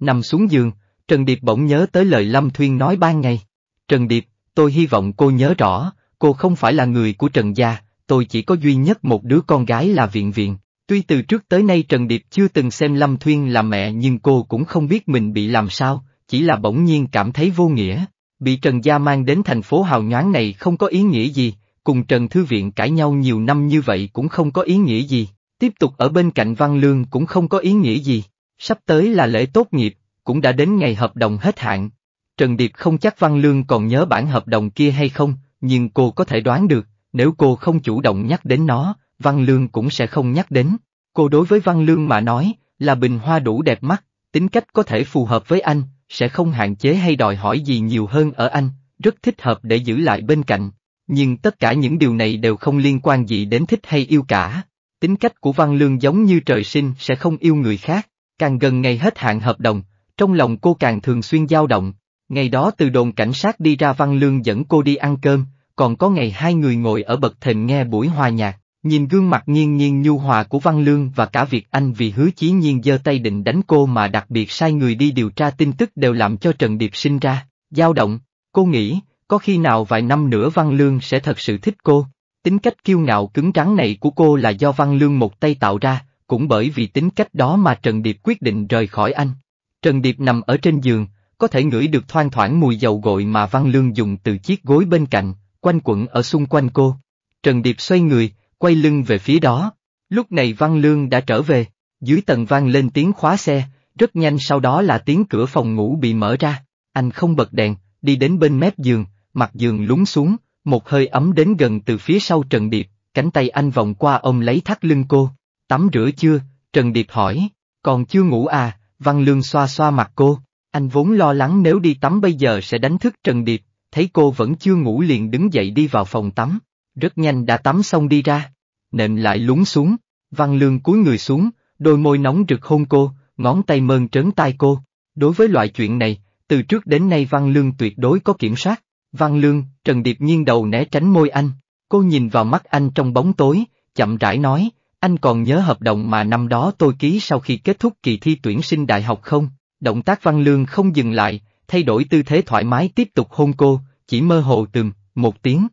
Nằm xuống giường, Trần Điệp bỗng nhớ tới lời Lâm Thuyên nói ban ngày. Trần Điệp, tôi hy vọng cô nhớ rõ, cô không phải là người của Trần Gia, tôi chỉ có duy nhất một đứa con gái là Viện Viện. Tuy từ trước tới nay Trần Điệp chưa từng xem Lâm Thuyên là mẹ nhưng cô cũng không biết mình bị làm sao, chỉ là bỗng nhiên cảm thấy vô nghĩa. Bị Trần Gia mang đến thành phố hào nhoáng này không có ý nghĩa gì, cùng Trần Thư Viện cãi nhau nhiều năm như vậy cũng không có ý nghĩa gì, tiếp tục ở bên cạnh Văn Lương cũng không có ý nghĩa gì. Sắp tới là lễ tốt nghiệp, cũng đã đến ngày hợp đồng hết hạn. Trần Điệp không chắc Văn Lương còn nhớ bản hợp đồng kia hay không, nhưng cô có thể đoán được, nếu cô không chủ động nhắc đến nó, Văn Lương cũng sẽ không nhắc đến. Cô đối với Văn Lương mà nói, là bình hoa đủ đẹp mắt, tính cách có thể phù hợp với anh, sẽ không hạn chế hay đòi hỏi gì nhiều hơn ở anh, rất thích hợp để giữ lại bên cạnh. Nhưng tất cả những điều này đều không liên quan gì đến thích hay yêu cả. Tính cách của Văn Lương giống như trời sinh sẽ không yêu người khác, càng gần ngày hết hạn hợp đồng, trong lòng cô càng thường xuyên dao động. Ngày đó từ đồn cảnh sát đi ra Văn Lương dẫn cô đi ăn cơm, còn có ngày hai người ngồi ở bậc thềm nghe buổi hòa nhạc, Nhìn gương mặt nghiêng nghiêng nhu hòa của Văn Lương và cả việc anh vì hứa chí nhiên giơ tay định đánh cô mà đặc biệt sai người đi điều tra tin tức đều làm cho Trần Điệp sinh ra, dao động, cô nghĩ, có khi nào vài năm nữa Văn Lương sẽ thật sự thích cô. Tính cách kiêu ngạo cứng rắn này của cô là do Văn Lương một tay tạo ra, cũng bởi vì tính cách đó mà Trần Điệp quyết định rời khỏi anh. Trần Điệp nằm ở trên giường, có thể ngửi được thoang thoảng mùi dầu gội mà Văn Lương dùng từ chiếc gối bên cạnh, quanh quẩn ở xung quanh cô. Trần Điệp xoay người, quay lưng về phía đó. Lúc này Văn Lương đã trở về, dưới tầng vang lên tiếng khóa xe, rất nhanh sau đó là tiếng cửa phòng ngủ bị mở ra. Anh không bật đèn, đi đến bên mép giường, mặt giường lúng xuống, một hơi ấm đến gần từ phía sau Trần Điệp, cánh tay anh vòng qua ông lấy thắt lưng cô. Tắm rửa chưa? Trần Điệp hỏi, còn chưa ngủ à? Văn Lương xoa xoa mặt cô, anh vốn lo lắng nếu đi tắm bây giờ sẽ đánh thức Trần Điệp, thấy cô vẫn chưa ngủ liền đứng dậy đi vào phòng tắm rất nhanh đã tắm xong đi ra, nệm lại lún xuống, văn lương cúi người xuống, đôi môi nóng rực hôn cô, ngón tay mơn trớn tai cô. Đối với loại chuyện này, từ trước đến nay văn lương tuyệt đối có kiểm soát. Văn lương, Trần Điệp nghiêng đầu né tránh môi anh, cô nhìn vào mắt anh trong bóng tối, chậm rãi nói, anh còn nhớ hợp đồng mà năm đó tôi ký sau khi kết thúc kỳ thi tuyển sinh đại học không? Động tác văn lương không dừng lại, thay đổi tư thế thoải mái tiếp tục hôn cô, chỉ mơ hồ từng, một tiếng.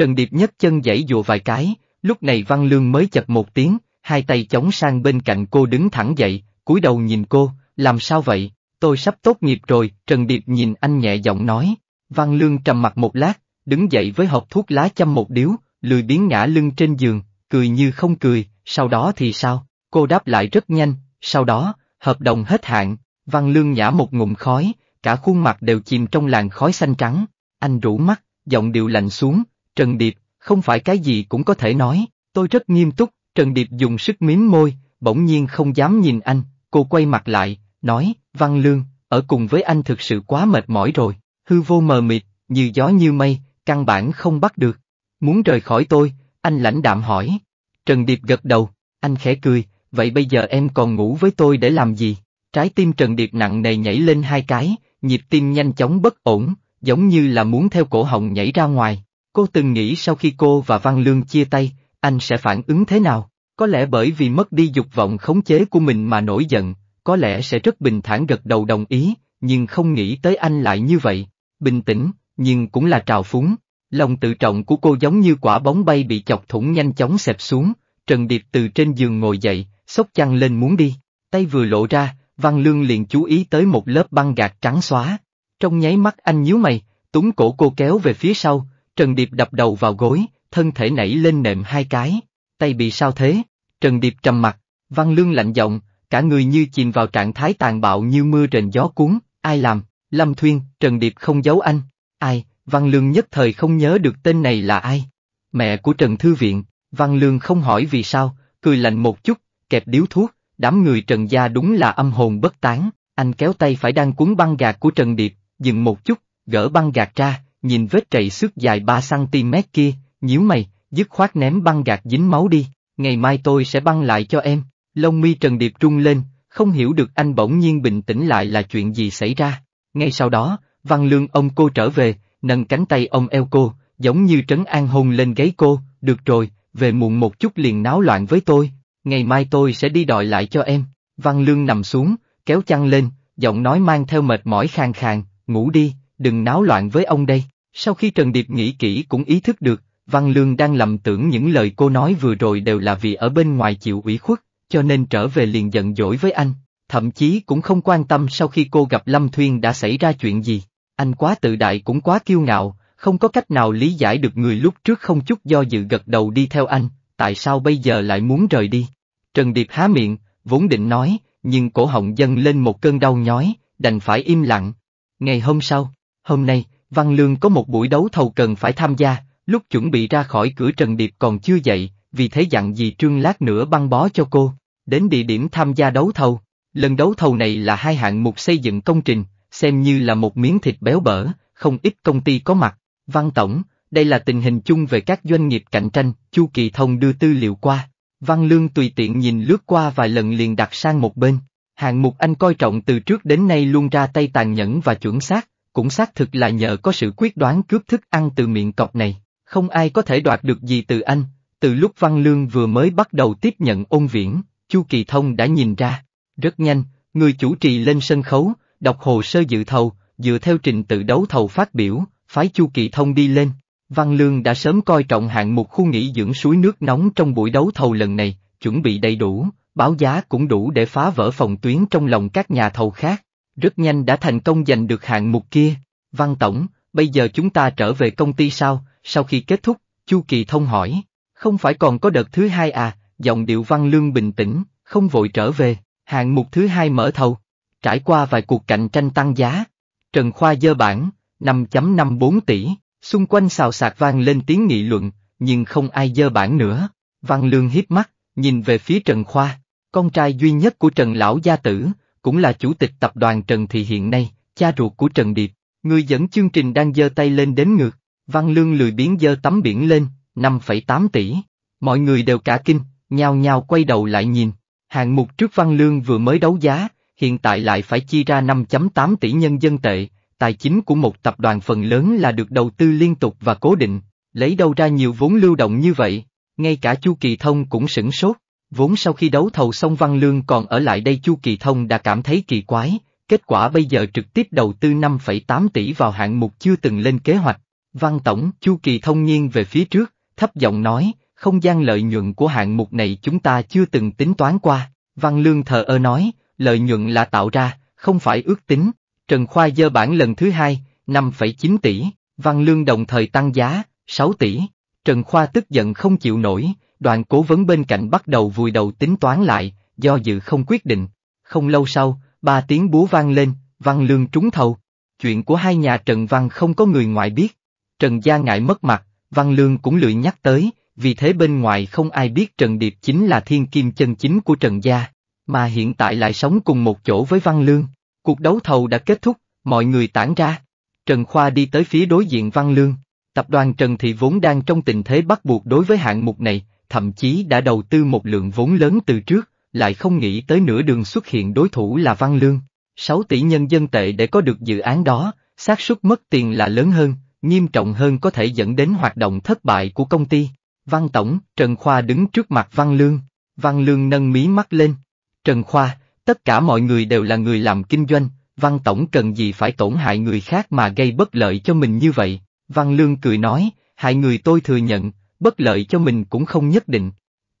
Trần Điệp nhấc chân dãy dùa vài cái, lúc này Văn Lương mới chật một tiếng, hai tay chống sang bên cạnh cô đứng thẳng dậy, cúi đầu nhìn cô, làm sao vậy, tôi sắp tốt nghiệp rồi, Trần Điệp nhìn anh nhẹ giọng nói. Văn Lương trầm mặt một lát, đứng dậy với hộp thuốc lá châm một điếu, lười biến ngã lưng trên giường, cười như không cười, sau đó thì sao, cô đáp lại rất nhanh, sau đó, hợp đồng hết hạn, Văn Lương nhả một ngụm khói, cả khuôn mặt đều chìm trong làn khói xanh trắng, anh rủ mắt, giọng điệu lạnh xuống, Trần Điệp, không phải cái gì cũng có thể nói, tôi rất nghiêm túc, Trần Điệp dùng sức miếm môi, bỗng nhiên không dám nhìn anh, cô quay mặt lại, nói, Văn Lương, ở cùng với anh thực sự quá mệt mỏi rồi, hư vô mờ mịt, như gió như mây, căn bản không bắt được. Muốn rời khỏi tôi, anh lãnh đạm hỏi. Trần Điệp gật đầu, anh khẽ cười, vậy bây giờ em còn ngủ với tôi để làm gì? Trái tim Trần Điệp nặng nề nhảy lên hai cái, nhịp tim nhanh chóng bất ổn, giống như là muốn theo cổ họng nhảy ra ngoài. Cô từng nghĩ sau khi cô và Văn Lương chia tay, anh sẽ phản ứng thế nào? Có lẽ bởi vì mất đi dục vọng khống chế của mình mà nổi giận, có lẽ sẽ rất bình thản gật đầu đồng ý, nhưng không nghĩ tới anh lại như vậy. Bình tĩnh, nhưng cũng là trào phúng. Lòng tự trọng của cô giống như quả bóng bay bị chọc thủng nhanh chóng xẹp xuống, Trần Điệp từ trên giường ngồi dậy, xốc chăn lên muốn đi. Tay vừa lộ ra, Văn Lương liền chú ý tới một lớp băng gạc trắng xóa. Trong nháy mắt anh nhíu mày, túng cổ cô kéo về phía sau, Trần Điệp đập đầu vào gối, thân thể nảy lên nệm hai cái. Tay bị sao thế? Trần Điệp trầm mặt, Văn Lương lạnh giọng, cả người như chìm vào trạng thái tàn bạo như mưa rền gió cuốn, ai làm? Lâm Thuyên, Trần Điệp không giấu anh. Ai? Văn Lương nhất thời không nhớ được tên này là ai. Mẹ của Trần Thư Viện, Văn Lương không hỏi vì sao, cười lạnh một chút, kẹp điếu thuốc, đám người Trần Gia đúng là âm hồn bất tán, anh kéo tay phải đang cuốn băng gạc của Trần Điệp, dừng một chút, gỡ băng gạc ra, nhìn vết trầy xước dài 3cm kia, nhíu mày, dứt khoát ném băng gạt dính máu đi, ngày mai tôi sẽ băng lại cho em. Lông mi Trần Điệp trung lên, không hiểu được anh bỗng nhiên bình tĩnh lại là chuyện gì xảy ra. Ngay sau đó, văn lương ông cô trở về, nâng cánh tay ông eo cô, giống như trấn an hôn lên gáy cô, được rồi, về muộn một chút liền náo loạn với tôi, ngày mai tôi sẽ đi đòi lại cho em. Văn lương nằm xuống, kéo chăn lên, giọng nói mang theo mệt mỏi khang khàn, ngủ đi đừng náo loạn với ông đây. Sau khi Trần Điệp nghĩ kỹ cũng ý thức được, Văn Lương đang lầm tưởng những lời cô nói vừa rồi đều là vì ở bên ngoài chịu ủy khuất, cho nên trở về liền giận dỗi với anh, thậm chí cũng không quan tâm sau khi cô gặp Lâm Thuyên đã xảy ra chuyện gì. Anh quá tự đại cũng quá kiêu ngạo, không có cách nào lý giải được người lúc trước không chút do dự gật đầu đi theo anh, tại sao bây giờ lại muốn rời đi. Trần Điệp há miệng, vốn định nói, nhưng cổ họng dâng lên một cơn đau nhói, đành phải im lặng. Ngày hôm sau, Hôm nay, Văn Lương có một buổi đấu thầu cần phải tham gia, lúc chuẩn bị ra khỏi cửa Trần Điệp còn chưa dậy, vì thế dặn dì Trương lát nữa băng bó cho cô. Đến địa điểm tham gia đấu thầu, lần đấu thầu này là hai hạng mục xây dựng công trình, xem như là một miếng thịt béo bở, không ít công ty có mặt. Văn Tổng, đây là tình hình chung về các doanh nghiệp cạnh tranh, Chu Kỳ Thông đưa tư liệu qua. Văn Lương tùy tiện nhìn lướt qua vài lần liền đặt sang một bên. Hạng mục anh coi trọng từ trước đến nay luôn ra tay tàn nhẫn và chuẩn xác, cũng xác thực là nhờ có sự quyết đoán cướp thức ăn từ miệng cọp này, không ai có thể đoạt được gì từ anh, từ lúc Văn Lương vừa mới bắt đầu tiếp nhận ôn viễn, Chu Kỳ Thông đã nhìn ra, rất nhanh, người chủ trì lên sân khấu, đọc hồ sơ dự thầu, dựa theo trình tự đấu thầu phát biểu, phái Chu Kỳ Thông đi lên. Văn Lương đã sớm coi trọng hạng mục khu nghỉ dưỡng suối nước nóng trong buổi đấu thầu lần này, chuẩn bị đầy đủ, báo giá cũng đủ để phá vỡ phòng tuyến trong lòng các nhà thầu khác. Rất nhanh đã thành công giành được hạng mục kia. Văn Tổng, bây giờ chúng ta trở về công ty sao? Sau khi kết thúc, Chu Kỳ Thông hỏi. Không phải còn có đợt thứ hai à, giọng điệu Văn Lương bình tĩnh, không vội trở về, hạng mục thứ hai mở thầu. Trải qua vài cuộc cạnh tranh tăng giá, Trần Khoa dơ bản, 5.54 tỷ, xung quanh xào sạc vang lên tiếng nghị luận, nhưng không ai dơ bản nữa. Văn Lương hiếp mắt, nhìn về phía Trần Khoa, con trai duy nhất của Trần Lão Gia Tử, cũng là chủ tịch tập đoàn Trần Thị hiện nay, cha ruột của Trần Điệp. Người dẫn chương trình đang giơ tay lên đến ngược, Văn Lương lười biến giơ tấm biển lên, 5,8 tỷ. Mọi người đều cả kinh, nhao nhao quay đầu lại nhìn. Hạng mục trước Văn Lương vừa mới đấu giá, hiện tại lại phải chi ra 5.8 tỷ nhân dân tệ, tài chính của một tập đoàn phần lớn là được đầu tư liên tục và cố định, lấy đâu ra nhiều vốn lưu động như vậy, ngay cả Chu Kỳ Thông cũng sửng sốt. Vốn sau khi đấu thầu xong Văn Lương còn ở lại đây Chu Kỳ Thông đã cảm thấy kỳ quái, kết quả bây giờ trực tiếp đầu tư 5,8 tỷ vào hạng mục chưa từng lên kế hoạch. Văn Tổng, Chu Kỳ Thông nghiêng về phía trước, thấp giọng nói, không gian lợi nhuận của hạng mục này chúng ta chưa từng tính toán qua. Văn Lương thờ ơ nói, lợi nhuận là tạo ra, không phải ước tính. Trần Khoa dơ bản lần thứ hai, 5,9 tỷ, Văn Lương đồng thời tăng giá, 6 tỷ. Trần Khoa tức giận không chịu nổi, Đoàn cố vấn bên cạnh bắt đầu vùi đầu tính toán lại, do dự không quyết định. Không lâu sau, ba tiếng búa vang lên, văn lương trúng thầu. Chuyện của hai nhà Trần Văn không có người ngoài biết. Trần Gia ngại mất mặt, Văn Lương cũng lười nhắc tới, vì thế bên ngoài không ai biết Trần Điệp chính là thiên kim chân chính của Trần Gia, mà hiện tại lại sống cùng một chỗ với Văn Lương. Cuộc đấu thầu đã kết thúc, mọi người tản ra. Trần Khoa đi tới phía đối diện Văn Lương. Tập đoàn Trần Thị vốn đang trong tình thế bắt buộc đối với hạng mục này, thậm chí đã đầu tư một lượng vốn lớn từ trước, lại không nghĩ tới nửa đường xuất hiện đối thủ là Văn Lương. 6 tỷ nhân dân tệ để có được dự án đó, xác suất mất tiền là lớn hơn, nghiêm trọng hơn có thể dẫn đến hoạt động thất bại của công ty. Văn Tổng, Trần Khoa đứng trước mặt Văn Lương. Văn Lương nâng mí mắt lên. Trần Khoa, tất cả mọi người đều là người làm kinh doanh, Văn Tổng cần gì phải tổn hại người khác mà gây bất lợi cho mình như vậy. Văn Lương cười nói, hại người tôi thừa nhận, bất lợi cho mình cũng không nhất định.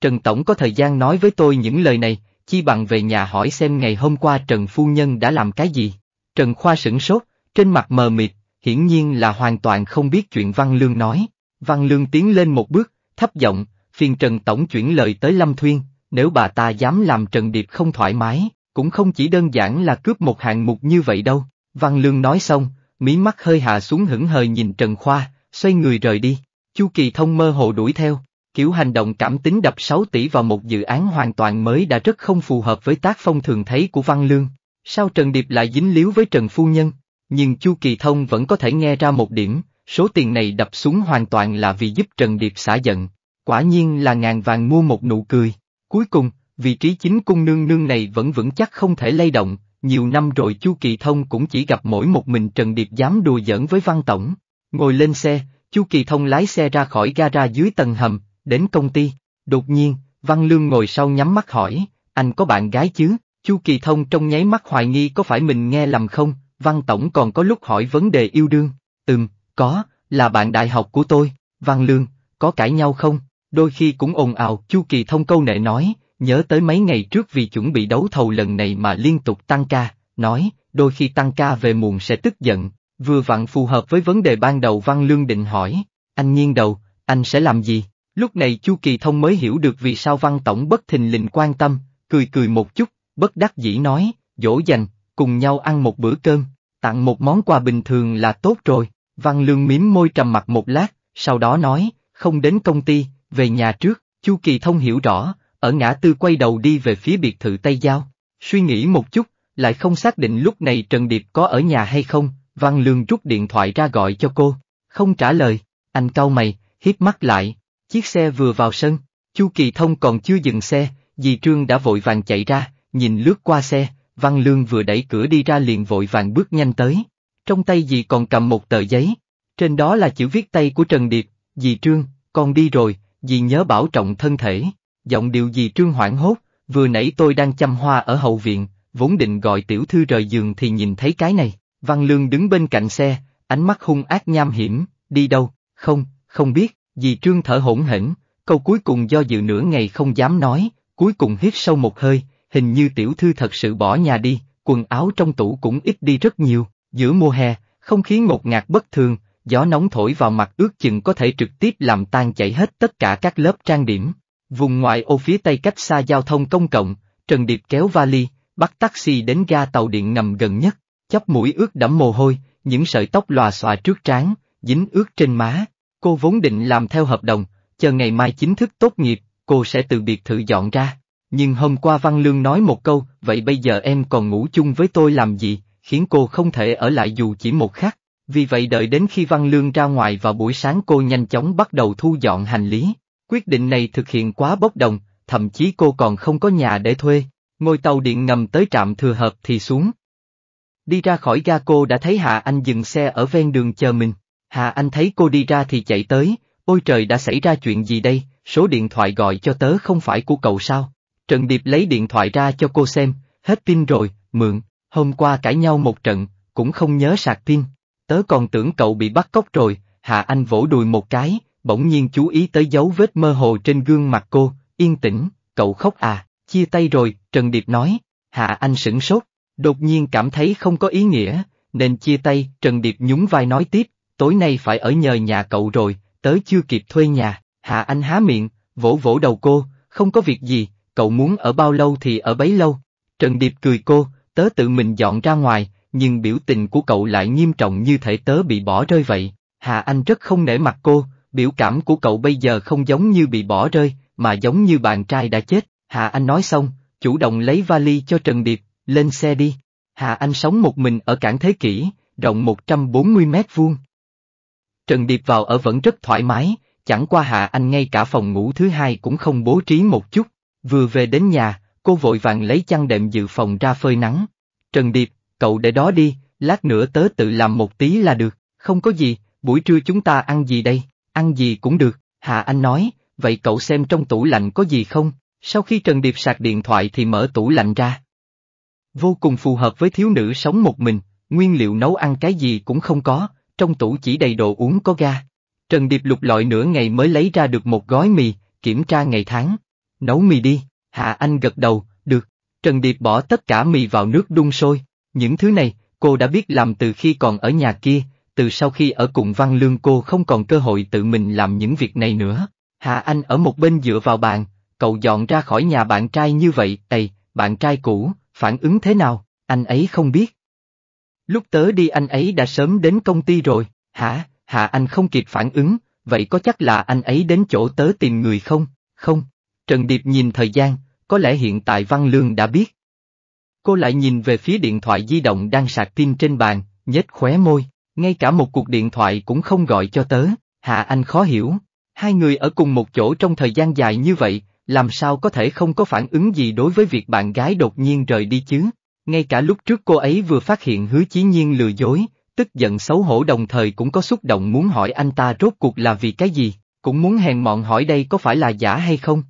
Trần Tổng có thời gian nói với tôi những lời này, chi bằng về nhà hỏi xem ngày hôm qua Trần Phu Nhân đã làm cái gì. Trần Khoa sửng sốt, trên mặt mờ mịt, hiển nhiên là hoàn toàn không biết chuyện Văn Lương nói. Văn Lương tiến lên một bước, thấp giọng, phiền Trần Tổng chuyển lời tới Lâm Thuyên, nếu bà ta dám làm Trần Điệp không thoải mái, cũng không chỉ đơn giản là cướp một hạng mục như vậy đâu. Văn Lương nói xong, mí mắt hơi hạ xuống hững hờ nhìn Trần Khoa, xoay người rời đi. Chu Kỳ Thông mơ hồ đuổi theo, kiểu hành động cảm tính đập 6 tỷ vào một dự án hoàn toàn mới đã rất không phù hợp với tác phong thường thấy của Văn Lương. Sao Trần Điệp lại dính líu với Trần Phu Nhân? Nhưng Chu Kỳ Thông vẫn có thể nghe ra một điểm, số tiền này đập xuống hoàn toàn là vì giúp Trần Điệp xả giận. Quả nhiên là ngàn vàng mua một nụ cười. Cuối cùng, vị trí chính cung nương nương này vẫn vững chắc không thể lay động, nhiều năm rồi Chu Kỳ Thông cũng chỉ gặp mỗi một mình Trần Điệp dám đùa giỡn với Văn Tổng. Ngồi lên xe, Chu Kỳ Thông lái xe ra khỏi gara dưới tầng hầm, đến công ty. Đột nhiên, Văn Lương ngồi sau nhắm mắt hỏi, anh có bạn gái chứ? Chu Kỳ Thông trong nháy mắt hoài nghi có phải mình nghe lầm không? Văn Tổng còn có lúc hỏi vấn đề yêu đương. Ừm, có, là bạn đại học của tôi. Văn Lương, có cãi nhau không? Đôi khi cũng ồn ào, Chu Kỳ Thông câu nệ nói, nhớ tới mấy ngày trước vì chuẩn bị đấu thầu lần này mà liên tục tăng ca, nói, đôi khi tăng ca về muộn sẽ tức giận, Vừa vặn phù hợp với vấn đề ban đầu Văn Lương định hỏi, anh nghiêng đầu, anh sẽ làm gì? Lúc này Chu Kỳ Thông mới hiểu được vì sao Văn Tổng bất thình lình quan tâm, cười cười một chút, bất đắc dĩ nói, dỗ dành, cùng nhau ăn một bữa cơm, tặng một món quà bình thường là tốt rồi. Văn Lương miếm môi trầm mặt một lát, sau đó nói, không đến công ty, về nhà trước, Chu Kỳ Thông hiểu rõ, ở ngã tư quay đầu đi về phía biệt thự Tây Giao. Suy nghĩ một chút, lại không xác định lúc này Trần Điệp có ở nhà hay không, Văn Lương rút điện thoại ra gọi cho cô, không trả lời, anh cau mày, hiếp mắt lại, chiếc xe vừa vào sân, Chu Kỳ Thông còn chưa dừng xe, dì Trương đã vội vàng chạy ra, nhìn lướt qua xe, Văn Lương vừa đẩy cửa đi ra liền vội vàng bước nhanh tới, trong tay dì còn cầm một tờ giấy, trên đó là chữ viết tay của Trần Điệp, dì Trương, con đi rồi, dì nhớ bảo trọng thân thể, giọng điệu dì Trương hoảng hốt, vừa nãy tôi đang chăm hoa ở hậu viện, vốn định gọi tiểu thư rời giường thì nhìn thấy cái này. Văn Lương đứng bên cạnh xe, ánh mắt hung ác nham hiểm, đi đâu, không, không biết, dì Trương thở hổn hển, câu cuối cùng do dự nửa ngày không dám nói, cuối cùng hít sâu một hơi, hình như tiểu thư thật sự bỏ nhà đi, quần áo trong tủ cũng ít đi rất nhiều, giữa mùa hè, không khí ngột ngạt bất thường, gió nóng thổi vào mặt ước chừng có thể trực tiếp làm tan chảy hết tất cả các lớp trang điểm. Vùng ngoại ô phía tây cách xa giao thông công cộng, Trần Điệp kéo vali, bắt taxi đến ga tàu điện ngầm gần nhất chóp mũi ướt đẫm mồ hôi, những sợi tóc lòa xòa trước trán, dính ướt trên má. Cô vốn định làm theo hợp đồng, chờ ngày mai chính thức tốt nghiệp, cô sẽ từ biệt thự dọn ra. Nhưng hôm qua Văn Lương nói một câu, vậy bây giờ em còn ngủ chung với tôi làm gì, khiến cô không thể ở lại dù chỉ một khắc. Vì vậy đợi đến khi Văn Lương ra ngoài vào buổi sáng cô nhanh chóng bắt đầu thu dọn hành lý. Quyết định này thực hiện quá bốc đồng, thậm chí cô còn không có nhà để thuê. Ngôi tàu điện ngầm tới trạm thừa hợp thì xuống, Đi ra khỏi ga cô đã thấy Hạ Anh dừng xe ở ven đường chờ mình. Hạ Anh thấy cô đi ra thì chạy tới, ôi trời đã xảy ra chuyện gì đây, số điện thoại gọi cho tớ không phải của cậu sao. Trần Điệp lấy điện thoại ra cho cô xem, hết pin rồi, mượn, hôm qua cãi nhau một trận, cũng không nhớ sạc pin. Tớ còn tưởng cậu bị bắt cóc rồi, Hạ Anh vỗ đùi một cái, bỗng nhiên chú ý tới dấu vết mơ hồ trên gương mặt cô, yên tĩnh, cậu khóc à, chia tay rồi, Trần Điệp nói. Hạ Anh sửng sốt, Đột nhiên cảm thấy không có ý nghĩa, nên chia tay, Trần Điệp nhún vai nói tiếp, tối nay phải ở nhờ nhà cậu rồi, tớ chưa kịp thuê nhà, Hạ Anh há miệng, vỗ vỗ đầu cô, không có việc gì, cậu muốn ở bao lâu thì ở bấy lâu. Trần Điệp cười cô, tớ tự mình dọn ra ngoài, nhưng biểu tình của cậu lại nghiêm trọng như thể tớ bị bỏ rơi vậy. Hạ Anh rất không nể mặt cô, biểu cảm của cậu bây giờ không giống như bị bỏ rơi, mà giống như bạn trai đã chết. Hạ Anh nói xong, chủ động lấy vali cho Trần Điệp, lên xe đi. Hà Anh sống một mình ở cảng Thế Kỷ, rộng 140 mét vuông. Trần Điệp vào ở vẫn rất thoải mái, chẳng qua Hà Anh ngay cả phòng ngủ thứ hai cũng không bố trí một chút. Vừa về đến nhà, cô vội vàng lấy chăn đệm dự phòng ra phơi nắng. Trần Điệp, cậu để đó đi, lát nữa tớ tự làm một tí là được, không có gì, buổi trưa chúng ta ăn gì đây, ăn gì cũng được, Hà Anh nói, vậy cậu xem trong tủ lạnh có gì không? Sau khi Trần Điệp sạc điện thoại thì mở tủ lạnh ra, Vô cùng phù hợp với thiếu nữ sống một mình, nguyên liệu nấu ăn cái gì cũng không có, trong tủ chỉ đầy đồ uống có ga. Trần Điệp lục lọi nửa ngày mới lấy ra được một gói mì, kiểm tra ngày tháng. Nấu mì đi, Hạ Anh gật đầu, được. Trần Điệp bỏ tất cả mì vào nước đun sôi. Những thứ này, cô đã biết làm từ khi còn ở nhà kia, từ sau khi ở cùng Văn Lương cô không còn cơ hội tự mình làm những việc này nữa. Hạ Anh ở một bên dựa vào bàn, cậu dọn ra khỏi nhà bạn trai như vậy, tầy, bạn trai cũ, phản ứng thế nào, anh ấy không biết. Lúc tớ đi anh ấy đã sớm đến công ty rồi, hả, hạ anh không kịp phản ứng, vậy có chắc là anh ấy đến chỗ tớ tìm người không, không. Trần Điệp nhìn thời gian, có lẽ hiện tại Văn Lương đã biết. Cô lại nhìn về phía điện thoại di động đang sạc pin trên bàn, nhếch khóe môi, ngay cả một cuộc điện thoại cũng không gọi cho tớ, hạ anh khó hiểu. Hai người ở cùng một chỗ trong thời gian dài như vậy, làm sao có thể không có phản ứng gì đối với việc bạn gái đột nhiên rời đi chứ? Ngay cả lúc trước cô ấy vừa phát hiện hứa chí nhiên lừa dối, tức giận xấu hổ đồng thời cũng có xúc động muốn hỏi anh ta rốt cuộc là vì cái gì, cũng muốn hèn mọn hỏi đây có phải là giả hay không.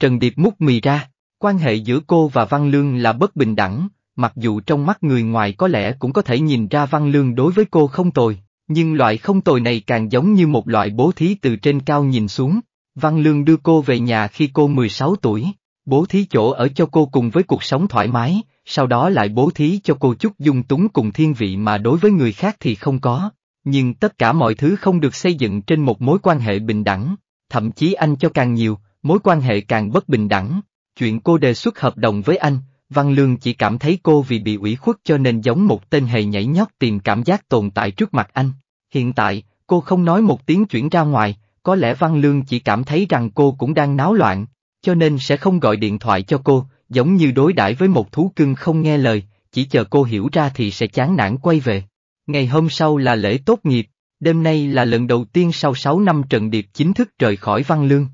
Trần Điệp mút mì ra, quan hệ giữa cô và Văn Lương là bất bình đẳng, mặc dù trong mắt người ngoài có lẽ cũng có thể nhìn ra Văn Lương đối với cô không tồi, nhưng loại không tồi này càng giống như một loại bố thí từ trên cao nhìn xuống, Văn Lương đưa cô về nhà khi cô 16 tuổi, bố thí chỗ ở cho cô cùng với cuộc sống thoải mái, sau đó lại bố thí cho cô chút dung túng cùng thiên vị mà đối với người khác thì không có. Nhưng tất cả mọi thứ không được xây dựng trên một mối quan hệ bình đẳng, thậm chí anh cho càng nhiều, mối quan hệ càng bất bình đẳng. Chuyện cô đề xuất hợp đồng với anh, Văn Lương chỉ cảm thấy cô vì bị ủy khuất cho nên giống một tên hề nhảy nhót tìm cảm giác tồn tại trước mặt anh. Hiện tại, cô không nói một tiếng chuyển ra ngoài, có lẽ Văn Lương chỉ cảm thấy rằng cô cũng đang náo loạn, cho nên sẽ không gọi điện thoại cho cô, giống như đối đãi với một thú cưng không nghe lời, chỉ chờ cô hiểu ra thì sẽ chán nản quay về. Ngày hôm sau là lễ tốt nghiệp, đêm nay là lần đầu tiên sau 6 năm Trần Điệp chính thức rời khỏi Văn Lương.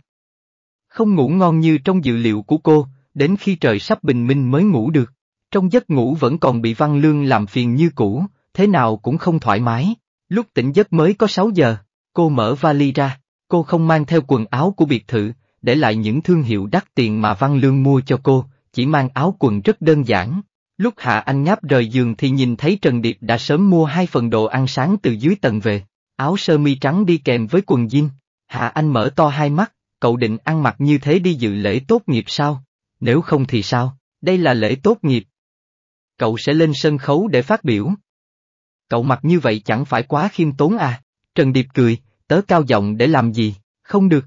Không ngủ ngon như trong dự liệu của cô, đến khi trời sắp bình minh mới ngủ được. Trong giấc ngủ vẫn còn bị Văn Lương làm phiền như cũ, thế nào cũng không thoải mái. Lúc tỉnh giấc mới có 6 giờ, cô mở vali ra cô không mang theo quần áo của biệt thự, để lại những thương hiệu đắt tiền mà Văn Lương mua cho cô, chỉ mang áo quần rất đơn giản. Lúc Hạ Anh Nháp rời giường thì nhìn thấy Trần Điệp đã sớm mua hai phần đồ ăn sáng từ dưới tầng về, áo sơ mi trắng đi kèm với quần jean. Hạ Anh mở to hai mắt, cậu định ăn mặc như thế đi dự lễ tốt nghiệp sao? Nếu không thì sao? Đây là lễ tốt nghiệp. Cậu sẽ lên sân khấu để phát biểu. Cậu mặc như vậy chẳng phải quá khiêm tốn à? Trần Điệp cười, tớ cao giọng để làm gì, không được.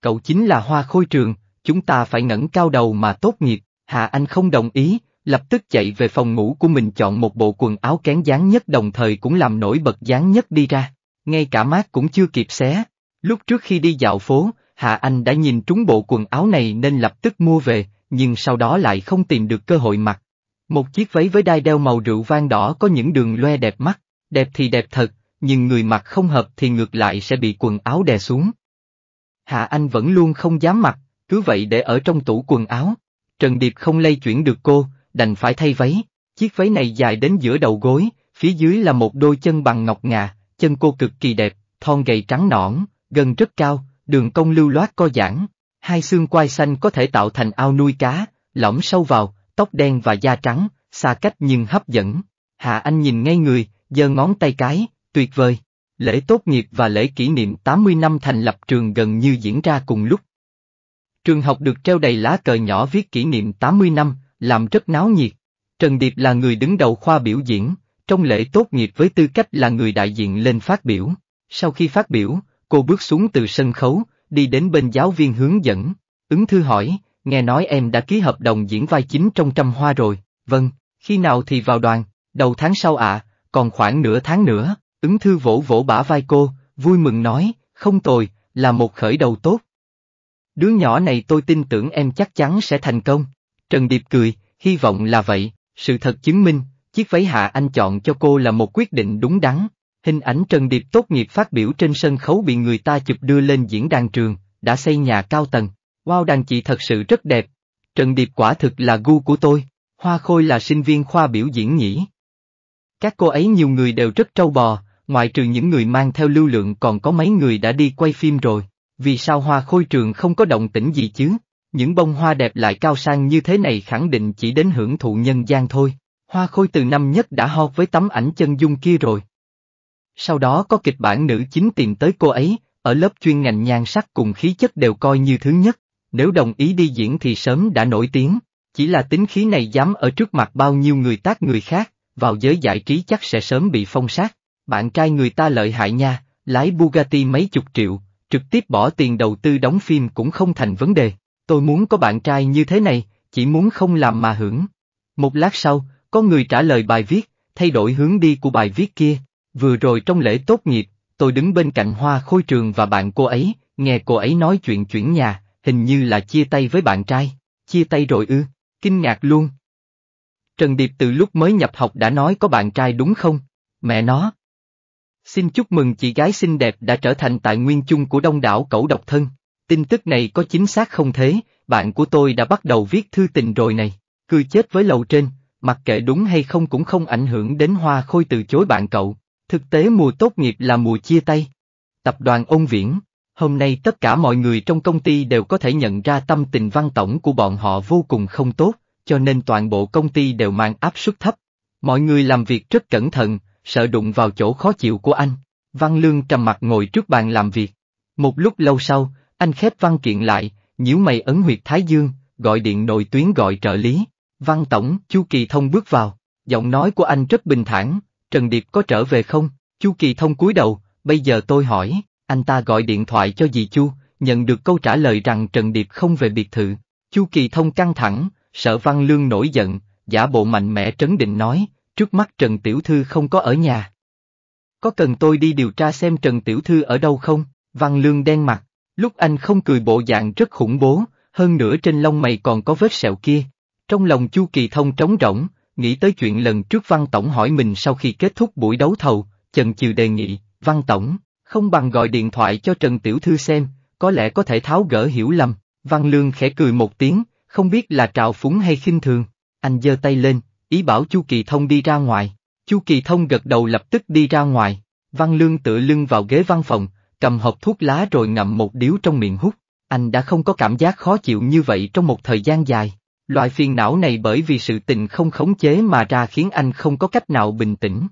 Cậu chính là hoa khôi trường, chúng ta phải ngẩng cao đầu mà tốt nghiệp, hà Anh không đồng ý, lập tức chạy về phòng ngủ của mình chọn một bộ quần áo kén dáng nhất đồng thời cũng làm nổi bật dáng nhất đi ra, ngay cả mát cũng chưa kịp xé. Lúc trước khi đi dạo phố, hà Anh đã nhìn trúng bộ quần áo này nên lập tức mua về, nhưng sau đó lại không tìm được cơ hội mặc. Một chiếc váy với đai đeo màu rượu vang đỏ có những đường loe đẹp mắt, đẹp thì đẹp thật, nhưng người mặc không hợp thì ngược lại sẽ bị quần áo đè xuống. Hạ Anh vẫn luôn không dám mặc, cứ vậy để ở trong tủ quần áo. Trần Điệp không lay chuyển được cô, đành phải thay váy. Chiếc váy này dài đến giữa đầu gối, phía dưới là một đôi chân bằng ngọc ngà, chân cô cực kỳ đẹp, thon gầy trắng nõn, gần rất cao, đường cong lưu loát co giãn. Hai xương quai xanh có thể tạo thành ao nuôi cá, lõm sâu vào, tóc đen và da trắng, xa cách nhưng hấp dẫn. Hạ Anh nhìn ngay người, giơ ngón tay cái, Tuyệt vời! Lễ tốt nghiệp và lễ kỷ niệm 80 năm thành lập trường gần như diễn ra cùng lúc. Trường học được treo đầy lá cờ nhỏ viết kỷ niệm 80 năm, làm rất náo nhiệt. Trần Điệp là người đứng đầu khoa biểu diễn, trong lễ tốt nghiệp với tư cách là người đại diện lên phát biểu. Sau khi phát biểu, cô bước xuống từ sân khấu, đi đến bên giáo viên hướng dẫn. Ứng thư hỏi, nghe nói em đã ký hợp đồng diễn vai chính trong trăm hoa rồi, vâng, khi nào thì vào đoàn, đầu tháng sau ạ, còn khoảng nửa tháng nữa. Ứng thư vỗ vỗ bả vai cô, vui mừng nói, không tồi, là một khởi đầu tốt. Đứa nhỏ này tôi tin tưởng em chắc chắn sẽ thành công. Trần Điệp cười, hy vọng là vậy, sự thật chứng minh, chiếc váy hạ anh chọn cho cô là một quyết định đúng đắn. Hình ảnh Trần Điệp tốt nghiệp phát biểu trên sân khấu bị người ta chụp đưa lên diễn đàn trường, đã xây nhà cao tầng. Wow đàn chị thật sự rất đẹp. Trần Điệp quả thực là gu của tôi. Hoa Khôi là sinh viên khoa biểu diễn nhỉ. Các cô ấy nhiều người đều rất trâu bò, ngoại trừ những người mang theo lưu lượng còn có mấy người đã đi quay phim rồi, vì sao hoa khôi trường không có động tĩnh gì chứ? Những bông hoa đẹp lại cao sang như thế này khẳng định chỉ đến hưởng thụ nhân gian thôi. Hoa khôi từ năm nhất đã ho với tấm ảnh chân dung kia rồi. Sau đó có kịch bản nữ chính tìm tới cô ấy, ở lớp chuyên ngành nhan sắc cùng khí chất đều coi như thứ nhất, nếu đồng ý đi diễn thì sớm đã nổi tiếng, chỉ là tính khí này dám ở trước mặt bao nhiêu người tác người khác, vào giới giải trí chắc sẽ sớm bị phong sát, bạn trai người ta lợi hại nha, lái Bugatti mấy chục triệu, trực tiếp bỏ tiền đầu tư đóng phim cũng không thành vấn đề. Tôi muốn có bạn trai như thế này, chỉ muốn không làm mà hưởng. Một lát sau, có người trả lời bài viết, thay đổi hướng đi của bài viết kia. Vừa rồi trong lễ tốt nghiệp, tôi đứng bên cạnh Hoa Khôi Trường và bạn cô ấy, nghe cô ấy nói chuyện chuyển nhà, hình như là chia tay với bạn trai. Chia tay rồi ư, kinh ngạc luôn. Trần Điệp từ lúc mới nhập học đã nói có bạn trai đúng không? Mẹ nó, Xin chúc mừng chị gái xinh đẹp đã trở thành tài nguyên chung của đông đảo cẩu độc thân. Tin tức này có chính xác không thế, bạn của tôi đã bắt đầu viết thư tình rồi này. Cười chết với lầu trên, mặc kệ đúng hay không cũng không ảnh hưởng đến hoa khôi từ chối bạn cậu. Thực tế mùa tốt nghiệp là mùa chia tay. Tập đoàn ông Viễn Hôm nay tất cả mọi người trong công ty đều có thể nhận ra tâm tình văn tổng của bọn họ vô cùng không tốt, cho nên toàn bộ công ty đều mang áp suất thấp. Mọi người làm việc rất cẩn thận, sợ đụng vào chỗ khó chịu của anh. Văn Lương trầm mặt ngồi trước bàn làm việc. Một lúc lâu sau, anh khép văn kiện lại, nhíu mày ấn huyệt Thái Dương, gọi điện nội tuyến gọi trợ lý. Văn Tổng, Chu Kỳ Thông bước vào, giọng nói của anh rất bình thản, Trần Điệp có trở về không? Chu Kỳ Thông cúi đầu, bây giờ tôi hỏi, anh ta gọi điện thoại cho dì Chu, nhận được câu trả lời rằng Trần Điệp không về biệt thự. Chu Kỳ Thông căng thẳng, sợ Văn Lương nổi giận, giả bộ mạnh mẽ trấn định nói, Trước mắt Trần Tiểu Thư không có ở nhà. Có cần tôi đi điều tra xem Trần Tiểu Thư ở đâu không? Văn Lương đen mặt, lúc anh không cười bộ dạng rất khủng bố, hơn nữa trên lông mày còn có vết sẹo kia. Trong lòng Chu Kỳ Thông trống rỗng, nghĩ tới chuyện lần trước Văn Tổng hỏi mình sau khi kết thúc buổi đấu thầu, Trần Chiều đề nghị, Văn Tổng, không bằng gọi điện thoại cho Trần Tiểu Thư xem, có lẽ có thể tháo gỡ hiểu lầm. Văn Lương khẽ cười một tiếng, không biết là trào phúng hay khinh thường. Anh giơ tay lên, ý bảo Chu Kỳ Thông đi ra ngoài. Chu Kỳ Thông gật đầu lập tức đi ra ngoài, Văn Lương tựa lưng vào ghế văn phòng, cầm hộp thuốc lá rồi ngậm một điếu trong miệng hút. Anh đã không có cảm giác khó chịu như vậy trong một thời gian dài. Loại phiền não này bởi vì sự tình không khống chế mà ra khiến anh không có cách nào bình tĩnh.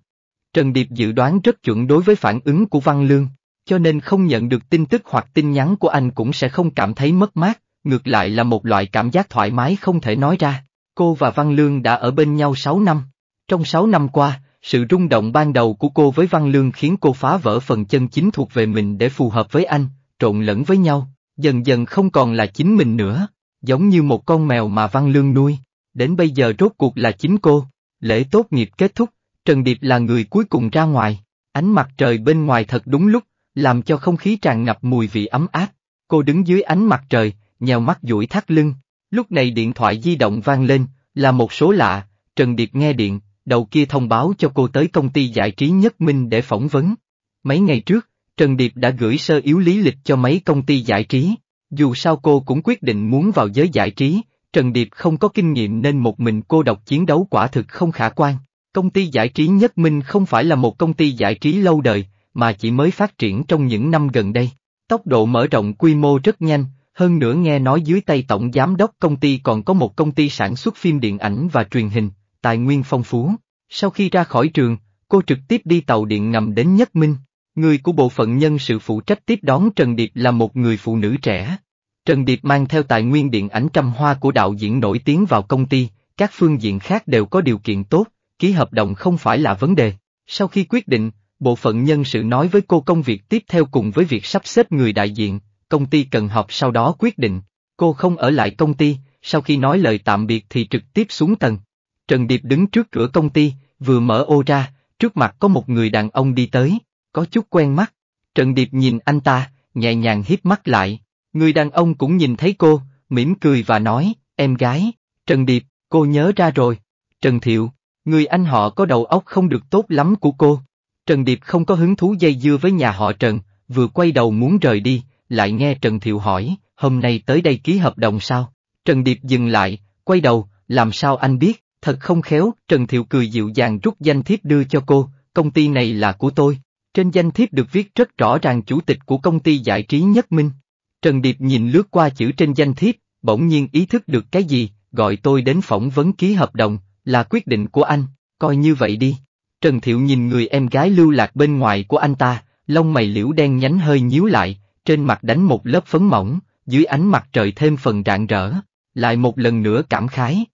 Trần Điệp dự đoán rất chuẩn đối với phản ứng của Văn Lương, cho nên không nhận được tin tức hoặc tin nhắn của anh cũng sẽ không cảm thấy mất mát, ngược lại là một loại cảm giác thoải mái không thể nói ra. Cô và Văn Lương đã ở bên nhau 6 năm. Trong 6 năm qua, sự rung động ban đầu của cô với Văn Lương khiến cô phá vỡ phần chân chính thuộc về mình để phù hợp với anh, trộn lẫn với nhau, dần dần không còn là chính mình nữa, giống như một con mèo mà Văn Lương nuôi. Đến bây giờ rốt cuộc là chính cô. Lễ tốt nghiệp kết thúc, Trần Điệp là người cuối cùng ra ngoài. Ánh mặt trời bên ngoài thật đúng lúc, làm cho không khí tràn ngập mùi vị ấm áp. Cô đứng dưới ánh mặt trời, nhèo mắt duỗi thắt lưng, Lúc này điện thoại di động vang lên, là một số lạ, Trần Điệp nghe điện, đầu kia thông báo cho cô tới công ty giải trí Nhất Minh để phỏng vấn. Mấy ngày trước, Trần Điệp đã gửi sơ yếu lý lịch cho mấy công ty giải trí, dù sao cô cũng quyết định muốn vào giới giải trí, Trần Điệp không có kinh nghiệm nên một mình cô độc chiến đấu quả thực không khả quan. Công ty giải trí Nhất Minh không phải là một công ty giải trí lâu đời, mà chỉ mới phát triển trong những năm gần đây. Tốc độ mở rộng quy mô rất nhanh, hơn nữa nghe nói dưới tay tổng giám đốc công ty còn có một công ty sản xuất phim điện ảnh và truyền hình, tài nguyên phong phú. Sau khi ra khỏi trường, cô trực tiếp đi tàu điện ngầm đến Nhất Minh. Người của bộ phận nhân sự phụ trách tiếp đón Trần Điệp là một người phụ nữ trẻ. Trần Điệp mang theo tài nguyên điện ảnh trăm hoa của đạo diễn nổi tiếng vào công ty, các phương diện khác đều có điều kiện tốt, ký hợp đồng không phải là vấn đề. Sau khi quyết định, bộ phận nhân sự nói với cô công việc tiếp theo cùng với việc sắp xếp người đại diện, công ty cần họp sau đó quyết định. Cô không ở lại công ty, sau khi nói lời tạm biệt thì trực tiếp xuống tầng. Trần Điệp đứng trước cửa công ty, vừa mở ô ra, trước mặt có một người đàn ông đi tới, có chút quen mắt. Trần Điệp nhìn anh ta, nhẹ nhàng hiếp mắt lại. Người đàn ông cũng nhìn thấy cô, mỉm cười và nói, em gái, Trần Điệp, cô nhớ ra rồi. Trần Thiệu, người anh họ có đầu óc không được tốt lắm của cô. Trần Điệp không có hứng thú dây dưa với nhà họ Trần, vừa quay đầu muốn rời đi, lại nghe Trần Thiệu hỏi, hôm nay tới đây ký hợp đồng sao? Trần Điệp dừng lại, quay đầu, làm sao anh biết, thật không khéo, Trần Thiệu cười dịu dàng rút danh thiếp đưa cho cô, công ty này là của tôi. Trên danh thiếp được viết rất rõ ràng chủ tịch của công ty giải trí Nhất Minh. Trần Điệp nhìn lướt qua chữ trên danh thiếp, bỗng nhiên ý thức được cái gì, gọi tôi đến phỏng vấn ký hợp đồng, là quyết định của anh, coi như vậy đi. Trần Thiệu nhìn người em gái lưu lạc bên ngoài của anh ta, lông mày liễu đen nhánh hơi nhíu lại, trên mặt đánh một lớp phấn mỏng, dưới ánh mặt trời thêm phần rạng rỡ, lại một lần nữa cảm khái.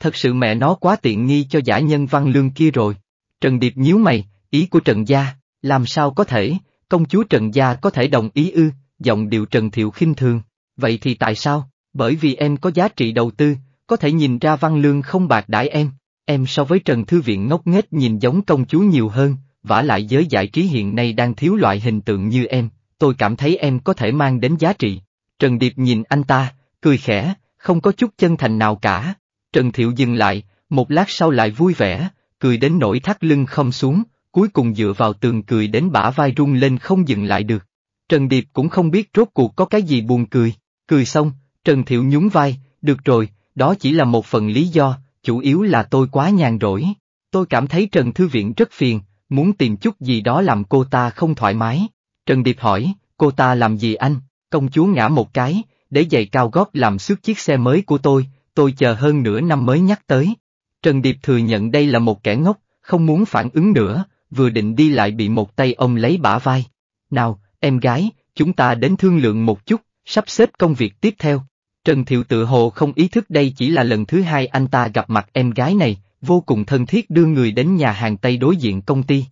Thật sự mẹ nó quá tiện nghi cho giả nhân văn lương kia rồi. Trần Điệp nhíu mày, ý của Trần Gia, làm sao có thể, công chúa Trần Gia có thể đồng ý ư, giọng điệu Trần Thiệu khinh thường. Vậy thì tại sao? Bởi vì em có giá trị đầu tư, có thể nhìn ra văn lương không bạc đãi em. Em so với Trần Thư Viện ngốc nghếch nhìn giống công chúa nhiều hơn, vả lại giới giải trí hiện nay đang thiếu loại hình tượng như em, tôi cảm thấy em có thể mang đến giá trị. Trần Điệp nhìn anh ta, cười khẽ, không có chút chân thành nào cả. Trần Thiệu dừng lại, một lát sau lại vui vẻ, cười đến nỗi thắt lưng không xuống, cuối cùng dựa vào tường cười đến bả vai rung lên không dừng lại được. Trần Điệp cũng không biết rốt cuộc có cái gì buồn cười, cười xong, Trần Thiệu nhún vai, được rồi, đó chỉ là một phần lý do, chủ yếu là tôi quá nhàn rỗi. Tôi cảm thấy Trần Thư Viện rất phiền, muốn tìm chút gì đó làm cô ta không thoải mái. Trần Điệp hỏi, cô ta làm gì anh? Công chúa ngã một cái, để giày cao gót làm xước chiếc xe mới của tôi, tôi chờ hơn nửa năm mới nhắc tới. Trần Điệp thừa nhận đây là một kẻ ngốc, không muốn phản ứng nữa, vừa định đi lại bị một tay ông lấy bả vai. Nào, em gái, chúng ta đến thương lượng một chút, sắp xếp công việc tiếp theo. Trần Thiệu tự hồ không ý thức đây chỉ là lần thứ hai anh ta gặp mặt em gái này, vô cùng thân thiết đưa người đến nhà hàng Tây đối diện công ty.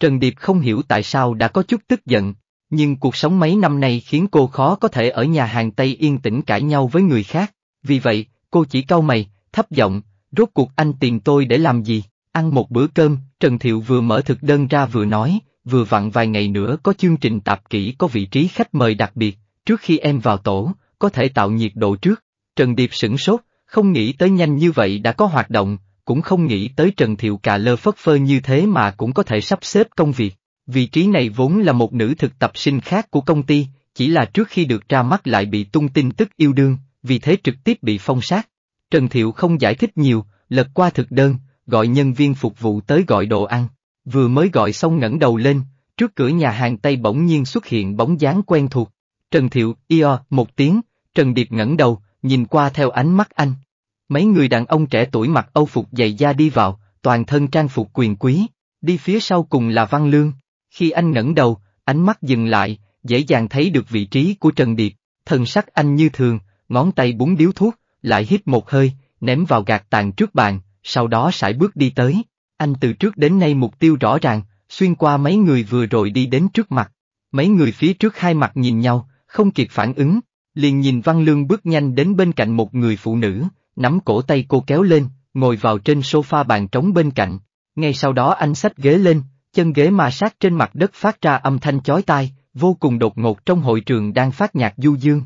Trần Điệp không hiểu tại sao đã có chút tức giận, nhưng cuộc sống mấy năm nay khiến cô khó có thể ở nhà hàng Tây yên tĩnh cãi nhau với người khác, vì vậy, cô chỉ cau mày, thấp giọng, rốt cuộc anh tìm tôi để làm gì, ăn một bữa cơm, Trần Thiệu vừa mở thực đơn ra vừa nói, vừa vặn vài ngày nữa có chương trình tạp kỹ có vị trí khách mời đặc biệt, trước khi em vào tổ, có thể tạo nhiệt độ trước. Trần Điệp sửng sốt, không nghĩ tới nhanh như vậy đã có hoạt động, cũng không nghĩ tới Trần Thiệu cà lơ phất phơ như thế mà cũng có thể sắp xếp công việc. Vị trí này vốn là một nữ thực tập sinh khác của công ty, chỉ là trước khi được ra mắt lại bị tung tin tức yêu đương, vì thế trực tiếp bị phong sát. Trần Thiệu không giải thích nhiều, lật qua thực đơn, gọi nhân viên phục vụ tới gọi đồ ăn. Vừa mới gọi xong ngẩng đầu lên, trước cửa nhà hàng Tây bỗng nhiên xuất hiện bóng dáng quen thuộc. Trần Thiệu, io một tiếng, Trần Điệp ngẩng đầu, nhìn qua theo ánh mắt anh. Mấy người đàn ông trẻ tuổi mặc âu phục dày da đi vào, toàn thân trang phục quyền quý, đi phía sau cùng là Văn Lương. Khi anh ngẩng đầu, ánh mắt dừng lại, dễ dàng thấy được vị trí của Trần Điệp, Thần sắc anh như thường, ngón tay búng điếu thuốc, lại hít một hơi, ném vào gạt tàn trước bàn, sau đó sải bước đi tới. Anh từ trước đến nay mục tiêu rõ ràng, xuyên qua mấy người vừa rồi đi đến trước mặt. Mấy người phía trước hai mặt nhìn nhau, không kịp phản ứng, liền nhìn Văn Lương bước nhanh đến bên cạnh một người phụ nữ, nắm cổ tay cô kéo lên, ngồi vào trên sofa bàn trống bên cạnh. Ngay sau đó anh xách ghế lên, chân ghế ma sát trên mặt đất phát ra âm thanh chói tai, vô cùng đột ngột trong hội trường đang phát nhạc du dương.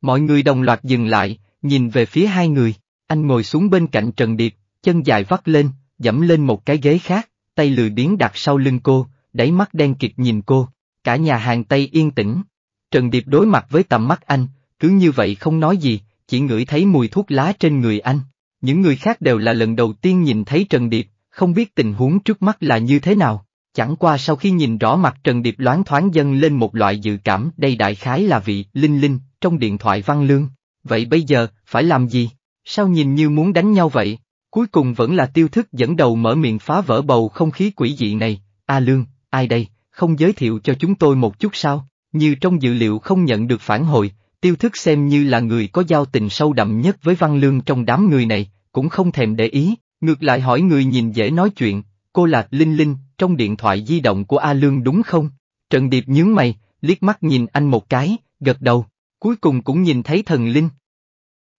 Mọi người đồng loạt dừng lại, nhìn về phía hai người, anh ngồi xuống bên cạnh Trần Điệp, chân dài vắt lên, dẫm lên một cái ghế khác, tay lười biến đặt sau lưng cô, đáy mắt đen kịt nhìn cô, cả nhà hàng Tây yên tĩnh. Trần Điệp đối mặt với tầm mắt anh, cứ như vậy không nói gì, chỉ ngửi thấy mùi thuốc lá trên người anh. Những người khác đều là lần đầu tiên nhìn thấy Trần Điệp, không biết tình huống trước mắt là như thế nào. Chẳng qua sau khi nhìn rõ mặt Trần Điệp loáng thoáng dâng lên một loại dự cảm đây đại khái là vị Linh Linh trong điện thoại Văn Lương. Vậy bây giờ, phải làm gì? Sao nhìn như muốn đánh nhau vậy? Cuối cùng vẫn là tiêu thức dẫn đầu mở miệng phá vỡ bầu không khí quỷ dị này. A Lương, ai đây, không giới thiệu cho chúng tôi một chút sao? Như trong dữ liệu không nhận được phản hồi, tiêu thức xem như là người có giao tình sâu đậm nhất với Văn Lương trong đám người này, cũng không thèm để ý, ngược lại hỏi người nhìn dễ nói chuyện, cô là Linh Linh, trong điện thoại di động của A Lương đúng không? Trần Điệp nhướng mày, liếc mắt nhìn anh một cái, gật đầu, cuối cùng cũng nhìn thấy thần linh.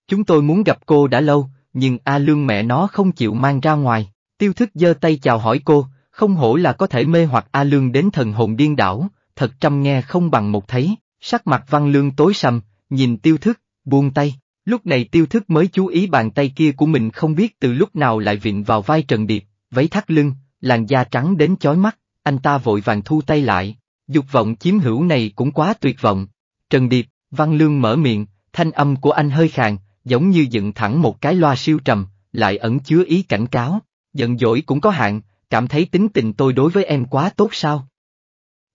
Chúng tôi muốn gặp cô đã lâu, nhưng A Lương mẹ nó không chịu mang ra ngoài, tiêu thức giơ tay chào hỏi cô, không hổ là có thể mê hoặc A Lương đến thần hồn điên đảo, thật trăm nghe không bằng một thấy, sắc mặt văn lương tối sầm, nhìn tiêu thức, buông tay, lúc này tiêu thức mới chú ý bàn tay kia của mình không biết từ lúc nào lại vịn vào vai Trần Điệp, váy thắt lưng, làn da trắng đến chói mắt, anh ta vội vàng thu tay lại, dục vọng chiếm hữu này cũng quá tuyệt vọng. Trần Điệp, Văn Lương mở miệng, thanh âm của anh hơi khàn, giống như dựng thẳng một cái loa siêu trầm, lại ẩn chứa ý cảnh cáo, giận dỗi cũng có hạn, cảm thấy tính tình tôi đối với em quá tốt sao?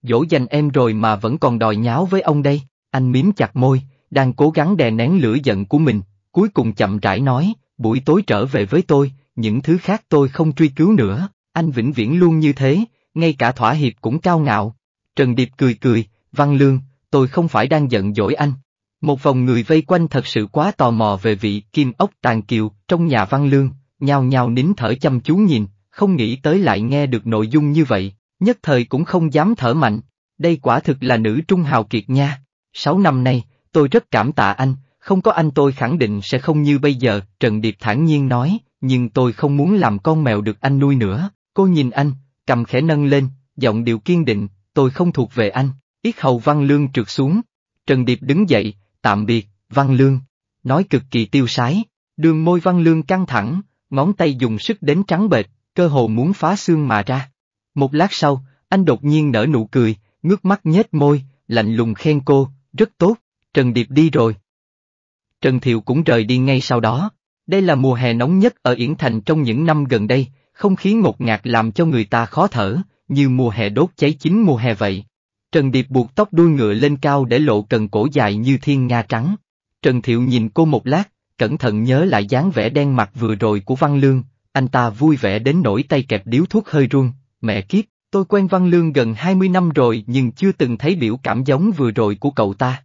Dỗ dành em rồi mà vẫn còn đòi nháo với ông đây, anh miếm chặt môi, đang cố gắng đè nén lửa giận của mình, cuối cùng chậm rãi nói, buổi tối trở về với tôi, những thứ khác tôi không truy cứu nữa. Anh vĩnh viễn luôn như thế, ngay cả thỏa hiệp cũng cao ngạo. Trần Điệp cười cười, Văn Lương, tôi không phải đang giận dỗi anh. Một vòng người vây quanh thật sự quá tò mò về vị kim ốc tàn kiều trong nhà Văn Lương, nhào nhào nín thở chăm chú nhìn, không nghĩ tới lại nghe được nội dung như vậy, nhất thời cũng không dám thở mạnh. Đây quả thực là nữ trung hào kiệt nha. Sáu năm nay, tôi rất cảm tạ anh, không có anh tôi khẳng định sẽ không như bây giờ, Trần Điệp thản nhiên nói, nhưng tôi không muốn làm con mèo được anh nuôi nữa. Cô nhìn anh, cầm khẽ nâng lên, giọng điệu kiên định, tôi không thuộc về anh, yết hầu Văn Lương trượt xuống. Trần Điệp đứng dậy, tạm biệt, Văn Lương, nói cực kỳ tiêu sái, đường môi Văn Lương căng thẳng, ngón tay dùng sức đến trắng bệt, cơ hồ muốn phá xương mà ra. Một lát sau, anh đột nhiên nở nụ cười, ngước mắt nhếch môi, lạnh lùng khen cô, rất tốt, Trần Điệp đi rồi. Trần Thiệu cũng rời đi ngay sau đó. Đây là mùa hè nóng nhất ở Yển Thành trong những năm gần đây, không khí ngột ngạt làm cho người ta khó thở, như mùa hè đốt cháy chính mùa hè vậy. Trần Điệp buộc tóc đuôi ngựa lên cao để lộ cần cổ dài như thiên nga trắng. Trần Thiệu nhìn cô một lát, cẩn thận nhớ lại dáng vẻ đen mặt vừa rồi của Văn Lương, anh ta vui vẻ đến nổi tay kẹp điếu thuốc hơi run, mẹ kiếp, tôi quen Văn Lương gần 20 năm rồi nhưng chưa từng thấy biểu cảm giống vừa rồi của cậu ta.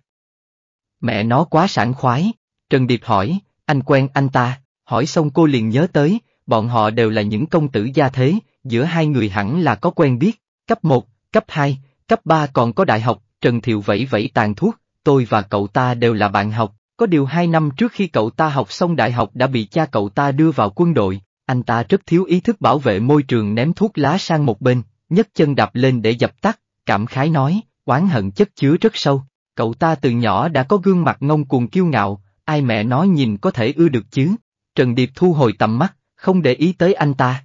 Mẹ nó quá sảng khoái, Trần Điệp hỏi, anh quen anh ta, hỏi xong cô liền nhớ tới, bọn họ đều là những công tử gia thế, giữa hai người hẳn là có quen biết, cấp 1, cấp 2, cấp 3 còn có đại học, Trần Thiệu vẫy vẫy tàn thuốc, tôi và cậu ta đều là bạn học, có điều hai năm trước khi cậu ta học xong đại học đã bị cha cậu ta đưa vào quân đội, anh ta rất thiếu ý thức bảo vệ môi trường ném thuốc lá sang một bên, nhấc chân đạp lên để dập tắt, cảm khái nói, oán hận chất chứa rất sâu, cậu ta từ nhỏ đã có gương mặt ngông cuồng kiêu ngạo, ai mẹ nói nhìn có thể ưa được chứ. Trần Điệp thu hồi tầm mắt, không để ý tới anh ta.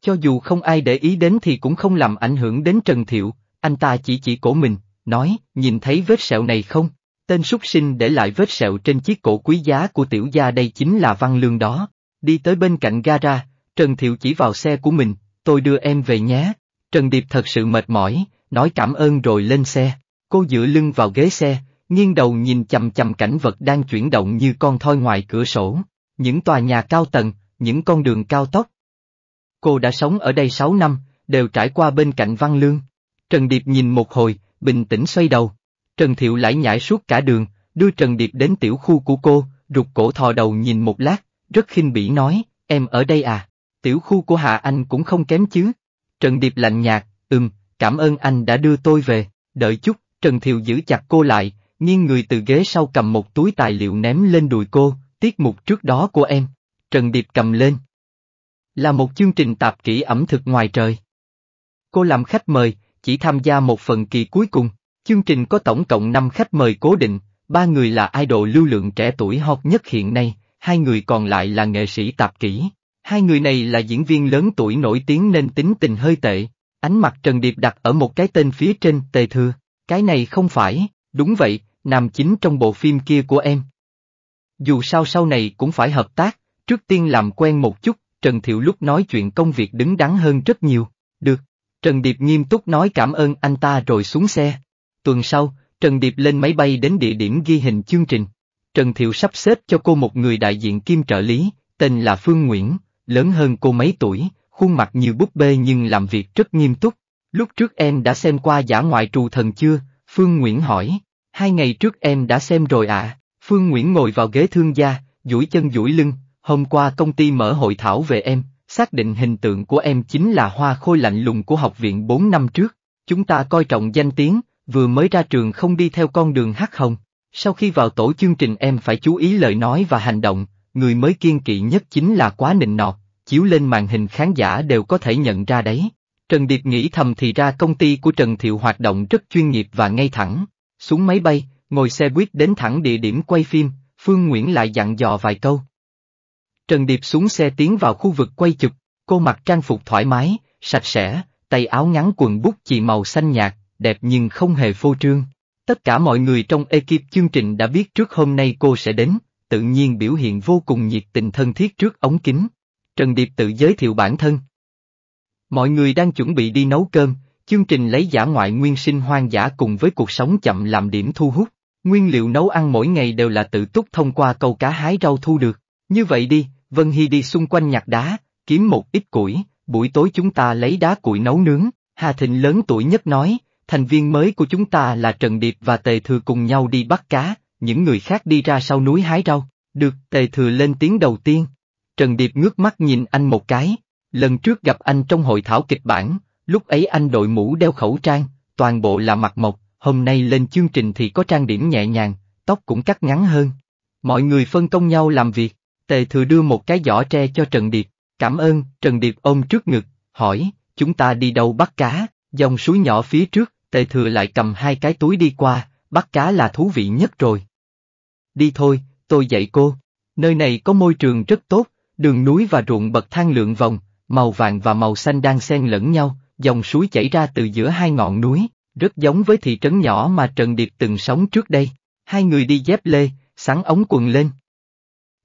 Cho dù không ai để ý đến thì cũng không làm ảnh hưởng đến Trần Thiệu, anh ta chỉ chỉ cổ mình, nói, nhìn thấy vết sẹo này không? Tên súc sinh để lại vết sẹo trên chiếc cổ quý giá của tiểu gia đây chính là văn lương đó. Đi tới bên cạnh gara, Trần Thiệu chỉ vào xe của mình, tôi đưa em về nhé. Trần Điệp thật sự mệt mỏi, nói cảm ơn rồi lên xe. Cô dựa lưng vào ghế xe, nghiêng đầu nhìn chầm chầm cảnh vật đang chuyển động như con thoi ngoài cửa sổ. Những tòa nhà cao tầng, những con đường cao tốc. Cô đã sống ở đây 6 năm, đều trải qua bên cạnh Văn Lương. Trần Điệp nhìn một hồi, bình tĩnh xoay đầu. Trần Thiệu lại nhảy suốt cả đường, đưa Trần Điệp đến tiểu khu của cô, rụt cổ thò đầu nhìn một lát, rất khinh bỉ nói, em ở đây à, tiểu khu của Hạ Anh cũng không kém chứ. Trần Điệp lạnh nhạt, ừm, cảm ơn anh đã đưa tôi về, đợi chút, Trần Thiệu giữ chặt cô lại, nghiêng người từ ghế sau cầm một túi tài liệu ném lên đùi cô, tiết mục trước đó của em. Trần Điệp cầm lên. Là một chương trình tạp kỹ ẩm thực ngoài trời. Cô làm khách mời, chỉ tham gia một phần kỳ cuối cùng. Chương trình có tổng cộng 5 khách mời cố định, ba người là idol lưu lượng trẻ tuổi hot nhất hiện nay, hai người còn lại là nghệ sĩ tạp kỹ. Hai người này là diễn viên lớn tuổi nổi tiếng nên tính tình hơi tệ. Ánh mặt Trần Điệp đặt ở một cái tên phía trên tề thừa. Cái này không phải, đúng vậy, nam chính trong bộ phim kia của em. Dù sao sau này cũng phải hợp tác, Trước tiên làm quen một chút, Trần Thiệu lúc nói chuyện công việc đứng đắn hơn rất nhiều. Được. Trần Điệp nghiêm túc nói cảm ơn anh ta rồi xuống xe. Tuần sau, Trần Điệp lên máy bay đến địa điểm ghi hình chương trình. Trần Thiệu sắp xếp cho cô một người đại diện kim trợ lý, tên là Phương Nguyễn, lớn hơn cô mấy tuổi, khuôn mặt như búp bê nhưng làm việc rất nghiêm túc. Lúc trước em đã xem qua giả ngoại trù thần chưa? Phương Nguyễn hỏi. Hai ngày trước em đã xem rồi ạ. Phương Nguyễn ngồi vào ghế thương gia, duỗi chân duỗi lưng, Hôm qua công ty mở hội thảo về em, xác định hình tượng của em chính là hoa khôi lạnh lùng của học viện 4 năm trước. Chúng ta coi trọng danh tiếng, vừa mới ra trường không đi theo con đường hắc hồng. Sau khi vào tổ chương trình em phải chú ý lời nói và hành động, người mới kiên kỵ nhất chính là quá nịnh nọt, chiếu lên màn hình khán giả đều có thể nhận ra đấy. Trần Điệp nghĩ thầm thì ra công ty của Trần Thiệu hoạt động rất chuyên nghiệp và ngay thẳng. Xuống máy bay, ngồi xe buýt đến thẳng địa điểm quay phim, Phương Nguyễn lại dặn dò vài câu. Trần Điệp xuống xe tiến vào khu vực quay chụp, cô mặc trang phục thoải mái, sạch sẽ, tay áo ngắn quần bút chì màu xanh nhạt, đẹp nhưng không hề phô trương. Tất cả mọi người trong ekip chương trình đã biết trước hôm nay cô sẽ đến, tự nhiên biểu hiện vô cùng nhiệt tình thân thiết trước ống kính. Trần Điệp tự giới thiệu bản thân. Mọi người đang chuẩn bị đi nấu cơm, chương trình lấy giả ngoại nguyên sinh hoang dã cùng với cuộc sống chậm làm điểm thu hút. Nguyên liệu nấu ăn mỗi ngày đều là tự túc thông qua câu cá hái rau thu được. Như vậy đi, Vân Hy đi xung quanh nhặt đá, kiếm một ít củi, buổi tối chúng ta lấy đá củi nấu nướng, Hà Thịnh lớn tuổi nhất nói, thành viên mới của chúng ta là Trần Điệp và Tề Thừa cùng nhau đi bắt cá, những người khác đi ra sau núi hái rau, được Tề Thừa lên tiếng đầu tiên. Trần Điệp ngước mắt nhìn anh một cái, lần trước gặp anh trong hội thảo kịch bản, lúc ấy anh đội mũ đeo khẩu trang, toàn bộ là mặt mộc, hôm nay lên chương trình thì có trang điểm nhẹ nhàng, tóc cũng cắt ngắn hơn. Mọi người phân công nhau làm việc. Tề thừa đưa một cái giỏ tre cho Trần Điệp, cảm ơn, Trần Điệp ôm trước ngực, hỏi, chúng ta đi đâu bắt cá, dòng suối nhỏ phía trước, tề thừa lại cầm hai cái túi đi qua, bắt cá là thú vị nhất rồi. Đi thôi, tôi dạy cô, nơi này có môi trường rất tốt, đường núi và ruộng bậc thang lượn vòng, màu vàng và màu xanh đang xen lẫn nhau, dòng suối chảy ra từ giữa hai ngọn núi, rất giống với thị trấn nhỏ mà Trần Điệp từng sống trước đây. Hai người đi dép lê, sáng ống quần lên,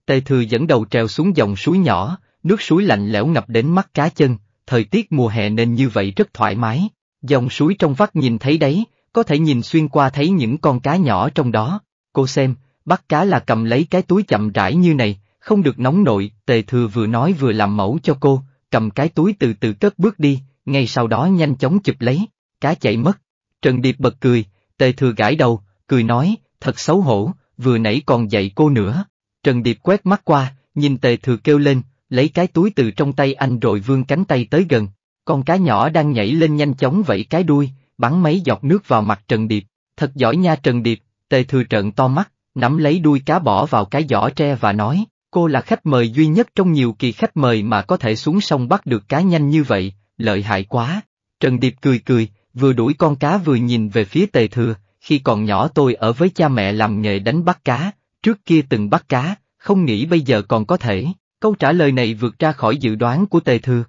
Tề Thư dẫn đầu trèo xuống dòng suối nhỏ, nước suối lạnh lẽo ngập đến mắt cá chân, thời tiết mùa hè nên như vậy rất thoải mái. Dòng suối trong vắt nhìn thấy đấy, có thể nhìn xuyên qua thấy những con cá nhỏ trong đó. Cô xem, bắt cá là cầm lấy cái túi chậm rãi như này, không được nóng nội, Tề Thư vừa nói vừa làm mẫu cho cô, cầm cái túi từ từ cất bước đi, ngay sau đó nhanh chóng chụp lấy, cá chạy mất. Trần Điệp bật cười, Tề Thư gãi đầu, cười nói, thật xấu hổ, vừa nãy còn dạy cô nữa, Trần Điệp quét mắt qua, nhìn tề thừa kêu lên, lấy cái túi từ trong tay anh rồi vươn cánh tay tới gần. Con cá nhỏ đang nhảy lên nhanh chóng vẫy cái đuôi, bắn mấy giọt nước vào mặt Trần Điệp. Thật giỏi nha Trần Điệp, tề thừa trợn to mắt, nắm lấy đuôi cá bỏ vào cái giỏ tre và nói, cô là khách mời duy nhất trong nhiều kỳ khách mời mà có thể xuống sông bắt được cá nhanh như vậy, lợi hại quá. Trần Điệp cười cười, vừa đuổi con cá vừa nhìn về phía tề thừa, khi còn nhỏ tôi ở với cha mẹ làm nghề đánh bắt cá, Trước kia từng bắt cá, không nghĩ bây giờ còn có thể, câu trả lời này vượt ra khỏi dự đoán của Tề Thừa.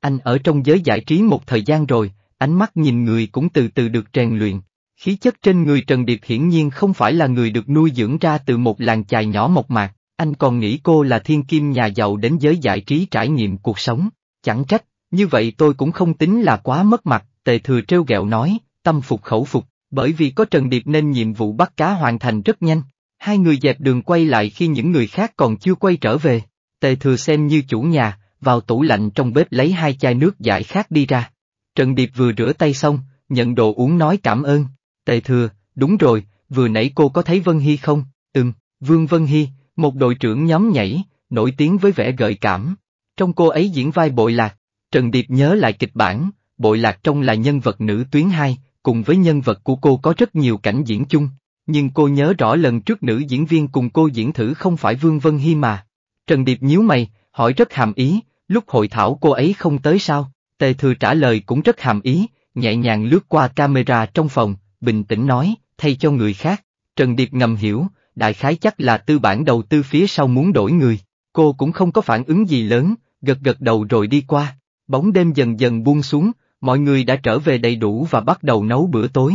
Anh ở trong giới giải trí một thời gian rồi, ánh mắt nhìn người cũng từ từ được rèn luyện. Khí chất trên người Trần Điệp hiển nhiên không phải là người được nuôi dưỡng ra từ một làng chài nhỏ mộc mạc, anh còn nghĩ cô là thiên kim nhà giàu đến giới giải trí trải nghiệm cuộc sống, chẳng trách, như vậy tôi cũng không tính là quá mất mặt, tề thừa trêu ghẹo nói, tâm phục khẩu phục, bởi vì có Trần Điệp nên nhiệm vụ bắt cá hoàn thành rất nhanh. Hai người dẹp đường quay lại khi những người khác còn chưa quay trở về. Tề thừa xem như chủ nhà, vào tủ lạnh trong bếp lấy hai chai nước giải khát đi ra. Trần Điệp vừa rửa tay xong, nhận đồ uống nói cảm ơn. Tề thừa, đúng rồi, vừa nãy cô có thấy Vân Hy không? Ừm, Vương Vân Hy, một đội trưởng nhóm nhảy, nổi tiếng với vẻ gợi cảm. Trong cô ấy diễn vai bội lạc, Trần Điệp nhớ lại kịch bản, bội lạc trong là nhân vật nữ tuyến hai, cùng với nhân vật của cô có rất nhiều cảnh diễn chung, nhưng cô nhớ rõ lần trước nữ diễn viên cùng cô diễn thử không phải Vương Vân Hy mà. Trần Điệp nhíu mày, hỏi rất hàm ý, lúc hội thảo cô ấy không tới sao? Tề Thừa trả lời cũng rất hàm ý, nhẹ nhàng lướt qua camera trong phòng, bình tĩnh nói, thay cho người khác. Trần Điệp ngầm hiểu, đại khái chắc là tư bản đầu tư phía sau muốn đổi người. Cô cũng không có phản ứng gì lớn, gật gật đầu rồi đi qua. Bóng đêm dần dần buông xuống, mọi người đã trở về đầy đủ và bắt đầu nấu bữa tối.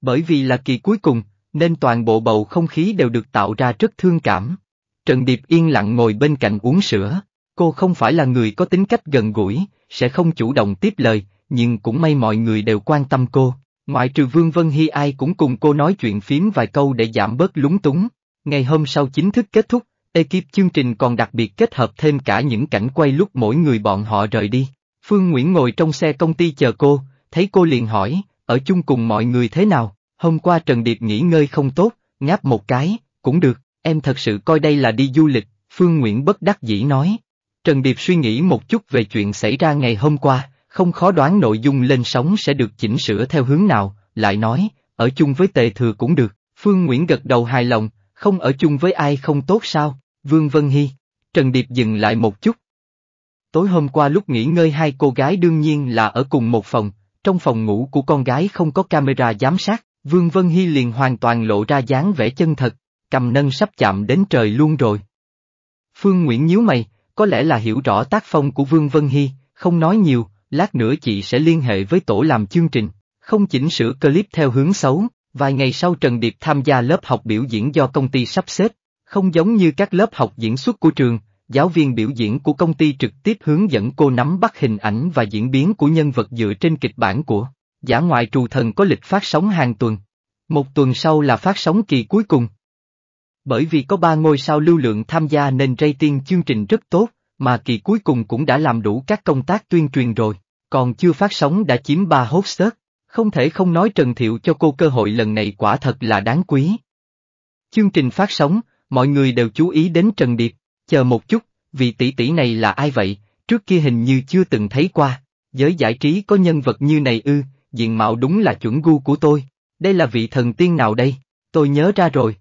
Bởi vì là kỳ cuối cùng, nên toàn bộ bầu không khí đều được tạo ra rất thương cảm. Trần Điệp yên lặng ngồi bên cạnh uống sữa, cô không phải là người có tính cách gần gũi, sẽ không chủ động tiếp lời, nhưng cũng may mọi người đều quan tâm cô. Ngoại trừ Vương Vân Hy ai cũng cùng cô nói chuyện phím vài câu để giảm bớt lúng túng. Ngày hôm sau chính thức kết thúc, ekip chương trình còn đặc biệt kết hợp thêm cả những cảnh quay lúc mỗi người bọn họ rời đi. Phương Nguyễn ngồi trong xe công ty chờ cô, thấy cô liền hỏi, ở chung cùng mọi người thế nào? Hôm qua Trần Điệp nghỉ ngơi không tốt, ngáp một cái, cũng được, em thật sự coi đây là đi du lịch, Phương Nguyễn bất đắc dĩ nói. Trần Điệp suy nghĩ một chút về chuyện xảy ra ngày hôm qua, không khó đoán nội dung lên sóng sẽ được chỉnh sửa theo hướng nào, lại nói, ở chung với tề thừa cũng được, Phương Nguyễn gật đầu hài lòng, không ở chung với ai không tốt sao, Vương Vân Hy. Trần Điệp dừng lại một chút. Tối hôm qua lúc nghỉ ngơi hai cô gái đương nhiên là ở cùng một phòng, trong phòng ngủ của con gái không có camera giám sát, Vương Vân Hy liền hoàn toàn lộ ra dáng vẻ chân thật, cầm nâng sắp chạm đến trời luôn rồi. Phương Nguyễn nhíu mày, có lẽ là hiểu rõ tác phong của Vương Vân Hy, không nói nhiều, lát nữa chị sẽ liên hệ với tổ làm chương trình, không chỉnh sửa clip theo hướng xấu. Vài ngày sau Trần Điệp tham gia lớp học biểu diễn do công ty sắp xếp, không giống như các lớp học diễn xuất của trường, giáo viên biểu diễn của công ty trực tiếp hướng dẫn cô nắm bắt hình ảnh và diễn biến của nhân vật dựa trên kịch bản của Giả ngoại trù thần có lịch phát sóng hàng tuần. Một tuần sau là phát sóng kỳ cuối cùng. Bởi vì có ba ngôi sao lưu lượng tham gia nên rating chương trình rất tốt, mà kỳ cuối cùng cũng đã làm đủ các công tác tuyên truyền rồi, còn chưa phát sóng đã chiếm ba hốt xớt, Không thể không nói Trần Thiệu cho cô cơ hội lần này quả thật là đáng quý. Chương trình phát sóng, mọi người đều chú ý đến Trần Điệp chờ một chút, vị tỷ tỷ này là ai vậy, trước kia hình như chưa từng thấy qua, giới giải trí có nhân vật như này ư, diện mạo đúng là chuẩn gu của tôi, đây là vị thần tiên nào đây, tôi nhớ ra rồi.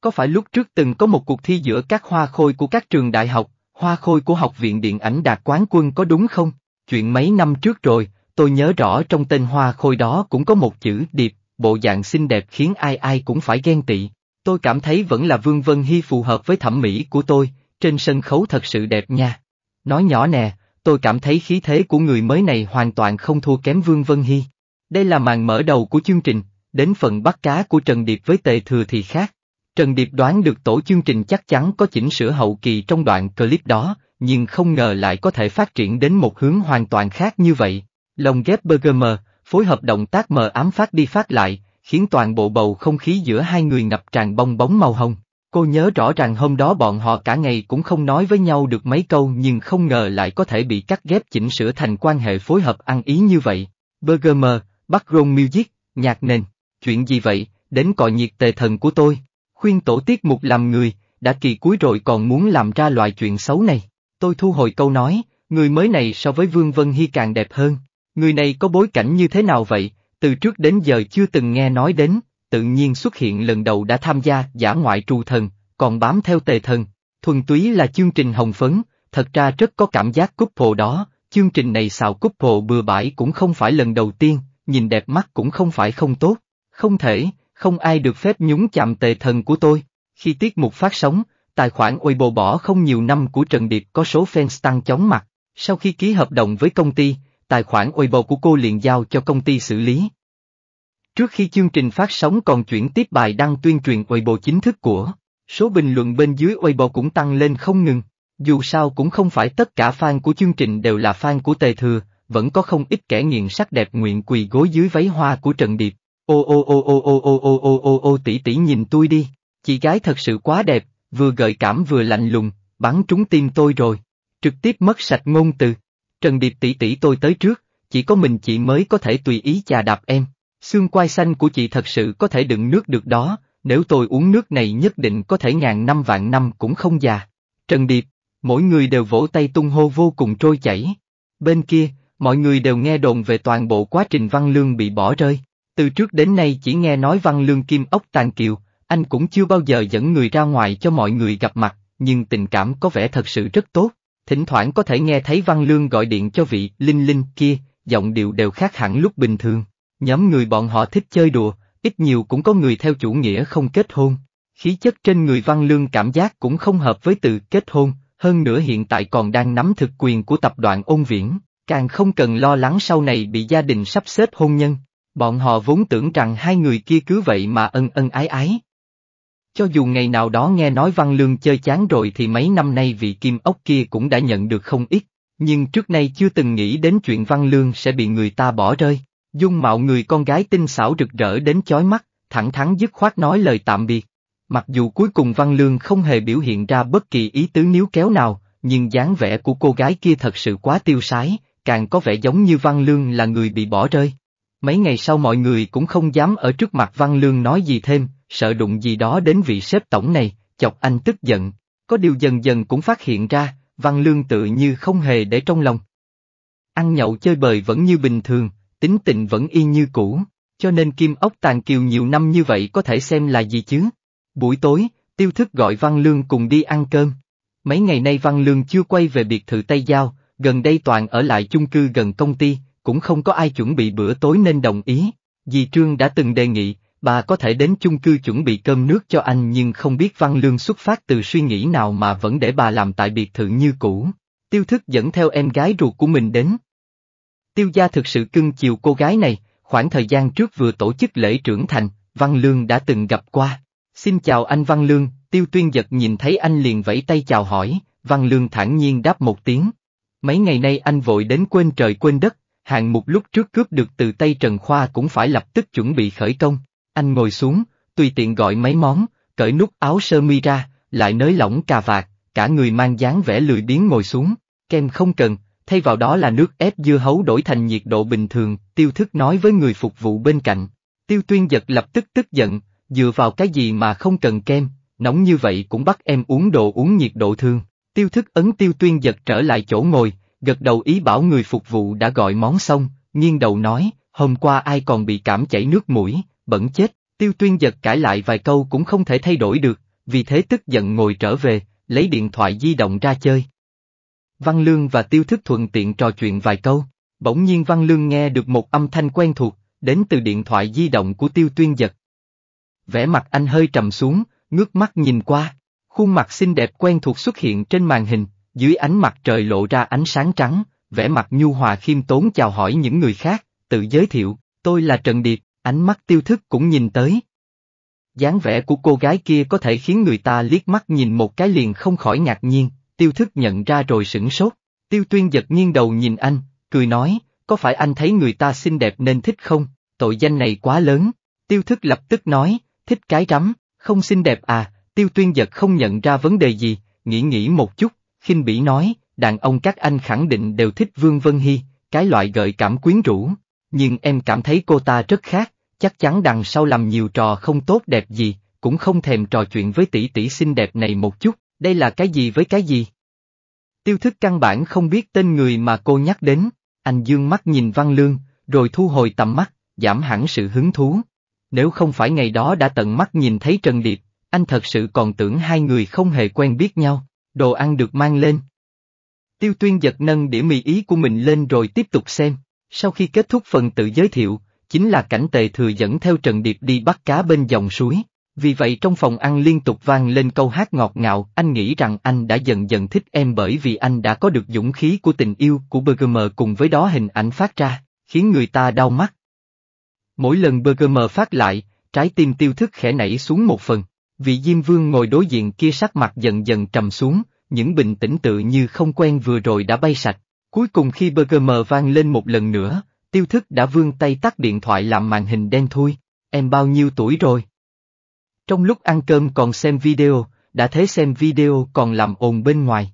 Có phải lúc trước từng có một cuộc thi giữa các hoa khôi của các trường đại học, hoa khôi của Học viện Điện ảnh đạt quán quân có đúng không? Chuyện mấy năm trước rồi, tôi nhớ rõ trong tên hoa khôi đó cũng có một chữ điệp, bộ dạng xinh đẹp khiến ai ai cũng phải ghen tị. Tôi cảm thấy vẫn là Vương Vân Hy phù hợp với thẩm mỹ của tôi, trên sân khấu thật sự đẹp nha. Nói nhỏ nè, tôi cảm thấy khí thế của người mới này hoàn toàn không thua kém Vương Vân Hy. Đây là màn mở đầu của chương trình, đến phần bắt cá của Trần Điệp với Tề Thừa thì khác. Trần Điệp đoán được tổ chương trình chắc chắn có chỉnh sửa hậu kỳ trong đoạn clip đó, nhưng không ngờ lại có thể phát triển đến một hướng hoàn toàn khác như vậy. Lồng ghép BGM, phối hợp động tác mờ ám phát đi phát lại, khiến toàn bộ bầu không khí giữa hai người ngập tràn bong bóng màu hồng. Cô nhớ rõ ràng hôm đó bọn họ cả ngày cũng không nói với nhau được mấy câu nhưng không ngờ lại có thể bị cắt ghép chỉnh sửa thành quan hệ phối hợp ăn ý như vậy. Bergermer, Background Music, nhạc nền, chuyện gì vậy, đến cọ nhiệt tề thần của tôi. Khuyên tổ tiết mục làm người, đã kỳ cuối rồi còn muốn làm ra loại chuyện xấu này. Tôi thu hồi câu nói, người mới này so với Vương Vân Hy càng đẹp hơn. Người này có bối cảnh như thế nào vậy, từ trước đến giờ chưa từng nghe nói đến, tự nhiên xuất hiện lần đầu đã tham gia giả ngoại trù thần, còn bám theo tề thần, thuần túy là chương trình hồng phấn, thật ra rất có cảm giác cúp hồ đó, chương trình này xào cúp hồ bừa bãi cũng không phải lần đầu tiên, nhìn đẹp mắt cũng không phải không tốt, không thể, không ai được phép nhúng chạm tề thần của tôi. Khi tiết mục phát sóng, tài khoản Weibo bỏ không nhiều năm của Trần Điệp có số fans tăng chóng mặt. Sau khi ký hợp đồng với công ty, tài khoản Weibo của cô liền giao cho công ty xử lý. Trước khi chương trình phát sóng còn chuyển tiếp bài đăng tuyên truyền Weibo chính thức của, số bình luận bên dưới Weibo cũng tăng lên không ngừng. Dù sao cũng không phải tất cả fan của chương trình đều là fan của Tề Thừa, vẫn có không ít kẻ nghiện sắc đẹp nguyện quỳ gối dưới váy hoa của Trần Điệp. Ô ô ô ô ô ô ô ô ô ô tỷ tỷ nhìn tôi đi, chị gái thật sự quá đẹp, vừa gợi cảm vừa lạnh lùng, bắn trúng tim tôi rồi. Trực tiếp mất sạch ngôn từ. Trần Điệp tỷ tỷ tôi tới trước, chỉ có mình chị mới có thể tùy ý chà đạp em. Xương quai xanh của chị thật sự có thể đựng nước được đó, nếu tôi uống nước này nhất định có thể ngàn năm vạn năm cũng không già. Trần Điệp, mỗi người đều vỗ tay tung hô vô cùng trôi chảy. Bên kia, mọi người đều nghe đồn về toàn bộ quá trình Văn Lương bị bỏ rơi. Từ trước đến nay chỉ nghe nói Văn Lương Kim ốc tàn kiều, anh cũng chưa bao giờ dẫn người ra ngoài cho mọi người gặp mặt, nhưng tình cảm có vẻ thật sự rất tốt thỉnh thoảng có thể nghe thấy Văn Lương gọi điện cho vị Linh Linh kia, giọng điệu đều khác hẳn lúc bình thường. Nhóm người bọn họ thích chơi đùa, ít nhiều cũng có người theo chủ nghĩa không kết hôn. Khí chất trên người Văn Lương cảm giác cũng không hợp với từ kết hôn, hơn nữa hiện tại còn đang nắm thực quyền của tập đoàn ôn viễn, càng không cần lo lắng sau này bị gia đình sắp xếp hôn nhân. Bọn họ vốn tưởng rằng hai người kia cứ vậy mà ân ân ái ái. Cho dù ngày nào đó nghe nói Văn Lương chơi chán rồi thì mấy năm nay vị kim ốc kia cũng đã nhận được không ít, nhưng trước nay chưa từng nghĩ đến chuyện Văn Lương sẽ bị người ta bỏ rơi. Dung mạo người con gái tinh xảo rực rỡ đến chói mắt, thẳng thắn dứt khoát nói lời tạm biệt. Mặc dù cuối cùng Văn Lương không hề biểu hiện ra bất kỳ ý tứ níu kéo nào, nhưng dáng vẻ của cô gái kia thật sự quá tiêu sái, càng có vẻ giống như Văn Lương là người bị bỏ rơi. Mấy ngày sau mọi người cũng không dám ở trước mặt Văn Lương nói gì thêm, sợ đụng gì đó đến vị sếp tổng này, chọc anh tức giận, có điều dần dần cũng phát hiện ra, Văn Lương tự như không hề để trong lòng. Ăn nhậu chơi bời vẫn như bình thường, tính tình vẫn y như cũ, cho nên Kim Ốc Tàn Kiều nhiều năm như vậy có thể xem là gì chứ? Buổi tối, tiêu thức gọi Văn Lương cùng đi ăn cơm. Mấy ngày nay Văn Lương chưa quay về biệt thự Tây Giao, gần đây toàn ở lại chung cư gần công ty, cũng không có ai chuẩn bị bữa tối nên đồng ý. Dì Trương đã từng đề nghị, bà có thể đến chung cư chuẩn bị cơm nước cho anh nhưng không biết Văn Lương xuất phát từ suy nghĩ nào mà vẫn để bà làm tại biệt thự như cũ. Tiêu thức dẫn theo em gái ruột của mình đến. Tiêu gia thực sự cưng chiều cô gái này, khoảng thời gian trước vừa tổ chức lễ trưởng thành, Văn Lương đã từng gặp qua. Xin chào anh Văn Lương, Tiêu Tuyên Giật nhìn thấy anh liền vẫy tay chào hỏi, Văn Lương thản nhiên đáp một tiếng. Mấy ngày nay anh vội đến quên trời quên đất, hàng một lúc trước cướp được từ tay Trần Khoa cũng phải lập tức chuẩn bị khởi công, anh ngồi xuống, tùy tiện gọi mấy món, cởi nút áo sơ mi ra, lại nới lỏng cà vạt, cả người mang dáng vẻ lười biếng ngồi xuống, kem không cần, thay vào đó là nước ép dưa hấu đổi thành nhiệt độ bình thường, tiêu thức nói với người phục vụ bên cạnh. Tiêu tuyên giật lập tức tức giận, dựa vào cái gì mà không cần kem, nóng như vậy cũng bắt em uống đồ uống nhiệt độ thương. Tiêu thức ấn tiêu tuyên giật trở lại chỗ ngồi, gật đầu ý bảo người phục vụ đã gọi món xong, nghiêng đầu nói, hôm qua ai còn bị cảm chảy nước mũi, bẩn chết, tiêu tuyên giật cãi lại vài câu cũng không thể thay đổi được, vì thế tức giận ngồi trở về, lấy điện thoại di động ra chơi. Văn Lương và Tiêu Thức thuận tiện trò chuyện vài câu, bỗng nhiên Văn Lương nghe được một âm thanh quen thuộc, đến từ điện thoại di động của Tiêu Tuyên Giật. Vẻ mặt anh hơi trầm xuống, ngước mắt nhìn qua, khuôn mặt xinh đẹp quen thuộc xuất hiện trên màn hình, dưới ánh mặt trời lộ ra ánh sáng trắng, vẻ mặt nhu hòa khiêm tốn chào hỏi những người khác, tự giới thiệu, tôi là Trần Điệp, Ánh mắt tiêu thức cũng nhìn tới. dáng vẻ của cô gái kia có thể khiến người ta liếc mắt nhìn một cái liền không khỏi ngạc nhiên, tiêu thức nhận ra rồi sửng sốt. Tiêu tuyên giật nghiêng đầu nhìn anh, cười nói, có phải anh thấy người ta xinh đẹp nên thích không, tội danh này quá lớn. Tiêu thức lập tức nói, thích cái rắm, không xinh đẹp à, tiêu tuyên giật không nhận ra vấn đề gì, nghĩ nghĩ một chút, khinh bỉ nói, đàn ông các anh khẳng định đều thích Vương Vân Hy, cái loại gợi cảm quyến rũ, nhưng em cảm thấy cô ta rất khác, chắc chắn đằng sau làm nhiều trò không tốt đẹp gì, cũng không thèm trò chuyện với tỷ tỷ xinh đẹp này một chút, đây là cái gì với cái gì? Tiêu thức căn bản không biết tên người mà cô nhắc đến, anh dương mắt nhìn Văn Lương, rồi thu hồi tầm mắt, giảm hẳn sự hứng thú. Nếu không phải ngày đó đã tận mắt nhìn thấy Trần Điệp, anh thật sự còn tưởng hai người không hề quen biết nhau, đồ ăn được mang lên. Tiêu tuyên giật nâng đĩa mì ý của mình lên rồi tiếp tục xem. Sau khi kết thúc phần tự giới thiệu, chính là cảnh tề thừa dẫn theo Trần Điệp đi bắt cá bên dòng suối. Vì vậy trong phòng ăn liên tục vang lên câu hát ngọt ngào, anh nghĩ rằng anh đã dần dần thích em bởi vì anh đã có được dũng khí của tình yêu của Bergmer cùng với đó hình ảnh phát ra, khiến người ta đau mắt. Mỗi lần Bergmer phát lại, trái tim tiêu thức khẽ nảy xuống một phần, vị Diêm Vương ngồi đối diện kia sắc mặt dần dần trầm xuống, những bình tĩnh tự như không quen vừa rồi đã bay sạch. Cuối cùng khi Bergmer vang lên một lần nữa, Tiêu thức đã vươn tay tắt điện thoại làm màn hình đen thui, em bao nhiêu tuổi rồi? Trong lúc ăn cơm còn xem video, đã thế xem video còn làm ồn bên ngoài.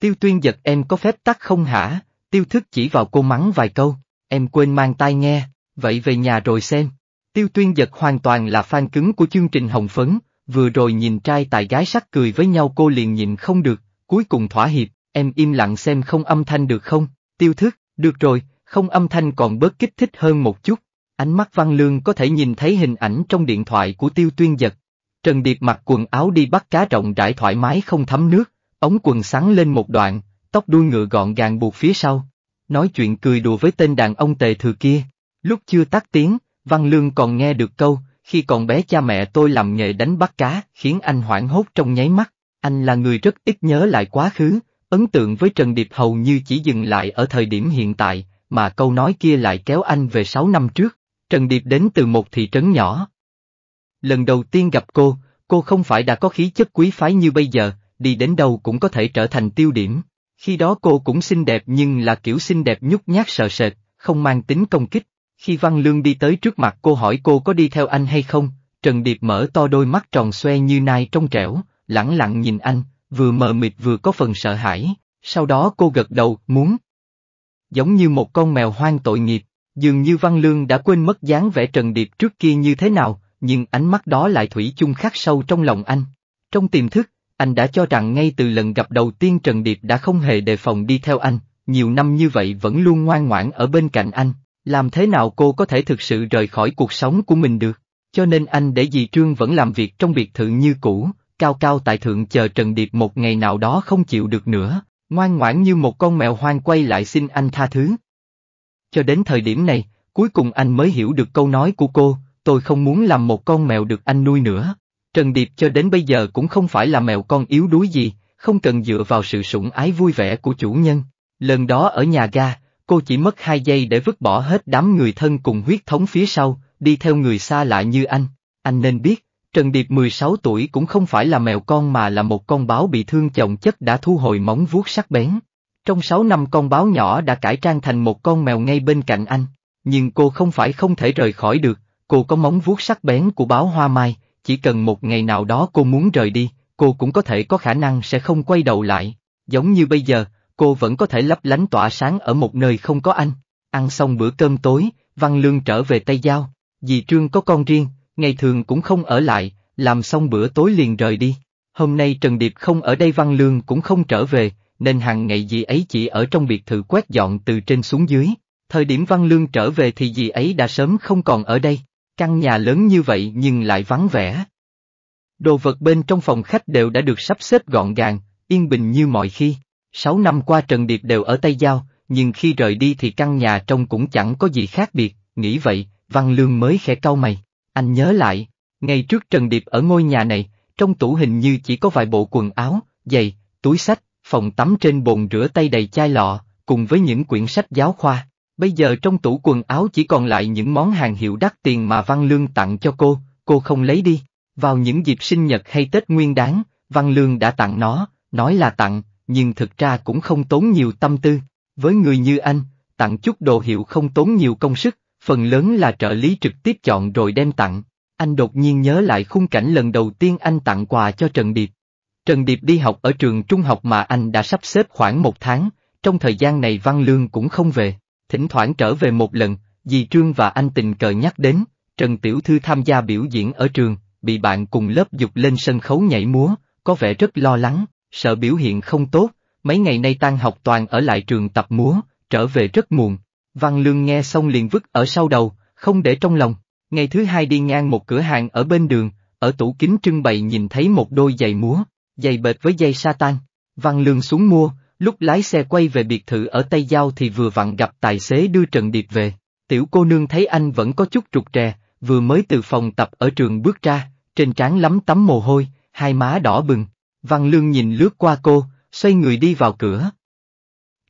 Tiêu tuyên giật em có phép tắt không hả? Tiêu thức chỉ vào cô mắng vài câu, em quên mang tai nghe, vậy về nhà rồi xem. Tiêu tuyên giật hoàn toàn là fan cứng của chương trình Hồng Phấn, vừa rồi nhìn trai tài gái sắc cười với nhau cô liền nhìn không được, cuối cùng thỏa hiệp, em im lặng xem không âm thanh được không, tiêu thức, được rồi, không âm thanh còn bớt kích thích hơn một chút. Ánh mắt Văn Lương có thể nhìn thấy hình ảnh trong điện thoại của Tiêu Tuyên Giật. Trần Điệp mặc quần áo đi bắt cá rộng rãi thoải mái không thấm nước, ống quần sáng lên một đoạn, tóc đuôi ngựa gọn gàng buộc phía sau. Nói chuyện cười đùa với tên đàn ông tề thừa kia. Lúc chưa tắt tiếng, Văn Lương còn nghe được câu, khi còn bé cha mẹ tôi làm nghề đánh bắt cá, khiến anh hoảng hốt trong nháy mắt. Anh là người rất ít nhớ lại quá khứ, ấn tượng với Trần Điệp hầu như chỉ dừng lại ở thời điểm hiện tại, mà câu nói kia lại kéo anh về 6 năm trước, Trần Điệp đến từ một thị trấn nhỏ. Lần đầu tiên gặp cô, cô không phải đã có khí chất quý phái như bây giờ, đi đến đâu cũng có thể trở thành tiêu điểm. Khi đó cô cũng xinh đẹp nhưng là kiểu xinh đẹp nhút nhát sợ sệt, không mang tính công kích. Khi Văn Lương đi tới trước mặt cô hỏi cô có đi theo anh hay không, Trần Điệp mở to đôi mắt tròn xoe như nai trong trẻo, lẳng lặng nhìn anh, vừa mờ mịt vừa có phần sợ hãi. Sau đó cô gật đầu, muốn giống như một con mèo hoang tội nghiệp, dường như Văn Lương đã quên mất dáng vẻ trần điệp trước kia như thế nào, nhưng ánh mắt đó lại thủy chung khắc sâu trong lòng anh. Trong tiềm thức, anh đã cho rằng ngay từ lần gặp đầu tiên Trần Điệp đã không hề đề phòng đi theo anh, nhiều năm như vậy vẫn luôn ngoan ngoãn ở bên cạnh anh, làm thế nào cô có thể thực sự rời khỏi cuộc sống của mình được, cho nên anh để dì Trương vẫn làm việc trong biệt thự như cũ, cao cao tại thượng chờ Trần Điệp một ngày nào đó không chịu được nữa, Ngoan ngoãn như một con mèo hoang quay lại xin anh tha thứ. Cho đến thời điểm này, cuối cùng anh mới hiểu được câu nói của cô, tôi không muốn làm một con mèo được anh nuôi nữa. Trần Điệp cho đến bây giờ cũng không phải là mèo con yếu đuối gì, không cần dựa vào sự sủng ái vui vẻ của chủ nhân. Lần đó ở nhà ga, cô chỉ mất hai giây để vứt bỏ hết đám người thân cùng huyết thống phía sau, đi theo người xa lạ như anh. Anh nên biết, Trần Điệp 16 tuổi cũng không phải là mèo con mà là một con báo bị thương chồng chất đã thu hồi móng vuốt sắc bén. Trong 6 năm con báo nhỏ đã cải trang thành một con mèo ngay bên cạnh anh, nhưng cô không phải không thể rời khỏi được, cô có móng vuốt sắc bén của báo hoa mai, chỉ cần một ngày nào đó cô muốn rời đi, cô cũng có thể có khả năng sẽ không quay đầu lại, giống như bây giờ, cô vẫn có thể lấp lánh tỏa sáng ở một nơi không có anh. Ăn xong bữa cơm tối, Văn Lương trở về Tây Giao, dì Trương có con riêng, ngày thường cũng không ở lại, làm xong bữa tối liền rời đi. Hôm nay Trần Điệp không ở đây Văn Lương cũng không trở về, nên hàng ngày dì ấy chỉ ở trong biệt thự quét dọn từ trên xuống dưới. Thời điểm Văn Lương trở về thì dì ấy đã sớm không còn ở đây, căn nhà lớn như vậy nhưng lại vắng vẻ. Đồ vật bên trong phòng khách đều đã được sắp xếp gọn gàng, yên bình như mọi khi. Sáu năm qua Trần Điệp đều ở Tây Giao, nhưng khi rời đi thì căn nhà trông cũng chẳng có gì khác biệt, nghĩ vậy, Văn Lương mới khẽ cau mày. Anh nhớ lại, ngày trước Trần Điệp ở ngôi nhà này, trong tủ hình như chỉ có vài bộ quần áo, giày, túi sách, phòng tắm trên bồn rửa tay đầy chai lọ, cùng với những quyển sách giáo khoa. Bây giờ trong tủ quần áo chỉ còn lại những món hàng hiệu đắt tiền mà Văn Lương tặng cho cô, cô không lấy đi. Vào những dịp sinh nhật hay Tết Nguyên đáng, Văn Lương đã tặng nó, nói là tặng, nhưng thực ra cũng không tốn nhiều tâm tư. Với người như anh, tặng chút đồ hiệu không tốn nhiều công sức, phần lớn là trợ lý trực tiếp chọn rồi đem tặng. Anh đột nhiên nhớ lại khung cảnh lần đầu tiên anh tặng quà cho Trần Điệp. Trần Điệp đi học ở trường trung học mà anh đã sắp xếp khoảng một tháng, trong thời gian này Văn Lương cũng không về, thỉnh thoảng trở về một lần, dì Trương và anh tình cờ nhắc đến, Trần Tiểu Thư tham gia biểu diễn ở trường, bị bạn cùng lớp dục lên sân khấu nhảy múa, có vẻ rất lo lắng, sợ biểu hiện không tốt, mấy ngày nay tan học toàn ở lại trường tập múa, trở về rất muộn, Văn Lương nghe xong liền vứt ở sau đầu, không để trong lòng. Ngày thứ hai đi ngang một cửa hàng ở bên đường, ở tủ kính trưng bày nhìn thấy một đôi giày múa, giày bệt với giày satan. Văn Lương xuống mua, lúc lái xe quay về biệt thự ở Tây Giao thì vừa vặn gặp tài xế đưa Trần Điệp về. Tiểu cô nương thấy anh vẫn có chút trục trè, vừa mới từ phòng tập ở trường bước ra, trên trán lắm tắm mồ hôi, hai má đỏ bừng. Văn Lương nhìn lướt qua cô, xoay người đi vào cửa.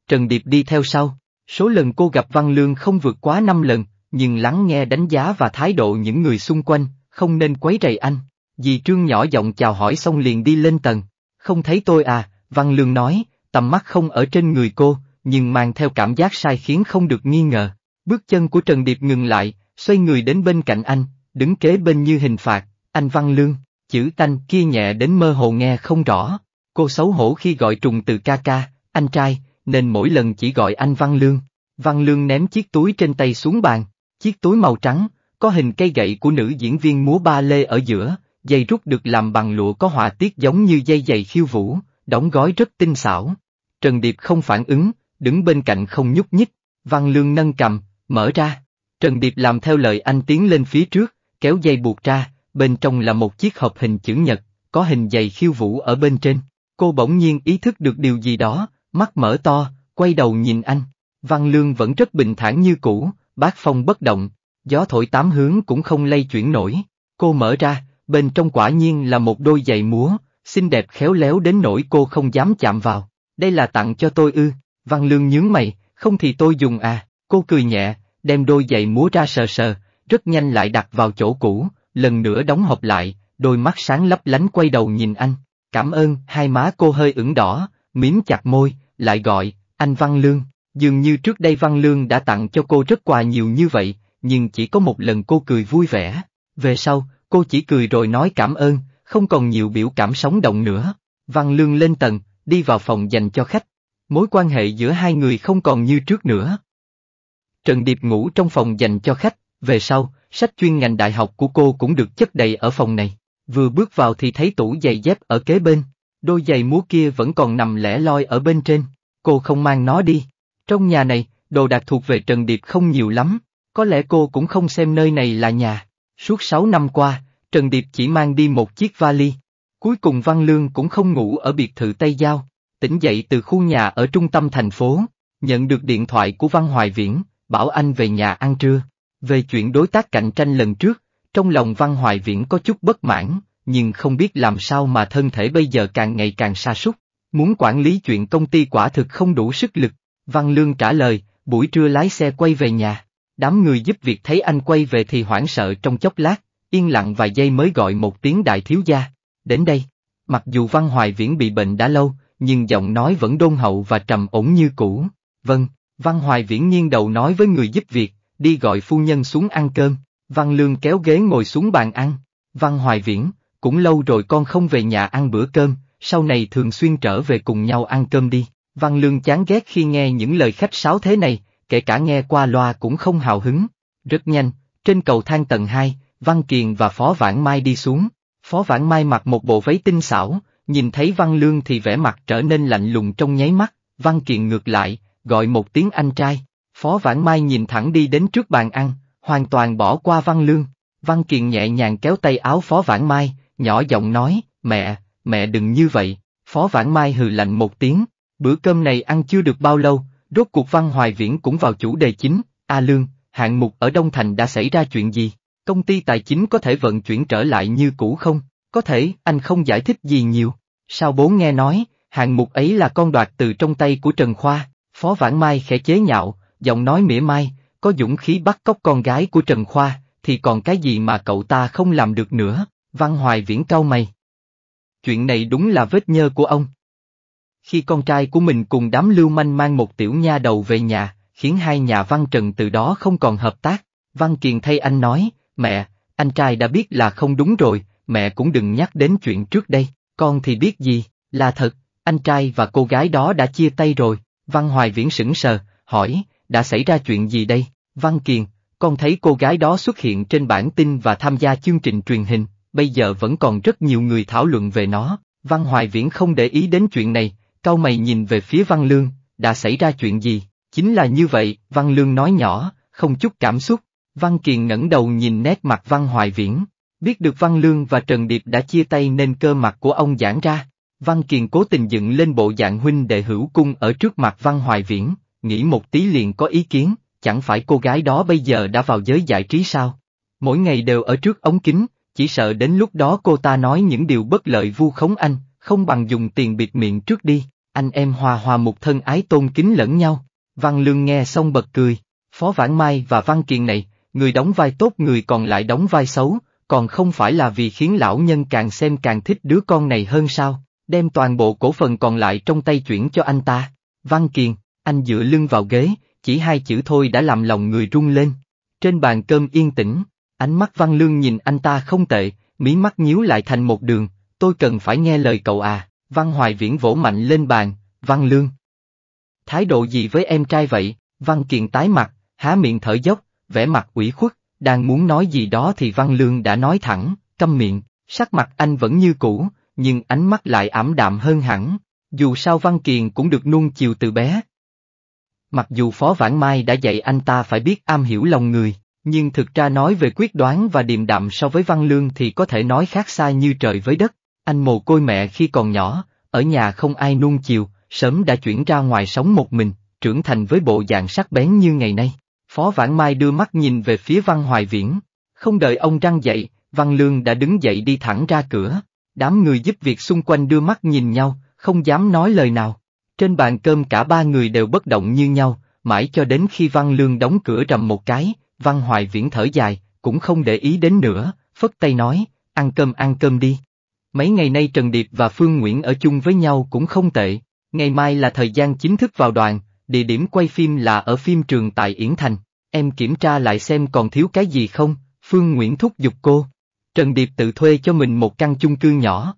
Trần Điệp đi theo sau. Số lần cô gặp Văn Lương không vượt quá 5 lần, nhưng lắng nghe đánh giá và thái độ những người xung quanh, không nên quấy rầy anh. Dì Trương nhỏ giọng chào hỏi xong liền đi lên tầng. Không thấy tôi à, Văn Lương nói, tầm mắt không ở trên người cô, nhưng mang theo cảm giác sai khiến không được nghi ngờ. Bước chân của Trần Điệp ngừng lại, xoay người đến bên cạnh anh, đứng kế bên như hình phạt, anh Văn Lương, chữ tanh kia nhẹ đến mơ hồ nghe không rõ. Cô xấu hổ khi gọi trùng từ ca ca, anh trai, nên mỗi lần chỉ gọi anh Văn Lương. Văn Lương ném chiếc túi trên tay xuống bàn, chiếc túi màu trắng, có hình cây gậy của nữ diễn viên múa ba lê ở giữa, dây rút được làm bằng lụa có họa tiết giống như dây giày khiêu vũ, đóng gói rất tinh xảo. Trần Điệp không phản ứng, đứng bên cạnh không nhúc nhích, Văn Lương nâng cầm, mở ra. Trần Điệp làm theo lời anh tiến lên phía trước, kéo dây buộc ra, bên trong là một chiếc hộp hình chữ nhật, có hình giày khiêu vũ ở bên trên. Cô bỗng nhiên ý thức được điều gì đó, mắt mở to, quay đầu nhìn anh. Văn Lương vẫn rất bình thản như cũ, bác phong bất động, gió thổi tám hướng cũng không lay chuyển nổi. Cô mở ra, bên trong quả nhiên là một đôi giày múa, xinh đẹp khéo léo đến nỗi cô không dám chạm vào. Đây là tặng cho tôi ư, Văn Lương nhướng mày, không thì tôi dùng à, cô cười nhẹ, đem đôi giày múa ra sờ sờ, rất nhanh lại đặt vào chỗ cũ, lần nữa đóng hộp lại, đôi mắt sáng lấp lánh quay đầu nhìn anh. Cảm ơn, hai má cô hơi ửng đỏ, miếm chặt môi, lại gọi, anh Văn Lương. Dường như trước đây Văn Lương đã tặng cho cô rất quà nhiều như vậy, nhưng chỉ có một lần cô cười vui vẻ. Về sau, cô chỉ cười rồi nói cảm ơn, không còn nhiều biểu cảm sống động nữa. Văn Lương lên tầng, đi vào phòng dành cho khách. Mối quan hệ giữa hai người không còn như trước nữa. Trần Điệp ngủ trong phòng dành cho khách, về sau, sách chuyên ngành đại học của cô cũng được chất đầy ở phòng này. Vừa bước vào thì thấy tủ giày dép ở kế bên, Đôi giày múa kia vẫn còn nằm lẻ loi ở bên trên, cô không mang nó đi. Trong nhà này, đồ đạc thuộc về Trần Điệp không nhiều lắm, có lẽ cô cũng không xem nơi này là nhà. Suốt 6 năm qua, Trần Điệp chỉ mang đi một chiếc vali. Cuối cùng Văn Lương cũng không ngủ ở biệt thự Tây Giao, tỉnh dậy từ khu nhà ở trung tâm thành phố, nhận được điện thoại của Văn Hoài Viễn, bảo anh về nhà ăn trưa. Về chuyện đối tác cạnh tranh lần trước, trong lòng Văn Hoài Viễn có chút bất mãn, nhưng không biết làm sao mà thân thể bây giờ càng ngày càng sa sút muốn quản lý chuyện công ty quả thực không đủ sức lực. Văn Lương trả lời, buổi trưa lái xe quay về nhà. Đám người giúp việc thấy anh quay về thì hoảng sợ trong chốc lát, yên lặng vài giây mới gọi một tiếng đại thiếu gia. Đến đây, mặc dù Văn Hoài Viễn bị bệnh đã lâu, nhưng giọng nói vẫn đôn hậu và trầm ổn như cũ. Vâng, Văn Hoài Viễn nghiêng đầu nói với người giúp việc, đi gọi phu nhân xuống ăn cơm. Văn Lương kéo ghế ngồi xuống bàn ăn. Văn Hoài Viễn, cũng lâu rồi con không về nhà ăn bữa cơm, sau này thường xuyên trở về cùng nhau ăn cơm đi. Văn Lương chán ghét khi nghe những lời khách sáo thế này, kể cả nghe qua loa cũng không hào hứng. Rất nhanh, trên cầu thang tầng 2, Văn Kiền và Phó Vãn Mai đi xuống. Phó Vãn Mai mặc một bộ váy tinh xảo, nhìn thấy Văn Lương thì vẻ mặt trở nên lạnh lùng trong nháy mắt, Văn Kiền ngược lại, gọi một tiếng anh trai. Phó Vãn Mai nhìn thẳng đi đến trước bàn ăn, hoàn toàn bỏ qua Văn Lương. Văn Kiền nhẹ nhàng kéo tay áo Phó Vãn Mai, nhỏ giọng nói, mẹ, mẹ đừng như vậy, Phó Vãn Mai hừ lạnh một tiếng, bữa cơm này ăn chưa được bao lâu, rốt cuộc Văn Hoài Viễn cũng vào chủ đề chính, A Lương, hạng mục ở Đông Thành đã xảy ra chuyện gì, công ty tài chính có thể vận chuyển trở lại như cũ không, có thể anh không giải thích gì nhiều, sao bố nghe nói, hạng mục ấy là con đoạt từ trong tay của Trần Khoa, Phó Vãn Mai khẽ chế nhạo, giọng nói mỉa mai, có dũng khí bắt cóc con gái của Trần Khoa, thì còn cái gì mà cậu ta không làm được nữa. Văn Hoài Viễn cau mày. Chuyện này đúng là vết nhơ của ông. Khi con trai của mình cùng đám lưu manh mang một tiểu nha đầu về nhà, khiến hai nhà Văn Trần từ đó không còn hợp tác, Văn Kiền thay anh nói, mẹ, anh trai đã biết là không đúng rồi, mẹ cũng đừng nhắc đến chuyện trước đây, con thì biết gì, là thật, anh trai và cô gái đó đã chia tay rồi, Văn Hoài Viễn sững sờ, hỏi, đã xảy ra chuyện gì đây, Văn Kiền, con thấy cô gái đó xuất hiện trên bản tin và tham gia chương trình truyền hình, bây giờ vẫn còn rất nhiều người thảo luận về nó, Văn Hoài Viễn không để ý đến chuyện này, cau mày nhìn về phía Văn Lương, đã xảy ra chuyện gì, chính là như vậy, Văn Lương nói nhỏ, không chút cảm xúc, Văn Kiền ngẩng đầu nhìn nét mặt Văn Hoài Viễn, biết được Văn Lương và Trần Điệp đã chia tay nên cơ mặt của ông giãn ra, Văn Kiền cố tình dựng lên bộ dạng huynh đệ hữu cung ở trước mặt Văn Hoài Viễn, nghĩ một tí liền có ý kiến, chẳng phải cô gái đó bây giờ đã vào giới giải trí sao? Mỗi ngày đều ở trước ống kính, chỉ sợ đến lúc đó cô ta nói những điều bất lợi vu khống anh, không bằng dùng tiền bịt miệng trước đi, anh em hòa hòa một thân ái tôn kính lẫn nhau. Văn Lương nghe xong bật cười, Phó Vãn Mai và Văn Kiền này, người đóng vai tốt người còn lại đóng vai xấu, còn không phải là vì khiến lão nhân càng xem càng thích đứa con này hơn sao, đem toàn bộ cổ phần còn lại trong tay chuyển cho anh ta. Văn Kiền, anh dựa lưng vào ghế, chỉ hai chữ thôi đã làm lòng người rung lên. Trên bàn cơm yên tĩnh, Ánh mắt Văn Lương nhìn anh ta không tệ, mí mắt nhíu lại thành một đường, tôi cần phải nghe lời cậu à, Văn Hoài Viễn vỗ mạnh lên bàn, Văn Lương. Thái độ gì với em trai vậy, Văn Kiện tái mặt, há miệng thở dốc, vẻ mặt ủy khuất, đang muốn nói gì đó thì Văn Lương đã nói thẳng, câm miệng, sắc mặt anh vẫn như cũ, nhưng ánh mắt lại ảm đạm hơn hẳn, dù sao Văn Kiền cũng được nuông chiều từ bé. Mặc dù Phó Vãn Mai đã dạy anh ta phải biết am hiểu lòng người, nhưng thực ra nói về quyết đoán và điềm đạm so với Văn Lương thì có thể nói khác xa như trời với đất. Anh mồ côi mẹ khi còn nhỏ, ở nhà không ai nuông chiều, sớm đã chuyển ra ngoài sống một mình, trưởng thành với bộ dạng sắc bén như ngày nay. Phó Vãn Mai đưa mắt nhìn về phía Văn Hoài Viễn. Không đợi ông răng dậy, Văn Lương đã đứng dậy đi thẳng ra cửa. Đám người giúp việc xung quanh đưa mắt nhìn nhau, không dám nói lời nào. Trên bàn cơm cả ba người đều bất động như nhau, mãi cho đến khi Văn Lương đóng cửa rầm một cái, Văn Hoài Viễn thở dài, cũng không để ý đến nữa, phất tay nói, ăn cơm ăn cơm đi. Mấy ngày nay Trần Điệp và Phương Nguyễn ở chung với nhau cũng không tệ, ngày mai là thời gian chính thức vào đoàn, địa điểm quay phim là ở phim trường tại Yển Thành, em kiểm tra lại xem còn thiếu cái gì không, Phương Nguyễn thúc giục cô. Trần Điệp tự thuê cho mình một căn chung cư nhỏ.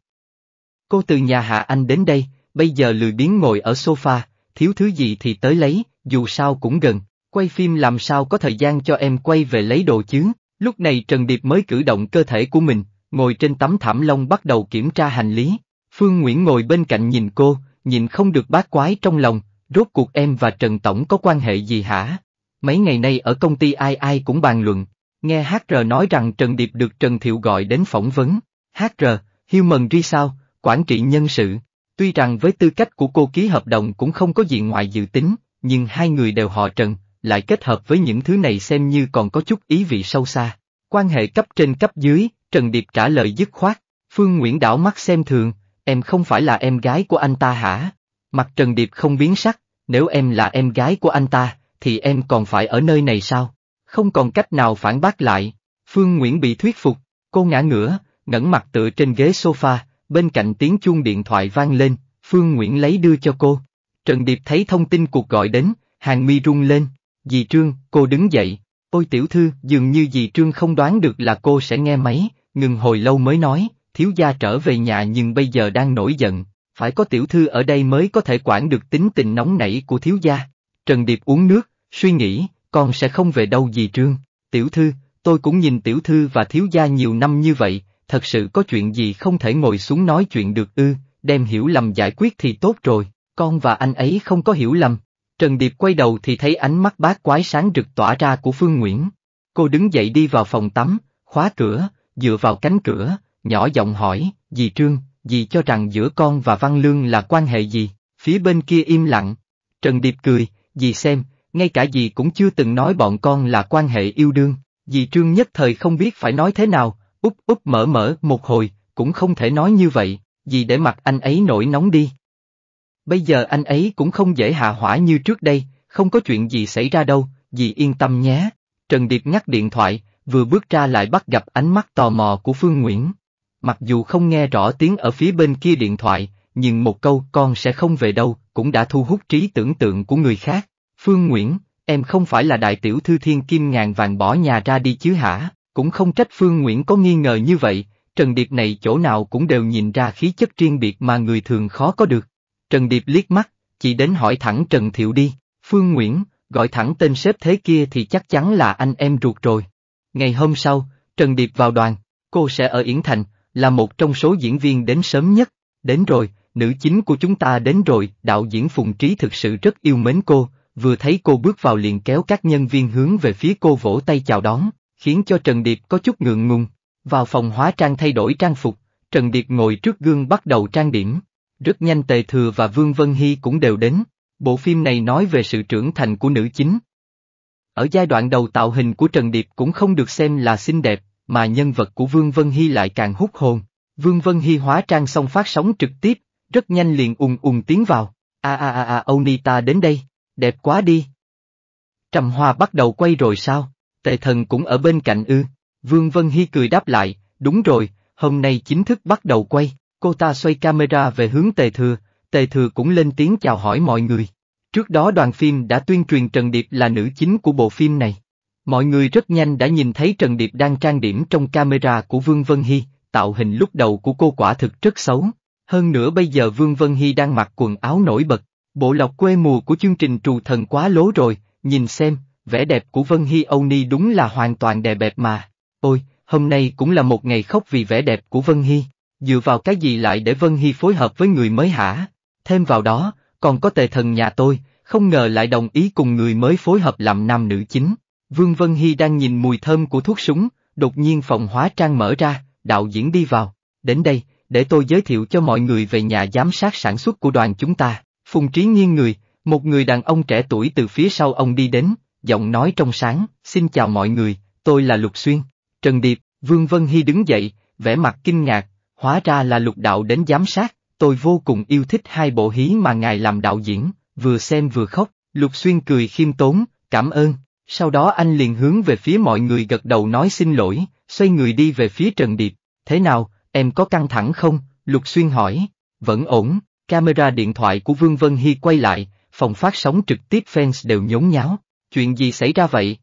Cô từ nhà Hạ Anh đến đây, bây giờ lười biếng ngồi ở sofa, thiếu thứ gì thì tới lấy, dù sao cũng gần, Quay phim làm sao có thời gian cho em quay về lấy đồ chứ? Lúc này Trần Điệp mới cử động cơ thể của mình, ngồi trên tấm thảm lông bắt đầu kiểm tra hành lý. Phương Nguyễn ngồi bên cạnh nhìn cô, nhìn không được bát quái trong lòng, rốt cuộc em và Trần Tổng có quan hệ gì hả? Mấy ngày nay ở công ty ai ai cũng bàn luận, nghe HR nói rằng Trần Điệp được Trần Thiệu gọi đến phỏng vấn. HR, Hiêu Human sao? quản trị nhân sự. Tuy rằng với tư cách của cô ký hợp đồng cũng không có gì ngoài dự tính, nhưng hai người đều họ Trần, lại kết hợp với những thứ này xem như còn có chút ý vị sâu xa. Quan hệ cấp trên cấp dưới, Trần Điệp trả lời dứt khoát, Phương Nguyễn đảo mắt xem thường, em không phải là em gái của anh ta hả? Mặt Trần Điệp không biến sắc, nếu em là em gái của anh ta, thì em còn phải ở nơi này sao? Không còn cách nào phản bác lại, Phương Nguyễn bị thuyết phục, cô ngã ngửa, ngẩng mặt tựa trên ghế sofa, bên cạnh tiếng chuông điện thoại vang lên, Phương Nguyễn lấy đưa cho cô. Trần Điệp thấy thông tin cuộc gọi đến, hàng mi rung lên, Dì Trương, cô đứng dậy. Ôi tiểu thư, dường như dì Trương không đoán được là cô sẽ nghe máy, ngừng hồi lâu mới nói, thiếu gia trở về nhà nhưng bây giờ đang nổi giận, phải có tiểu thư ở đây mới có thể quản được tính tình nóng nảy của thiếu gia. Trần Điệp uống nước, suy nghĩ, con sẽ không về đâu dì Trương. Tiểu thư, tôi cũng nhìn tiểu thư và thiếu gia nhiều năm như vậy, thật sự có chuyện gì không thể ngồi xuống nói chuyện được ư, đem hiểu lầm giải quyết thì tốt rồi, con và anh ấy không có hiểu lầm. Trần Điệp quay đầu thì thấy ánh mắt bác quái sáng rực tỏa ra của Phương Nguyễn. Cô đứng dậy đi vào phòng tắm, khóa cửa, dựa vào cánh cửa, nhỏ giọng hỏi, dì Trương, dì cho rằng giữa con và Văn Lương là quan hệ gì, phía bên kia im lặng. Trần Điệp cười, dì xem, ngay cả dì cũng chưa từng nói bọn con là quan hệ yêu đương, dì Trương nhất thời không biết phải nói thế nào, úp úp mở mở một hồi, cũng không thể nói như vậy, dì để mặt anh ấy nổi nóng đi. Bây giờ anh ấy cũng không dễ hạ hỏa như trước đây, không có chuyện gì xảy ra đâu, dì yên tâm nhé. Trần Điệp ngắt điện thoại, vừa bước ra lại bắt gặp ánh mắt tò mò của Phương Nguyễn. Mặc dù không nghe rõ tiếng ở phía bên kia điện thoại, nhưng một câu con sẽ không về đâu cũng đã thu hút trí tưởng tượng của người khác. Phương Nguyễn, em không phải là đại tiểu thư thiên kim ngàn vàng bỏ nhà ra đi chứ hả, cũng không trách Phương Nguyễn có nghi ngờ như vậy, Trần Điệp này chỗ nào cũng đều nhìn ra khí chất riêng biệt mà người thường khó có được. Trần Điệp liếc mắt, chỉ đến hỏi thẳng Trần Thiệu đi, Phương Nguyễn, gọi thẳng tên sếp thế kia thì chắc chắn là anh em ruột rồi. Ngày hôm sau, Trần Điệp vào đoàn, cô sẽ ở Yển Thành, là một trong số diễn viên đến sớm nhất, đến rồi, nữ chính của chúng ta đến rồi, đạo diễn Phùng Trí thực sự rất yêu mến cô, vừa thấy cô bước vào liền kéo các nhân viên hướng về phía cô vỗ tay chào đón, khiến cho Trần Điệp có chút ngượng ngùng. Vào phòng hóa trang thay đổi trang phục, Trần Điệp ngồi trước gương bắt đầu trang điểm. Rất nhanh Tề Thừa và Vương Vân Hy cũng đều đến, bộ phim này nói về sự trưởng thành của nữ chính. Ở giai đoạn đầu tạo hình của Trần Điệp cũng không được xem là xinh đẹp, mà nhân vật của Vương Vân Hy lại càng hút hồn. Vương Vân Hy hóa trang xong phát sóng trực tiếp, rất nhanh liền ùng ùng tiến vào. A a a a Onita đến đây, đẹp quá đi. Trầm Hoa bắt đầu quay rồi sao? Tề thần cũng ở bên cạnh ư. Vương Vân Hy cười đáp lại, đúng rồi, hôm nay chính thức bắt đầu quay. Cô ta xoay camera về hướng Tề Thừa, Tề Thừa cũng lên tiếng chào hỏi mọi người. Trước đó đoàn phim đã tuyên truyền Trần Điệp là nữ chính của bộ phim này. Mọi người rất nhanh đã nhìn thấy Trần Điệp đang trang điểm trong camera của Vương Vân Hy, tạo hình lúc đầu của cô quả thực rất xấu. Hơn nữa bây giờ Vương Vân Hy đang mặc quần áo nổi bật, bộ lọc quê mùa của chương trình trù thần quá lố rồi, nhìn xem, vẻ đẹp của Vân Hy Âu Ni đúng là hoàn toàn đè bẹp mà. Ôi, hôm nay cũng là một ngày khóc vì vẻ đẹp của Vân Hy. Dựa vào cái gì lại để Vân Hy phối hợp với người mới hả? Thêm vào đó, còn có tề thần nhà tôi, không ngờ lại đồng ý cùng người mới phối hợp làm nam nữ chính. Vương Vân Hy đang nhìn mùi thơm của thuốc súng, đột nhiên phòng hóa trang mở ra, đạo diễn đi vào. Đến đây, để tôi giới thiệu cho mọi người về nhà giám sát sản xuất của đoàn chúng ta. Phùng Trí Nhiên người, một người đàn ông trẻ tuổi từ phía sau ông đi đến, giọng nói trong sáng, xin chào mọi người, tôi là Lục Xuyên. Trần Điệp, Vương Vân Hy đứng dậy, vẻ mặt kinh ngạc, Hóa ra là lục đạo đến giám sát, tôi vô cùng yêu thích hai bộ hí mà ngài làm đạo diễn, vừa xem vừa khóc, lục xuyên cười khiêm tốn, cảm ơn. Sau đó anh liền hướng về phía mọi người gật đầu nói xin lỗi, xoay người đi về phía Trần Điệp. Thế nào, em có căng thẳng không? Lục Xuyên hỏi. Vẫn ổn, camera điện thoại của Vương Vân Hy quay lại, phòng phát sóng trực tiếp fans đều nhốn nháo. Chuyện gì xảy ra vậy?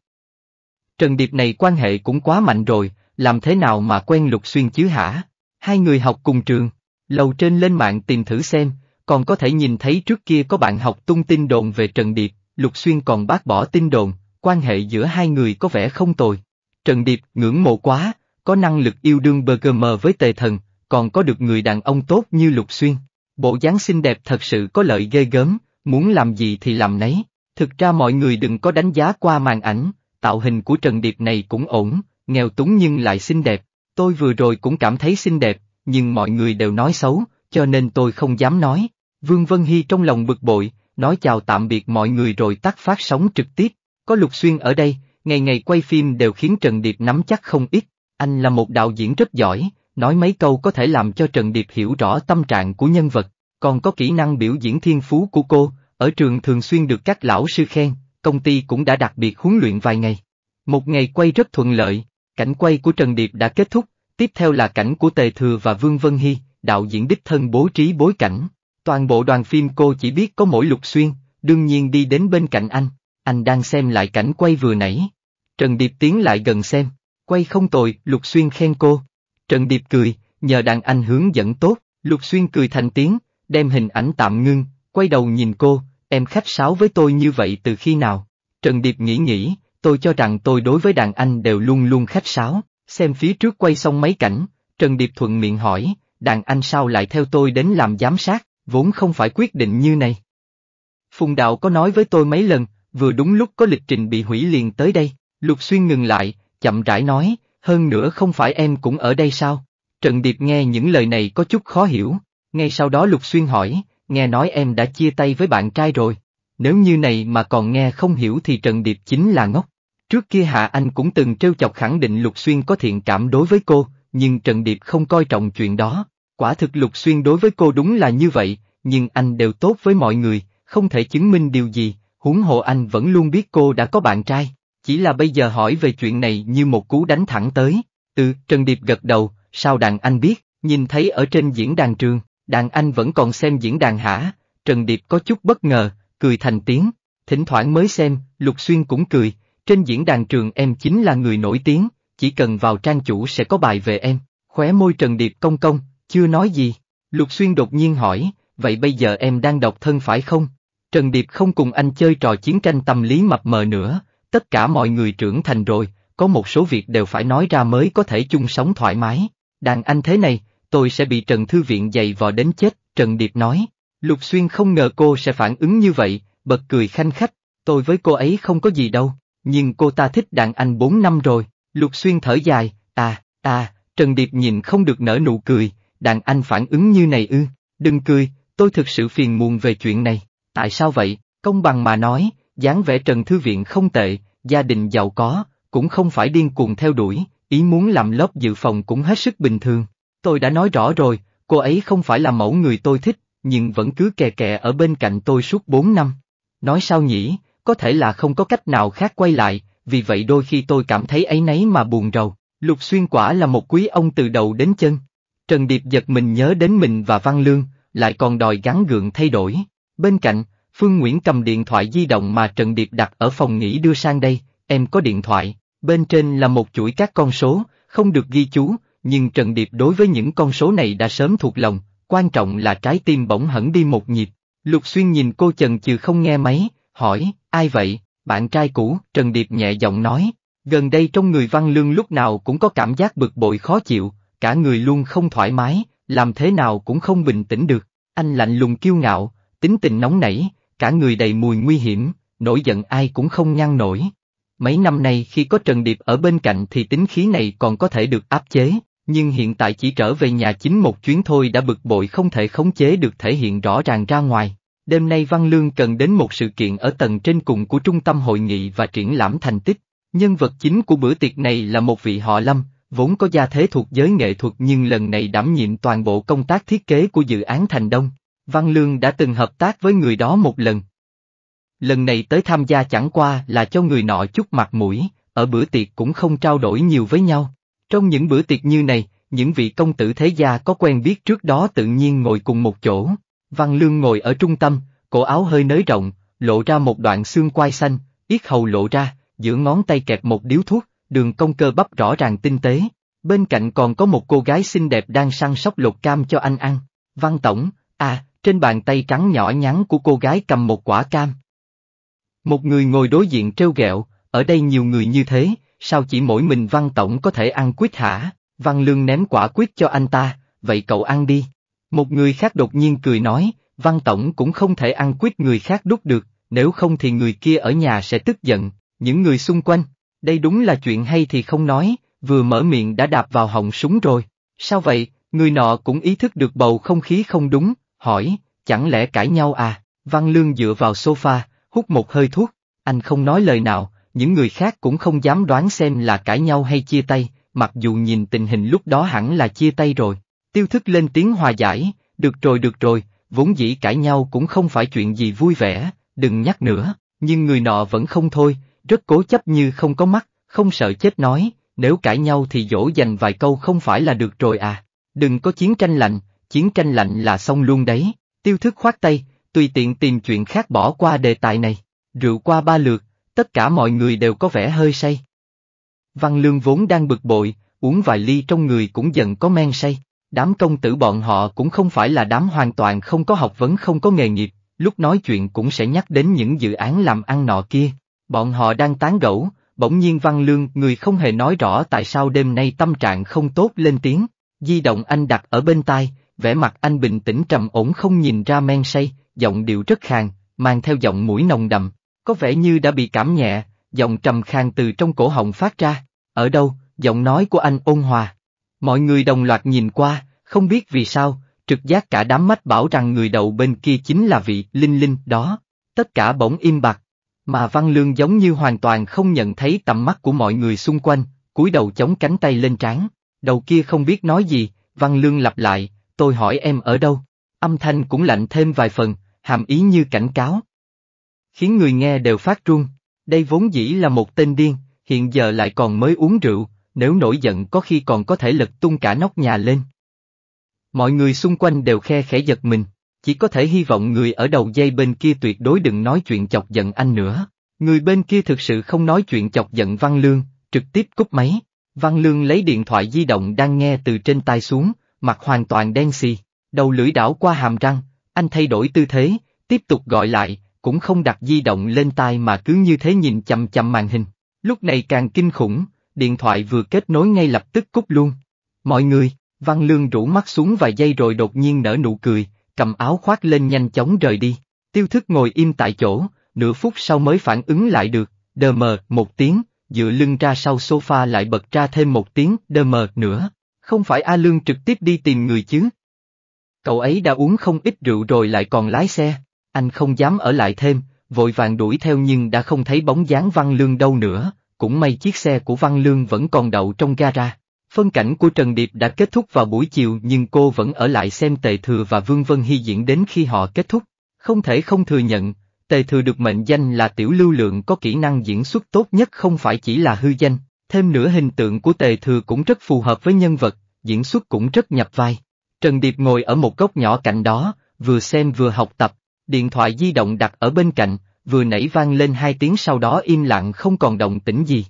Trần Điệp này quan hệ cũng quá mạnh rồi, làm thế nào mà quen Lục Xuyên chứ hả? Hai người học cùng trường, lầu trên lên mạng tìm thử xem, còn có thể nhìn thấy trước kia có bạn học tung tin đồn về Trần Điệp, Lục Xuyên còn bác bỏ tin đồn, quan hệ giữa hai người có vẻ không tồi. Trần Điệp ngưỡng mộ quá, có năng lực yêu đương BGM với tề thần, còn có được người đàn ông tốt như Lục Xuyên. Bộ dáng xinh đẹp thật sự có lợi ghê gớm, muốn làm gì thì làm nấy. Thực ra mọi người đừng có đánh giá qua màn ảnh, tạo hình của Trần Điệp này cũng ổn, nghèo túng nhưng lại xinh đẹp, Tôi vừa rồi cũng cảm thấy xinh đẹp, nhưng mọi người đều nói xấu, cho nên tôi không dám nói. Vương Vân Hy trong lòng bực bội, nói chào tạm biệt mọi người rồi tắt phát sóng trực tiếp. Có Lục Xuyên ở đây, ngày ngày quay phim đều khiến Trần Điệp nắm chắc không ít. Anh là một đạo diễn rất giỏi, nói mấy câu có thể làm cho Trần Điệp hiểu rõ tâm trạng của nhân vật. Còn có kỹ năng biểu diễn thiên phú của cô, ở trường thường xuyên được các lão sư khen, công ty cũng đã đặc biệt huấn luyện vài ngày. Một ngày quay rất thuận lợi, Cảnh quay của Trần Điệp đã kết thúc, tiếp theo là cảnh của Tề Thừa và Vương Vân Hy, đạo diễn đích thân bố trí bối cảnh. Toàn bộ đoàn phim cô chỉ biết có mỗi lục xuyên, đương nhiên đi đến bên cạnh anh, anh đang xem lại cảnh quay vừa nãy. Trần Điệp tiến lại gần xem, quay không tồi, lục xuyên khen cô. Trần Điệp cười, nhờ đàn anh hướng dẫn tốt, lục xuyên cười thành tiếng, đem hình ảnh tạm ngưng, quay đầu nhìn cô, em khách sáo với tôi như vậy từ khi nào? Trần Điệp nghĩ nghĩ, tôi cho rằng tôi đối với đàn anh đều luôn luôn khách sáo, xem phía trước quay xong mấy cảnh, Trần Điệp thuận miệng hỏi, đàn anh sao lại theo tôi đến làm giám sát, vốn không phải quyết định như này. Phùng Đạo có nói với tôi mấy lần, vừa đúng lúc có lịch trình bị hủy liền tới đây, Lục Xuyên ngừng lại, chậm rãi nói, hơn nữa không phải em cũng ở đây sao? Trần Điệp nghe những lời này có chút khó hiểu, ngay sau đó Lục Xuyên hỏi, nghe nói em đã chia tay với bạn trai rồi nếu như này mà còn nghe không hiểu thì Trần Điệp chính là ngốc. Trước kia Hạ Anh cũng từng trêu chọc khẳng định Lục Xuyên có thiện cảm đối với cô, nhưng Trần Điệp không coi trọng chuyện đó. Quả thực Lục Xuyên đối với cô đúng là như vậy, nhưng anh đều tốt với mọi người, không thể chứng minh điều gì, huống hồ anh vẫn luôn biết cô đã có bạn trai, chỉ là bây giờ hỏi về chuyện này như một cú đánh thẳng tới. Ừ, Trần Điệp gật đầu, sao đàn anh biết, nhìn thấy ở trên diễn đàn trường, đàn anh vẫn còn xem diễn đàn hả? Trần Điệp có chút bất ngờ, cười thành tiếng, thỉnh thoảng mới xem, Lục Xuyên cũng cười, trên diễn đàn trường em chính là người nổi tiếng, chỉ cần vào trang chủ sẽ có bài về em, khóe môi Trần Điệp công công, chưa nói gì. Lục Xuyên đột nhiên hỏi, vậy bây giờ em đang độc thân phải không? Trần Điệp không cùng anh chơi trò chiến tranh tâm lý mập mờ nữa, tất cả mọi người trưởng thành rồi, có một số việc đều phải nói ra mới có thể chung sống thoải mái. Đàn anh thế này, tôi sẽ bị Trần Thư Viện dày vò đến chết, Trần Điệp nói. Lục Xuyên không ngờ cô sẽ phản ứng như vậy, bật cười khanh khách, tôi với cô ấy không có gì đâu, nhưng cô ta thích đàn anh 4 năm rồi, Lục Xuyên thở dài, à, à, Trần Điệp nhìn không được nở nụ cười, đàn anh phản ứng như này ư, đừng cười, tôi thực sự phiền muộn về chuyện này, tại sao vậy, công bằng mà nói, dáng vẻ Trần Thư Viện không tệ, gia đình giàu có, cũng không phải điên cuồng theo đuổi, ý muốn làm lớp dự phòng cũng hết sức bình thường, tôi đã nói rõ rồi, cô ấy không phải là mẫu người tôi thích, nhưng vẫn cứ kè kè ở bên cạnh tôi suốt 4 năm. Nói sao nhỉ, có thể là không có cách nào khác quay lại, vì vậy đôi khi tôi cảm thấy ấy nấy mà buồn rầu, Lục Xuyên quả là một quý ông từ đầu đến chân. Trần Điệp giật mình nhớ đến mình và Văn Lương, lại còn đòi gắn gượng thay đổi. Bên cạnh, Phương Nguyễn cầm điện thoại di động mà Trần Điệp đặt ở phòng nghỉ đưa sang đây, em có điện thoại, bên trên là một chuỗi các con số, không được ghi chú, nhưng Trần Điệp đối với những con số này đã sớm thuộc lòng, quan trọng là trái tim bỗng hẳn đi một nhịp. Lục Xuyên nhìn cô chần chừ không nghe máy, hỏi, ai vậy, bạn trai cũ, Trần Điệp nhẹ giọng nói, gần đây trong người Văn Lương lúc nào cũng có cảm giác bực bội khó chịu, cả người luôn không thoải mái, làm thế nào cũng không bình tĩnh được, anh lạnh lùng kiêu ngạo, tính tình nóng nảy, cả người đầy mùi nguy hiểm, nổi giận ai cũng không ngăn nổi. Mấy năm nay khi có Trần Điệp ở bên cạnh thì tính khí này còn có thể được áp chế, nhưng hiện tại chỉ trở về nhà chính một chuyến thôi đã bực bội không thể khống chế được thể hiện rõ ràng ra ngoài. Đêm nay Văn Lương cần đến một sự kiện ở tầng trên cùng của trung tâm hội nghị và triển lãm thành tích. Nhân vật chính của bữa tiệc này là một vị họ Lâm, vốn có gia thế thuộc giới nghệ thuật nhưng lần này đảm nhiệm toàn bộ công tác thiết kế của dự án Thành Đông. Văn Lương đã từng hợp tác với người đó một lần. Lần này tới tham gia chẳng qua là cho người nọ chút mặt mũi, ở bữa tiệc cũng không trao đổi nhiều với nhau. Trong những bữa tiệc như này, những vị công tử thế gia có quen biết trước đó tự nhiên ngồi cùng một chỗ. Văn Lương ngồi ở trung tâm, cổ áo hơi nới rộng, lộ ra một đoạn xương quai xanh, yết hầu lộ ra, giữa ngón tay kẹp một điếu thuốc, đường công cơ bắp rõ ràng tinh tế. Bên cạnh còn có một cô gái xinh đẹp đang săn sóc lột cam cho anh ăn. Văn Tổng, à, trên bàn tay trắng nhỏ nhắn của cô gái cầm một quả cam. Một người ngồi đối diện treo gẹo, ở đây nhiều người như thế, sao chỉ mỗi mình Văn Tổng có thể ăn quýt hả? Văn Lương ném quả quýt cho anh ta, vậy cậu ăn đi. Một người khác đột nhiên cười nói, Văn Tổng cũng không thể ăn quýt người khác đút được, nếu không thì người kia ở nhà sẽ tức giận, những người xung quanh. Đây đúng là chuyện hay thì không nói, vừa mở miệng đã đạp vào họng súng rồi. Sao vậy, người nọ cũng ý thức được bầu không khí không đúng, hỏi, chẳng lẽ cãi nhau à? Văn Lương dựa vào sofa, hút một hơi thuốc, anh không nói lời nào, những người khác cũng không dám đoán xem là cãi nhau hay chia tay, mặc dù nhìn tình hình lúc đó hẳn là chia tay rồi. Tiêu thức lên tiếng hòa giải, được rồi được rồi, vốn dĩ cãi nhau cũng không phải chuyện gì vui vẻ, đừng nhắc nữa, nhưng người nọ vẫn không thôi, rất cố chấp như không có mắt, không sợ chết nói, nếu cãi nhau thì dỗ dành vài câu không phải là được rồi à, đừng có chiến tranh lạnh, chiến tranh lạnh là xong luôn đấy, tiêu thức khoát tay, tùy tiện tìm chuyện khác bỏ qua đề tài này, rượu qua ba lượt, tất cả mọi người đều có vẻ hơi say. Văn Lương vốn đang bực bội, uống vài ly trong người cũng dần có men say. Đám công tử bọn họ cũng không phải là đám hoàn toàn không có học vấn không có nghề nghiệp, lúc nói chuyện cũng sẽ nhắc đến những dự án làm ăn nọ kia. Bọn họ đang tán gẫu, bỗng nhiên Văn Lương người không hề nói rõ tại sao đêm nay tâm trạng không tốt lên tiếng, di động anh đặt ở bên tai, vẻ mặt anh bình tĩnh trầm ổn không nhìn ra men say, giọng điệu rất khàn, mang theo giọng mũi nồng đầm có vẻ như đã bị cảm nhẹ, giọng trầm khang từ trong cổ họng phát ra, ở đâu, giọng nói của anh ôn hòa. Mọi người đồng loạt nhìn qua, không biết vì sao, trực giác cả đám mắt bảo rằng người đầu bên kia chính là vị linh linh đó, tất cả bỗng im bặt. Mà Văn Lương giống như hoàn toàn không nhận thấy tầm mắt của mọi người xung quanh, cúi đầu chống cánh tay lên trán, đầu kia không biết nói gì, Văn Lương lặp lại, tôi hỏi em ở đâu. Âm thanh cũng lạnh thêm vài phần, hàm ý như cảnh cáo, khiến người nghe đều phát run. Đây vốn dĩ là một tên điên, hiện giờ lại còn mới uống rượu, nếu nổi giận có khi còn có thể lật tung cả nóc nhà lên. Mọi người xung quanh đều khe khẽ giật mình, chỉ có thể hy vọng người ở đầu dây bên kia tuyệt đối đừng nói chuyện chọc giận anh nữa. Người bên kia thực sự không nói chuyện chọc giận Văn Lương, trực tiếp cúp máy. Văn Lương lấy điện thoại di động đang nghe từ trên tay xuống, mặt hoàn toàn đen xì, đầu lưỡi đảo qua hàm răng, anh thay đổi tư thế, tiếp tục gọi lại, cũng không đặt di động lên tai mà cứ như thế nhìn chằm chằm màn hình. Lúc này càng kinh khủng, điện thoại vừa kết nối ngay lập tức cúp luôn. Mọi người, Văn Lương rủ mắt xuống vài giây rồi đột nhiên nở nụ cười, cầm áo khoác lên nhanh chóng rời đi. Tiêu thức ngồi im tại chỗ, nửa phút sau mới phản ứng lại được, đờ mờ, một tiếng, dựa lưng ra sau sofa lại bật ra thêm một tiếng, đờ mờ, nữa. Không phải A Lương trực tiếp đi tìm người chứ? Cậu ấy đã uống không ít rượu rồi lại còn lái xe. Anh không dám ở lại thêm, vội vàng đuổi theo nhưng đã không thấy bóng dáng Văn Lương đâu nữa, cũng may chiếc xe của Văn Lương vẫn còn đậu trong gara. Phân cảnh của Trần Điệp đã kết thúc vào buổi chiều nhưng cô vẫn ở lại xem Tề Thừa và Vương Vân Hy diễn đến khi họ kết thúc. Không thể không thừa nhận, Tề Thừa được mệnh danh là tiểu lưu lượng có kỹ năng diễn xuất tốt nhất không phải chỉ là hư danh, thêm nữa hình tượng của Tề Thừa cũng rất phù hợp với nhân vật, diễn xuất cũng rất nhập vai. Trần Điệp ngồi ở một góc nhỏ cạnh đó, vừa xem vừa học tập, Điện thoại di động đặt ở bên cạnh, vừa nảy vang lên hai tiếng sau đó im lặng không còn động tĩnh gì.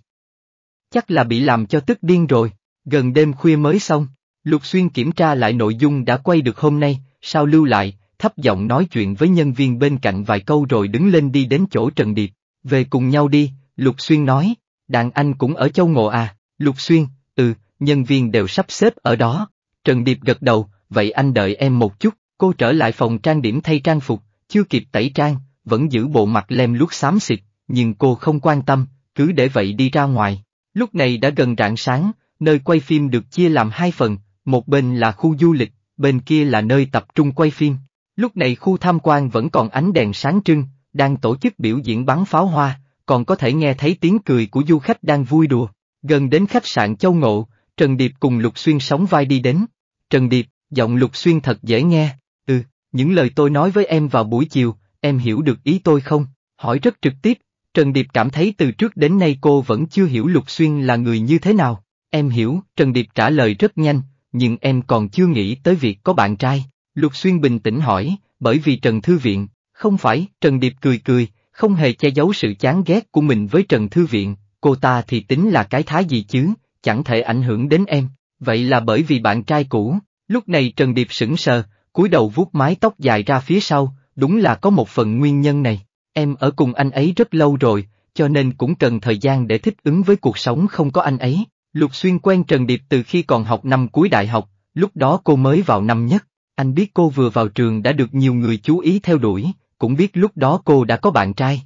Chắc là bị làm cho tức điên rồi, gần đêm khuya mới xong, Lục Xuyên kiểm tra lại nội dung đã quay được hôm nay, sao lưu lại, thấp giọng nói chuyện với nhân viên bên cạnh vài câu rồi đứng lên đi đến chỗ Trần Điệp, về cùng nhau đi, Lục Xuyên nói, đàn anh cũng ở châu Ngộ à, Lục Xuyên, ừ, nhân viên đều sắp xếp ở đó, Trần Điệp gật đầu, vậy anh đợi em một chút, cô trở lại phòng trang điểm thay trang phục, chưa kịp tẩy trang, vẫn giữ bộ mặt lem luốc xám xịt, nhưng cô không quan tâm, cứ để vậy đi ra ngoài. Lúc này đã gần rạng sáng, nơi quay phim được chia làm hai phần, một bên là khu du lịch, bên kia là nơi tập trung quay phim. Lúc này khu tham quan vẫn còn ánh đèn sáng trưng, đang tổ chức biểu diễn bắn pháo hoa, còn có thể nghe thấy tiếng cười của du khách đang vui đùa. Gần đến khách sạn Châu Ngộ, Trần Điệp cùng Lục Xuyên sóng vai đi đến. Trần Điệp, giọng Lục Xuyên thật dễ nghe. Những lời tôi nói với em vào buổi chiều, em hiểu được ý tôi không? Hỏi rất trực tiếp, Trần Điệp cảm thấy từ trước đến nay cô vẫn chưa hiểu Lục Xuyên là người như thế nào. Em hiểu, Trần Điệp trả lời rất nhanh, nhưng em còn chưa nghĩ tới việc có bạn trai. Lục Xuyên bình tĩnh hỏi, bởi vì Trần Thư Viện, không phải, Trần Điệp cười cười, không hề che giấu sự chán ghét của mình với Trần Thư Viện, cô ta thì tính là cái thái gì chứ, chẳng thể ảnh hưởng đến em, vậy là bởi vì bạn trai cũ. Lúc này Trần Điệp sững sờ, cúi đầu vuốt mái tóc dài ra phía sau, đúng là có một phần nguyên nhân này. Em ở cùng anh ấy rất lâu rồi, cho nên cũng cần thời gian để thích ứng với cuộc sống không có anh ấy. Lục Xuyên quen Trần Điệp từ khi còn học năm cuối đại học, lúc đó cô mới vào năm nhất. Anh biết cô vừa vào trường đã được nhiều người chú ý theo đuổi, cũng biết lúc đó cô đã có bạn trai.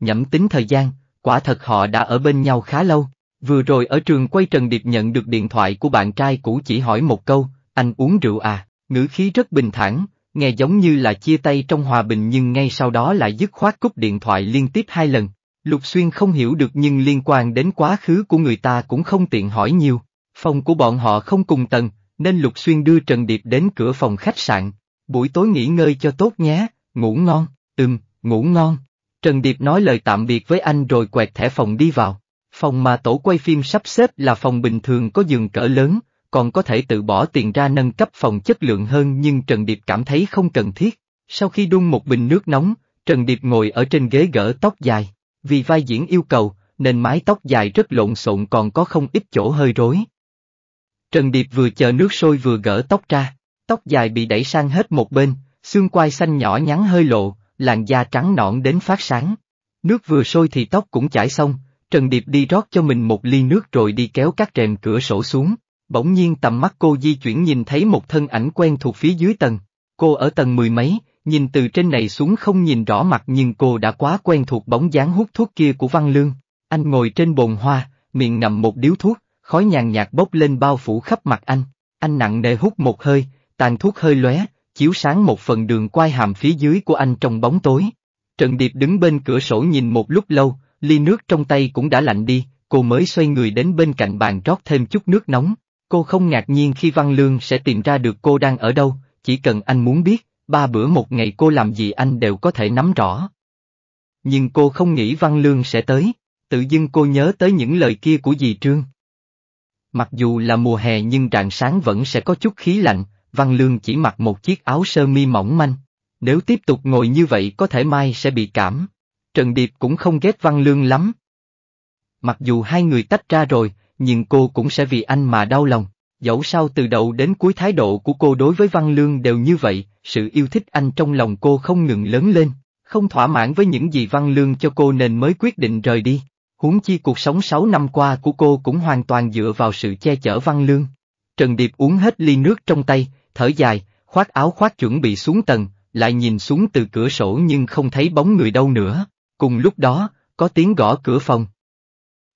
Nhẩm tính thời gian, quả thật họ đã ở bên nhau khá lâu. Vừa rồi ở trường quay Trần Điệp nhận được điện thoại của bạn trai cũ chỉ hỏi một câu, anh uống rượu à? ngữ khí rất bình thản, nghe giống như là chia tay trong hòa bình nhưng ngay sau đó lại dứt khoát cúp điện thoại liên tiếp hai lần. Lục Xuyên không hiểu được nhưng liên quan đến quá khứ của người ta cũng không tiện hỏi nhiều. Phòng của bọn họ không cùng tầng, nên Lục Xuyên đưa Trần Điệp đến cửa phòng khách sạn. Buổi tối nghỉ ngơi cho tốt nhé, ngủ ngon, ừm, ngủ ngon. Trần Điệp nói lời tạm biệt với anh rồi quẹt thẻ phòng đi vào. Phòng mà tổ quay phim sắp xếp là phòng bình thường có giường cỡ lớn, còn có thể tự bỏ tiền ra nâng cấp phòng chất lượng hơn nhưng Trần Điệp cảm thấy không cần thiết. Sau khi đun một bình nước nóng, Trần Điệp ngồi ở trên ghế gỡ tóc dài, vì vai diễn yêu cầu, nên mái tóc dài rất lộn xộn còn có không ít chỗ hơi rối. Trần Điệp vừa chờ nước sôi vừa gỡ tóc ra, tóc dài bị đẩy sang hết một bên, xương quai xanh nhỏ nhắn hơi lộ, làn da trắng nõn đến phát sáng. Nước vừa sôi thì tóc cũng chảy xong, Trần Điệp đi rót cho mình một ly nước rồi đi kéo các rèm cửa sổ xuống. Bỗng nhiên tầm mắt cô di chuyển nhìn thấy một thân ảnh quen thuộc phía dưới tầng. Cô ở tầng mười mấy, nhìn từ trên này xuống không nhìn rõ mặt nhưng cô đã quá quen thuộc bóng dáng hút thuốc kia của Văn Lương. Anh ngồi trên bồn hoa, miệng nằm một điếu thuốc, khói nhàn nhạt bốc lên bao phủ khắp mặt anh. Anh nặng nề hút một hơi, tàn thuốc hơi lóe, chiếu sáng một phần đường quai hàm phía dưới của anh trong bóng tối. Trần Điệp đứng bên cửa sổ nhìn một lúc lâu, ly nước trong tay cũng đã lạnh đi, cô mới xoay người đến bên cạnh bàn rót thêm chút nước nóng, Cô không ngạc nhiên khi Văn Lương sẽ tìm ra được cô đang ở đâu, chỉ cần anh muốn biết, ba bữa một ngày cô làm gì anh đều có thể nắm rõ. Nhưng cô không nghĩ Văn Lương sẽ tới, tự dưng cô nhớ tới những lời kia của dì Trương. Mặc dù là mùa hè nhưng rạng sáng vẫn sẽ có chút khí lạnh, Văn Lương chỉ mặc một chiếc áo sơ mi mỏng manh. Nếu tiếp tục ngồi như vậy có thể mai sẽ bị cảm. Trần Điệp cũng không ghét Văn Lương lắm. Mặc dù hai người tách ra rồi, nhưng cô cũng sẽ vì anh mà đau lòng. Dẫu sao từ đầu đến cuối thái độ của cô đối với Văn Lương đều như vậy, sự yêu thích anh trong lòng cô không ngừng lớn lên, không thỏa mãn với những gì Văn Lương cho cô nên mới quyết định rời đi. Huống chi cuộc sống 6 năm qua của cô cũng hoàn toàn dựa vào sự che chở Văn Lương. Trần Điệp uống hết ly nước trong tay, thở dài, khoác áo khoác chuẩn bị xuống tầng, lại nhìn xuống từ cửa sổ nhưng không thấy bóng người đâu nữa. Cùng lúc đó, có tiếng gõ cửa phòng.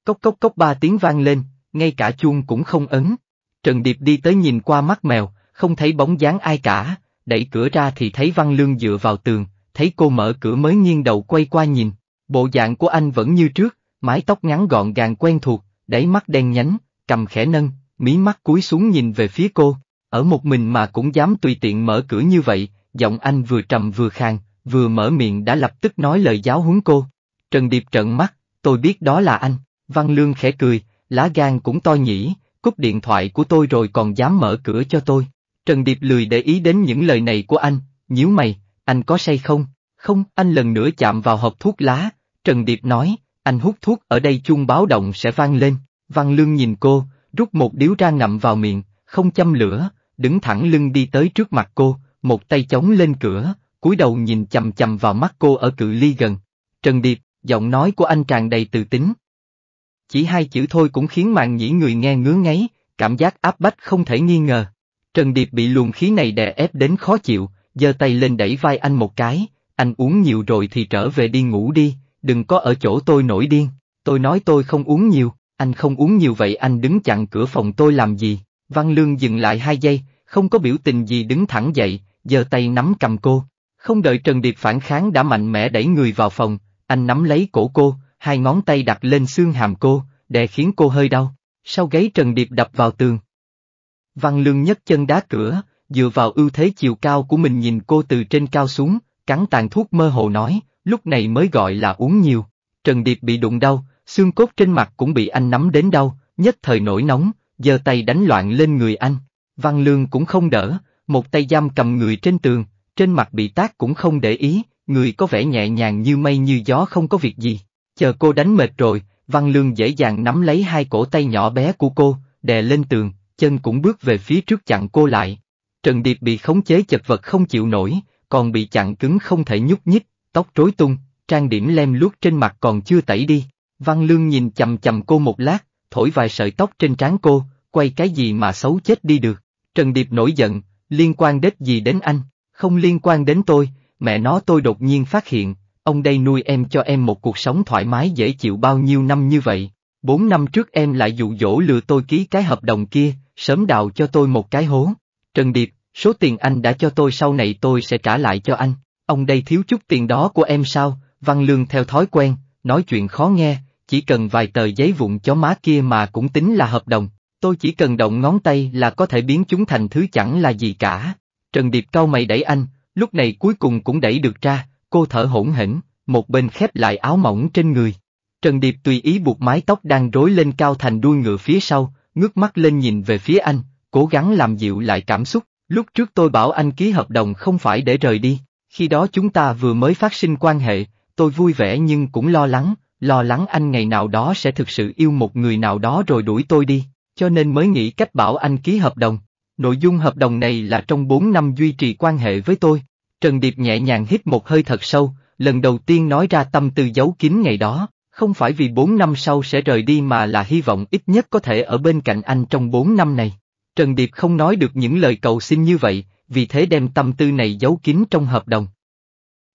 Cốc cốc cốc ba tiếng vang lên, ngay cả chuông cũng không ấn. Trần Điệp đi tới nhìn qua mắt mèo, không thấy bóng dáng ai cả, đẩy cửa ra thì thấy Văn Lương dựa vào tường, thấy cô mở cửa mới nghiêng đầu quay qua nhìn. Bộ dạng của anh vẫn như trước, mái tóc ngắn gọn gàng quen thuộc, đáy mắt đen nhánh, cầm khẽ nâng, mí mắt cúi xuống nhìn về phía cô, ở một mình mà cũng dám tùy tiện mở cửa như vậy, giọng anh vừa trầm vừa khàn, vừa mở miệng đã lập tức nói lời giáo huấn cô. Trần Điệp trợn mắt, tôi biết đó là anh, Văn Lương khẽ cười, lá gan cũng to nhỉ, cúp điện thoại của tôi rồi còn dám mở cửa cho tôi. Trần Điệp lười để ý đến những lời này của anh, nhíu mày, anh có say không? Không, anh lần nữa chạm vào hộp thuốc lá, Trần Điệp nói, anh hút thuốc ở đây chuông báo động sẽ vang lên. Văn Lương nhìn cô, rút một điếu ra ngậm vào miệng, không châm lửa, đứng thẳng lưng đi tới trước mặt cô, một tay chống lên cửa, cúi đầu nhìn chầm chầm vào mắt cô ở cự ly gần. Trần Điệp, giọng nói của anh tràn đầy tự tính, chỉ hai chữ thôi cũng khiến mạng nhĩ người nghe ngứa ngáy, cảm giác áp bách không thể nghi ngờ. Trần Điệp bị luồng khí này đè ép đến khó chịu, giơ tay lên đẩy vai anh một cái, anh uống nhiều rồi thì trở về đi ngủ đi, đừng có ở chỗ tôi nổi điên, tôi nói tôi không uống nhiều, anh không uống nhiều vậy anh đứng chặn cửa phòng tôi làm gì, Văn Lương dừng lại hai giây, không có biểu tình gì đứng thẳng dậy, giơ tay nắm cầm cô, không đợi Trần Điệp phản kháng đã mạnh mẽ đẩy người vào phòng, anh nắm lấy cổ cô, hai ngón tay đặt lên xương hàm cô, để khiến cô hơi đau, sau gáy Trần Điệp đập vào tường. Văn Lương nhấc chân đá cửa, dựa vào ưu thế chiều cao của mình nhìn cô từ trên cao xuống, cắn tàn thuốc mơ hồ nói, lúc này mới gọi là uống nhiều. Trần Điệp bị đụng đau, xương cốt trên mặt cũng bị anh nắm đến đau, nhất thời nổi nóng, giơ tay đánh loạn lên người anh. Văn Lương cũng không đỡ, một tay giam cầm người trên tường, trên mặt bị tác cũng không để ý, người có vẻ nhẹ nhàng như mây như gió không có việc gì. Chờ cô đánh mệt rồi, Văn Lương dễ dàng nắm lấy hai cổ tay nhỏ bé của cô, đè lên tường, chân cũng bước về phía trước chặn cô lại. Trần Điệp bị khống chế chật vật không chịu nổi, còn bị chặn cứng không thể nhúc nhích, tóc rối tung, trang điểm lem luốt trên mặt còn chưa tẩy đi. Văn Lương nhìn chầm chầm cô một lát, thổi vài sợi tóc trên trán cô, quay cái gì mà xấu chết đi được. Trần Điệp nổi giận, liên quan đến gì đến anh, không liên quan đến tôi, mẹ nó tôi đột nhiên phát hiện, ông đây nuôi em cho em một cuộc sống thoải mái dễ chịu bao nhiêu năm như vậy. Bốn năm trước em lại dụ dỗ lừa tôi ký cái hợp đồng kia, sớm đào cho tôi một cái hố. Trần Điệp, số tiền anh đã cho tôi sau này tôi sẽ trả lại cho anh. Ông đây thiếu chút tiền đó của em sao, văn lương theo thói quen, nói chuyện khó nghe, chỉ cần vài tờ giấy vụn chó má kia mà cũng tính là hợp đồng. Tôi chỉ cần động ngón tay là có thể biến chúng thành thứ chẳng là gì cả. Trần Điệp cao mày đẩy anh, lúc này cuối cùng cũng đẩy được ra, cô thở hổn hển, một bên khép lại áo mỏng trên người. Trần Điệp tùy ý buộc mái tóc đang rối lên cao thành đuôi ngựa phía sau, ngước mắt lên nhìn về phía anh, cố gắng làm dịu lại cảm xúc. Lúc trước tôi bảo anh ký hợp đồng không phải để rời đi, khi đó chúng ta vừa mới phát sinh quan hệ, tôi vui vẻ nhưng cũng lo lắng, lo lắng anh ngày nào đó sẽ thực sự yêu một người nào đó rồi đuổi tôi đi, cho nên mới nghĩ cách bảo anh ký hợp đồng. Nội dung hợp đồng này là trong 4 năm duy trì quan hệ với tôi, Trần Điệp nhẹ nhàng hít một hơi thật sâu, lần đầu tiên nói ra tâm tư giấu kín ngày đó, không phải vì bốn năm sau sẽ rời đi mà là hy vọng ít nhất có thể ở bên cạnh anh trong bốn năm này. Trần Điệp không nói được những lời cầu xin như vậy, vì thế đem tâm tư này giấu kín trong hợp đồng.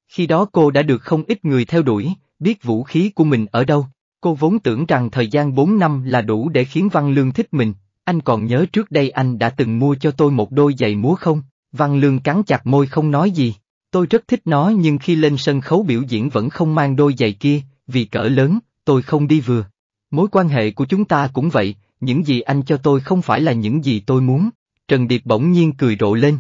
Khi đó cô đã được không ít người theo đuổi, biết vũ khí của mình ở đâu. Cô vốn tưởng rằng thời gian 4 năm là đủ để khiến Văn Lương thích mình, anh còn nhớ trước đây anh đã từng mua cho tôi một đôi giày múa không? Văn Lương cắn chặt môi không nói gì. Tôi rất thích nó nhưng khi lên sân khấu biểu diễn vẫn không mang đôi giày kia, vì cỡ lớn, tôi không đi vừa. Mối quan hệ của chúng ta cũng vậy, những gì anh cho tôi không phải là những gì tôi muốn. Trần Điệp bỗng nhiên cười rộ lên.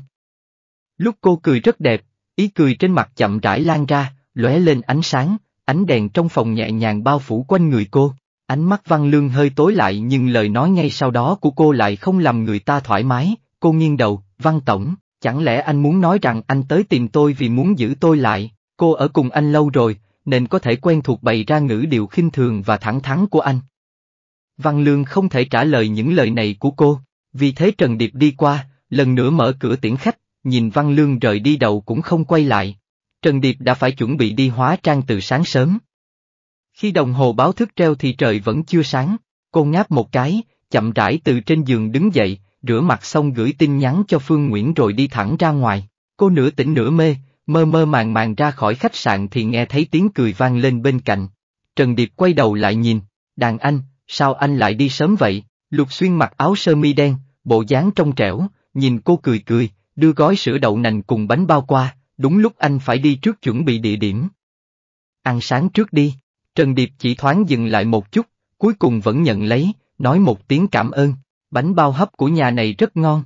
Lúc cô cười rất đẹp, ý cười trên mặt chậm rãi lan ra, lóe lên ánh sáng, ánh đèn trong phòng nhẹ nhàng bao phủ quanh người cô. Ánh mắt Văn Lương hơi tối lại nhưng lời nói ngay sau đó của cô lại không làm người ta thoải mái, cô nghiêng đầu, Văn Tổng, Chẳng lẽ anh muốn nói rằng anh tới tìm tôi vì muốn giữ tôi lại, cô ở cùng anh lâu rồi, nên có thể quen thuộc bày ra ngữ điệu khinh thường và thẳng thắn của anh. Văn Lương không thể trả lời những lời này của cô, vì thế Trần Điệp đi qua, lần nữa mở cửa tiễn khách, nhìn Văn Lương rời đi đầu cũng không quay lại. Trần Điệp đã phải chuẩn bị đi hóa trang từ sáng sớm. Khi đồng hồ báo thức treo thì trời vẫn chưa sáng, cô ngáp một cái, chậm rãi từ trên giường đứng dậy, rửa mặt xong gửi tin nhắn cho Phương Nguyễn rồi đi thẳng ra ngoài. Cô nửa tỉnh nửa mê, mơ mơ màng màng ra khỏi khách sạn thì nghe thấy tiếng cười vang lên bên cạnh. Trần Điệp quay đầu lại nhìn, đàn anh, sao anh lại đi sớm vậy? Lục xuyên mặc áo sơ mi đen, bộ dáng trong trẻo, nhìn cô cười cười, đưa gói sữa đậu nành cùng bánh bao qua, đúng lúc anh phải đi trước chuẩn bị địa điểm. Ăn sáng trước đi, Trần Điệp chỉ thoáng dừng lại một chút, cuối cùng vẫn nhận lấy, nói một tiếng cảm ơn, bánh bao hấp của nhà này rất ngon.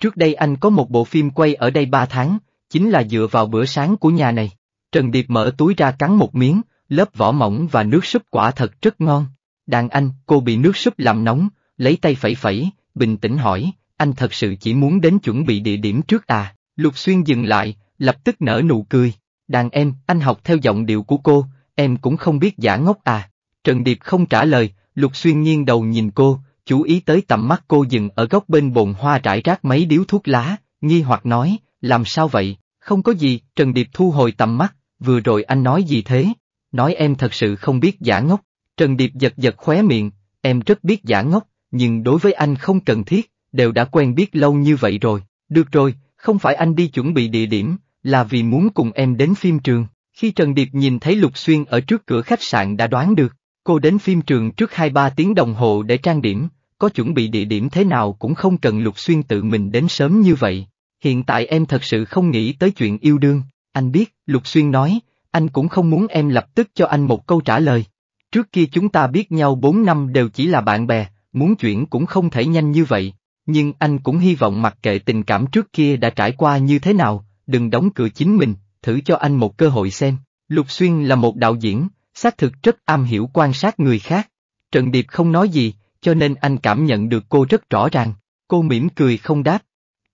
Trước đây anh có một bộ phim quay ở đây 3 tháng, chính là dựa vào bữa sáng của nhà này. Trần Điệp mở túi ra cắn một miếng, lớp vỏ mỏng và nước súp quả thật rất ngon. Đàn anh, cô bị nước súp làm nóng, lấy tay phẩy phẩy, bình tĩnh hỏi, anh thật sự chỉ muốn đến chuẩn bị địa điểm trước à? Lục Xuyên dừng lại, lập tức nở nụ cười. Đàn em, anh học theo giọng điệu của cô, em cũng không biết giả ngốc à. Trần Điệp không trả lời, Lục Xuyên nghiêng đầu nhìn cô, chú ý tới tầm mắt cô dừng ở góc bên bồn hoa trải rác mấy điếu thuốc lá, nghi hoặc nói, làm sao vậy, không có gì, Trần Điệp thu hồi tầm mắt, vừa rồi anh nói gì thế, nói em thật sự không biết giả ngốc, Trần Điệp giật giật khóe miệng, em rất biết giả ngốc, nhưng đối với anh không cần thiết, đều đã quen biết lâu như vậy rồi, được rồi, không phải anh đi chuẩn bị địa điểm, là vì muốn cùng em đến phim trường. Khi Trần Điệp nhìn thấy Lục Xuyên ở trước cửa khách sạn đã đoán được, cô đến phim trường trước 2-3 tiếng đồng hồ để trang điểm, có chuẩn bị địa điểm thế nào cũng không cần Lục Xuyên tự mình đến sớm như vậy. Hiện tại em thật sự không nghĩ tới chuyện yêu đương, anh biết, Lục Xuyên nói, anh cũng không muốn em lập tức cho anh một câu trả lời. Trước kia chúng ta biết nhau 4 năm đều chỉ là bạn bè, muốn chuyển cũng không thể nhanh như vậy, nhưng anh cũng hy vọng mặc kệ tình cảm trước kia đã trải qua như thế nào, đừng đóng cửa chính mình, thử cho anh một cơ hội xem. Lục Xuyên là một đạo diễn, xác thực rất am hiểu quan sát người khác. Trần Điệp không nói gì, cho nên anh cảm nhận được cô rất rõ ràng. Cô mỉm cười không đáp.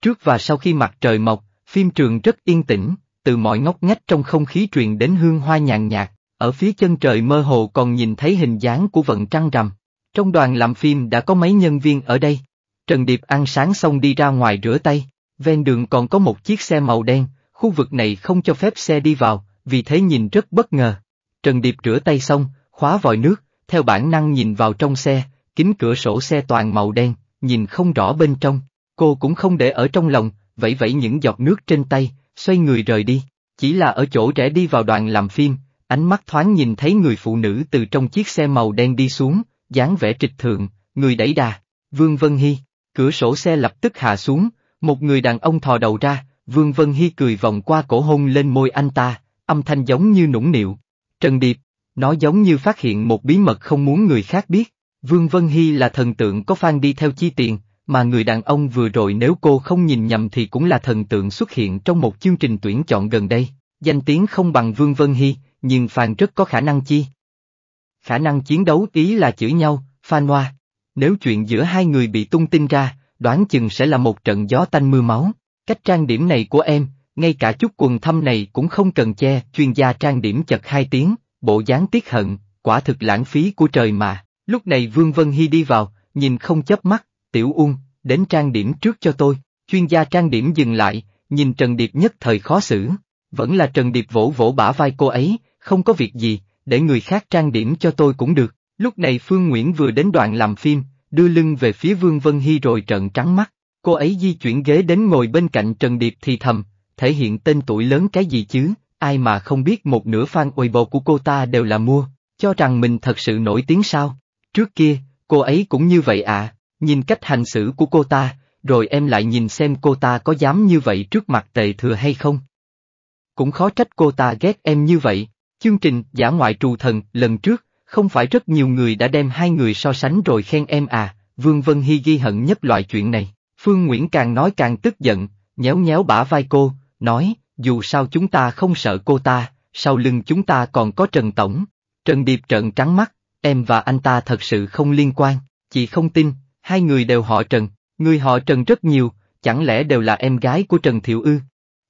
Trước và sau khi mặt trời mọc, phim trường rất yên tĩnh, từ mọi ngóc ngách trong không khí truyền đến hương hoa nhàn nhạt, ở phía chân trời mơ hồ còn nhìn thấy hình dáng của vận trăng rằm. Trong đoàn làm phim đã có mấy nhân viên ở đây. Trần Điệp ăn sáng xong đi ra ngoài rửa tay, ven đường còn có một chiếc xe màu đen, khu vực này không cho phép xe đi vào, vì thế nhìn rất bất ngờ. Trần Điệp rửa tay xong, khóa vòi nước, theo bản năng nhìn vào trong xe, kính cửa sổ xe toàn màu đen, nhìn không rõ bên trong, cô cũng không để ở trong lòng, vẫy vẫy những giọt nước trên tay, xoay người rời đi, chỉ là ở chỗ rẽ đi vào đoàn làm phim, ánh mắt thoáng nhìn thấy người phụ nữ từ trong chiếc xe màu đen đi xuống, dáng vẻ trịch thượng, người đẩy đà, Vương Vân Hy, cửa sổ xe lập tức hạ xuống, một người đàn ông thò đầu ra, Vương Vân Hy cười vòng qua cổ hôn lên môi anh ta, âm thanh giống như nũng nịu. Trần Điệp, nó giống như phát hiện một bí mật không muốn người khác biết. Vương Vân Hy là thần tượng có fan đi theo chi tiền, mà người đàn ông vừa rồi nếu cô không nhìn nhầm thì cũng là thần tượng xuất hiện trong một chương trình tuyển chọn gần đây. Danh tiếng không bằng Vương Vân Hy, nhưng fan rất có khả năng chi. Khả năng chiến đấu ý là chửi nhau, fan hoa. Nếu chuyện giữa hai người bị tung tin ra, đoán chừng sẽ là một trận gió tanh mưa máu. Cách trang điểm này của em, ngay cả chút quần thâm này cũng không cần che, chuyên gia trang điểm chật hai tiếng, bộ dáng tiếc hận, quả thực lãng phí của trời mà. Lúc này Vương Vân Hy đi vào, nhìn không chớp mắt, tiểu ung, đến trang điểm trước cho tôi, chuyên gia trang điểm dừng lại, nhìn Trần Điệp nhất thời khó xử, vẫn là Trần Điệp vỗ vỗ bả vai cô ấy, không có việc gì, để người khác trang điểm cho tôi cũng được. Lúc này Phương Nguyễn vừa đến đoạn làm phim, đưa lưng về phía Vương Vân Hy rồi trận trắng mắt, cô ấy di chuyển ghế đến ngồi bên cạnh Trần Điệp thì thầm, thể hiện tên tuổi lớn cái gì chứ, ai mà không biết một nửa fan Weibo của cô ta đều là mua, cho rằng mình thật sự nổi tiếng sao. Trước kia, cô ấy cũng như vậy à, nhìn cách hành xử của cô ta, rồi em lại nhìn xem cô ta có dám như vậy trước mặt tề thừa hay không. Cũng khó trách cô ta ghét em như vậy, chương trình giả ngoại trù thần lần trước, không phải rất nhiều người đã đem hai người so sánh rồi khen em à, Vương Vân Hy ghi hận nhất loại chuyện này. Phương Nguyễn càng nói càng tức giận, nhéo nhéo bả vai cô, nói, dù sao chúng ta không sợ cô ta, sau lưng chúng ta còn có Trần Tổng. Trần Điệp trợn trắng mắt, em và anh ta thật sự không liên quan, chị không tin, hai người đều họ Trần, người họ Trần rất nhiều, chẳng lẽ đều là em gái của Trần Thiệu Ư?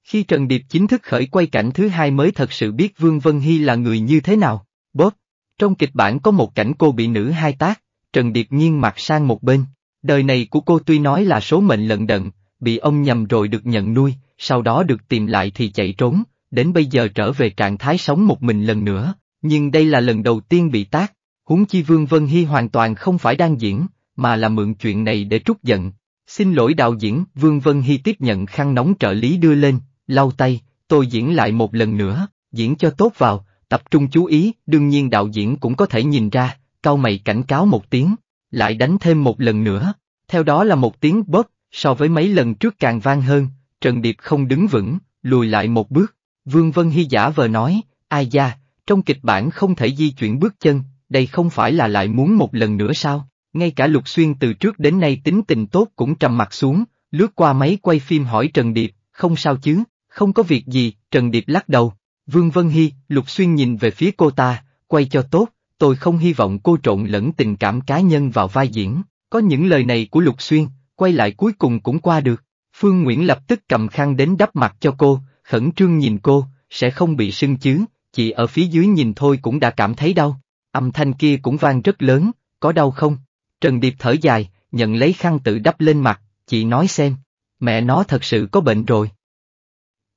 Khi Trần Điệp chính thức khởi quay cảnh thứ hai mới thật sự biết Vương Vân Hy là người như thế nào, bóp. Trong kịch bản có một cảnh cô bị nữ hai tác, Trần Điệp nghiêng mặt sang một bên, đời này của cô tuy nói là số mệnh lận đận, bị ông nhầm rồi được nhận nuôi, sau đó được tìm lại thì chạy trốn, đến bây giờ trở về trạng thái sống một mình lần nữa, nhưng đây là lần đầu tiên bị tác, Huống chi Vương Vân Hy hoàn toàn không phải đang diễn, mà là mượn chuyện này để trút giận. Xin lỗi đạo diễn, Vương Vân Hy tiếp nhận khăn nóng trợ lý đưa lên, lau tay, tôi diễn lại một lần nữa, diễn cho tốt vào, tập trung chú ý, đương nhiên đạo diễn cũng có thể nhìn ra, cau mày cảnh cáo một tiếng, lại đánh thêm một lần nữa, theo đó là một tiếng bóp, so với mấy lần trước càng vang hơn, Trần Điệp không đứng vững, lùi lại một bước, Vương Vân Hy giả vờ nói, ai da, trong kịch bản không thể di chuyển bước chân, đây không phải là lại muốn một lần nữa sao? Ngay cả Lục Xuyên từ trước đến nay tính tình tốt cũng trầm mặt xuống, lướt qua máy quay phim hỏi Trần Điệp, không sao chứ, không có việc gì, Trần Điệp lắc đầu. Vương Vân Hy, Lục Xuyên nhìn về phía cô ta, quay cho tốt, tôi không hy vọng cô trộn lẫn tình cảm cá nhân vào vai diễn, có những lời này của Lục Xuyên, quay lại cuối cùng cũng qua được. Phương Nguyễn lập tức cầm khăn đến đắp mặt cho cô, khẩn trương nhìn cô, sẽ không bị sưng chứ, chỉ ở phía dưới nhìn thôi cũng đã cảm thấy đau. Âm thanh kia cũng vang rất lớn, có đau không? Trần Điệp thở dài, nhận lấy khăn tự đắp lên mặt, chị nói xem, mẹ nó thật sự có bệnh rồi.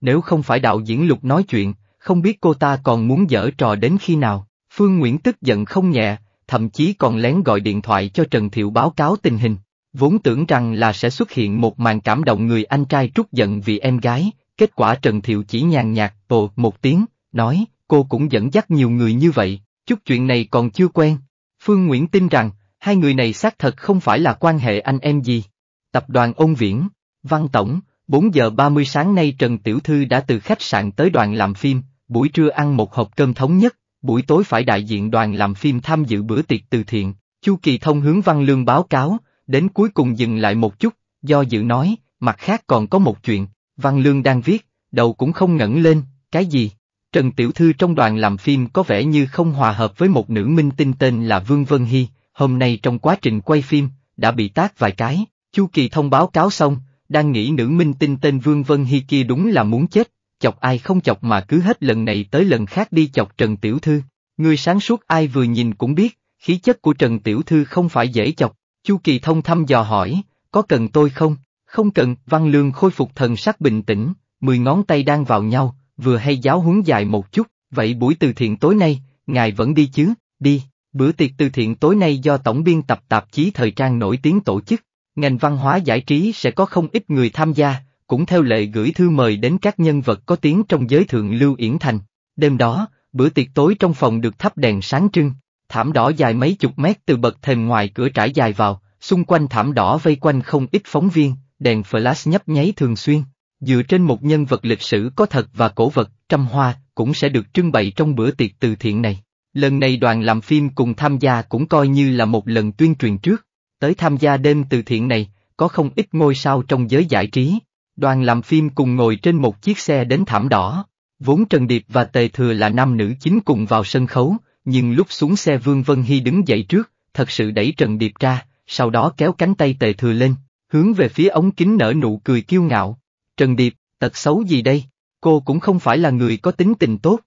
Nếu không phải đạo diễn Lục nói chuyện, không biết cô ta còn muốn dở trò đến khi nào, Phương Nguyễn tức giận không nhẹ, thậm chí còn lén gọi điện thoại cho Trần Thiệu báo cáo tình hình, vốn tưởng rằng là sẽ xuất hiện một màn cảm động người anh trai trút giận vì em gái, kết quả Trần Thiệu chỉ nhàn nhạt bồ một tiếng, nói, cô cũng dẫn dắt nhiều người như vậy, chút chuyện này còn chưa quen. Phương Nguyễn tin rằng, hai người này xác thật không phải là quan hệ anh em gì. Tập đoàn ông Viễn, Văn Tổng, 4 giờ 30 sáng nay Trần Tiểu Thư đã từ khách sạn tới đoàn làm phim, buổi trưa ăn một hộp cơm thống nhất, buổi tối phải đại diện đoàn làm phim tham dự bữa tiệc từ thiện. Chu Kỳ Thông hướng Văn Lương báo cáo, đến cuối cùng dừng lại một chút, do dự nói, mặt khác còn có một chuyện, Văn Lương đang viết, đầu cũng không ngẩng lên, cái gì? Trần Tiểu Thư trong đoàn làm phim có vẻ như không hòa hợp với một nữ minh tinh tên là Vương Vân Hy, hôm nay trong quá trình quay phim, đã bị tác vài cái, Chu Kỳ thông báo cáo xong, đang nghĩ nữ minh tinh tên Vương Vân Hy kia đúng là muốn chết, chọc ai không chọc mà cứ hết lần này tới lần khác đi chọc Trần Tiểu Thư, người sáng suốt ai vừa nhìn cũng biết, khí chất của Trần Tiểu Thư không phải dễ chọc, Chu Kỳ thông thăm dò hỏi, có cần tôi không? Không cần, Văn Lương khôi phục thần sắc bình tĩnh, mười ngón tay đang vào nhau, vừa hay giáo huấn dài một chút, vậy buổi từ thiện tối nay, ngài vẫn đi chứ, đi, bữa tiệc từ thiện tối nay do tổng biên tập tạp chí thời trang nổi tiếng tổ chức, ngành văn hóa giải trí sẽ có không ít người tham gia, cũng theo lệ gửi thư mời đến các nhân vật có tiếng trong giới thượng lưu yển thành. Đêm đó, bữa tiệc tối trong phòng được thắp đèn sáng trưng, thảm đỏ dài mấy chục mét từ bậc thềm ngoài cửa trải dài vào, xung quanh thảm đỏ vây quanh không ít phóng viên, đèn flash nhấp nháy thường xuyên, Dựa trên một nhân vật lịch sử có thật và cổ vật, trăm hoa, cũng sẽ được trưng bày trong bữa tiệc từ thiện này. Lần này đoàn làm phim cùng tham gia cũng coi như là một lần tuyên truyền trước. Tới tham gia đêm từ thiện này, có không ít ngôi sao trong giới giải trí. Đoàn làm phim cùng ngồi trên một chiếc xe đến thảm đỏ. Vốn Trần Điệp và Tề Thừa là nam nữ chính cùng vào sân khấu, nhưng lúc xuống xe Vương Vân Hy đứng dậy trước, thật sự đẩy Trần Điệp ra, sau đó kéo cánh tay Tề Thừa lên, hướng về phía ống kính nở nụ cười kiêu ngạo. Trần Điệp, tật xấu gì đây, cô cũng không phải là người có tính tình tốt.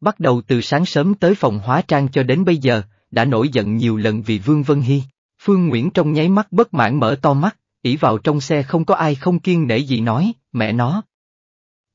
Bắt đầu từ sáng sớm tới phòng hóa trang cho đến bây giờ, đã nổi giận nhiều lần vì Vương Vân Hy. Phương Nguyễn trong nháy mắt bất mãn mở to mắt, ỉ vào trong xe không có ai không kiên nể gì nói, mẹ nó.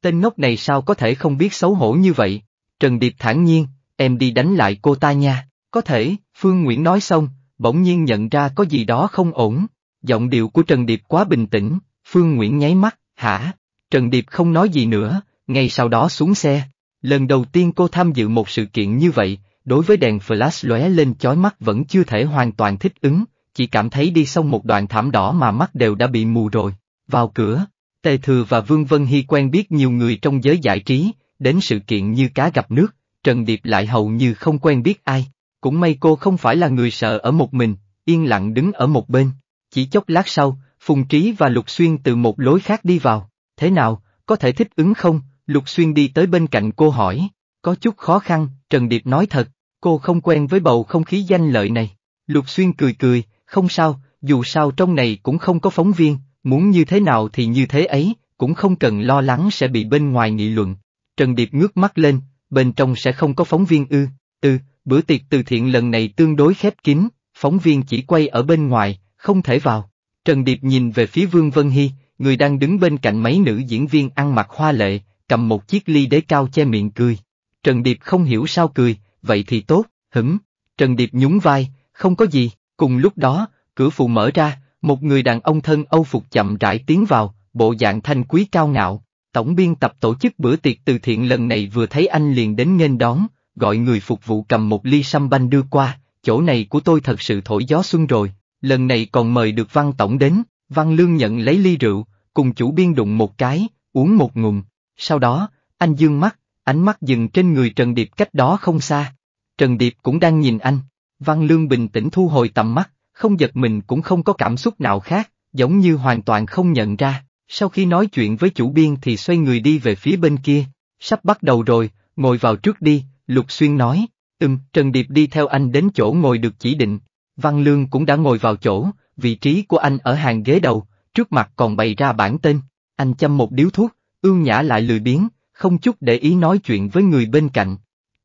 Tên ngốc này sao có thể không biết xấu hổ như vậy? Trần Điệp thản nhiên, em đi đánh lại cô ta nha, có thể, Phương Nguyễn nói xong, bỗng nhiên nhận ra có gì đó không ổn. Giọng điệu của Trần Điệp quá bình tĩnh, Phương Nguyễn nháy mắt, Hả? Trần Điệp không nói gì nữa, ngay sau đó xuống xe. Lần đầu tiên cô tham dự một sự kiện như vậy, đối với đèn flash lóe lên chói mắt vẫn chưa thể hoàn toàn thích ứng, chỉ cảm thấy đi xong một đoạn thảm đỏ mà mắt đều đã bị mù rồi. Vào cửa, Tề Thừa và Vương Vân Hy quen biết nhiều người trong giới giải trí, đến sự kiện như cá gặp nước, Trần Điệp lại hầu như không quen biết ai. Cũng may cô không phải là người sợ ở một mình, yên lặng đứng ở một bên. Chỉ chốc lát sau, Phùng Trí và Lục Xuyên từ một lối khác đi vào. Thế nào, có thể thích ứng không? Lục Xuyên đi tới bên cạnh cô hỏi. Có chút khó khăn, Trần Điệp nói thật, cô không quen với bầu không khí danh lợi này. Lục Xuyên cười cười, không sao, dù sao trong này cũng không có phóng viên, muốn như thế nào thì như thế ấy, cũng không cần lo lắng sẽ bị bên ngoài nghị luận. Trần Điệp ngước mắt lên, bên trong sẽ không có phóng viên ư, từ, bữa tiệc từ thiện lần này tương đối khép kín, phóng viên chỉ quay ở bên ngoài, không thể vào. Trần Điệp nhìn về phía Vương Vân Hy, người đang đứng bên cạnh mấy nữ diễn viên ăn mặc hoa lệ, cầm một chiếc ly đế cao che miệng cười. Trần Điệp không hiểu sao cười, vậy thì tốt, hửm. Trần Điệp nhún vai, không có gì, cùng lúc đó, cửa phụ mở ra, một người đàn ông thân Âu phục chậm rãi tiến vào, bộ dạng thanh quý cao ngạo. Tổng biên tập tổ chức bữa tiệc từ thiện lần này vừa thấy anh liền đến nghênh đón, gọi người phục vụ cầm một ly sâm banh đưa qua, chỗ này của tôi thật sự thổi gió xuân rồi, lần này còn mời được Văn Tổng đến, Văn Lương nhận lấy ly rượu, cùng chủ biên đụng một cái, uống một ngụm, sau đó, anh dương mắt, ánh mắt dừng trên người Trần Điệp cách đó không xa. Trần Điệp cũng đang nhìn anh, Văn Lương bình tĩnh thu hồi tầm mắt, không giật mình cũng không có cảm xúc nào khác, giống như hoàn toàn không nhận ra, sau khi nói chuyện với chủ biên thì xoay người đi về phía bên kia, sắp bắt đầu rồi, ngồi vào trước đi, Lục Xuyên nói, ừm, Trần Điệp đi theo anh đến chỗ ngồi được chỉ định, Văn Lương cũng đã ngồi vào chỗ, vị trí của anh ở hàng ghế đầu, trước mặt còn bày ra bản tên. Anh châm một điếu thuốc, ương nhã lại lười biếng, không chút để ý nói chuyện với người bên cạnh.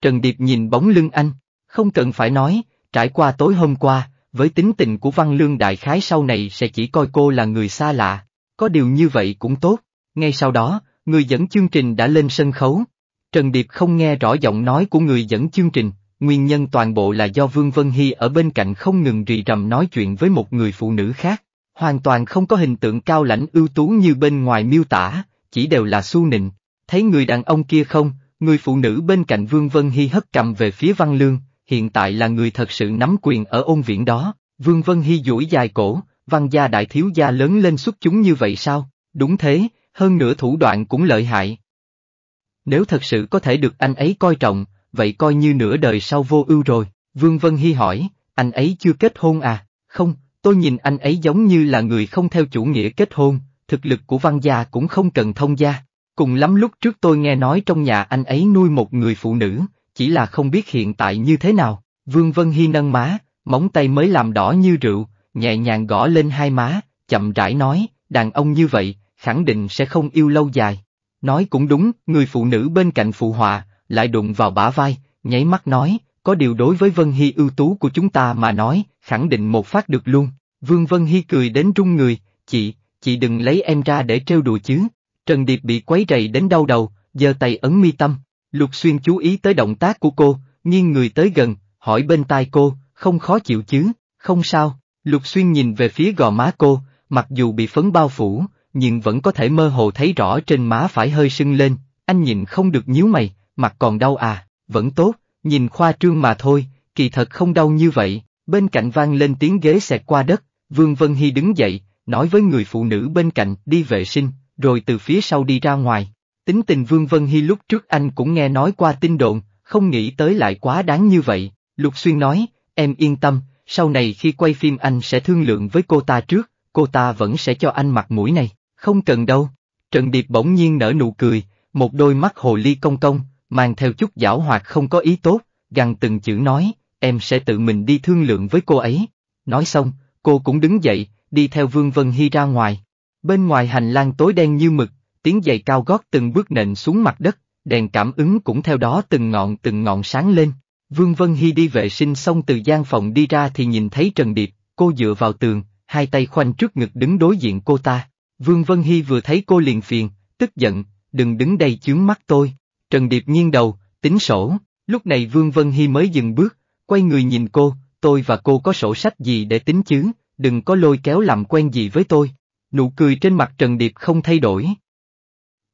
Trần Điệp nhìn bóng lưng anh, không cần phải nói, trải qua tối hôm qua, với tính tình của Văn Lương đại khái sau này sẽ chỉ coi cô là người xa lạ, có điều như vậy cũng tốt. Ngay sau đó, người dẫn chương trình đã lên sân khấu. Trần Điệp không nghe rõ giọng nói của người dẫn chương trình, nguyên nhân toàn bộ là do Vương Vân Hy ở bên cạnh không ngừng rì rầm nói chuyện với một người phụ nữ khác, hoàn toàn không có hình tượng cao lãnh ưu tú như bên ngoài miêu tả, chỉ đều là su nịnh, thấy người đàn ông kia không, người phụ nữ bên cạnh Vương Vân Hy hất cầm về phía Văn Lương, hiện tại là người thật sự nắm quyền ở ôn viện đó, Vương Vân Hy duỗi dài cổ, văn gia đại thiếu gia lớn lên xuất chúng như vậy sao, đúng thế, hơn nữa thủ đoạn cũng lợi hại. Nếu thật sự có thể được anh ấy coi trọng, vậy coi như nửa đời sau vô ưu rồi. Vương Vân Hy hỏi, anh ấy chưa kết hôn à? Không, tôi nhìn anh ấy giống như là người không theo chủ nghĩa kết hôn, thực lực của văn gia cũng không cần thông gia. Cùng lắm lúc trước tôi nghe nói trong nhà anh ấy nuôi một người phụ nữ, chỉ là không biết hiện tại như thế nào. Vương Vân Hy nâng má, móng tay mới làm đỏ như rượu, nhẹ nhàng gõ lên hai má, chậm rãi nói, đàn ông như vậy, khẳng định sẽ không yêu lâu dài. Nói cũng đúng, người phụ nữ bên cạnh phụ họa, lại đụng vào bả vai, nháy mắt nói, có điều đối với Vân Hy ưu tú của chúng ta mà nói, khẳng định một phát được luôn. Vương Vân Hy cười đến rung người, chị, chị đừng lấy em ra để trêu đùa chứ. Trần Điệp bị quấy rầy đến đau đầu, giơ tay ấn mi tâm. Lục Xuyên chú ý tới động tác của cô, nghiêng người tới gần, hỏi bên tai cô, không khó chịu chứ, không sao. Lục Xuyên nhìn về phía gò má cô, mặc dù bị phấn bao phủ, nhưng vẫn có thể mơ hồ thấy rõ trên má phải hơi sưng lên, anh nhìn không được nhíu mày, mặt còn đau à, vẫn tốt, nhìn khoa trương mà thôi, kỳ thật không đau như vậy, bên cạnh vang lên tiếng ghế xẹt qua đất, Vương Vân Hy đứng dậy, nói với người phụ nữ bên cạnh đi vệ sinh, rồi từ phía sau đi ra ngoài. Tính tình Vương Vân Hy lúc trước anh cũng nghe nói qua tin đồn, không nghĩ tới lại quá đáng như vậy, Lục Xuyên nói, em yên tâm, sau này khi quay phim anh sẽ thương lượng với cô ta trước, cô ta vẫn sẽ cho anh mặt mũi này, không cần đâu. Trần Điệp bỗng nhiên nở nụ cười, một đôi mắt hồ ly công công, mang theo chút giảo hoạt không có ý tốt, gằn từng chữ nói, em sẽ tự mình đi thương lượng với cô ấy. Nói xong, cô cũng đứng dậy, đi theo Vương Vân Hy ra ngoài. Bên ngoài hành lang tối đen như mực, tiếng giày cao gót từng bước nện xuống mặt đất, đèn cảm ứng cũng theo đó từng ngọn từng ngọn sáng lên. Vương Vân Hy đi vệ sinh xong từ gian phòng đi ra thì nhìn thấy Trần Điệp, cô dựa vào tường, hai tay khoanh trước ngực đứng đối diện cô ta. Vương Vân Hy vừa thấy cô liền phiền, tức giận, đừng đứng đây chướng mắt tôi. Trần Điệp nghiêng đầu, tính sổ, lúc này Vương Vân Hy mới dừng bước, quay người nhìn cô, tôi và cô có sổ sách gì để tính chứ, đừng có lôi kéo làm quen gì với tôi. Nụ cười trên mặt Trần Điệp không thay đổi.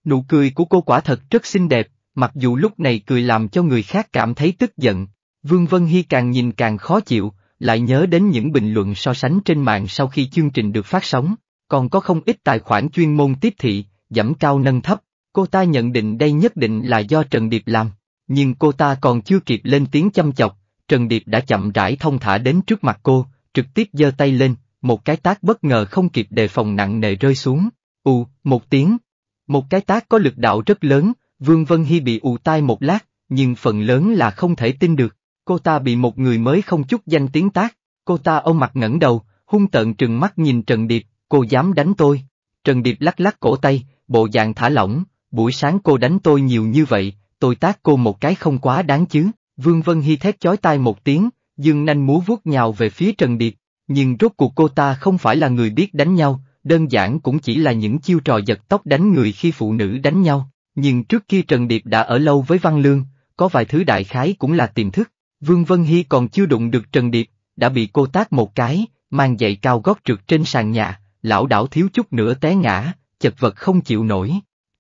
Nụ cười của cô quả thật rất xinh đẹp, mặc dù lúc này cười làm cho người khác cảm thấy tức giận. Vương Vân Hy càng nhìn càng khó chịu, lại nhớ đến những bình luận so sánh trên mạng sau khi chương trình được phát sóng, còn có không ít tài khoản chuyên môn tiếp thị, giảm cao nâng thấp. Cô ta nhận định đây nhất định là do Trần Điệp làm, nhưng cô ta còn chưa kịp lên tiếng chăm chọc, Trần Điệp đã chậm rãi thông thả đến trước mặt cô, trực tiếp giơ tay lên, một cái tác bất ngờ không kịp đề phòng nặng nề rơi xuống, ù, một tiếng. Một cái tác có lực đạo rất lớn, Vương Vân Hy bị ù tai một lát, nhưng phần lớn là không thể tin được, cô ta bị một người mới không chút danh tiếng tác, cô ta ôm mặt ngẩng đầu, hung tợn trừng mắt nhìn Trần Điệp, cô dám đánh tôi. Trần Điệp lắc lắc cổ tay, bộ dạng thả lỏng, buổi sáng cô đánh tôi nhiều như vậy, tôi tác cô một cái không quá đáng chứ, Vương Vân Hy thét chói tai một tiếng, dương nanh múa vuốt nhào về phía Trần Điệp, nhưng rốt cuộc cô ta không phải là người biết đánh nhau, đơn giản cũng chỉ là những chiêu trò giật tóc đánh người khi phụ nữ đánh nhau, nhưng trước kia Trần Điệp đã ở lâu với Văn Lương, có vài thứ đại khái cũng là tiềm thức, Vương Vân Hy còn chưa đụng được Trần Điệp, đã bị cô tác một cái, mang dậy cao gót trượt trên sàn nhà, lão đảo thiếu chút nữa té ngã, chật vật không chịu nổi.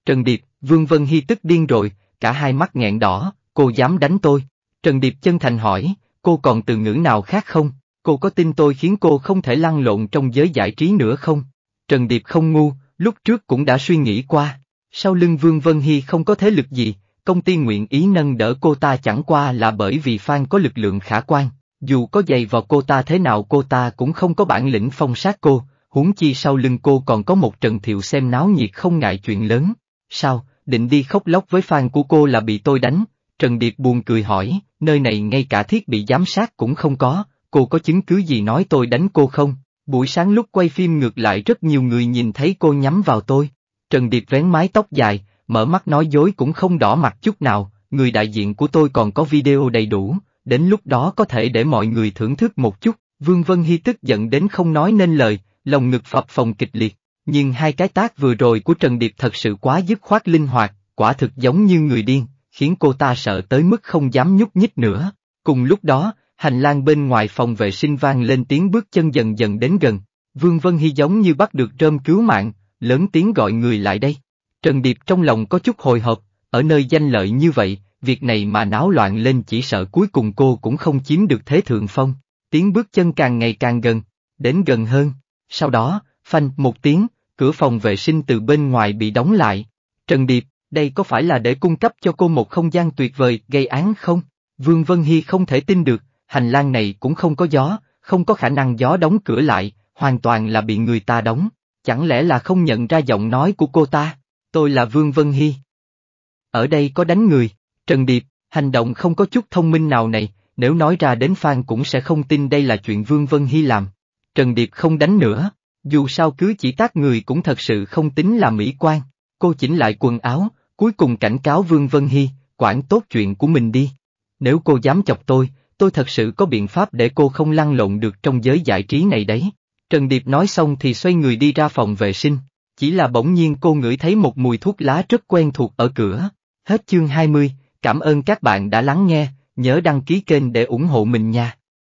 Trần Điệp, Vương Vân Hy tức điên rồi, cả hai mắt nghẹn đỏ, cô dám đánh tôi. Trần Điệp chân thành hỏi, cô còn từ ngữ nào khác không? Cô có tin tôi khiến cô không thể lăn lộn trong giới giải trí nữa không? Trần Điệp không ngu, lúc trước cũng đã suy nghĩ qua. Sau lưng Vương Vân Hy không có thế lực gì, công ty nguyện ý nâng đỡ cô ta chẳng qua là bởi vì Phan có lực lượng khả quan. Dù có dày vào cô ta thế nào cô ta cũng không có bản lĩnh phong sát cô, huống chi sau lưng cô còn có một Trần Thiệu xem náo nhiệt không ngại chuyện lớn. Sao, định đi khóc lóc với fan của cô là bị tôi đánh? Trần Điệp buồn cười hỏi, nơi này ngay cả thiết bị giám sát cũng không có, cô có chứng cứ gì nói tôi đánh cô không? Buổi sáng lúc quay phim ngược lại rất nhiều người nhìn thấy cô nhắm vào tôi. Trần Điệp vén mái tóc dài, mở mắt nói dối cũng không đỏ mặt chút nào, người đại diện của tôi còn có video đầy đủ, đến lúc đó có thể để mọi người thưởng thức một chút. Vương Vân Hy tức giận đến không nói nên lời, lòng ngực phập phòng kịch liệt. Nhưng hai cái tác vừa rồi của Trần Điệp thật sự quá dứt khoát linh hoạt, quả thực giống như người điên, khiến cô ta sợ tới mức không dám nhúc nhích nữa. Cùng lúc đó, hành lang bên ngoài phòng vệ sinh vang lên tiếng bước chân dần dần đến gần. Vương Vân Hy giống như bắt được rơm cứu mạng, lớn tiếng gọi người lại đây. Trần Điệp trong lòng có chút hồi hộp, ở nơi danh lợi như vậy, việc này mà náo loạn lên chỉ sợ cuối cùng cô cũng không chiếm được thế thượng phong. Tiếng bước chân càng ngày càng gần, đến gần hơn. Sau đó, phanh một tiếng, cửa phòng vệ sinh từ bên ngoài bị đóng lại. Trần Điệp, đây có phải là để cung cấp cho cô một không gian tuyệt vời gây án không? Vương Vân Hy không thể tin được, hành lang này cũng không có gió, không có khả năng gió đóng cửa lại, hoàn toàn là bị người ta đóng. Chẳng lẽ là không nhận ra giọng nói của cô ta? Tôi là Vương Vân Hy. Ở đây có đánh người, Trần Điệp, hành động không có chút thông minh nào này, nếu nói ra đến Phan cũng sẽ không tin đây là chuyện Vương Vân Hy làm. Trần Điệp không đánh nữa, dù sao cứ chỉ tác người cũng thật sự không tính là mỹ quan. Cô chỉnh lại quần áo, cuối cùng cảnh cáo Vương Vân Hy, quản tốt chuyện của mình đi. Nếu cô dám chọc tôi, tôi thật sự có biện pháp để cô không lăn lộn được trong giới giải trí này đấy. Trần Điệp nói xong thì xoay người đi ra phòng vệ sinh, chỉ là bỗng nhiên cô ngửi thấy một mùi thuốc lá rất quen thuộc ở cửa. Hết chương 20, cảm ơn các bạn đã lắng nghe, nhớ đăng ký kênh để ủng hộ mình nha.